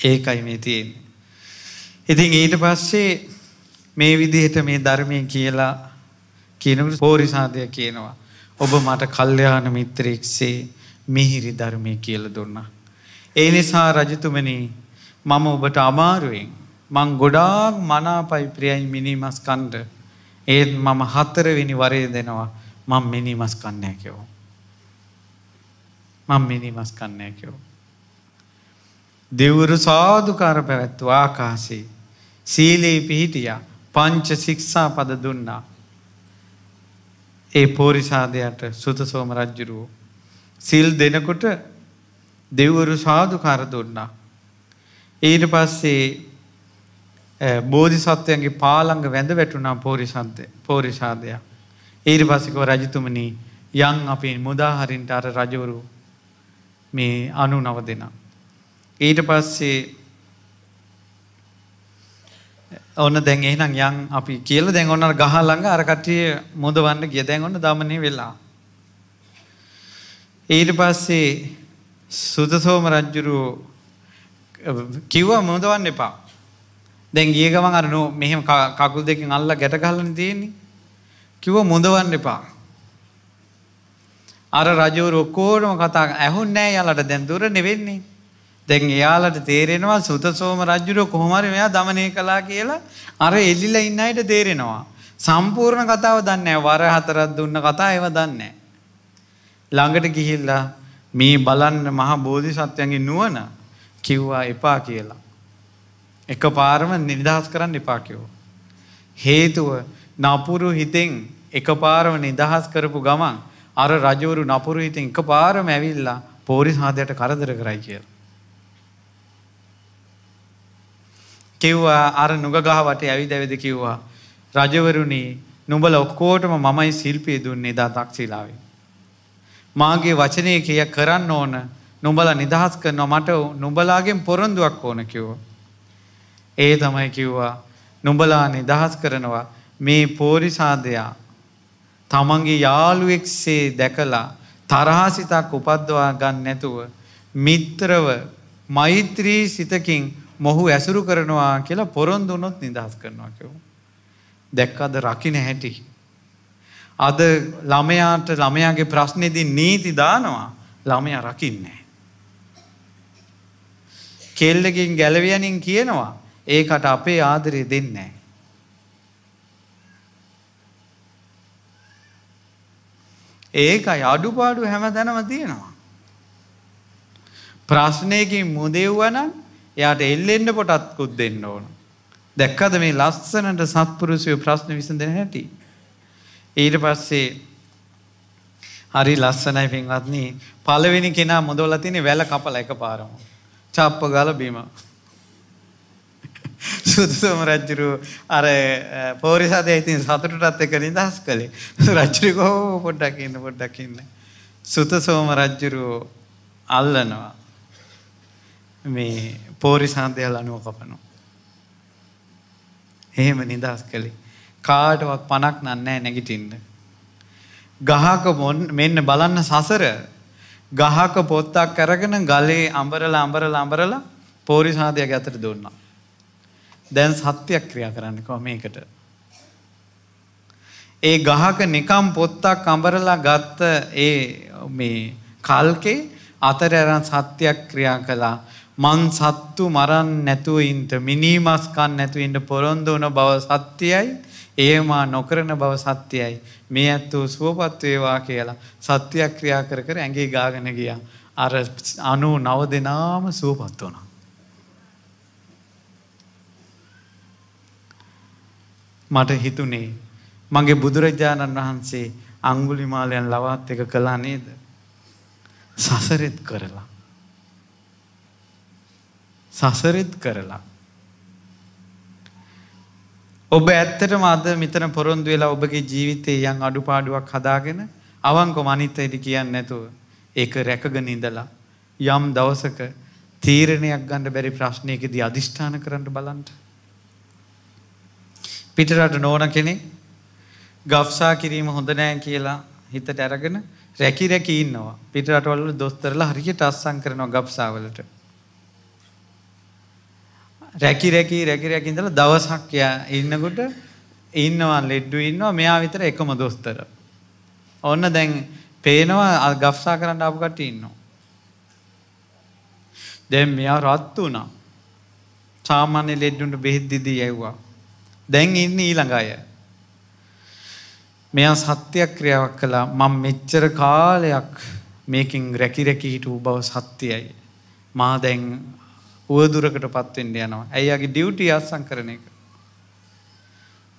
ඒකයි මේ තියෙන්. ඉතින් ඊට පස්සේ මේ විදිහට මේ ධර්මය කියලා කියනකට පෝරිසාධය කියනවා. ඔබ මට කල්්‍යයාන මිත්‍රයෙක්සේ මිහිරි ධර්මය කියල දුන්නා. ඒ නිසා රජතුමනි මම ඔබට අමාරුවෙන් මං ගොඩාක් මනාපයි ප්‍රියයි මිනිමස් කණ්ඩ ඒත් මම හතරවෙනි වරය දෙනවා මං මිනිමස් කන්නෑ කියවෝ. මං මිනිමස් කන්නෑ කියවෝ. දෙවුරු සාධකාර පැවැත්තු ආකාසේ සීලයේ පිහිටිය පංච සික්ෂා පද දුන්නා. ඒ පෝරිසාදයට සුත සෝම රජ්ජුරුවෝ. සිල් දෙනකොට දෙව්වරු සාධකාර දුන්නා. ඊට පස්සේ බෝධිසත්වයන්ගේ පාළංග වැඳ වැටුනා පෝරිසන්ත පෝරිසාදය. ඊට පස්සිකව රජතුමනි යං අපි මුදාහරින්ට අර රජවරු මේ අනු නව දෙෙන. ඊට පස්සේ ඔන්න දැන් එහනම් යන් අපි කියල දැන් ඔන්න ගහල්ලඟ අරකට්ටිය මුදවන්න ගිය දැන් ඔන්න දමනය වෙලා. ඊට පස්සේ සුදසෝම රජ්ජුරු කිව්ව මුදවන්න එපා. දැන් ගිය ගමන් අර නෝ මෙහෙම කකුල් දෙකෙන් අල්ලලා ගැට ගහලානේ තියෙන්නේ. කිව්ව මුදවන්න එපා. අර රජවරු ඔක්කොටම කතා ඇහුන්නේ නැහැ යාලට දැන් දුර නෙවෙන්නේ. දැන් එයාලට තේරෙනවා සුදසෝම රජුර කොහොම හරි මෙයා দমনය කළා කියලා අර එළිලා ඉන්න අයට තේරෙනවා. සම්පූර්ණ කතාව දන්නේ නැහැ. වර හතරක් දුන්න කතාව ඒව දන්නේ නැහැ. ළඟට ගිහිල්ලා මේ බලන්න මහ බෝධිසත්වයන්ගේ නුවණ කිව්වා එපා කියලා. එක පාරම නිදහස් කරන්න එපා කිව්වා. හේතුව නපුරු හිතෙන් එක පාරම නිදහස් කරපු ගමන් අර රජවරු නපුරු හිතෙන් එක පාරම ඇවිල්ලා පෝරිස් හදයට කරදර කරයි කියලා. කිව්වා අර නුගගහ වටේ ඇවිද ඇවිද කිව්වා රජවරුනි නුඹලා ඔක්කොටම මමයි ශිල්පිය දුන්නේ දා තක්ෂීලාවේ. මාගේ වචනය කිය කරන්න ඕන නුඹල නිදහස් කරනවා මට නුඹලාගෙන් පොරොන්දුවක් ඕන කිව්ව. ඒ තමයි කිව්වා නුඹලා නිදහස් කරනවා මේ පෝරිසාදයා තමන්ගේ යාළුවෙක්සේ දැකලා තරහාසිතක් උපද්දවා ගන්න නැතුව මිත්‍රව මෛත්‍රී සිතකින් මොහු ඇසුරු කරනවා කියලා පොරොන්දුනොත් නිදහස් කරනවා කිව්වා. දැක්කද රකින්න හැටි අද ළමයාට ළමයාගේ ප්‍රශ්නෙදී නීති දානවා ළමයා රකින්නේ. කෙල්ලකින් ගැලවියනින් කියනවා ඒකට අපේ ආදරය දෙන්නේ. ඒකයි අඩුපාඩු හැම දැනම තියෙනවා. ප්‍රශ්නයකින් මුදෙව්වනම් එයාට එල්ලෙන්න්න පොටත්කුත් දෙන්න ඕන. දැක්කද මේ ලස්සනට සත්පුරුසය ප්‍රශ්න විසඳ හැටි. ඊට පස්සේ හරි ලස්සනයි පින්වත්නි පළවෙනි කෙනා මුදවලා තියෙන වැල කපලා එකපාරම චාප්ප ගාලා බීම <laughs> සුදුසුම රජුරු අර පෝරිසාදේ ඉතින් සතුටටත් එක නිදහස් කළේ <laughs> රජුරු කෝ පොඩ්ඩක් ඉන්න පොඩ්ඩක් ඉන්න සුතසෝම රජුරු අල්ලනවා මේ පෝරිසාන්තය ලනුව කපනවා එහෙම නිදහස් කළේ කාටවත් පණක් නන්නෑ නැගිටින්න. ගහක මෙන්න බලන්න සසර ගහක පොත්තක් කරගෙන ගලේ අඹරල අඹරල අඹරල පෝරිසාධයක් ඇතට දුන්නා. දැන් සත්‍යයක් ක්‍රියා කරන්නකව මේකට. ඒ ගහක නිකම් පොත්තක් අඹරලා ගත්ත ඒ මේ කල්කේ අතර ඇරන් සත්‍යයක් ක්‍රියා කළා මං සත්තු මරන් නැතුව ඉන්ට මිනීමස්කන් නැතුවන්ට පොරොන්ද වන බව සත්‍යයයි ඒමා නොකරන බව සත්‍යයයි. මේ ඇත්තෝ සුවපත් වේවා කියලා සත්‍යක්‍රියා කර කර ඇඟේ ගාගෙන ගියා. අර 99 දෙනාම සුවපත් වුණා. මට හිතුනේ මගේ බුදුරජාණන් වහන්සේ අංගුලිමාලයන් ලවත් එක කළා නේද? සසරෙත් කරලා. සසරෙත් කරලා ඔබ ඇත්තටම අද මෙතන පොරොන්දු වෙලා ඔබගේ ජීවිතේ යම් අඩුපාඩුවක් හදාගෙන අවංකව අනිත්යට කියන්නේ නැතුව ඒක රැකගෙන ඉඳලා යම් දවසක තීරණයක් ගන්න බැරි ප්‍රශ්නයකදී අදිෂ්ඨාන කරන්න බලන්න. පිටරට නෝන කෙනෙක් ගෆ්සා කිරීම හොඳ නෑ කියලා හිතට අරගෙන රැකි රැකි ඉන්නවා. පිටරටවල දොස්තරලා හරියට අස්සම් කරනවා ගෆ්සාවලට. රැකි රැකි රැකි රැකි ඉඳලා දවසක් යා ඉන්නකොට ඉන්නවා ලෙඩ්ඩු ඉන්නවා මෙයා විතර එකම දොස්තර. ඔන්න දැන් පේනවා ගෆ්සා කරන්න ආපු කට්ටිය ඉන්නවා. දැන් මෙයා රත් වුණා. සාමාන්‍ය ලෙඩ්ඩුන්ට බෙහෙත් දීදී යවුවා. දැන් ඉන්නේ ඊළඟ අය. මෙයා සත්‍යක්‍රියාවක් කළා මම මෙච්චර කාලයක් මේකින් රැකි රැකි හිටු බව සත්‍යයි. මා දැන් වුවදුරකට පත්වෙන්න යනවා ඇයිගේ ඩියවටිය අත්සං කරන එක.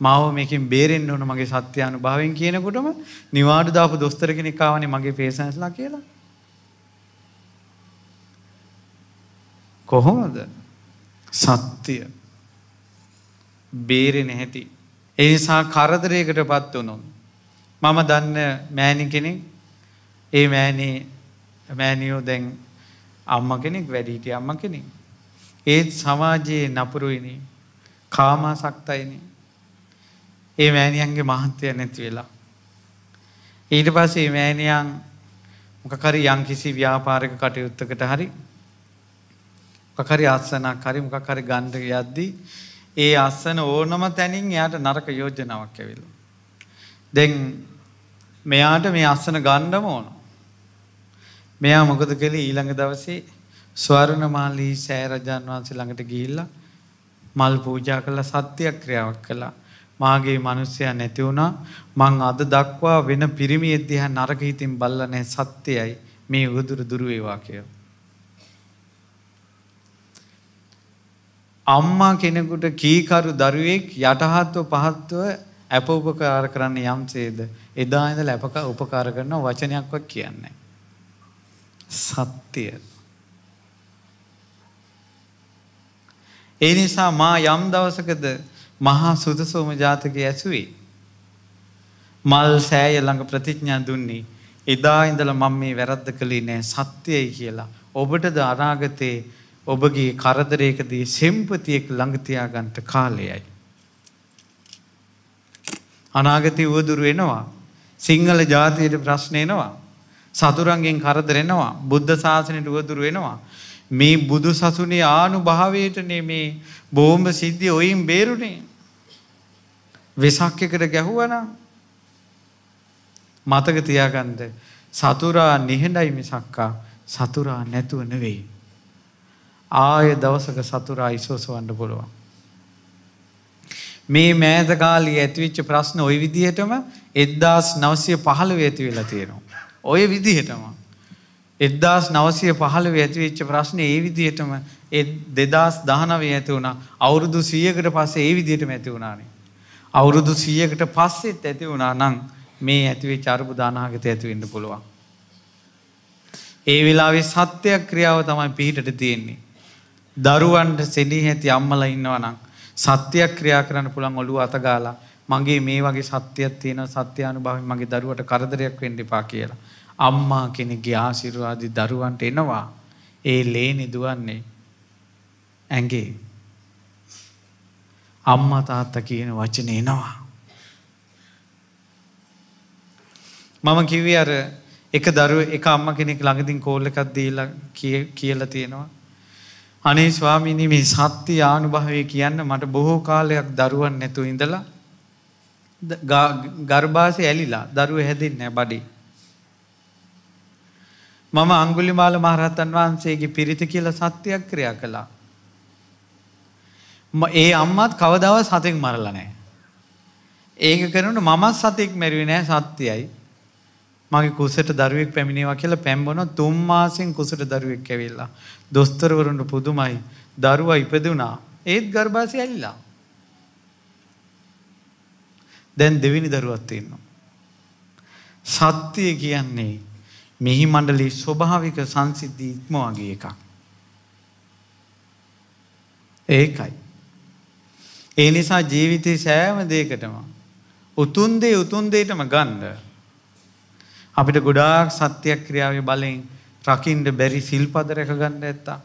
මාව මේකින් බේරෙන්න්න ඕන මගේ සත්‍යයනු භාවෙන් කියනකොටම නිවාඩු දාපු දොස්තර කෙනෙකාවනේ මගේ පේසැස්ලා කියලා. කොහොමද සත්‍යය බේරෙන හැටි. ඒසා කරදරයකට පත් වනුන්. මම දන්න මෑණි කෙනෙක් ඒ මෑණී මෑනියෝ දැන් අම්ම කෙනෙක් වැඩිහිටිය අම්ම කෙනෙක් ඒත් සමාජයේ නපුරුයිනි කාමා සක්තයිනි ඒ මෑණියන්ගේ මහන්තය නැති වෙලා. ඊට පස්සේ මෑණියන් මොකකරි යම් කිසි ව්‍යාපාරක කටයුත්තකට හරි මොකකරි අස්සනක් හරි මොකකරි ගන්ධ යද්දී ඒ අස්සන ඕනම තැනින් එයාට නරක යෝජනාවක් ඇවිල්ලා. දැන් මෙයාට මේ අස්සන ගණ්ඩම ඕන. මෙයා මොකද කළේ ඊළඟ දවසේ ස්වර්ණමාලී සෑරජාන් වහන්සේ ළඟට ගිහිල්ලා මල් පූජා කළ සත්‍යයක් ක්‍රියාවක් කළා. මාගේ මිනිස්සයා නැති වුණා. මං අද දක්වා වෙන පිරිමියෙක් දිහා නරක හිතින් බල්ලා නැහැ සත්‍යයයි. මේ උදුරු දුර වේවා කියලා. අම්මා කෙනෙකුට කීකරු දරුවෙක් යටහත්ව පහත්ව ඇප උපකාර කරන්න යම්සේද එදා ඉඳලා අපක උපකාර කරන වචනයක්වත් කියන්නේ සත්‍යය ඒ නිසා මා යම් දවසකද මහා සුදසෝම ජාතකයේ ඇසුවේ. මල් සෑය ළඟ ප්‍රතිඥා දුන්නේ එදා ඉඳලා මම මේ වැරද්ද කළේ නෑ සත්‍යයි කියලා. ඔබටද අනාගතේ ඔබගේ කරදරයකදී සෙම්පතියෙක් ළඟ තියාගන්න කාලයයි. අනාගතය වුවදුරු වෙනවා. සිංහල ජාතියට ප්‍රශ්න එනවා. සතුරන්ගෙන් කරදරෙනවා. බුද්ධ ශාසනයට වුවදුරු වෙනවා. මේ බුදු සසුනේ ආනු භාවයටනේ මේ බෝම්බ සිද්ධිය ඔයින් බේරුණේ. වෙසක් එකට ගැහුවනම් මතක තියාගන්න සතුරා නිහඬයි මිසක්කා සතුරා නැතුව නෙවෙයි. ආය දවසක සතුරා ඉසෝසවන්න පුළුවන්. මේ මෑත කාලී ඇතිවිච්ච ප්‍රශ්න ওই විදිහටම 1915 ඇති වෙලා තියෙනවා. ওই විදිහටම. එදදාස් නවසය පහළව ඇතිවෙච්ච ප්‍රශ්න ඒ විදියටම දෙදස් දහනවේ ඇති වුණා අවුරුදු සියකට පස්සේ ඒ විදියටම ඇති වුණානේ. අවුරුදු සියකට පස්සෙත් ඇති වුණා නම් මේ ඇතිවේ චර්පු දානාගත ඇතිවෙන්න පුළුවන්. ඒ වෙලාවේ සත්‍යයක් ක්‍රියාව තමයි පිහිටට තියෙන්නේ. දරුවන්ට සෙඩී හැති අම්මල ඉන්නවනම් සත්‍යයක් ක්‍රියා කරන්න පුළන් ඔලු අතගාලා මගේ මේ වගේ සත්‍යයක් තියෙන සත්‍යයානු භාවි මගේ දරුවට කරදරයක් වෙන්න එපා කියලා. අම්මා කෙනෙක්ගේ ආශිරවාදි දරුවන්ට එනවා ඒ ලේනි දුවන්නේ ඇගේ අම්මා තාත්ත කියන වචන එනවා. මම කිව්වේ අර එක දරුව එක අම්ම කෙනෙක් ළඟදින් කෝල් එකක් දීලා කියලා තියෙනවා. අනේ ස්වාමීනි මේ සත්‍ය ආනුභවය කියන්න මට බොහෝ කාලයක් දරුවන් නැතු ඉඳලා ගර්භාෂය ඇලිලා දරුව හැදෙන්නේ නැහැ බඩේ. මම අංගුලිමාල මහරහතන් වහන්සේගේ පිරිත කියලා සත්‍යයක් ක්‍රියා කළා. ඒ අම්මත් කවදාව සතෙක් මරලා නෑ. ඒක කරනට මමත් සතෙක් මැරුවේ නෑ සත්‍යයයි. මගේ කුසට දරුවෙක් පැමිණේවා කියලා පැම්බොන තුම්මාසිෙන් කුසට දරුවෙක් ඇවෙල්ලා. දොස්තරවරුන්ට පුදුමයි දරුව ඉපදුනා ඒත් ගර්භාසි ඇල්ලා. දැන් දෙවිනි දරුවත්තින්නවා. සත්‍යය කියන්නේ මෙහි මණ්ඩලේ ස්වභාවික සංසිද්ධි ඉක්මවා ගිය එකක්. ඒකයි. ඒ නිසා ජීවිතේ සෑම දෙයකටම උතුම් දේ උතුම් දෙයටම ගන්න අපිට ගොඩාක් සත්‍යක්‍රියාවේ බලෙන් රකින්න බැරි සිල්පද රැක ගන්න නැත්තම්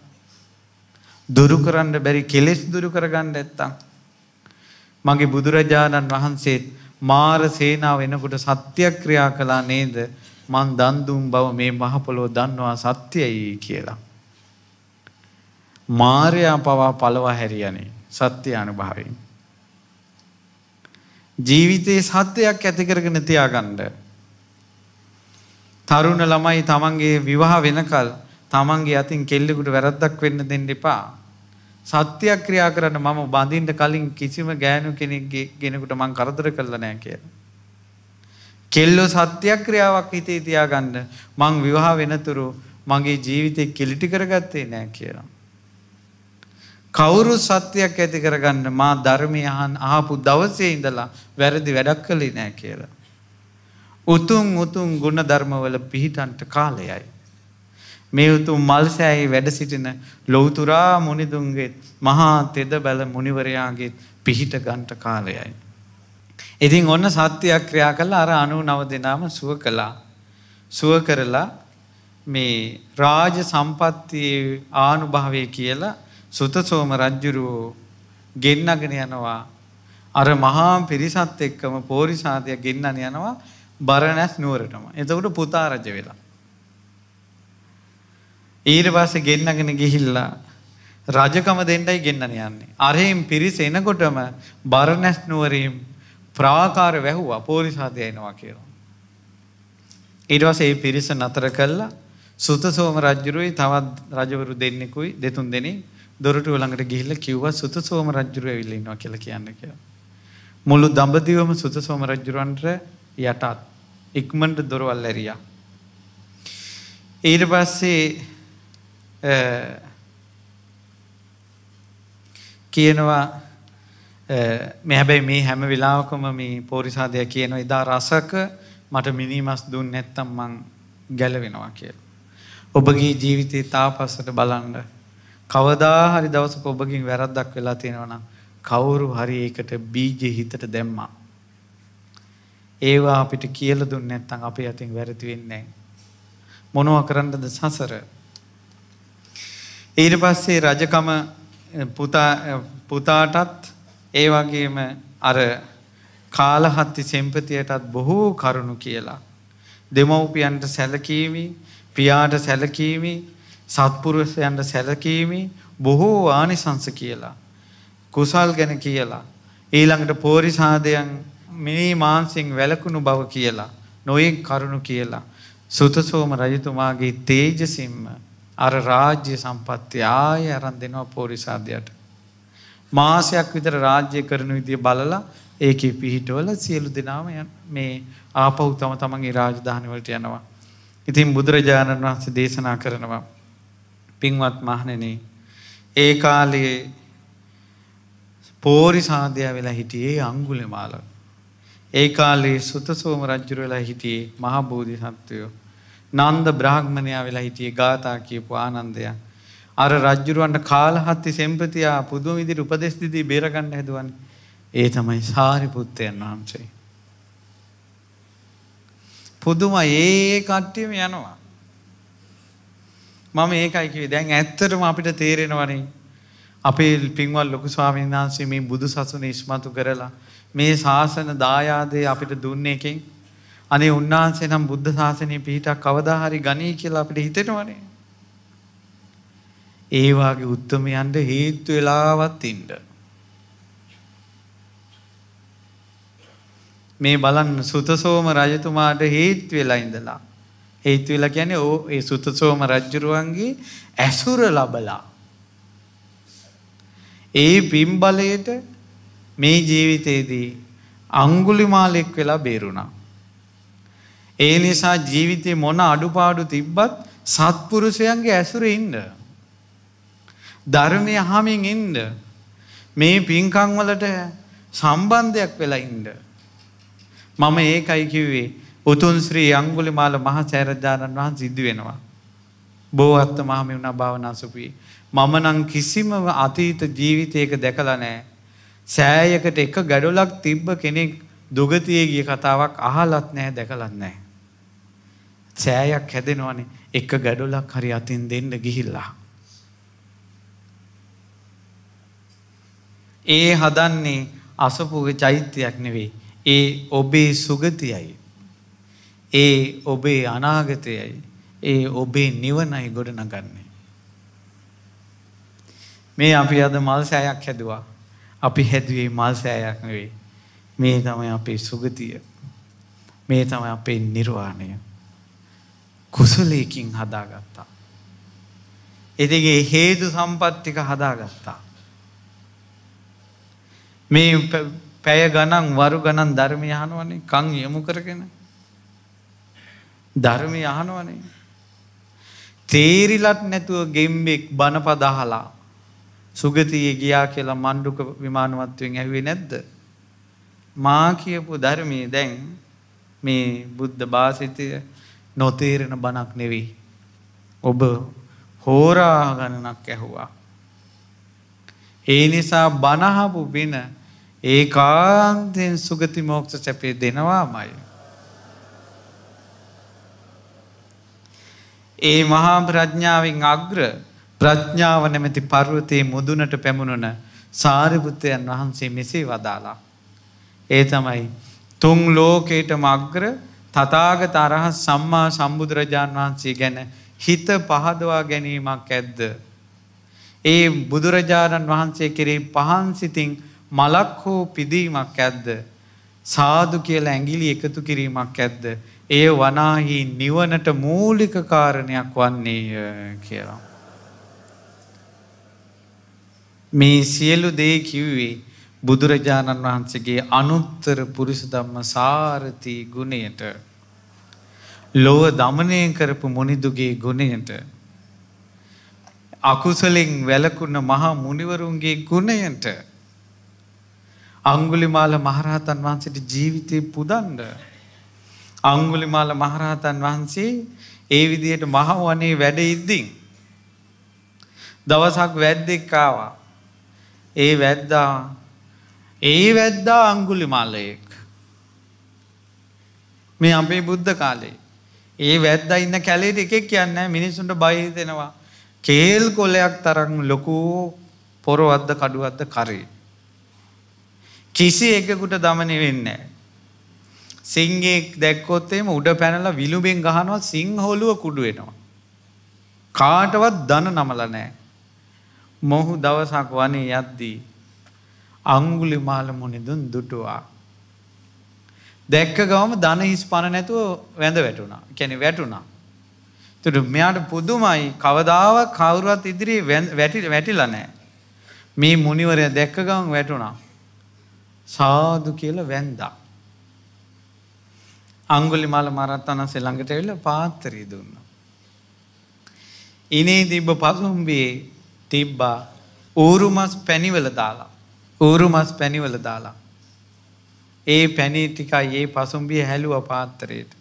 දුරු කරන්න බැරි කෙලෙස් දුරු කර ගන්න නැත්තම් මගේ බුදුරජාණන් වහන්සේත් මාර සේනාව එනකොට සත්‍යක්‍රියා කළා නේද මං දන් දුන් බව මේ මහ පොළොව දන්නවා සත්‍යයි කියලා. මාර්යා පවා පළවා හැරියනේ සත්‍ය අනුභවයෙන්. ජීවිතයේ සත්‍යයක් ඇති කරගෙන තියාගන්න. තරුණ ළමයි තමන්ගේ විවාහ වෙනකල් තමන්ගේ අතින් කෙල්ලෙකුට වැරද්දක් වෙන්න දෙන්න එපා. සත්‍යයක් ක්‍රියා කරන්න මම බඳින්න කලින් කිසිම ගෑනු කෙනෙක්ගේ කෙනෙකුට මං කරදර කළා නෑ කියලා. කෙල්ලෝ සත්‍යක්‍රියාවක් හිතේ තියාගන්න මං විවාහ වෙනතුරු මගේ ජීවිතය කෙලිටි කරගත්තේ නෑ කියලා. කවුරු සත්‍යයක් ඇති කරගන්න මා ධර්මය අහන් අහපු දවසේ ඉඳලා වැරදි වැඩක් කළේ නෑ කියලා. උතුම් උතුම් ගුණ ධර්මවල පිහිටන්ට කාලයයි. මේ උතුම් මල්සෑහි වැඩ සිටින ලොවතුරා මුනිදුන්ගේ මහා තෙද බැල මුනිවරයාගේ පිහිට ගන්ට කාලයයි. ඉතින් ඔන්න සත්‍යයක් ක්‍රියා කළා අර 99 දෙනාම සුව කළා. සුව කරලා මේ රාජ සම්පත්තියේ ආනුභාවය කියලා සුතසෝම රජුරෝ ගෙන්නගෙන යනවා. අර මහා පිරිසත් එක්කම පෝරිසාදය ගෙන්නන යනවා බරණැස් නුවරටම. එතකොට පුතා රජ වෙලා. ඊට පස්සේ ගෙන්නගෙන ගිහිල්ලා රජකම දෙන්නයි ගෙන්නන යන්නේ. අරහෙන් පිරිස එනකොටම බරණැස් නුවරින් ප්‍රාකාර වැැහුවා පෝරිසාදය එනවා කියලා. ඉඩවස ඒ පිරිස නතර කල්ලා සුත සෝම රජ්ජුරුයි තවත් රජවරු දෙන්නෙකුයි දෙතුන් දෙනෙ දොරට ළඟට ගිහිල්ල කිව්ව සුත සෝම රජ්ජුරුව විල්ලන්නවා කියල කියන්න කියලා. මුළු දඹදිවම සුත සෝම රජ්ජුරුවන්ට යටත් ඉක්මට දොරවල් ඇරියා. ඊට පස්සේ කියනවා මේ හැබැයි මේ හැම වෙලාවකම මේ පෝරිසාදය කියන එදා රසක මට මිනිමස් දුන් නැත්තම් මං ගැලවෙනවා කියලා. ඔබගේ ජීවිතේ තාපස්සට බලන්න කවදා හරි දවසක ඔබගින් වැරද්දක් වෙලා තියෙනවා නම් කවුරු හරි ඒකට බීජ හිතට දැම්මා. ඒවා අපිට කියලා දුන්න නැත්නම් අපේ අතින් වැරදි වෙන්නේ නැහැ. මොනවා කරන්නද සසර? ඊට පස්සේ රජකම පුතා පුතාටත් ඒ වගේම අර කාලහත්ති සෙම්පතියටත් බොහෝ කරුණු කියලා. දෙමව්පියන්ට සැලකීමි, පියාට සැලකීමි, සත්පුරුෂයන්ට සැලකීමි බොහෝ ආනිසංස කියලා. කුසල් ගැන කියලා. ඊළඟට පෝරිසාදයන් මිනී මාන්සිං වැලකුණු බව කියලා. නොයෙක් කරුණු කියලා. සුතසෝම රජතුමාගේ තේජසිම්ම අර රාජ්‍ය සම්පත්ති ආය අරන් දෙනවා පෝරිසාදයට. මාසයක් විතර රාජ්‍ය කරන විදිය බලලා ඒකේ පිහිටවල සියලු දෙනාම මේ ආපහු තම තමන්ගේ රාජධානවලට යනවා. ඉතින් බුදුරජාණන් වහන්සේ දේශනා කරනවා. පින්වත් මහණෙන ඒ කාලයේ පෝරි සාධ්‍යය වෙලා හිටියේ අංගුලි මාල. ඒ කාලේ සුතසෝම රජ්ජුර වෙලා හිටියේ මහබෝධි සත්වයෝ. නන්ද බ්‍රාහ්මණයා වෙලා හිටියේ ගාථා කියපු ආනන්දයා. අර රජ්ජුරුවන්ට කාලහත්ති සෙම්ප්‍රතියා පුදුම විදිර උපදෙස්තිදී බේරගණ්ඩ හැදුවන් ඒ තමයි සාරිපුත්තයන් වහන්සේ. පුදුම ඒ කට්ටියම යනවා. මම ඒකයිකිවේ දැන් ඇත්තටම අපිට තේරෙනවනේ අපේ පින්වල් ලොකු ස්වාමීන් වහන්සේ මේ බුදු සසුන ඉස්මතු කරලා මේ ශාසන දායාදය අපිට දුන්න එකෙන් අනේ උන්වහන්සේ නම් බුද්ධ ශාසනය පිහිටක් කවදාහරි ගනී කියලා අපිට හිතෙනවනේ ඒවාගේ උත්තමයන්ට හේත්තු වෙලාවත් ඉන්ඩ. මේ බලන්න සුතසෝම රජතුමාට හේත් වෙලා ඉඳලා. හේත් වෙලා කියන්නේ ඕ ඒ සුතසෝම රජ්ජුරුවන්ගේ ඇසුර ලබලා. ඒ පිම්බලයට මේ ජීවිතයේදී අංගුලිමාලෙක් වෙලා බේරුණා. ඒ නිසා ජීවිතේ මොන අඩුපාඩු තිබ්බත් සත්පුරුෂයන්ගේ ඇසුර ඉන්න. ධර්මය අහමින් ඉන්ඩ. මේ පින්කංවලට සම්බන්ධයක් වෙලා ඉන්ඩ. මම ඒකයි කිව්වේ උතුන් ශ්‍රී අංගුලි මාල මහ සෑරජාණන් වහන් සිද්ධ වෙනවා. බෝවත්ත මහම වුණ භාවනාසපුී. මම නං කිසිම අතීත ජීවිතයක දැකලා නෑ. සෑයකට එක ගැඩුලක් තිබ්බ කෙනෙක් දුගතියේ ගිය කතාවක් අහලත් නෑ දැකලත් නෑ. සෑයක් හැදෙනවනේ එක ගැඩුලක් හරි අතින් දෙන්න ගිහිල්ලා. ඒ හදන්නේ අසපුගේ චෛත්‍යයක් නෙවෙයි. ඒ ඔබේ සුගතියයි. ඒ ඔබේ අනාගතයයි. ඒ ඔබේ නිවනයි ගොඩනගන්නේ. මේ අපි අද මල් සෑයක් හැදවා. අපි හැදුවේ මල් සෑයක් නෙවෙයි. මේ තමයි අපේ සුගතිය. මේ තමයි අපේ නිර්වාණය. කුසලයකින් හදාගත්තා. එතිගේ හේතු සම්පත්තික හදාගත්තා. මේ පැය ගණන් වරු ගණන් ධර්මය අහනුවනේ කං යමු කරගෙන. ධර්මය අහනුවනේ. තේරිලත් නැතුව ගෙම්බෙක් බණපදහලා සුගතිය ගියා කියලා මණ්ඩුක විමානවත්වෙන් ඇවේ නැද්ද. මා කියපු ධර්මයේ දැන් මේ බුද්ධ භාසිතය නොතේරෙන බණක් නෙවෙයි. ඔබ හෝරා ගණනක් ඇහුවා. ඒ නිසා බණහපු වෙන ඒ කාන්තයෙන් සුගති මෝක්ෂ සැපේ දෙනවාමයි. ඒ මහා ප්‍රඥාවෙන් අග්‍ර ප්‍රඥාව නැමැති පර්වතයේ මුදුනට පැමුණන සාරිපුත්තයන් වහන්සේ මෙසේ වදාලා. ඒ තමයි තුන් ලෝකයට මග්‍ර තතාගත අරහ සම්මා සම්බුදුරජාණන් වහන්සේ ගැන හිත පහදවා ගැනීමක් ඇද්ද. ඒ බුදුරජාණන් වහන්සේ කෙරේ පහන්සිතින් මලක් හෝ පිදීමක් ඇද්ද. සාදු කියල ඇගිලි එකතු කිරීමක් ඇද්ද. එය වනාහි නිවනට මූලික කාරණයක් වන්නේ කියලා. මේ සියලු දේ කිව්වේ බුදුරජාණන් වහන්සේගේ අනුත්තර පුරුෂ ධම්ම සාරති ගුණයට ලොව දමනය කරපු මොනිදුගේ ගුණයට අකුසලෙන් වැලකුන්න මහා මුනිවරුන්ගේ ගුණයට අංගුලිමාල මහරහතන් වහන්සට ජීවිතය පුදන්ඩ. අංගුලිමාල මහරහතන් වහන්සේ ඒ විදියට මහවනේ වැඩ ඉද්දිින්. දවසක් වැද්දෙක්කාවා. ඒ වැද්දා ඒ වැද්දා අංගුලිමාලයෙක්. මේ අපේ බුද්ධ කාලේ. ඒ වැද්ද ඉන්න කැලේට එකෙක් කියන්න මිනිසුන්ට බහිතෙනවා. කේල් කොලයක් තරන් ලොකු පොරොවද්ද කඩුවද්ද කරේ. කිසි එකකුට දමනය වෙන්න. සිංහෙක් දැක්කොත්තේම උඩ පැනලා විලුබෙන් ගහනවා සිංහොලුව කුඩුවෙනවා. කාටවත් දන නමලනෑ. මොහු දවසක් වනේ යද්දී. අංගුලි මාල මොනිදුන් දුටුවා. දැක්ක ගවම දන හිස් පණ නැතුව වැඳ වැටුණා කැනෙ වැටුණා. තුට මෙයාට පුදුමයි කවදාව කවුරුවත් ඉදිරි වැටිල නෑ. මේ මුනිවරය දැක්ක ගවන් වැටුණා. සාදු කියල වැන්දා. අංගුලි මල මරත් අනසේ ළඟට වෙල පාත්තරී දුන්න. ඉනේ තිබ්බ පසුම්බේ තිබ්බා ඌරුමස් පැණිවල දාලා. ඌරුමස් පැණිවල දාලා. ඒ පැණී ටිකයි ඒ පසුම්බිය හැලුව පාත්තරයට.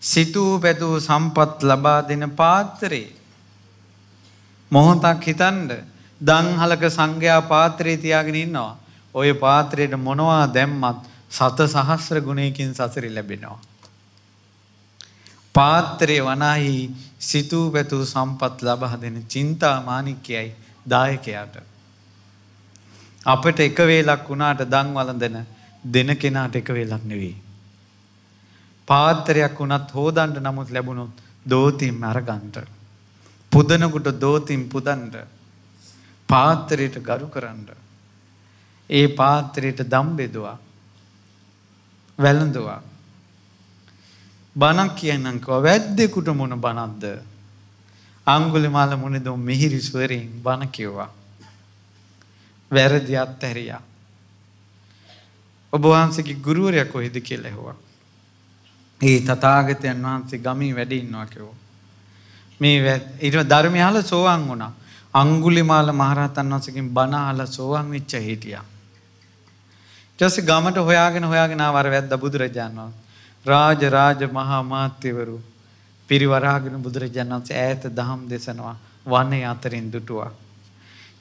සිතූ පැතුූ සම්පත් ලබා දෙන පාත්තරේ. මොහොතක් හිතන්ඩ දංහලක සංඝයා පාත්‍රයේ තියාගෙන ඉන්නවා. ඔය පාත්‍රයට මොනවා දැම්මත් සත සහස්‍ර ගුණයකින් සසරි ලැබෙනවා. පාත්‍රය වනාහි සිතූ පැතුූ සම්පත් ලබහ දෙන චින්තා මානික්‍යයයි දායකයාට. අපට එක වේලක් වුණාට දංවලදන දෙන කෙනාට එක වේලක් නෙවී. පාත්තරයක් වුණත් හෝදන්ට නමුත් ලැබුණුත් දෝතිම් අරගන්ට. පුදනකුට දෝතිම් පුදන්ට පාත්තරයට ගරු කරන්න. ඒ පාත්‍රයට දම් බෙදවා. වැළඳවා. බණක් කියන්නකව වැද්දෙකුට මොන බනක්ද. අංගුලි මාල මුණදුම් මිහිරිස්වරෙන් බණ කිව්වා. වැරදි අත්තැරයා. ඔබ වහන්සගේ ගුරුවරයක් කොහෙද කෙලෙහවා. ඒ තතාගතයන් වහන්සේ ගමී වැඩඉන්නවා කිවෝ. මේ ඉට ධර්මයාල සෝවන් වුණා අංගුලිමාල මහරහතන් වසකින් බනාහල සෝවන් විච්ච හිටියා. ජස ගමට හොයාගෙන හොයාගෙන වර වැද්ද බුදුරජාණන් රාජ රාජ මහා මාත්‍යවරු පිරිවරාගෙන බුදුරජාණන්සේ ඈත දහම් දෙසනවා වන්නේ අතරින් දුටුවා.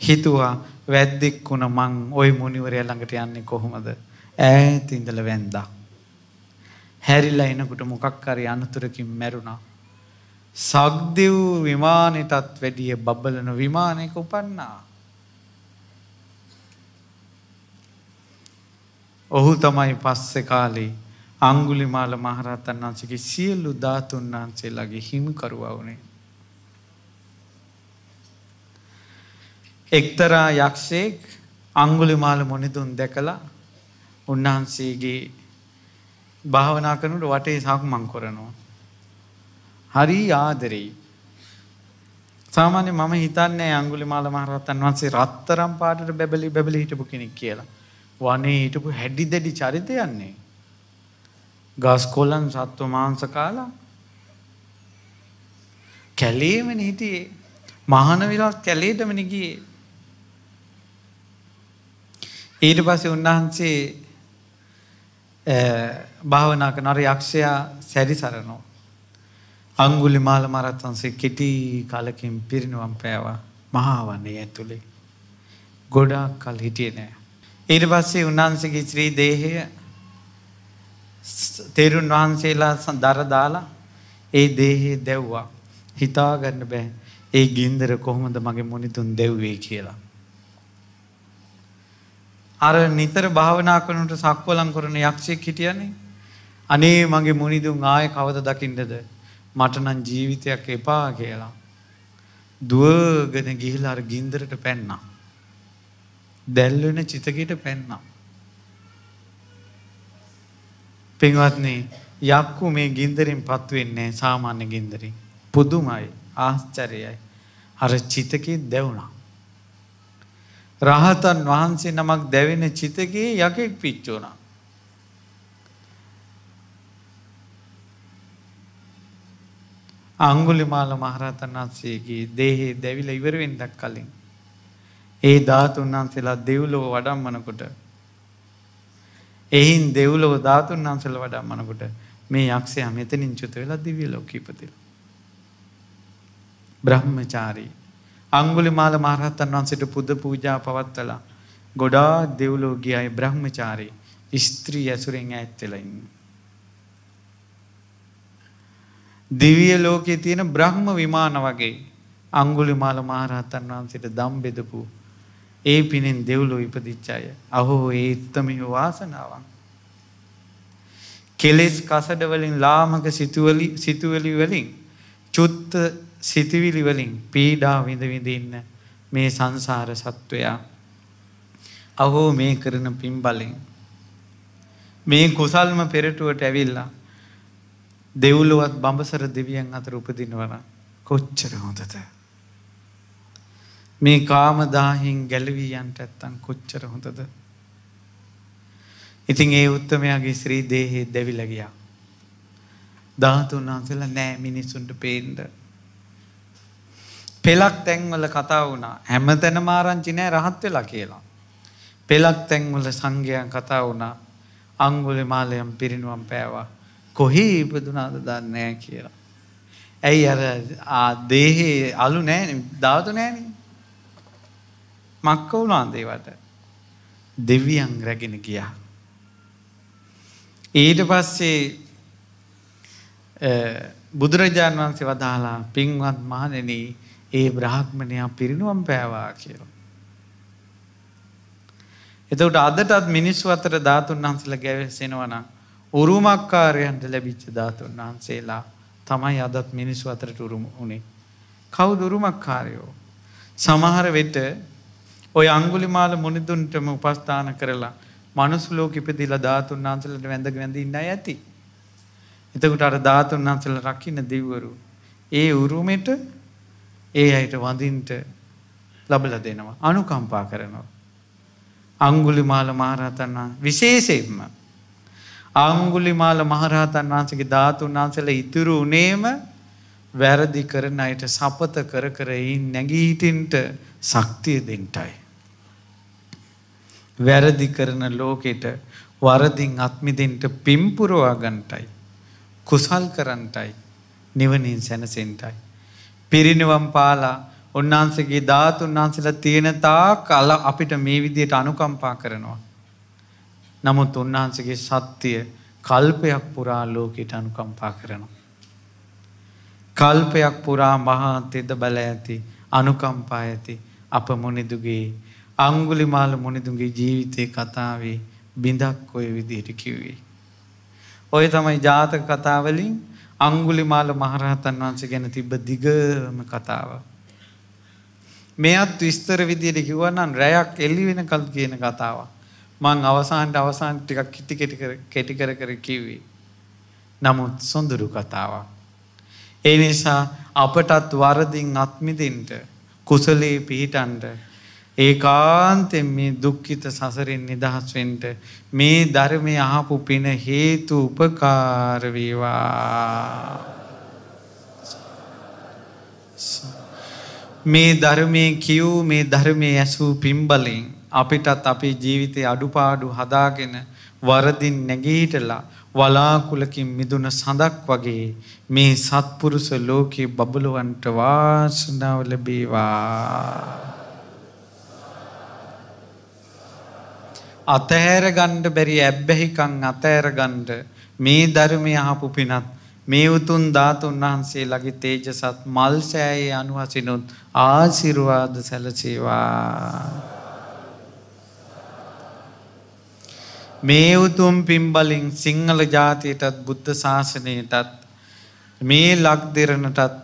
හිතුවා වැද්දෙක් වුණ මං ওই මුනිවරයා ළඟට යන්නේ කොහොමද? ඈත ඉඳලා වැන්දා. හැරිලා එනකොට මොකක් හරි අනතුරකින් මැරුණා. සග්දිව් විමානෙටත් වැඩිය බබලන විමානයක උපන්නා. ඔහු තමයි පස්සෙ කාලේ අංගුලිමාල මහරත්තන් වහන්සේගේ සියල්ලු ධාතුන් වහන්සේලාගේ හිමිකරුවවුනේ. එක්තරා යක්ෂයෙක් අංගුලිමාල මොනිදුන් දැකලා උන්වහන්සේගේ භාවනා කරනට වටේ සක්මං කරනවා. හරි ආදරෙයි. සාමාන්‍ය මම හිතන්නේ අංගුලිමාල මහරත්තන් වහන්සේ රත්තරම් පාටට බැබලි බැබලි හිටපු කෙනෙක් කියලා. වනේ හිටපු හැඩි දැඩි චරිතයන්නේ. ගස් කොල්ලන් සත්ව මාංස කාලා කැලේමන හිටියේ මහන වෙලාත් කැලේටමනගිය. ඊට පස්සේ උන්වහන්සේ භාවනාක නර යක්ෂයා සැරි සරනෝ. අංගුලි මාල මරත්තන්සේ කෙටි කලකින් පිරිනුවම් පෑවා මහාවන්නේ ඇතුළේ. ගොඩාක් කල් හිටිය නෑ. ඊට පස්සේ උන්වහන්සේගේ ශ්‍රී දේහය තේරුන් වහන්සේලා දර දාලා ඒ දේහේ දැව්වා. හිතාගන්න බෑ. ඒ ගින්දර කොහොමද මගේ මොනිතුන් දෙව්වේ කියලා. අර නිතර භාවනා කරනට සක්වලං කරන යක්ෂයෙක් හිටියන්නේ. අනේ මගේ මුනිදුන් ආය කවද දකිින්ටද මටනන් ජීවිතයක් එපා කියලා. දුවගෙන ගිහිල අර ගින්දරට පැන්නා. දැල්වෙන චිතකට පැන්නම්. පින්වත්නේ යක්කු මේ ගින්දරින් පත්වෙන්නේ සාමාන්‍ය ගින්දරින්. පුදුමයි ආශ්චරයයි හර චිතකේ දැවුණා. රහතන් වහන්සේ නමක් දැවෙන චිතකේ යකෙක් පිච්චෝනා. අංගුලිමාල මහරතන් වහන්සේගේ දේහේ දැවිල ඉවරවෙන් දක් කලින්. ඒ ධාතුන් වහන්සේලා දෙව්ලොව වඩම්මනකොට එයින් දෙව්ලොව ධාතුන් වහන්සේලා වඩම්මනකොට මේ යක්ෂයා මෙතනින් චුත වෙලා දිව්‍ය ලෝකීපතිල. බ්‍රහ්මචාරී අංගුලිමාල මහරහතන් වහන්සේට පුද පූජා පවත්වලා ගොඩා දෙව්ලෝගියයි බ්‍රහ්මචාරී ස්ත්‍රී ඇසුරෙන් ඈත් වෙලා ඉන්නේ. දිවිය ලෝකයේ තියෙන බ්‍රහ්ම විමාන වගේ අංගුලිමාල මහරහතන් වහන්සේට දම් බෙදපු ඒ පිනෙන් දෙව්ලෝ ඉපදිච්චාය. අහෝ ඒ උත්තමයෝ වාසනාවන්. කෙලෙස් කසඩවලින් ලාමක සිතුවලි වලින් චුත්ත සිතිවිලි වලින් පීඩා විඳවිඳන්න මේ සංසාර සත්වයා. අහෝ මේ කරන පින් බලෙන්. මේ කුසල්ම පෙරටුවට ඇවිල්ලා දෙව්ලොවත් බඹසර දෙවියන් අතර උපදිනවන කොච්චර හොඳත. මේ කාමදාහින් ගැලවී යන්ට ඇත්තන් කොච්චර හොඳද. ඉතින් ඒ උත්තමයාගේ ශ්‍රී දේහෙ දැවිලගියා. ධාතුන් වහන්සල නෑ මිනිසුන්ට පේන්ඩ. පෙලක් තැන්වල කතා වුණා හැම තැන මාරංචි නෑ රහත් වෙලා කියලා. පෙලක් තැන්වල සංඝයන් කතා වුණා අංගුලි මාලයම් පිරිනුවම් පෑවා කොහේ ඉපදුනාද දන්නෑ කියලා. ඇයි අර දේහේ අලු නෑ ධාතු නෑනේ මක්කවුනාන්දේවට දෙවියන් රැගෙන ගියා. ඊට පස්සේ බුදුරජාණන් වහන්සේ වදාලා පින්වත් මහණෙන ඒ බ්‍රහ්මණයා පිරිනුවම් පෑවා කියලා. එතකොට අදටත් මිනිස්සු අතර ධාතුන් වහන්සේලා ගැවෙසෙනවා නම් උරුමකාරයන්ට ලැබිච්ච ධාතුන් වහන්සේලා තමයි අදත් මිනිස්සු අතරට උරුම උනේ. කවුද උරුමකාරයෝ? සමහර වෙට ඔය අංගුලිමාල මුනිදුන්ටම උපස්ථාන කරලා මනුස්ලෝක ඉපදිල ධාතුන් වහන්සලට වැඳ ගැඳන්න ඇති. එතකට අර ධාතුන් වහන්සල රකින්න දෙව්වරු. ඒ උරුමට ඒ අයට වඳින්ට ලබල දෙනවා. අනුකම්පා කරනවා. අංගුලිමාල මහරහතන්නා විශේෂයෙන්ම. අංගුලිමාල මහරහතන් වහන්සගේ ධාතුන් වහන්සල ඉතුරු උනේම වැරදි කරන අයට සපත කර කරයි නැගීටින්ට සක්තිය දෙෙන්ටයි. වැරදි කරන ලෝකෙට වරදින් අත්මිදෙන්ට පිම්පුරවා ගන්ටයි. කුසල් කරන්ටයි නිවනින් සැනසෙන්ටයි. පිරිනිවම් පාලා උන්නාන්සගේ ධාතුන් වහන්සලා තියෙන තා කල අපිට මේ විදියට අනුකම්පා කරනවා. නමුත් උන්වහන්සගේ සත්‍යය කල්පයක් පුරා ලෝකෙට අනුකම්පා කරනවා. කල්පයක් පුරා මහා තෙද බල ඇති අනුකම්පා ඇති අප මොනිදුගේ අංගුලිමාල මොනිදුන්ගේ ජීවිතය කතාවේ බිඳක් ඔය විදිහට කිව්වේ. ඔය තමයි ජාතක කතාවලින් අංගුලිමාල මහරහතන් වහන්සේ ගැන තිබ්බ දිගම කතාව. මෙයත් විස්තර විදියට කිව්වනම් රැයක් එළි වෙනකල් කියන කතාවක්. මං අවසානට අවසාන ටිකක් කිටි කෙටි කර කර කිව්වේ. නමුත් සොඳුරු කතාවක්. ඒ නිසා අපටත් වරදින් අත්මිදින්ට කුසලයේ පිහිටන්ට ඒ කාන්තෙන් මේ දුක්ඛිත සසරෙන් නිදහස්වෙන්ට මේ ධර්මය අහපු පින හේතු උපකාරවේවා මේ ධර්මය කියවූ මේ ධර්මය ඇසූ පිම්බලින් අපිටත් අපේ ජීවිතය අඩුපාඩු හදාගෙන වරදින් නැගීටලා වලාකුලකින් මිදුන සඳක් වගේ මේ සත්පුරුස ලෝකයේ බබලුවන්ට වාසනාව ලැබේවා. අතහැර ගණ්ඩ බැරි ඇබ්බැහිකං අතෑර ගණ්ඩ මේ ධර්මය අහපු පිනත් මේ උතුන් ධාතුන් වහන්සේ ලගේ තේජසත් මල් සෑයේ අනුවසිනුත් ආසිරුවාද සැලසේවා. මේ උතුම් පිම්බලින් සිංහල ජාතියටත් බුද්ධ ශාසනයටත් මේ ලක් දෙරණටත්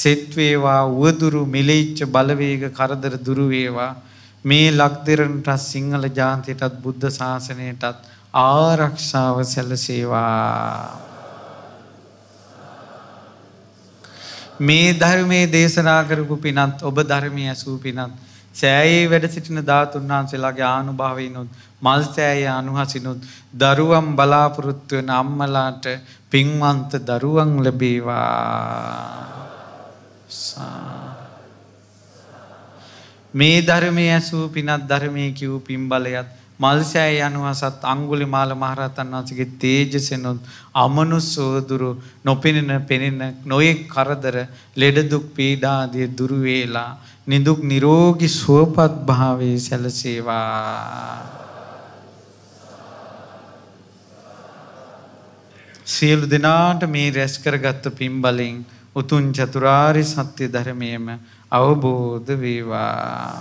සෙත්වේවා වුවදුරු මිලේච්ච බලවේග කරදර දුරුවේවා මේ ලක්දෙරටත් සිංහල ජාතියටත් බුද්ධ ශාසනයටත් ආරක්ෂාව සැලසේවා. මේ ධර්මයේ දේශනා කරපු පිනත් ඔබ ධර්මය ඇසූ පිනත් සෑයේ වැඩ සිටින ධාතුන් වහන්සේලාගේ ආනුභාවයනොත් මල් සෑය අනුහසිනුත් දරුවම් බලාපොරොත්තු වෙන අම්මලාට පින්වන්ත දරුවන් ලැබේවා. සා මේ ධර්මයේ ඇසූ පිනත් ධර්මයේ කිව් පින් බලයත් මල්සෑය යනුවසත් අංගුලි මාල මහරතන් වන්සගේ තේජසෙනුත් අමනුස්සෝදුරු නොපෙනෙන පෙනෙන නොයෙක් කරදර ලෙඩදුක් පීඩාදිය දුරුවේලා නිදුක් නිරෝගි සුවපත් භාවේ සැලසේවා. සියලු දෙනාට මේ රැස් කරගත්ත පිම්බලින් උතුන් චතුරාරි සත්‍ය ධර්මයම අවබෝධ වේවා